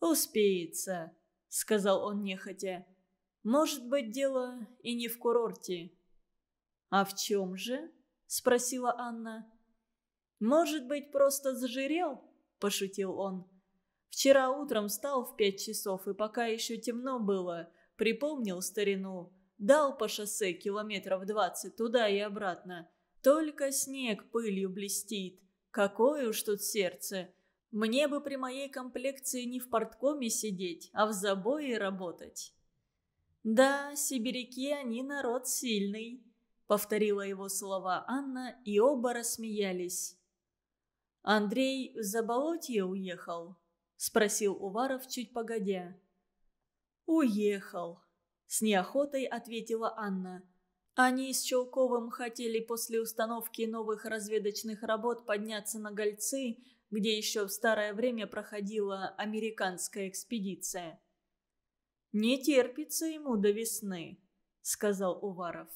«Успеется», — сказал он нехотя. «Может быть, дело и не в курорте». «А в чем же?» — спросила Анна. «Может быть, просто зажирел?» – пошутил он. «Вчера утром встал в пять часов, и пока еще темно было, припомнил старину. Дал по шоссе километров двадцать туда и обратно. Только снег пылью блестит. Какое уж тут сердце. Мне бы при моей комплекции не в порткоме сидеть, а в забое работать. Да, сибиряки они народ сильный, повторила его слова Анна, и оба рассмеялись. Андрей в заболотье уехал, спросил Уваров чуть погодя. «Уехал», — с неохотой ответила Анна. Они с Челковым хотели после установки новых разведочных работ подняться на Гольцы, где еще в старое время проходила американская экспедиция. «Не терпится ему до весны», — сказал Уваров.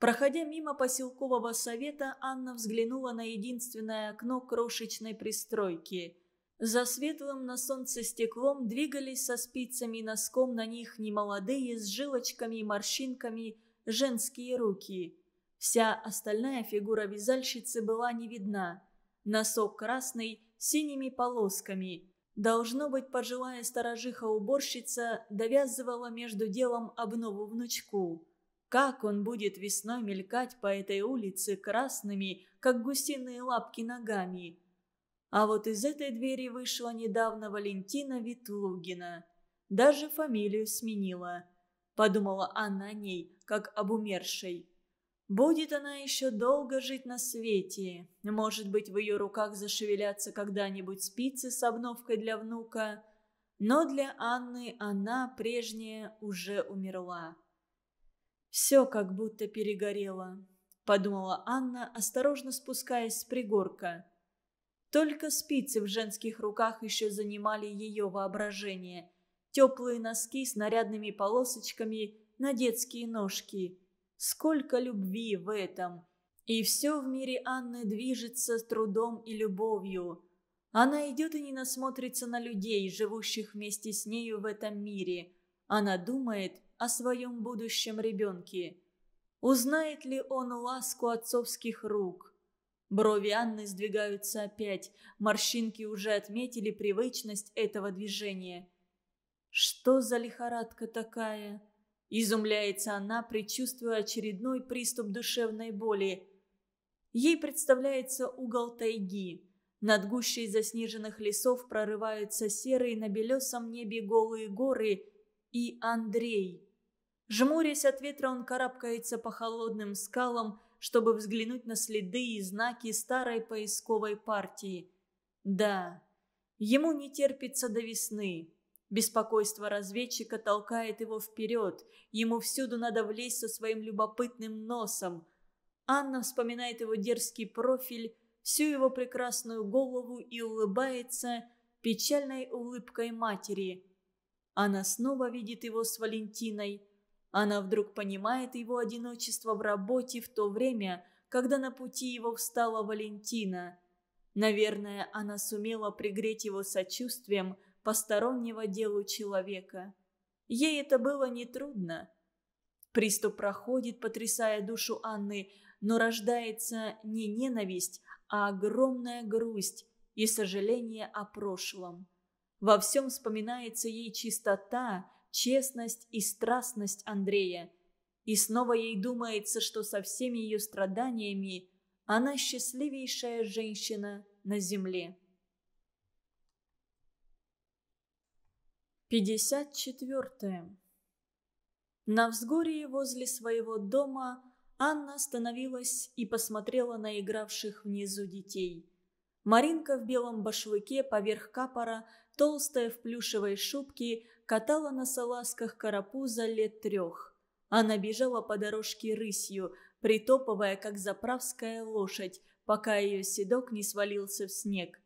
Проходя мимо поселкового совета, Анна взглянула на единственное окно крошечной пристройки. За светлым на солнце стеклом двигались со спицами носком на них немолодые с жилочками и морщинками женские руки. Вся остальная фигура вязальщицы была не видна. Носок красный, синими полосками. Должно быть, пожилая сторожиха-уборщица довязывала между делом обнову внучку. Как он будет весной мелькать по этой улице красными, как гусиные лапки ногами? А вот из этой двери вышла недавно Валентина Ветлугина. Даже фамилию сменила –– подумала она о ней, как об умершей. Будет она еще долго жить на свете. Может быть, в ее руках зашевелятся когда-нибудь спицы с обновкой для внука. Но для Анны она прежняя уже умерла. «Все как будто перегорело», — подумала Анна, осторожно спускаясь с пригорка. Только спицы в женских руках еще занимали ее воображение, теплые носки с нарядными полосочками на детские ножки. Сколько любви в этом! И все в мире Анны движется с трудом и любовью. Она идет и не насмотрится на людей, живущих вместе с нею в этом мире. Она думает о своем будущем ребенке. Узнает ли он ласку отцовских рук? Брови Анны сдвигаются опять, морщинки уже отметили привычность этого движения – «Что за лихорадка такая?» – изумляется она, предчувствуя очередной приступ душевной боли. Ей представляется угол тайги. Над гущей заснеженных лесов прорываются серые на белесом небе голые горы и Андрей. Жмурясь от ветра, он карабкается по холодным скалам, чтобы взглянуть на следы и знаки старой поисковой партии. Да, ему не терпится до весны. Беспокойство разведчика толкает его вперед. Ему всюду надо влезть со своим любопытным носом. Анна вспоминает его дерзкий профиль, всю его прекрасную голову и улыбается печальной улыбкой матери. Она снова видит его с Валентиной. Она вдруг понимает его одиночество в работе в то время, когда на пути его встала Валентина. Наверное, она сумела пригреть его сочувствием – постороннего делу человека. Ей это было нетрудно. Приступ проходит, потрясая душу Анны, но рождается не ненависть, а огромная грусть и сожаление о прошлом. Во всем вспоминается ей чистота, честность и страстность Андрея. И снова ей думается, что со всеми ее страданиями она счастливейшая женщина на земле. 54. На взгорье возле своего дома Анна остановилась и посмотрела на игравших внизу детей. Маринка в белом башлыке поверх капора, толстая в плюшевой шубке, катала на салазках карапуза лет трех. Она бежала по дорожке рысью, притопывая, как заправская лошадь, пока ее седок не свалился в снег.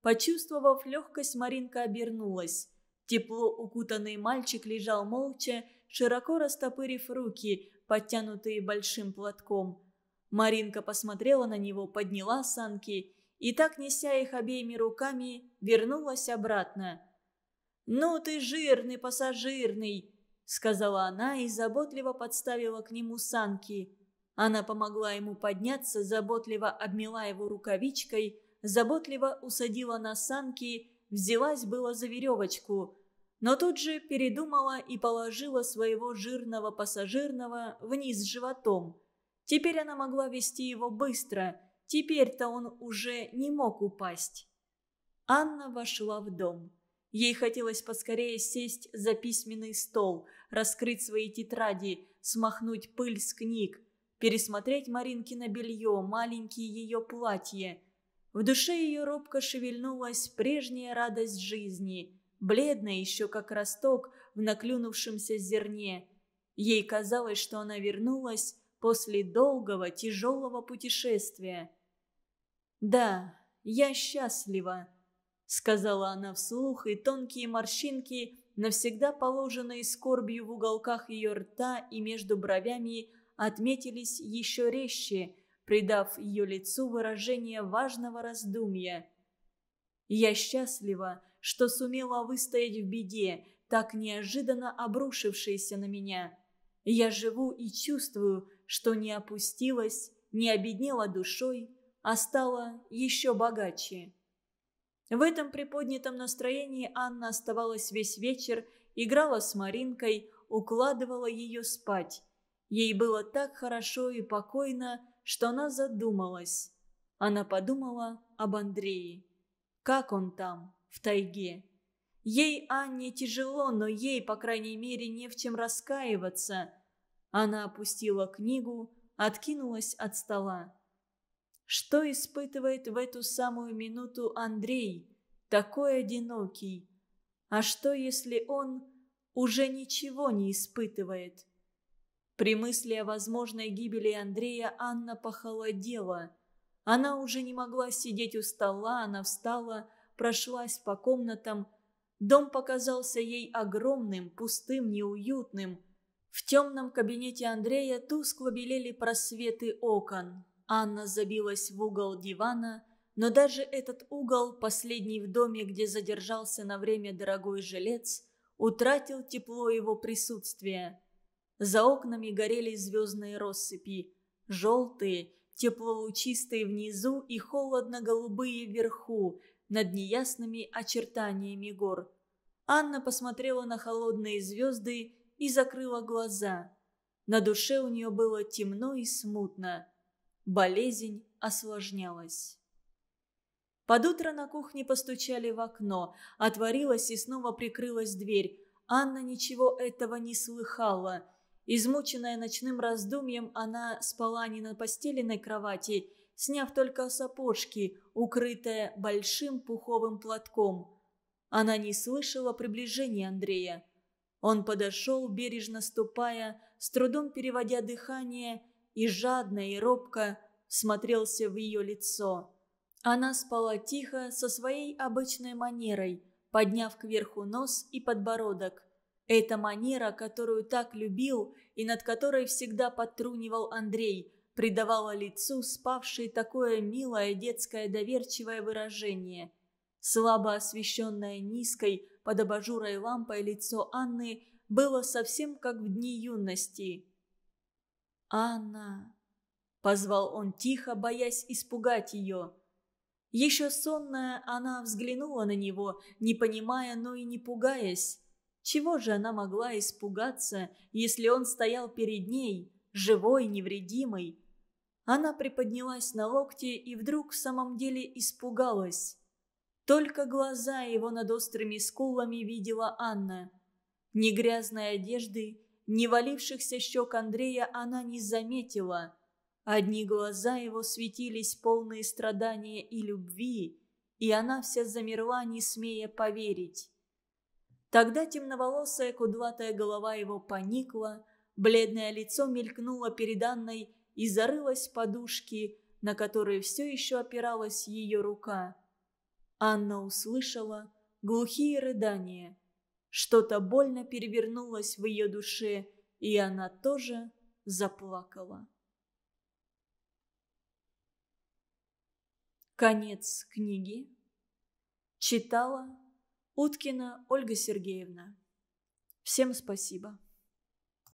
Почувствовав легкость, Маринка обернулась. Тепло укутанный мальчик лежал молча, широко растопырив руки, подтянутые большим платком. Маринка посмотрела на него, подняла санки и, так неся их обеими руками, вернулась обратно. «Ну ты жирный, пассажирный!» — сказала она и заботливо подставила к нему санки. Она помогла ему подняться, заботливо обмела его рукавичкой, заботливо усадила на санки, взялась было за веревочку — но тут же передумала и положила своего жирного пассажирного вниз животом. Теперь она могла вести его быстро, теперь-то он уже не мог упасть. Анна вошла в дом. Ей хотелось поскорее сесть за письменный стол, раскрыть свои тетради, смахнуть пыль с книг, пересмотреть Маринкино белье, маленькие ее платья. В душе ее робко шевельнулась прежняя радость жизни – бледная еще как росток в наклюнувшемся зерне. Ей казалось, что она вернулась после долгого, тяжелого путешествия. «Да, я счастлива», — сказала она вслух, и тонкие морщинки, навсегда положенные скорбью в уголках ее рта и между бровями, отметились еще резче, придав ее лицу выражение важного раздумья. «Я счастлива, что сумела выстоять в беде, так неожиданно обрушившейся на меня. Я живу и чувствую, что не опустилась, не обеднела душой, а стала еще богаче. В этом приподнятом настроении Анна оставалась весь вечер, играла с Маринкой, укладывала ее спать. Ей было так хорошо и покойно, что она задумалась. Она подумала об Андрее. Как он там? в тайге. Ей, Анне, тяжело, но ей, по крайней мере, не в чем раскаиваться. Она опустила книгу, откинулась от стола. Что испытывает в эту самую минуту Андрей, такой одинокий? А что, если он уже ничего не испытывает? При мысли о возможной гибели Андрея Анна похолодела. Она уже не могла сидеть у стола, она встала, прошлась по комнатам. Дом показался ей огромным, пустым, неуютным. В темном кабинете Андрея тускло белели просветы окон. Анна забилась в угол дивана, но даже этот угол, последний в доме, где задержался на время дорогой жилец, утратил тепло его присутствия. За окнами горели звездные россыпи, желтые, теплолучистые внизу и холодно-голубые вверху, над неясными очертаниями гор. Анна посмотрела на холодные звезды и закрыла глаза. На душе у нее было темно и смутно. Болезнь осложнялась. Под утро на кухне постучали в окно, отворилась и снова прикрылась дверь. Анна ничего этого не слыхала. Измученная ночным раздумьем, она спала не на постеленной кровати сняв только сапожки, укрытая большим пуховым платком. Она не слышала приближения Андрея. Он подошел, бережно ступая, с трудом переводя дыхание, и жадно и робко смотрелся в ее лицо. Она спала тихо, со своей обычной манерой, подняв кверху нос и подбородок. Эта манера, которую так любил и над которой всегда подтрунивал Андрей – придавала лицу спавшей такое милое детское доверчивое выражение. Слабо освещенное низкой под абажурой лампой лицо Анны было совсем как в дни юности. «Анна!» – позвал он тихо, боясь испугать ее. Еще сонная, она взглянула на него, не понимая, но и не пугаясь. Чего же она могла испугаться, если он стоял перед ней, живой, невредимый, она приподнялась на локте и вдруг в самом деле испугалась. Только глаза его над острыми скулами видела Анна. Ни грязной одежды, ни валившихся щек Андрея она не заметила. Одни глаза его светились полные страдания и любви, и она вся замерла, не смея поверить. Тогда темноволосая кудлатая голова его поникла, бледное лицо мелькнуло перед Анной, и зарылась в подушки, на которые все еще опиралась ее рука. Анна услышала глухие рыдания. Что-то больно перевернулось в ее душе, и она тоже заплакала. Конец книги. Читала Уткина Ольга Сергеевна. Всем спасибо.